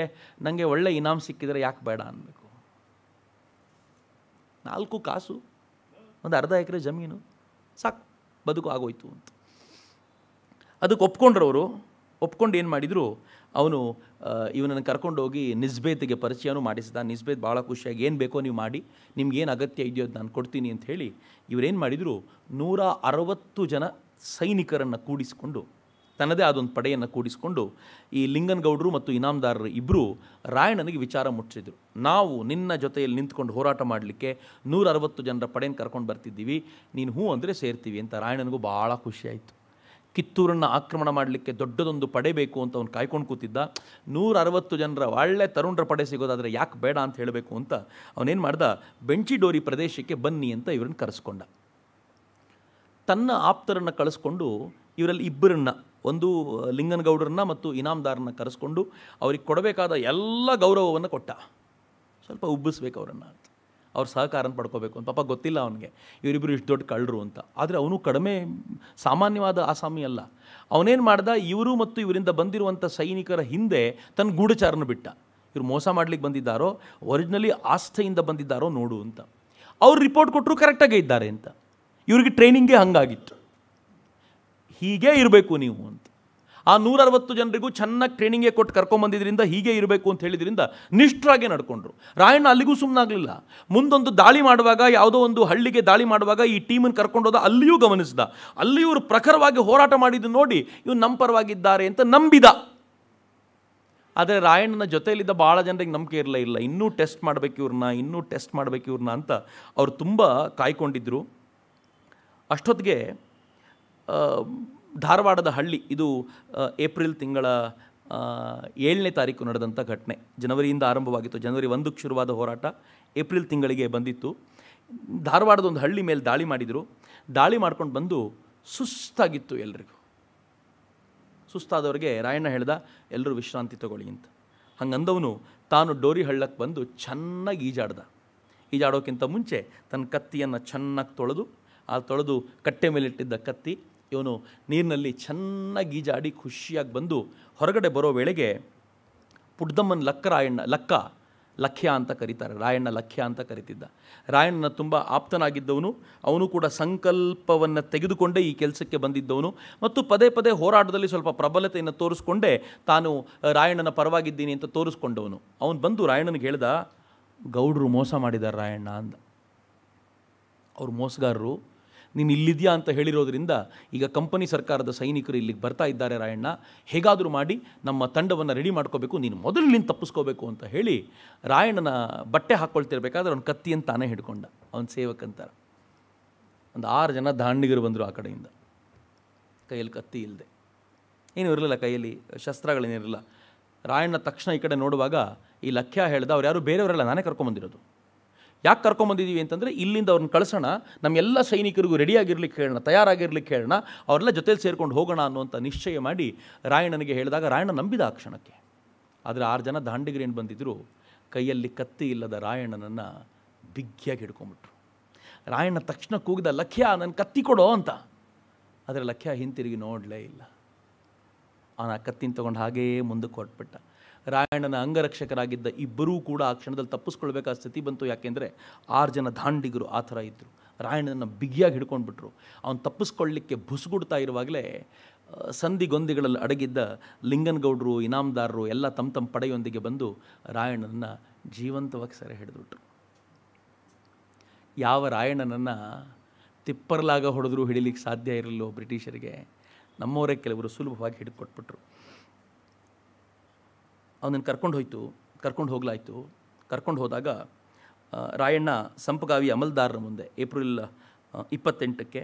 ನನಗೆ ಒಳ್ಳೆ ಇನಾಮ್ ಸಿಕ್ಕಿದರೆ ಯಾಕೆ ಬೇಡ ಅನ್ನಬೇಕು ನಾಲ್ಕು ಕಾಸು ಒಂದು ಅರ್ಧ ಎಕರೆ ಜಮೀನು ಸಾಕು ಬದುಕು ಆಗೋಯ್ತು ಅಂತ ಅದಕ್ಕೆ ಒಪ್ಕೊಂಡ್ರವರು ಒಪ್ಕೊಂಡು ಏನು ಮಾಡಿದರು ಅವನು ಇವನನ್ನು ಕರ್ಕೊಂಡೋಗಿ ನಿಸ್ಬೇತ್ಗೆ ಪರಿಚಯನೂ ಮಾಡಿಸಿದ ನಿಸ್ಬೇತ್ ಭಾಳ ಖುಷಿಯಾಗಿ ಏನು ಬೇಕೋ ನೀವು ಮಾಡಿ ನಿಮ್ಗೇನು ಅಗತ್ಯ ಇದೆಯೋ ಅದು ನಾನು ಕೊಡ್ತೀನಿ ಅಂತ ಹೇಳಿ ಇವರೇನು ಮಾಡಿದರು ನೂರ ಅರವತ್ತು ಜನ ಸೈನಿಕರನ್ನು ಕೂಡಿಸಿಕೊಂಡು ತನ್ನದೇ ಆದೊಂದು ಪಡೆಯನ್ನು ಕೂಡಿಸಿಕೊಂಡು ಈ ಲಿಂಗನಗೌಡರು ಮತ್ತು ಇನಾಮದಾರರು ಇಬ್ಬರು ರಾಯಣ್ಣನಿಗೆ ವಿಚಾರ ಮುಟ್ಟಿಸಿದರು ನಾವು ನಿನ್ನ ಜೊತೆಯಲ್ಲಿ ನಿಂತ್ಕೊಂಡು ಹೋರಾಟ ಮಾಡಲಿಕ್ಕೆ ನೂರ ಅರವತ್ತು ಜನರ ಪಡೆಯನ್ನು ಕರ್ಕೊಂಡು ಬರ್ತಿದ್ದೀವಿ ನೀನು ಹೂ ಅಂದರೆ ಸೇರ್ತೀವಿ ಅಂತ ರಾಯಣ್ಣನಿಗೂ ಭಾಳ ಖುಷಿಯಾಯಿತು ಕಿತ್ತೂರನ್ನು ಆಕ್ರಮಣ ಮಾಡಲಿಕ್ಕೆ ದೊಡ್ಡದೊಂದು ಪಡೆ ಬೇಕು ಅಂತ ಅವನು ಕಾಯ್ಕೊಂಡು ಕೂತಿದ್ದ ನೂರ ಅರವತ್ತು ಜನರ ಒಳ್ಳೆ ತರುಣರ ಪಡೆ ಸಿಗೋದಾದರೆ ಯಾಕೆ ಬೇಡ ಅಂತ ಹೇಳಬೇಕು ಅಂತ ಅವನೇನು ಮಾಡ್ದ ಬೆಂಚಿಡೋರಿ ಪ್ರದೇಶಕ್ಕೆ ಬನ್ನಿ ಅಂತ ಇವರನ್ನು ಕರೆಸ್ಕೊಂಡ ತನ್ನ ಆಪ್ತರನ್ನು ಕಳಿಸ್ಕೊಂಡು ಇವರಲ್ಲಿ ಇಬ್ಬರನ್ನು ಒಂದು ಲಿಂಗನಗೌಡರನ್ನ ಮತ್ತು ಇನಾಮ್ದಾರನ್ನ ಕರೆಸ್ಕೊಂಡು ಅವ್ರಿಗೆ ಕೊಡಬೇಕಾದ ಎಲ್ಲ ಗೌರವವನ್ನು ಕೊಟ್ಟ ಸ್ವಲ್ಪ ಉಬ್ಬಿಸ್ಬೇಕು ಅವರನ್ನು ಅವ್ರ ಸಹಕಾರ ಪಡ್ಕೋಬೇಕು ಅಂತ ಪಾಪ ಗೊತ್ತಿಲ್ಲ ಅವನಿಗೆ ಇವರಿಬ್ಬರು ಇಷ್ಟು ದೊಡ್ಡ ಕಳ್ಳರು ಅಂತ ಆದರೆ ಅವನು ಕಡಿಮೆ ಸಾಮಾನ್ಯವಾದ ಆಸಾಮಿ ಅಲ್ಲ ಅವನೇನು ಮಾಡ್ದ ಇವರು ಮತ್ತು ಇವರಿಂದ ಬಂದಿರುವಂಥ ಸೈನಿಕರ ಹಿಂದೆ ತನ್ನ ಗೂಢಚಾರನ ಬಿಟ್ಟ ಇವರು ಮೋಸ ಮಾಡಲಿಕ್ಕೆ ಬಂದಿದ್ದಾರೋ ಒರಿಜಿನಲಿ ಆಸ್ಥೆಯಿಂದ ಬಂದಿದ್ದಾರೋ ನೋಡು ಅಂತ ಅವ್ರು ರಿಪೋರ್ಟ್ ಕೊಟ್ಟರು ಕರೆಕ್ಟಾಗೇ ಇದ್ದಾರೆ ಅಂತ ಇವರಿಗೆ ಟ್ರೈನಿಂಗೇ ಹಂಗಾಗಿತ್ತು ಹೀಗೇ ಇರಬೇಕು ನೀವು ಅಂತ ಆ ನೂರವತ್ತು ಜನರಿಗೂ ಚೆನ್ನಾಗಿ ಟ್ರೈನಿಂಗೇ ಕೊಟ್ಟು ಕರ್ಕೊಂಬಂದಿದ್ದರಿಂದ ಹೀಗೆ ಇರಬೇಕು ಅಂತ ಹೇಳಿದ್ರಿಂದ ನಿಷ್ಠರಾಗೆ ನಡ್ಕೊಂಡ್ರು ರಾಯಣ್ಣ ಅಲ್ಲಿಗೂ ಸುಮ್ಮನಾಗಲಿಲ್ಲ ಮುಂದೊಂದು ದಾಳಿ ಮಾಡುವಾಗ ಯಾವುದೋ ಒಂದು ಹಳ್ಳಿಗೆ ದಾಳಿ ಮಾಡುವಾಗ ಈ ಟೀಮನ್ನು ಕರ್ಕೊಂಡೋದ ಅಲ್ಲಿಯೂ ಗಮನಿಸಿದ ಅಲ್ಲಿ ಇವರು ಪ್ರಖರವಾಗಿ ಹೋರಾಟ ಮಾಡಿದ್ದು ನೋಡಿ ಇವ್ರು ನಮ್ಮ ಪರವಾಗಿದ್ದಾರೆ ಅಂತ ನಂಬಿದ ಆದರೆ ರಾಯಣ್ಣನ ಜೊತೆಯಲ್ಲಿದ್ದ ಭಾಳ ಜನರಿಗೆ ನಂಬಿಕೆ ಇರಲೇ ಇಲ್ಲ ಇನ್ನೂ ಟೆಸ್ಟ್ ಮಾಡಬೇಕು ಇವ್ರನ್ನ ಇನ್ನೂ ಟೆಸ್ಟ್ ಮಾಡಬೇಕು ಇವ್ರನ್ನ ಅಂತ ಅವರು ತುಂಬ ಕಾಯ್ಕೊಂಡಿದ್ದರು ಅಷ್ಟೊತ್ತಿಗೆ ಧಾರವಾಡದ ಹಳ್ಳಿ ಇದು ಏಪ್ರಿಲ್ ತಿಂಗಳ ಏಳನೇ ತಾರೀಕು ನಡೆದಂಥ ಘಟನೆ ಜನವರಿಯಿಂದ ಆರಂಭವಾಗಿತ್ತು ಜನವರಿ ಒಂದಕ್ಕೆ ಶುರುವಾದ ಹೋರಾಟ ಏಪ್ರಿಲ್ ತಿಂಗಳಿಗೆ ಬಂದಿತ್ತು ಧಾರವಾಡದ ಒಂದು ಹಳ್ಳಿ ಮೇಲೆ ದಾಳಿ ಮಾಡಿದರು ದಾಳಿ ಮಾಡ್ಕೊಂಡು ಬಂದು ಸುಸ್ತಾಗಿತ್ತು ಎಲ್ರಿಗೂ ಸುಸ್ತಾದವ್ರಿಗೆ ರಾಯಣ್ಣ ಹೇಳ್ದ ಎಲ್ಲರೂ ವಿಶ್ರಾಂತಿ ತಗೊಳ್ಳಿ ಅಂತ ಹಂಗಂದವನು ತಾನು ಡೋರಿ ಹಳ್ಳಕ್ಕೆ ಬಂದು ಚೆನ್ನಾಗಿ ಈಜಾಡ್ದ ಈಜಾಡೋಕ್ಕಿಂತ ಮುಂಚೆ ತನ್ನ ಕತ್ತಿಯನ್ನು ಚೆನ್ನಾಗಿ ತೊಳೆದು ಆ ತೊಳೆದು ಕಟ್ಟೆ ಮೇಲೆ ಇಟ್ಟಿದ್ದ ಕತ್ತಿ ಇವನು ನೀರಿನಲ್ಲಿ ಚೆನ್ನಾಗಿ ಈಜಾಡಿ ಖುಷಿಯಾಗಿ ಬಂದು ಹೊರಗಡೆ ಬರೋ ವೇಳೆಗೆ ಪುಡ್ದಮ್ಮನ ಲಕ್ಕ ರಾಯಣ್ಣ ಲಕ್ಕ ಲಖ್ಯ ಅಂತ ಕರೀತಾರೆ ರಾಯಣ್ಣ ಲಖ್ಯ ಅಂತ ಕರಿತಿದ್ದ ರಾಯಣ್ಣನ ತುಂಬ ಆಪ್ತನಾಗಿದ್ದವನು ಅವನು ಕೂಡ ಸಂಕಲ್ಪವನ್ನು ತೆಗೆದುಕೊಂಡೇ ಈ ಕೆಲಸಕ್ಕೆ ಬಂದಿದ್ದವನು ಮತ್ತು ಪದೇ ಪದೇ ಹೋರಾಟದಲ್ಲಿ ಸ್ವಲ್ಪ ಪ್ರಬಲತೆಯನ್ನು ತೋರಿಸ್ಕೊಂಡೇ ತಾನು ರಾಯಣ್ಣನ ಪರವಾಗಿದ್ದೀನಿ ಅಂತ ತೋರಿಸ್ಕೊಂಡವನು ಅವನು ಬಂದು ರಾಯಣ್ಣನಿಗೆ ಹೇಳ್ದ ಗೌಡ್ರು ಮೋಸ ಮಾಡಿದ್ದಾರೆ ರಾಯಣ್ಣ ಅಂದ ಅವರು ಮೋಸಗಾರರು ನೀನು ಇಲ್ಲಿದೆಯಾ ಅಂತ ಹೇಳಿರೋದ್ರಿಂದ ಈಗ ಕಂಪನಿ ಸರ್ಕಾರದ ಸೈನಿಕರು ಇಲ್ಲಿಗೆ ಬರ್ತಾ ಇದ್ದಾರೆ ರಾಯಣ್ಣ ಹೇಗಾದರೂ ಮಾಡಿ ನಮ್ಮ ತಂಡವನ್ನು ರೆಡಿ ಮಾಡ್ಕೋಬೇಕು ನೀನು ಮೊದಲು ಮೊದಲಿನಿಂದ ತಪ್ಪಿಸ್ಕೋಬೇಕು ಅಂತ ಹೇಳಿ ರಾಯಣ್ಣನ ಬಟ್ಟೆ ಹಾಕ್ಕೊಳ್ತಿರ್ಬೇಕಾದ್ರೆ ಅವ್ನು ಕತ್ತಿಯನ್ನು ತಾನೇ ಹಿಡ್ಕೊಂಡ ಅವನ ಸೇವಕಂತಾರೆ ಒಂದು ಆರು ಜನ ದಾಂಡಿಗರು ಬಂದರು ಆ ಕಡೆಯಿಂದ ಕೈಯಲ್ಲಿ ಕತ್ತಿ ಇಲ್ಲದೆ ಏನೂ ಇರಲಿಲ್ಲ ಕೈಯಲ್ಲಿ ಶಸ್ತ್ರಗಳೇನಿರಲಿಲ್ಲ ರಾಯಣ್ಣ ತಕ್ಷಣ ಈ ಕಡೆ ನೋಡುವಾಗ ಈ ಲಖ್ಯ ಹೇಳ್ದ ಅವ್ರು ಯಾರು ಬೇರೆಯವರೆಲ್ಲ ನಾನೇ ಕರ್ಕೊಂಡ್ಬಂದಿರೋದು ಯಾಕೆ ಕರ್ಕೊಂಬಂದಿದ್ದೀವಿ ಅಂತಂದರೆ ಇಲ್ಲಿಂದ ಅವ್ರನ್ನ ಕಳಿಸೋಣ ನಮ್ಮೆಲ್ಲ ಸೈನಿಕರಿಗೂ ರೆಡಿಯಾಗಿರ್ಲಿಕ್ಕೆ ಹೇಳೋಣ ತಯಾರಾಗಿರ್ಲಿಕ್ಕೆ ಹೇಳೋಣ ಅವರೆಲ್ಲ ಜೊತೆಲಿ ಸೇರ್ಕೊಂಡು ಹೋಗೋಣ ಅನ್ನುವಂಥ ನಿಶ್ಚಯ ಮಾಡಿ ರಾಯಣ್ಣನಿಗೆ ಹೇಳಿದಾಗ ರಾಯಣ್ಣ ನಂಬಿದ ಆ ಕ್ಷಣಕ್ಕೆ ಆದರೆ ಆರು ಜನ ಏನು ಬಂದಿದ್ದರು ಕೈಯಲ್ಲಿ ಕತ್ತಿ ಇಲ್ಲದ ರಾಯಣನನ್ನು ಬಿಗ್ಗಿಯಾಗಿ ಹಿಡ್ಕೊಂಬಿಟ್ರು ರಾಯಣ್ಣ ತಕ್ಷಣ ಕೂಗಿದ ಲಖ್ಯ ನನ್ನ ಕತ್ತಿ ಕೊಡೋ ಅಂತ ಆದರೆ ಲಖ್ಯ ಹಿಂತಿರುಗಿ ನೋಡಲೇ ಇಲ್ಲ ಅವನ ಕತ್ತಿನ ತೊಗೊಂಡು ಹಾಗೇ ಮುಂದಕ್ಕೆ ಹೊರಟ್ಬಿಟ್ಟ ರಾಯಣ್ಣನ ಅಂಗರಕ್ಷಕರಾಗಿದ್ದ ಇಬ್ಬರೂ ಕೂಡ ಆ ಕ್ಷಣದಲ್ಲಿ ತಪ್ಪಿಸ್ಕೊಳ್ಬೇಕಾದ ಸ್ಥಿತಿ ಬಂತು ಯಾಕೆಂದರೆ ಆರು ಜನ ದಾಂಡಿಗರು ಆ ಥರ ಇದ್ದರು ರಾಯಣ್ಣನ ಬಿಗಿಯಾಗಿ ಹಿಡ್ಕೊಂಡ್ಬಿಟ್ರು ಅವನು ತಪ್ಪಿಸ್ಕೊಳ್ಳಿಕ್ಕೆ ಬುಸುಗುಡ್ತಾ ಇರುವಾಗಲೇ ಸಂಧಿಗೊಂದಿಗಳಲ್ಲಿ ಅಡಗಿದ್ದ ಲಿಂಗನಗೌಡರು ಇನಾಮದಾರರು ಎಲ್ಲ ತಮ್ಮ ತಮ್ಮ ಪಡೆಯೊಂದಿಗೆ ಬಂದು ರಾಯಣ್ಣನ ಜೀವಂತವಾಗಿ ಸೆರೆ ಹಿಡಿದ್ಬಿಟ್ರು ಯಾವ ರಾಯಣ್ಣನನ್ನು ತಿಪ್ಪರ್ಲಾಗ ಹೊಡೆದ್ರೂ ಹಿಡಿಲಿಕ್ಕೆ ಸಾಧ್ಯ ಇರಲಿಲ್ಲೋ ಬ್ರಿಟಿಷರಿಗೆ ನಮ್ಮವರೇ ಕೆಲವರು ಸುಲಭವಾಗಿ ಹಿಡ್ಕೊಟ್ಬಿಟ್ರು ಅವನನ್ನು ಕರ್ಕೊಂಡು ಹೋಯಿತು ಕರ್ಕೊಂಡು ಹೋಗ್ಲಾಯಿತು ಕರ್ಕೊಂಡು ಹೋದಾಗ ರಾಯಣ್ಣ ಸಂಪಗಾವಿ ಅಮಲ್ದಾರರ ಮುಂದೆ ಏಪ್ರಿಲ್ ಇಪ್ಪತ್ತೆಂಟಕ್ಕೆ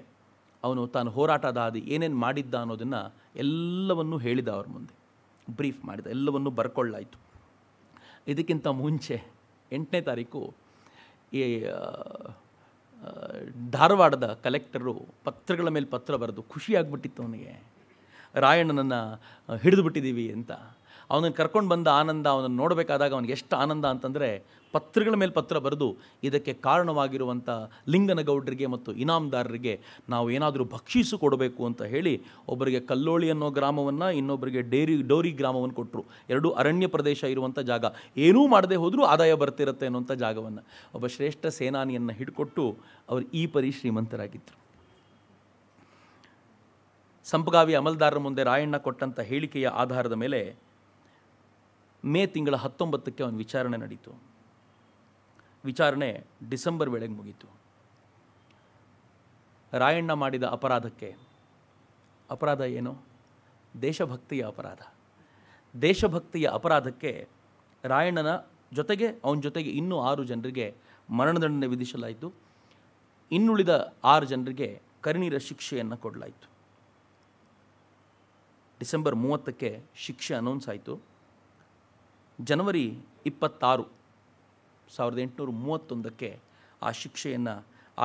ಅವನು ತಾನು ಹೋರಾಟದಾದಿ ಏನೇನು ಮಾಡಿದ್ದ ಅನ್ನೋದನ್ನು ಎಲ್ಲವನ್ನು ಹೇಳಿದ ಅವ್ರ ಮುಂದೆ ಬ್ರೀಫ್ ಮಾಡಿದ ಎಲ್ಲವನ್ನೂ ಬರ್ಕೊಳ್ಳಾಯಿತು ಇದಕ್ಕಿಂತ ಮುಂಚೆ ಎಂಟನೇ ತಾರೀಕು ಈ ಧಾರವಾಡದ ಕಲೆಕ್ಟರು ಪತ್ರಗಳ ಮೇಲೆ ಪತ್ರ ಬರೆದು ಖುಷಿಯಾಗ್ಬಿಟ್ಟಿತ್ತು ಅವನಿಗೆ ರಾಯಣ್ಣನನ್ನು ಹಿಡಿದು ಅಂತ ಅವನನ್ನು ಕರ್ಕೊಂಡು ಬಂದ ಆನಂದ ಅವನನ್ನು ನೋಡಬೇಕಾದಾಗ ಅವನಿಗೆ ಎಷ್ಟು ಆನಂದ ಅಂತಂದರೆ ಪತ್ರಗಳ ಮೇಲೆ ಪತ್ರ ಬರೆದು ಇದಕ್ಕೆ ಕಾರಣವಾಗಿರುವಂಥ ಲಿಂಗನಗೌಡರಿಗೆ ಮತ್ತು ಇನಾಮದಾರರಿಗೆ ನಾವು ಏನಾದರೂ ಭಕ್ಷಿಸು ಕೊಡಬೇಕು ಅಂತ ಹೇಳಿ ಒಬ್ಬರಿಗೆ ಕಲ್ಲೋಳಿ ಅನ್ನೋ ಗ್ರಾಮವನ್ನು ಇನ್ನೊಬ್ಬರಿಗೆ ಡೇರಿ ಡೋರಿ ಗ್ರಾಮವನ್ನು ಕೊಟ್ಟರು ಎರಡೂ ಅರಣ್ಯ ಪ್ರದೇಶ ಇರುವಂಥ ಜಾಗ ಏನೂ ಮಾಡದೆ ಹೋದರೂ ಆದಾಯ ಬರ್ತಿರತ್ತೆ ಅನ್ನುವಂಥ ಜಾಗವನ್ನು ಒಬ್ಬ ಶ್ರೇಷ್ಠ ಸೇನಾನಿಯನ್ನು ಹಿಡ್ಕೊಟ್ಟು ಅವರು ಈ ಪರಿ ಶ್ರೀಮಂತರಾಗಿದ್ದರು ಸಂಪಗಾವಿ ಅಮಲ್ದಾರರ ಮುಂದೆ ರಾಯಣ್ಣ ಕೊಟ್ಟಂಥ ಹೇಳಿಕೆಯ ಆಧಾರದ ಮೇಲೆ ಮೇ ತಿಂಗಳ ಹತ್ತೊಂಬತ್ತಕ್ಕೆ ಅವನ ವಿಚಾರಣೆ ನಡೀತು ವಿಚಾರಣೆ ಡಿಸೆಂಬರ್ ವೇಳೆಗೆ ಮುಗೀತು ರಾಯಣ್ಣ ಮಾಡಿದ ಅಪರಾಧಕ್ಕೆ ಅಪರಾಧ ಏನು ದೇಶಭಕ್ತಿಯ ಅಪರಾಧ ದೇಶಭಕ್ತಿಯ ಅಪರಾಧಕ್ಕೆ ರಾಯಣ್ಣನ ಜೊತೆಗೆ ಅವನ ಜೊತೆಗೆ ಇನ್ನೂ ಆರು ಜನರಿಗೆ ಮರಣದಂಡನೆ ವಿಧಿಸಲಾಯಿತು ಇನ್ನುಳಿದ ಆರು ಜನರಿಗೆ ಕರಿನೀರ ಶಿಕ್ಷೆಯನ್ನು ಕೊಡಲಾಯಿತು ಡಿಸೆಂಬರ್ ಮೂವತ್ತಕ್ಕೆ ಶಿಕ್ಷೆ ಅನೌನ್ಸ್ ಆಯಿತು ಜನವರಿ ಇಪ್ಪತ್ತಾರು ಸಾವಿರದ ಎಂಟುನೂರ ಮೂವತ್ತೊಂದಕ್ಕೆ ಆ ಶಿಕ್ಷೆಯನ್ನು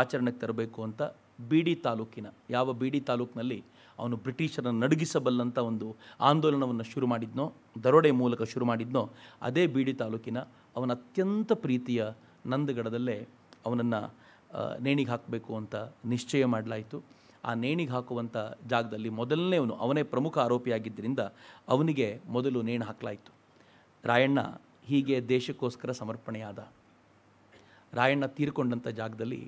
ಆಚರಣೆಗೆ ತರಬೇಕು ಅಂತ ಬೀಡಿ ತಾಲೂಕಿನ ಯಾವ ಬೀಡಿ ತಾಲೂಕಿನಲ್ಲಿ ಅವನು ಬ್ರಿಟಿಷರನ್ನು ನಡುಗಿಸಬಲ್ಲಂಥ ಒಂದು ಆಂದೋಲನವನ್ನು ಶುರು ಮಾಡಿದ್ನೋ ದರೋಡೆ ಮೂಲಕ ಶುರು ಮಾಡಿದ್ನೋ ಅದೇ ಬೀಡಿ ತಾಲೂಕಿನ ಅವನ ಅತ್ಯಂತ ಪ್ರೀತಿಯ ನಂದಗಡದಲ್ಲೇ ಅವನನ್ನು ನೇಣಿಗೆ ಹಾಕಬೇಕು ಅಂತ ನಿಶ್ಚಯ ಮಾಡಲಾಯಿತು ಆ ನೇಣಿಗೆ ಹಾಕುವಂಥ ಜಾಗದಲ್ಲಿ ಮೊದಲನೇ ಅವನು ಅವನೇ ಪ್ರಮುಖ ಆರೋಪಿಯಾಗಿದ್ದರಿಂದ ಅವನಿಗೆ ಮೊದಲು ನೇಣು ಹಾಕಲಾಯಿತು ರಾಯಣ್ಣ ಹೀಗೆ ದೇಶಕ್ಕೋಸ್ಕರ ಸಮರ್ಪಣೆಯಾದ ರಾಯಣ್ಣ ತೀರ್ಕೊಂಡಂಥ ಜಾಗದಲ್ಲಿ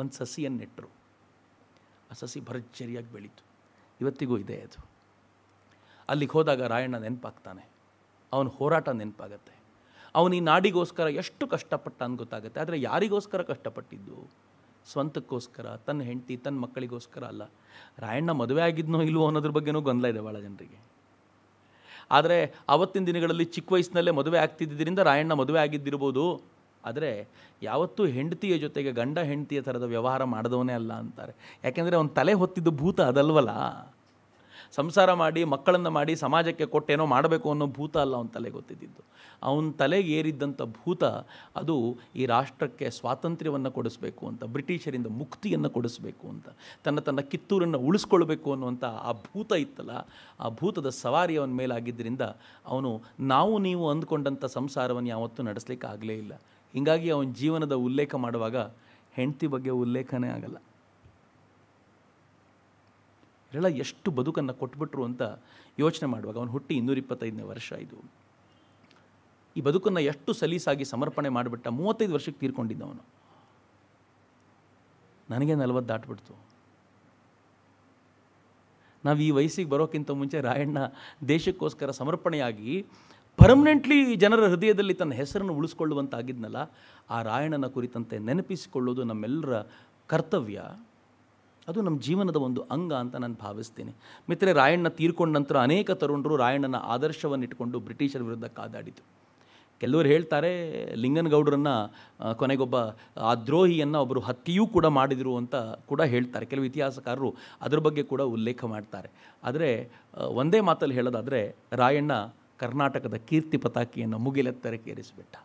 ಒಂದು ಸಸಿಯನ್ನು ನೆಟ್ಟರು ಆ ಸಸಿ ಭರ್ಜರಿಯಾಗಿ ಬೆಳೀತು ಇವತ್ತಿಗೂ ಇದೆ ಅದು ಅಲ್ಲಿಗೆ ಹೋದಾಗ ರಾಯಣ್ಣ ನೆನಪಾಗ್ತಾನೆ ಅವನ ಹೋರಾಟ ನೆನಪಾಗತ್ತೆ ಅವನು ಈ ನಾಡಿಗೋಸ್ಕರ ಎಷ್ಟು ಕಷ್ಟಪಟ್ಟ ಅಂತ ಗೊತ್ತಾಗುತ್ತೆ ಆದರೆ ಯಾರಿಗೋಸ್ಕರ ಕಷ್ಟಪಟ್ಟಿದ್ದು ಸ್ವಂತಕ್ಕೋಸ್ಕರ ತನ್ನ ಹೆಂಡತಿ ತನ್ನ ಮಕ್ಕಳಿಗೋಸ್ಕರ ಅಲ್ಲ ರಾಯಣ್ಣ ಮದುವೆ ಆಗಿದ್ನೋ ಇಲ್ವೋ ಅನ್ನೋದ್ರ ಬಗ್ಗೆನೂ ಗೊಂದಲ ಇದೆ ಭಾಳ ಜನರಿಗೆ ಆದರೆ ಆವತ್ತಿನ ದಿನಗಳಲ್ಲಿ ಚಿಕ್ಕ ವಯಸ್ಸಿನಲ್ಲೇ ಮದುವೆ ಆಗ್ತಿದ್ದಿದ್ದರಿಂದ ರಾಯಣ್ಣ ಮದುವೆ ಆಗಿದ್ದಿರ್ಬೋದು ಆದರೆ ಯಾವತ್ತೂ ಹೆಂಡತಿಯ ಜೊತೆಗೆ ಗಂಡ ಹೆಂಡತಿಯ ಥರದ ವ್ಯವಹಾರ ಮಾಡಿದವನೇ ಅಲ್ಲ ಅಂತಾರೆ ಯಾಕೆಂದರೆ ಅವನ ತಲೆ ಹೊತ್ತಿದ್ದು ಭೂತ ಅದಲ್ವಲ್ಲ ಸಂಸಾರ ಮಾಡಿ ಮಕ್ಕಳನ್ನು ಮಾಡಿ ಸಮಾಜಕ್ಕೆ ಕೊಟ್ಟೇನೋ ಮಾಡಬೇಕು ಅನ್ನೋ ಭೂತ ಅಲ್ಲ ಅವನ ತಲೆ ಗೊತ್ತಿದ್ದು ಅವನ ತಲೆಗೆ ಏರಿದ್ದಂಥ ಭೂತ ಅದು ಈ ರಾಷ್ಟ್ರಕ್ಕೆ ಸ್ವಾತಂತ್ರ್ಯವನ್ನು ಕೊಡಿಸಬೇಕು ಅಂತ ಬ್ರಿಟಿಷರಿಂದ ಮುಕ್ತಿಯನ್ನು ಕೊಡಿಸಬೇಕು ಅಂತ ತನ್ನ ತನ್ನ ಕಿತ್ತೂರನ್ನು ಉಳಿಸ್ಕೊಳ್ಬೇಕು ಅನ್ನುವಂಥ ಆ ಭೂತ ಇತ್ತಲ್ಲ ಆ ಭೂತದ ಸವಾರಿ ಅವನ ಮೇಲಾಗಿದ್ದರಿಂದ ಅವನು ನಾವು ನೀವು ಅಂದ್ಕೊಂಡಂಥ ಸಂಸಾರವನ್ನು ಯಾವತ್ತೂ ನಡೆಸಲಿಕ್ಕೆ ಆಗಲೇ ಇಲ್ಲ ಹೀಗಾಗಿ ಅವನ ಜೀವನದ ಉಲ್ಲೇಖ ಮಾಡುವಾಗ ಹೆಂಡತಿ ಬಗ್ಗೆ ಉಲ್ಲೇಖನೇ ಆಗಲ್ಲ ಹೇಳ ಎಷ್ಟು ಬದುಕನ್ನು ಕೊಟ್ಬಿಟ್ರು ಅಂತ ಯೋಚನೆ ಮಾಡುವಾಗ ಅವನು ಹುಟ್ಟಿ ಇನ್ನೂರಿಪ್ಪತ್ತೈದನೇ ವರ್ಷ ಇದು ಈ ಬದುಕನ್ನು ಎಷ್ಟು ಸಲೀಸಾಗಿ ಸಮರ್ಪಣೆ ಮಾಡಿಬಿಟ್ಟ ಮೂವತ್ತೈದು ವರ್ಷಕ್ಕೆ ತೀರ್ಕೊಂಡಿದ್ದ ಅವನು ನನಗೆ ನಲವತ್ತು ದಾಟ್ಬಿಡ್ತು ನಾವು ಈ ವಯಸ್ಸಿಗೆ ಬರೋಕ್ಕಿಂತ ಮುಂಚೆ ರಾಯಣ್ಣ ದೇಶಕ್ಕೋಸ್ಕರ ಸಮರ್ಪಣೆಯಾಗಿ ಪರ್ಮನೆಂಟ್ಲಿ ಜನರ ಹೃದಯದಲ್ಲಿ ತನ್ನ ಹೆಸರನ್ನು ಉಳಿಸ್ಕೊಳ್ಳುವಂತಾಗಿದ್ನಲ್ಲ ಆ ರಾಯಣ್ಣನ ಕುರಿತಂತೆ ನೆನಪಿಸಿಕೊಳ್ಳೋದು ನಮ್ಮೆಲ್ಲರ ಕರ್ತವ್ಯ ಅದು ನಮ್ಮ ಜೀವನದ ಒಂದು ಅಂಗ ಅಂತ ನಾನು ಭಾವಿಸ್ತೀನಿ ಮಿತ್ರೆ ರಾಯಣ್ಣ ತೀರ್ಕೊಂಡ ನಂತರ ಅನೇಕ ತರುಣರು ರಾಯಣ್ಣನ ಇಟ್ಟುಕೊಂಡು ಬ್ರಿಟಿಷರ ವಿರುದ್ಧ ಕಾದಾಡಿತು ಕೆಲವರು ಹೇಳ್ತಾರೆ ಲಿಂಗನಗೌಡರನ್ನು ಕೊನೆಗೊಬ್ಬ ಆ ದ್ರೋಹಿಯನ್ನು ಒಬ್ಬರು ಹತ್ಯೆಯೂ ಕೂಡ ಮಾಡಿದರು ಅಂತ ಕೂಡ ಹೇಳ್ತಾರೆ ಕೆಲವು ಇತಿಹಾಸಕಾರರು ಅದರ ಬಗ್ಗೆ ಕೂಡ ಉಲ್ಲೇಖ ಮಾಡ್ತಾರೆ ಆದರೆ ಒಂದೇ ಮಾತಲ್ಲಿ ಹೇಳೋದಾದರೆ ರಾಯಣ್ಣ ಕರ್ನಾಟಕದ ಕೀರ್ತಿ ಪತಾಕಿಯನ್ನು ಏರಿಸಿಬಿಟ್ಟ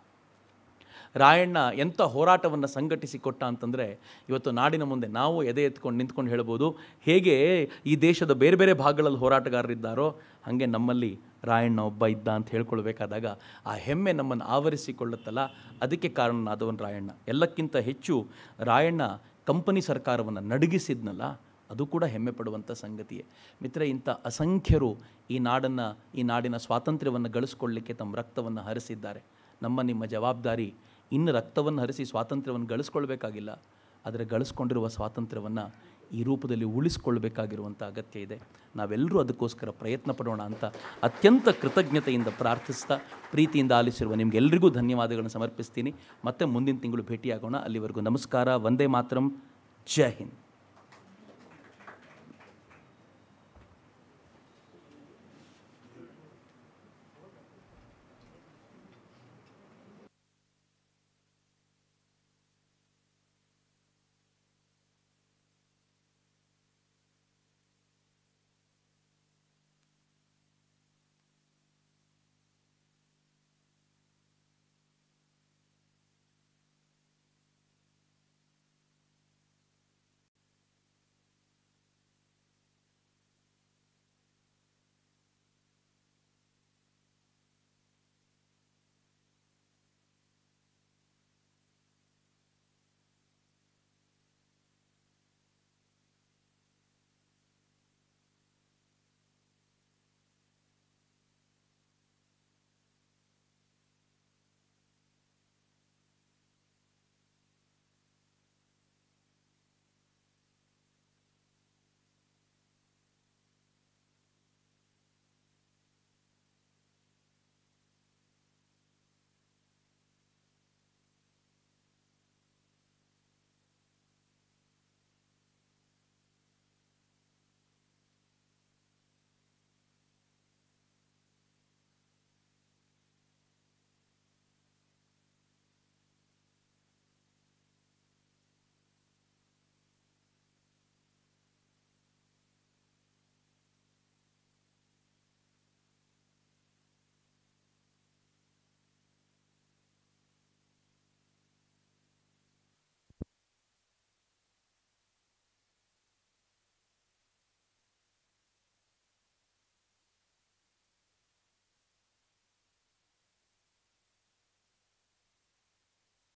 ರಾಯಣ್ಣ ಎಂಥ ಹೋರಾಟವನ್ನು ಸಂಘಟಿಸಿಕೊಟ್ಟ ಅಂತಂದರೆ ಇವತ್ತು ನಾಡಿನ ಮುಂದೆ ನಾವು ಎದೆ ಎತ್ಕೊಂಡು ನಿಂತ್ಕೊಂಡು ಹೇಳ್ಬೋದು ಹೇಗೆ ಈ ದೇಶದ ಬೇರೆ ಬೇರೆ ಭಾಗಗಳಲ್ಲಿ ಹೋರಾಟಗಾರರಿದ್ದಾರೋ ಹಾಗೆ ನಮ್ಮಲ್ಲಿ ರಾಯಣ್ಣ ಒಬ್ಬ ಇದ್ದ ಅಂತ ಹೇಳ್ಕೊಳ್ಬೇಕಾದಾಗ ಆ ಹೆಮ್ಮೆ ನಮ್ಮನ್ನು ಆವರಿಸಿಕೊಳ್ಳುತ್ತಲ್ಲ ಅದಕ್ಕೆ ಕಾರಣನಾದವನು ರಾಯಣ್ಣ ಎಲ್ಲಕ್ಕಿಂತ ಹೆಚ್ಚು ರಾಯಣ್ಣ ಕಂಪನಿ ಸರ್ಕಾರವನ್ನು ನಡುಗಿಸಿದ್ನಲ್ಲ ಅದು ಕೂಡ ಹೆಮ್ಮೆ ಪಡುವಂಥ ಸಂಗತಿಯೇ ಮಿತ್ರ ಇಂಥ ಅಸಂಖ್ಯರು ಈ ನಾಡನ್ನು ಈ ನಾಡಿನ ಸ್ವಾತಂತ್ರ್ಯವನ್ನು ಗಳಿಸ್ಕೊಳ್ಳಿಕ್ಕೆ ತಮ್ಮ ರಕ್ತವನ್ನು ಹರಿಸಿದ್ದಾರೆ ನಮ್ಮ ನಿಮ್ಮ ಜವಾಬ್ದಾರಿ ಇನ್ನು ರಕ್ತವನ್ನು ಹರಿಸಿ ಸ್ವಾತಂತ್ರ್ಯವನ್ನು ಗಳಿಸ್ಕೊಳ್ಬೇಕಾಗಿಲ್ಲ ಆದರೆ ಗಳಿಸ್ಕೊಂಡಿರುವ ಸ್ವಾತಂತ್ರ್ಯವನ್ನು ಈ ರೂಪದಲ್ಲಿ ಉಳಿಸ್ಕೊಳ್ಬೇಕಾಗಿರುವಂಥ ಅಗತ್ಯ ಇದೆ ನಾವೆಲ್ಲರೂ ಅದಕ್ಕೋಸ್ಕರ ಪ್ರಯತ್ನ ಪಡೋಣ ಅಂತ ಅತ್ಯಂತ ಕೃತಜ್ಞತೆಯಿಂದ ಪ್ರಾರ್ಥಿಸ್ತಾ ಪ್ರೀತಿಯಿಂದ ಆಲಿಸಿರುವ ನಿಮಗೆಲ್ಲರಿಗೂ ಧನ್ಯವಾದಗಳನ್ನು ಸಮರ್ಪಿಸ್ತೀನಿ ಮತ್ತೆ ಮುಂದಿನ ತಿಂಗಳು ಭೇಟಿಯಾಗೋಣ ಅಲ್ಲಿವರೆಗೂ ನಮಸ್ಕಾರ ವಂದೇ ಮಾತರಂ ಜೈ ಹಿಂದ್